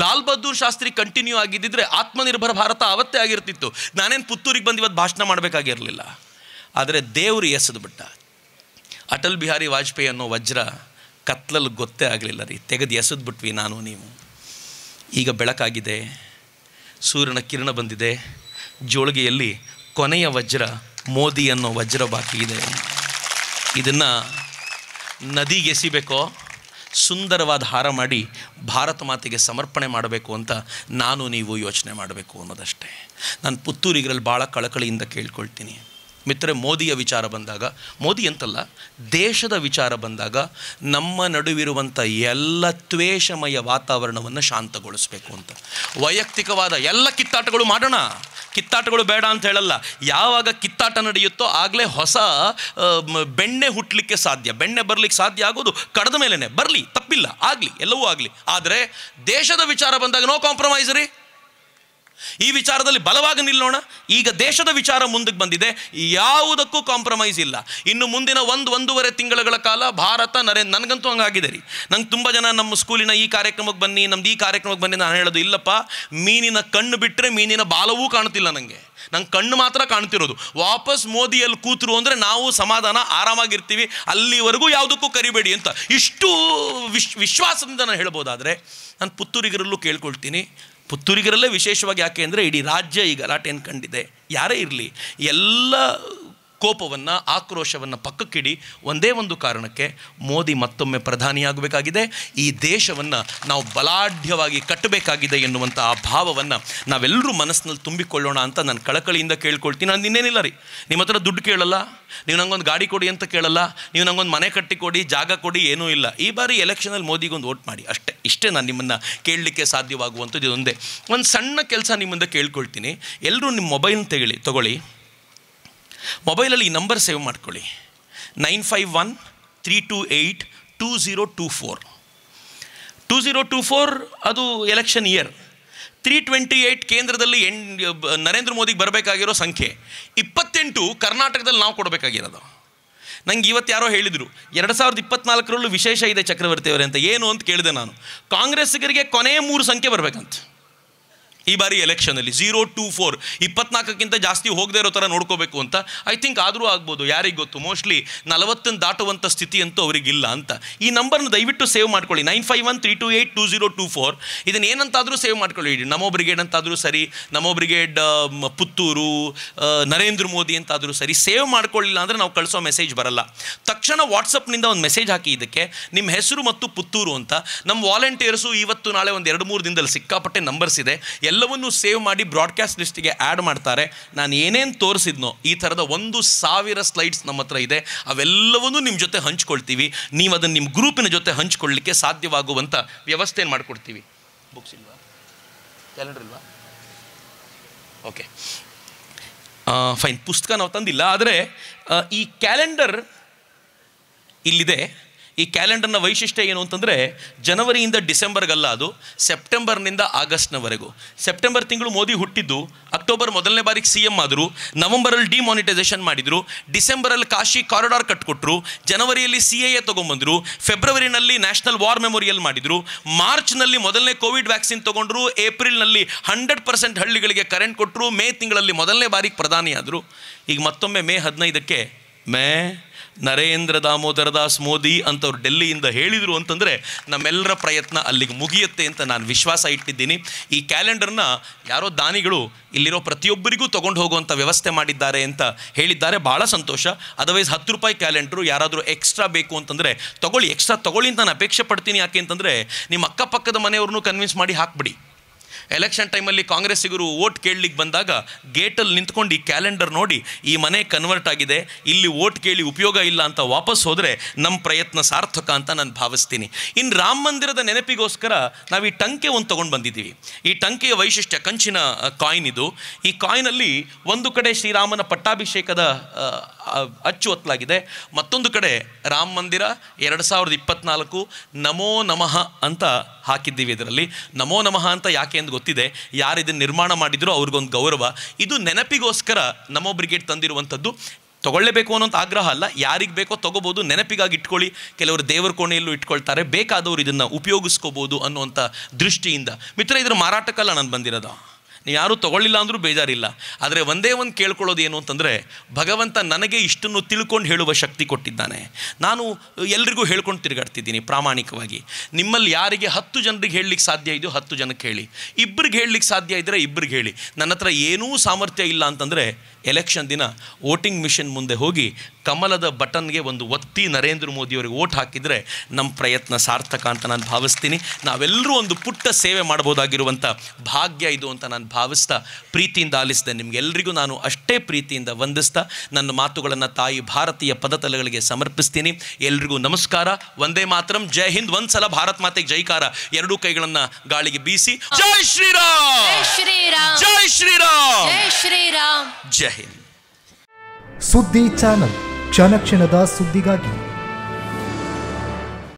ಲಾಲ್ ಬಹದ್ದೂರ್ ಶಾಸ್ತ್ರಿ ಕಂಟಿನ್ಯೂ ಆಗಿದ್ದಿದ್ರೆ ಆತ್ಮನಿರ್ಭರ ಭಾರತ ಅವತ್ತೇ ಆಗಿರ್ತಿತ್ತು ನಾನೇನು ಪುತ್ತೂರಿಗೆ ಬಂದು ಇವತ್ತು ಭಾಷಣ ಮಾಡಬೇಕಾಗಿರಲಿಲ್ಲ ಆದರೆ ದೇವರು ಎಸೆದು ಬಿಟ್ಟ ಅಟಲ್ ಬಿಹಾರಿ ವಾಜಪೇಯಿ ಅನ್ನೋ ವಜ್ರ ಕತ್ಲಲ್ಲಿ ಗೊತ್ತೇ ಆಗಲಿಲ್ಲ ರೀ ತೆಗೆದು ಎಸೆದು ಬಿಟ್ವಿ ನಾನು ನೀವು ಈಗ ಬೆಳಕಾಗಿದೆ ಸೂರ್ಯನ ಕಿರಣ ಬಂದಿದೆ ಜೋಳಿಗೆಯಲ್ಲಿ ಕೊನೆಯ ವಜ್ರ ಮೋದಿ ಅನ್ನೋ ವಜ್ರ ಬಾಕಿ ಇದೆ ಇದನ್ನು ನದಿಗೆ ಎಸಿಬೇಕೋ ಸುಂದರವಾದ ಹಾರ ಮಾಡಿ ಭಾರತ ಮಾತೆಗೆ ಸಮರ್ಪಣೆ ಮಾಡಬೇಕು ಅಂತ ನಾನು ನೀವು ಯೋಚನೆ ಮಾಡಬೇಕು ಅನ್ನೋದಷ್ಟೇ ನಾನು ಪುತ್ತೂರಿಗರಲ್ಲಿ ಭಾಳ ಕಳಕಳಿಯಿಂದ ಕೇಳ್ಕೊಳ್ತೀನಿ ಮಿತ್ರ ಮೋದಿಯ ವಿಚಾರ ಬಂದಾಗ ಮೋದಿ ಅಂತಲ್ಲ ದೇಶದ ವಿಚಾರ ಬಂದಾಗ ನಮ್ಮ ನಡುವಿರುವಂಥ ಎಲ್ಲ ತ್ವೇಷಮಯ ವಾತಾವರಣವನ್ನು ಶಾಂತಗೊಳಿಸಬೇಕು ಅಂತ ವೈಯಕ್ತಿಕವಾದ ಎಲ್ಲ ಕಿತ್ತಾಟಗಳು ಮಾಡೋಣ ಕಿತ್ತಾಟಗಳು ಬೇಡ ಅಂತ ಹೇಳಲ್ಲ ಯಾವಾಗ ಕಿತ್ತಾಟ ನಡೆಯುತ್ತೋ ಆಗಲೇ ಹೊಸ ಬೆಣ್ಣೆ ಹುಟ್ಟಲಿಕ್ಕೆ ಸಾಧ್ಯ ಬೆಣ್ಣೆ ಬರಲಿಕ್ಕೆ ಸಾಧ್ಯ ಆಗೋದು ಕಡದ ಮೇಲೇ ಬರಲಿ ತಪ್ಪಿಲ್ಲ ಆಗಲಿ ಎಲ್ಲವೂ ಆಗಲಿ ಆದರೆ ದೇಶದ ವಿಚಾರ ಬಂದಾಗ ನೋ ಕಾಂಪ್ರಮೈಸ್ ರೀ ಈ ವಿಚಾರದಲ್ಲಿ ಬಲವಾಗಿ ನಿಲ್ಲೋಣ ಈಗ ದೇಶದ ವಿಚಾರ ಮುಂದಕ್ಕೆ ಬಂದಿದೆ ಯಾವುದಕ್ಕೂ ಕಾಂಪ್ರಮೈಸ್ ಇಲ್ಲ ಇನ್ನು ಮುಂದಿನ ಒಂದು ಒಂದೂವರೆ ತಿಂಗಳುಗಳ ಕಾಲ ಭಾರತ ನರೇಂದ್ರ ನನಗಂತೂ ಹಂಗಾಗಿದೆ ರೀ ನಂಗೆ ತುಂಬ ಜನ ನಮ್ಮ ಸ್ಕೂಲಿನ ಈ ಕಾರ್ಯಕ್ರಮಕ್ಕೆ ಬನ್ನಿ ನಮ್ದು ಈ ಕಾರ್ಯಕ್ರಮಕ್ಕೆ ಬನ್ನಿ ನಾನು ಹೇಳೋದು ಇಲ್ಲಪ್ಪ ಮೀನಿನ ಕಣ್ಣು ಬಿಟ್ಟರೆ ಮೀನಿನ ಬಾಲವೂ ಕಾಣ್ತಿಲ್ಲ ನನಗೆ ನಂಗೆ ಕಣ್ಣು ಮಾತ್ರ ಕಾಣ್ತಿರೋದು ವಾಪಸ್ ಮೋದಿಯಲ್ಲಿ ಕೂತರು ಅಂದರೆ ನಾವು ಸಮಾಧಾನ ಆರಾಮಾಗಿರ್ತೀವಿ ಅಲ್ಲಿವರೆಗೂ ಯಾವುದಕ್ಕೂ ಕರಿಬೇಡಿ ಅಂತ ಇಷ್ಟು ವಿಶ್ ವಿಶ್ವಾಸದಿಂದ ನಾನು ಹೇಳ್ಬೋದಾದರೆ ನಾನು ಪುತ್ತೂರಿಗರಲ್ಲೂ ಕೇಳ್ಕೊಳ್ತೀನಿ ಪುತ್ತೂರಿಗರಲ್ಲೇ ವಿಶೇಷವಾಗಿ ಯಾಕೆ ಅಂದರೆ ಇಡೀ ರಾಜ್ಯ ಈಗ ಗಲಾಟೆಯನ್ನು ಕಂಡಿದೆ ಯಾರೇ ಇರಲಿ ಎಲ್ಲ ಕೋಪವನ್ನು ಆಕ್ರೋಶವನ್ನು ಪಕ್ಕಕ್ಕಿಡಿ ಒಂದೇ ಒಂದು ಕಾರಣಕ್ಕೆ ಮೋದಿ ಮತ್ತೊಮ್ಮೆ ಪ್ರಧಾನಿಯಾಗಬೇಕಾಗಿದೆ ಈ ದೇಶವನ್ನು ನಾವು ಬಲಾಢ್ಯವಾಗಿ ಕಟ್ಟಬೇಕಾಗಿದೆ ಎನ್ನುವಂಥ ಆ ಭಾವವನ್ನು ನಾವೆಲ್ಲರೂ ಮನಸ್ಸಿನಲ್ಲಿ ತುಂಬಿಕೊಳ್ಳೋಣ ಅಂತ ನಾನು ಕಳಕಳಿಯಿಂದ ಕೇಳ್ಕೊಳ್ತೀನಿ ನಾನು ಇನ್ನೇನಿಲ್ಲ ರೀ ನಿಮ್ಮ ಹತ್ರ ದುಡ್ಡು ಕೇಳಲ್ಲ ನೀವು ನಂಗೊಂದು ಗಾಡಿ ಕೊಡಿ ಅಂತ ಕೇಳಲ್ಲ ನೀವು ನಂಗೊಂದು ಮನೆ ಕಟ್ಟಿ ಕೊಡಿ ಜಾಗ ಕೊಡಿ ಏನೂ ಇಲ್ಲ ಈ ಬಾರಿ ಎಲೆಕ್ಷನಲ್ಲಿ ಮೋದಿಗೊಂದು ವೋಟ್ ಮಾಡಿ ಅಷ್ಟೇ ಇಷ್ಟೇ ನಾನು ನಿಮ್ಮನ್ನು ಕೇಳಲಿಕ್ಕೆ ಸಾಧ್ಯವಾಗುವಂಥದ್ದು ಇದೊಂದೇ ಒಂದು ಸಣ್ಣ ಕೆಲಸ ನಿಮ್ಮಿಂದ ಕೇಳ್ಕೊಳ್ತೀನಿ ಎಲ್ಲರೂ ನಿಮ್ಮ ಮೊಬೈಲ್ ತೆಗಳಿ ತಗೊಳ್ಳಿ ಮೊಬೈಲಲ್ಲಿ ಈ ನಂಬರ್ ಸೇವ್ ಮಾಡ್ಕೊಳ್ಳಿ nine five one three two eight two zero two four two zero two four ಅದು election year three twenty eight ಕೇಂದ್ರದಲ್ಲಿ ಎನ್ ನರೇಂದ್ರ ಮೋದಿಗೆ ಬರಬೇಕಾಗಿರೋ ಸಂಖ್ಯೆ ಇಪ್ಪತ್ತೆಂಟು ಕರ್ನಾಟಕದಲ್ಲಿ ನಾವು ಕೊಡಬೇಕಾಗಿರೋದು ನಂಗೆ ಇವತ್ತು ಯಾರೋ ಹೇಳಿದರು ಎರಡು ಸಾವಿರದ ಇಪ್ಪತ್ನಾಲ್ಕರಲ್ಲೂ ವಿಶೇಷ ಇದೆ ಚಕ್ರವರ್ತಿ ಅವರೇ ಅಂತ ಏನು ಅಂತ ಕೇಳಿದೆ ನಾನು ಕಾಂಗ್ರೆಸ್ಸಿಗರಿಗೆ ಕೊನೆಯ ಮೂರು ಸಂಖ್ಯೆ ಬರಬೇಕಂತ ಈ ಬಾರಿ ಎಲೆಕ್ಷನಲ್ಲಿ ಝೀರೋ ಟೂ ಫೋರ್ ಇಪ್ಪತ್ನಾಲ್ಕಕ್ಕಿಂತ ಜಾಸ್ತಿ ಹೋಗದೇ ಇರೋ ಥರ ನೋಡ್ಕೋಬೇಕು ಅಂತ ಐ ಥಿಂಕ್ ಆದರೂ ಆಗ್ಬೋದು ಯಾರಿಗೆ ಗೊತ್ತು ಮೋಸ್ಟ್ಲಿ ನಲವತ್ತನ್ನು ದಾಟುವಂಥ ಸ್ಥಿತಿ ಅಂತೂ ಅವರಿಗಿಲ್ಲ ಅಂತ ಈ ನಂಬರ್ನ ದಯವಿಟ್ಟು ಸೇವ್ ಮಾಡ್ಕೊಳ್ಳಿ nine five one three two eight two zero two four ಇದನ್ನು ಏನಂತಾದರೂ ಸೇವ್ ಮಾಡ್ಕೊಳ್ಳಿ ನಮೋ ಬ್ರಿಗೇಡ್ ಅಂತಾದರೂ ಸರಿ ನಮೋ ಬ್ರಿಗೇಡ್ ಪುತ್ತೂರು ನರೇಂದ್ರ ಮೋದಿ ಅಂತಾದರೂ ಸರಿ ಸೇವ್ ಮಾಡ್ಕೊಳ್ಳಿಲ್ಲ ಅಂದರೆ ನಾವು ಕಳಿಸೋ ಮೆಸೇಜ್ ಬರಲ್ಲ ತಕ್ಷಣ ವಾಟ್ಸಪ್ನಿಂದ ಒಂದು ಮೆಸೇಜ್ ಹಾಕಿ ಇದಕ್ಕೆ ನಿಮ್ಮ ಹೆಸರು ಮತ್ತು ಪುತ್ತೂರು ಅಂತ ನಮ್ಮ ವಾಲಂಟಿಯರ್ಸು ಇವತ್ತು ನಾಳೆ ಒಂದು ಎರಡು ಮೂರು ದಿನದಲ್ಲಿ ಸಿಕ್ಕಾಪಟ್ಟೆ ನಂಬರ್ಸ್ ಇದೆ ಎಲ್ಲವನ್ನೂ ಸೇವ್ ಮಾಡಿ ಬ್ರಾಡ್ಕಾಸ್ಟ್ ಲಿಸ್ಟಿಗೆ ಆ್ಯಡ್ ಮಾಡ್ತಾರೆ ನಾನು ಏನೇನು ತೋರಿಸಿದ್ನೋ ಈ ಥರದ ಒಂದು ಸಾವಿರ ಸ್ಲೈಡ್ಸ್ ನಮ್ಮ ಹತ್ರ ಇದೆ ಅವೆಲ್ಲವನ್ನೂ ನಿಮ್ಮ ಜೊತೆ ಹಂಚ್ಕೊಳ್ತೀವಿ ನೀವು ಅದನ್ನು ನಿಮ್ಮ ಗ್ರೂಪಿನ ಜೊತೆ ಹಂಚ್ಕೊಳ್ಳಿಕ್ಕೆ ಸಾಧ್ಯವಾಗುವಂಥ ವ್ಯವಸ್ಥೆಯನ್ನು ಮಾಡಿಕೊಡ್ತೀವಿ ಬುಕ್ಸ್ ಇಲ್ವಾ ಕ್ಯಾಲೆಂಡರ್ ಇಲ್ವಾ ಓಕೆ ಫೈನ್ ಪುಸ್ತಕ ನಾವು ತಂದಿಲ್ಲ ಆದರೆ ಈ ಕ್ಯಾಲೆಂಡರ್ ಇಲ್ಲಿದೆ ಈ ಕ್ಯಾಲೆಂಡರ್ನ ವೈಶಿಷ್ಟ್ಯ ಏನು ಅಂತಂದರೆ ಜನವರಿಯಿಂದ ಡಿಸೆಂಬರ್ಗಲ್ಲ ಅದು ಸೆಪ್ಟೆಂಬರ್ನಿಂದ ಆಗಸ್ಟ್ನವರೆಗೂ ಸೆಪ್ಟೆಂಬರ್ ತಿಂಗಳು ಮೋದಿ ಹುಟ್ಟಿದ್ದು ಅಕ್ಟೋಬರ್ ಮೊದಲನೇ ಬಾರಿಗೆ ಸಿ ಎಮ್ ಆದರು ನವಂಬರಲ್ಲಿ ಡಿಮಾನಿಟೈಸೇಷನ್ ಮಾಡಿದರು ಡಿಸೆಂಬರಲ್ಲಿ ಕಾಶಿ ಕಾರಿಡಾರ್ ಕಟ್ಕೊಟ್ರು ಜನವರಿಯಲ್ಲಿ ಸಿ ಎ ಎ ತೊಗೊಂಬಂದರು ಫೆಬ್ರವರಿನಲ್ಲಿ ನ್ಯಾಷನಲ್ ವಾರ್ ಮೆಮೋರಿಯಲ್ ಮಾಡಿದರು ಮಾರ್ಚ್ನಲ್ಲಿ ಮೊದಲನೇ ಕೋವಿಡ್ ವ್ಯಾಕ್ಸಿನ್ ತೊಗೊಂಡ್ರು ಏಪ್ರಿಲ್ನಲ್ಲಿ ಹಂಡ್ರೆಡ್ ಪರ್ಸೆಂಟ್ ಹಳ್ಳಿಗಳಿಗೆ ಕರೆಂಟ್ ಕೊಟ್ಟರು ಮೇ ತಿಂಗಳಲ್ಲಿ ಮೊದಲನೇ ಬಾರಿಗೆ ಪ್ರಧಾನಿಯಾದರು ಈಗ ಮತ್ತೊಮ್ಮೆ ಮೇ ಹದಿನೈದಕ್ಕೆ ಮೇ ನರೇಂದ್ರ ದಾಮೋದರ ದಾಸ್ ಮೋದಿ ಅಂತವ್ರು ಡೆಲ್ಲಿಯಿಂದ ಹೇಳಿದರು ಅಂತಂದರೆ ನಮ್ಮೆಲ್ಲರ ಪ್ರಯತ್ನ ಅಲ್ಲಿಗೆ ಮುಗಿಯುತ್ತೆ ಅಂತ ನಾನು ವಿಶ್ವಾಸ ಇಟ್ಟಿದ್ದೀನಿ ಈ ಕ್ಯಾಲೆಂಡರ್ನ ಯಾರೋ ದಾನಿಗಳು ಇಲ್ಲಿರೋ ಪ್ರತಿಯೊಬ್ಬರಿಗೂ ತೊಗೊಂಡು ಹೋಗುವಂಥ ವ್ಯವಸ್ಥೆ ಮಾಡಿದ್ದಾರೆ ಅಂತ ಹೇಳಿದ್ದಾರೆ ಭಾಳ ಸಂತೋಷ ಅದರ್ವೈಸ್ ಹತ್ತು ರೂಪಾಯಿ ಕ್ಯಾಲೆಂಡ್ರು ಯಾರಾದರೂ ಎಕ್ಸ್ಟ್ರಾ ಬೇಕು ಅಂತಂದರೆ ತೊಗೊಳ್ಳಿ ಎಕ್ಸ್ಟ್ರಾ ತೊಗೊಳ್ಳಿ ಅಂತ ನಾನು ಅಪೇಕ್ಷೆ ಪಡ್ತೀನಿ ಯಾಕೆ ಅಂತಂದರೆ ನಿಮ್ಮ ಅಕ್ಕಪಕ್ಕದ ಮನೆಯವ್ರನ್ನೂ ಕನ್ವಿನ್ಸ್ ಮಾಡಿ ಹಾಕ್ಬಿಡಿ ಎಲೆಕ್ಷನ್ ಟೈಮಲ್ಲಿ ಕಾಂಗ್ರೆಸ್ಸಿಗರು ಓಟ್ ಕೇಳಲಿಕ್ಕೆ ಬಂದಾಗ ಗೇಟಲ್ಲಿ ನಿಂತ್ಕೊಂಡು ಈ ಕ್ಯಾಲೆಂಡರ್ ನೋಡಿ ಈ ಮನೆ ಕನ್ವರ್ಟ್ ಆಗಿದೆ ಇಲ್ಲಿ ಓಟ್ ಕೇಳಿ ಉಪಯೋಗ ಇಲ್ಲ ಅಂತ ವಾಪಸ್ ಹೋದರೆ ನಮ್ಮ ಪ್ರಯತ್ನ ಸಾರ್ಥಕ ಅಂತ ನಾನು ಭಾವಿಸ್ತೀನಿ ಇನ್ನು ರಾಮ ಮಂದಿರದ ನೆನಪಿಗೋಸ್ಕರ ನಾವು ಈ ಟಂಕೆ ಒಂದು ತೊಗೊಂಡು ಬಂದಿದ್ದೀವಿ ಈ ಟಂಕೆಯ ವೈಶಿಷ್ಟ್ಯ ಕಂಚಿನ ಕಾಯಿನ್ ಇದು ಈ ಕಾಯಿನಲ್ಲಿ ಒಂದು ಕಡೆ ಶ್ರೀರಾಮನ ಪಟ್ಟಾಭಿಷೇಕದ ಅಚ್ಚು ಹೊತ್ತಲಾಗಿದೆ ಮತ್ತೊಂದು ಕಡೆ ರಾಮ ಮಂದಿರ ಎರಡು ಸಾವಿರದ ಇಪ್ಪತ್ನಾಲ್ಕು ನಮೋ ನಮಃ ಅಂತ ಹಾಕಿದ್ದೀವಿ ಇದರಲ್ಲಿ ನಮೋ ನಮಃ ಅಂತ ಯಾಕೆ ಎಂದು ಗೊತ್ತಿದೆ ಯಾರು ಇದನ್ನು ನಿರ್ಮಾಣ ಮಾಡಿದ್ರು ಅವ್ರಿಗೊಂದು ಗೌರವ ಇದು ನೆನಪಿಗೋಸ್ಕರ ನಮ್ಮ ಬ್ರಿಗೇಡ್ ತಂದಿರುವಂಥದ್ದು ತೊಗೊಳ್ಳೇಬೇಕು ಅನ್ನೋಂಥ ಆಗ್ರಹ ಅಲ್ಲ ಯಾರಿಗೆ ಬೇಕೋ ತೊಗೋಬೋದು ನೆನಪಿಗಾಗಿ ಇಟ್ಕೊಳ್ಳಿ ಕೆಲವರು ದೇವರ ಕೋಣೆಯಲ್ಲೂ ಇಟ್ಕೊಳ್ತಾರೆ ಬೇಕಾದವರು ಇದನ್ನು ಉಪಯೋಗಿಸ್ಕೋಬೋದು ಅನ್ನುವಂಥ ದೃಷ್ಟಿಯಿಂದ ಮಿತ್ರ ಇದರ ಮಾರಾಟಕ್ಕಲ್ಲ ನಾನು ಬಂದಿರೋದು ಯಾರೂ ತೊಗೊಳ್ಳಿಲ್ಲ ಅಂದರೂ ಬೇಜಾರಿಲ್ಲ ಆದರೆ ಒಂದೇ ಒಂದು ಕೇಳ್ಕೊಳ್ಳೋದು ಏನು ಅಂತಂದರೆ ಭಗವಂತ ನನಗೆ ಇಷ್ಟನ್ನು ತಿಳ್ಕೊಂಡು ಹೇಳುವ ಶಕ್ತಿ ಕೊಟ್ಟಿದ್ದಾನೆ ನಾನು ಎಲ್ರಿಗೂ ಹೇಳ್ಕೊಂಡು ತಿರುಗಾಡ್ತಿದ್ದೀನಿ ಪ್ರಾಮಾಣಿಕವಾಗಿ ನಿಮ್ಮಲ್ಲಿ ಯಾರಿಗೆ ಹತ್ತು ಜನರಿಗೆ ಹೇಳಲಿಕ್ಕೆ ಸಾಧ್ಯ ಇದೆಯೋ ಹತ್ತು ಜನಕ್ಕೆ ಹೇಳಿ ಇಬ್ಬರಿಗೆ ಹೇಳಲಿಕ್ಕೆ ಸಾಧ್ಯ ಇದ್ದರೆ ಇಬ್ಬರಿಗೆ ಹೇಳಿ ನನ್ನ ಹತ್ರ ಏನೂ ಸಾಮರ್ಥ್ಯ ಇಲ್ಲ ಅಂತಂದರೆ ಎಲೆಕ್ಷನ್ ದಿನ ವೋಟಿಂಗ್ ಮಿಷಿನ್ ಮುಂದೆ ಹೋಗಿ ಕಮಲದ ಬಟನ್ಗೆ ಒಂದು ಒತ್ತಿ ನರೇಂದ್ರ ಮೋದಿಯವರಿಗೆ ಓಟ್ ಹಾಕಿದರೆ ನಮ್ಮ ಪ್ರಯತ್ನ ಸಾರ್ಥಕ ಅಂತ ನಾನು ಭಾವಿಸ್ತೀನಿ ನಾವೆಲ್ಲರೂ ಒಂದು ಪುಟ್ಟ ಸೇವೆ ಮಾಡ್ಬೋದಾಗಿರುವಂಥ ಭಾಗ್ಯ ಇದು ಅಂತ ನಾನು ಭಾವಿಸ್ತಾ ಪ್ರೀತಿಯಿಂದ ಆಲಿಸಿದೆ ನಿಮಗೆಲ್ಲರಿಗೂ ನಾನು ಅಷ್ಟೇ ಪ್ರೀತಿಯಿಂದ ವಂದಿಸ್ತಾ ನನ್ನ ಮಾತುಗಳನ್ನು ತಾಯಿ ಭಾರತೀಯ ಪದತಲಗಳಿಗೆ ಸಮರ್ಪಿಸ್ತೀನಿ ಎಲ್ರಿಗೂ ನಮಸ್ಕಾರ ಒಂದೇ ಮಾತ್ರಂ ಜೈ ಹಿಂದ್ ಸಲ ಭಾರತ್ ಮಾತೆಗೆ ಜೈಕಾರ ಎರಡೂ ಕೈಗಳನ್ನು ಗಾಳಿಗೆ ಬೀಸಿ ಜೈ ಶ್ರೀರಾಮ್ ಜೈ ಶ್ರೀರಾಮ್ ಜೈ ಶ್ರೀರಾಮ್ ಜೈ ಶ್ರೀರಾಮ್ ಜೈ ಹಿಂದ್ ಸುದ್ದಿ ಚಾನಲ್ ಕ್ಷಣ ಕ್ಷಣದ ಸುದ್ದಿಗಾಗಿ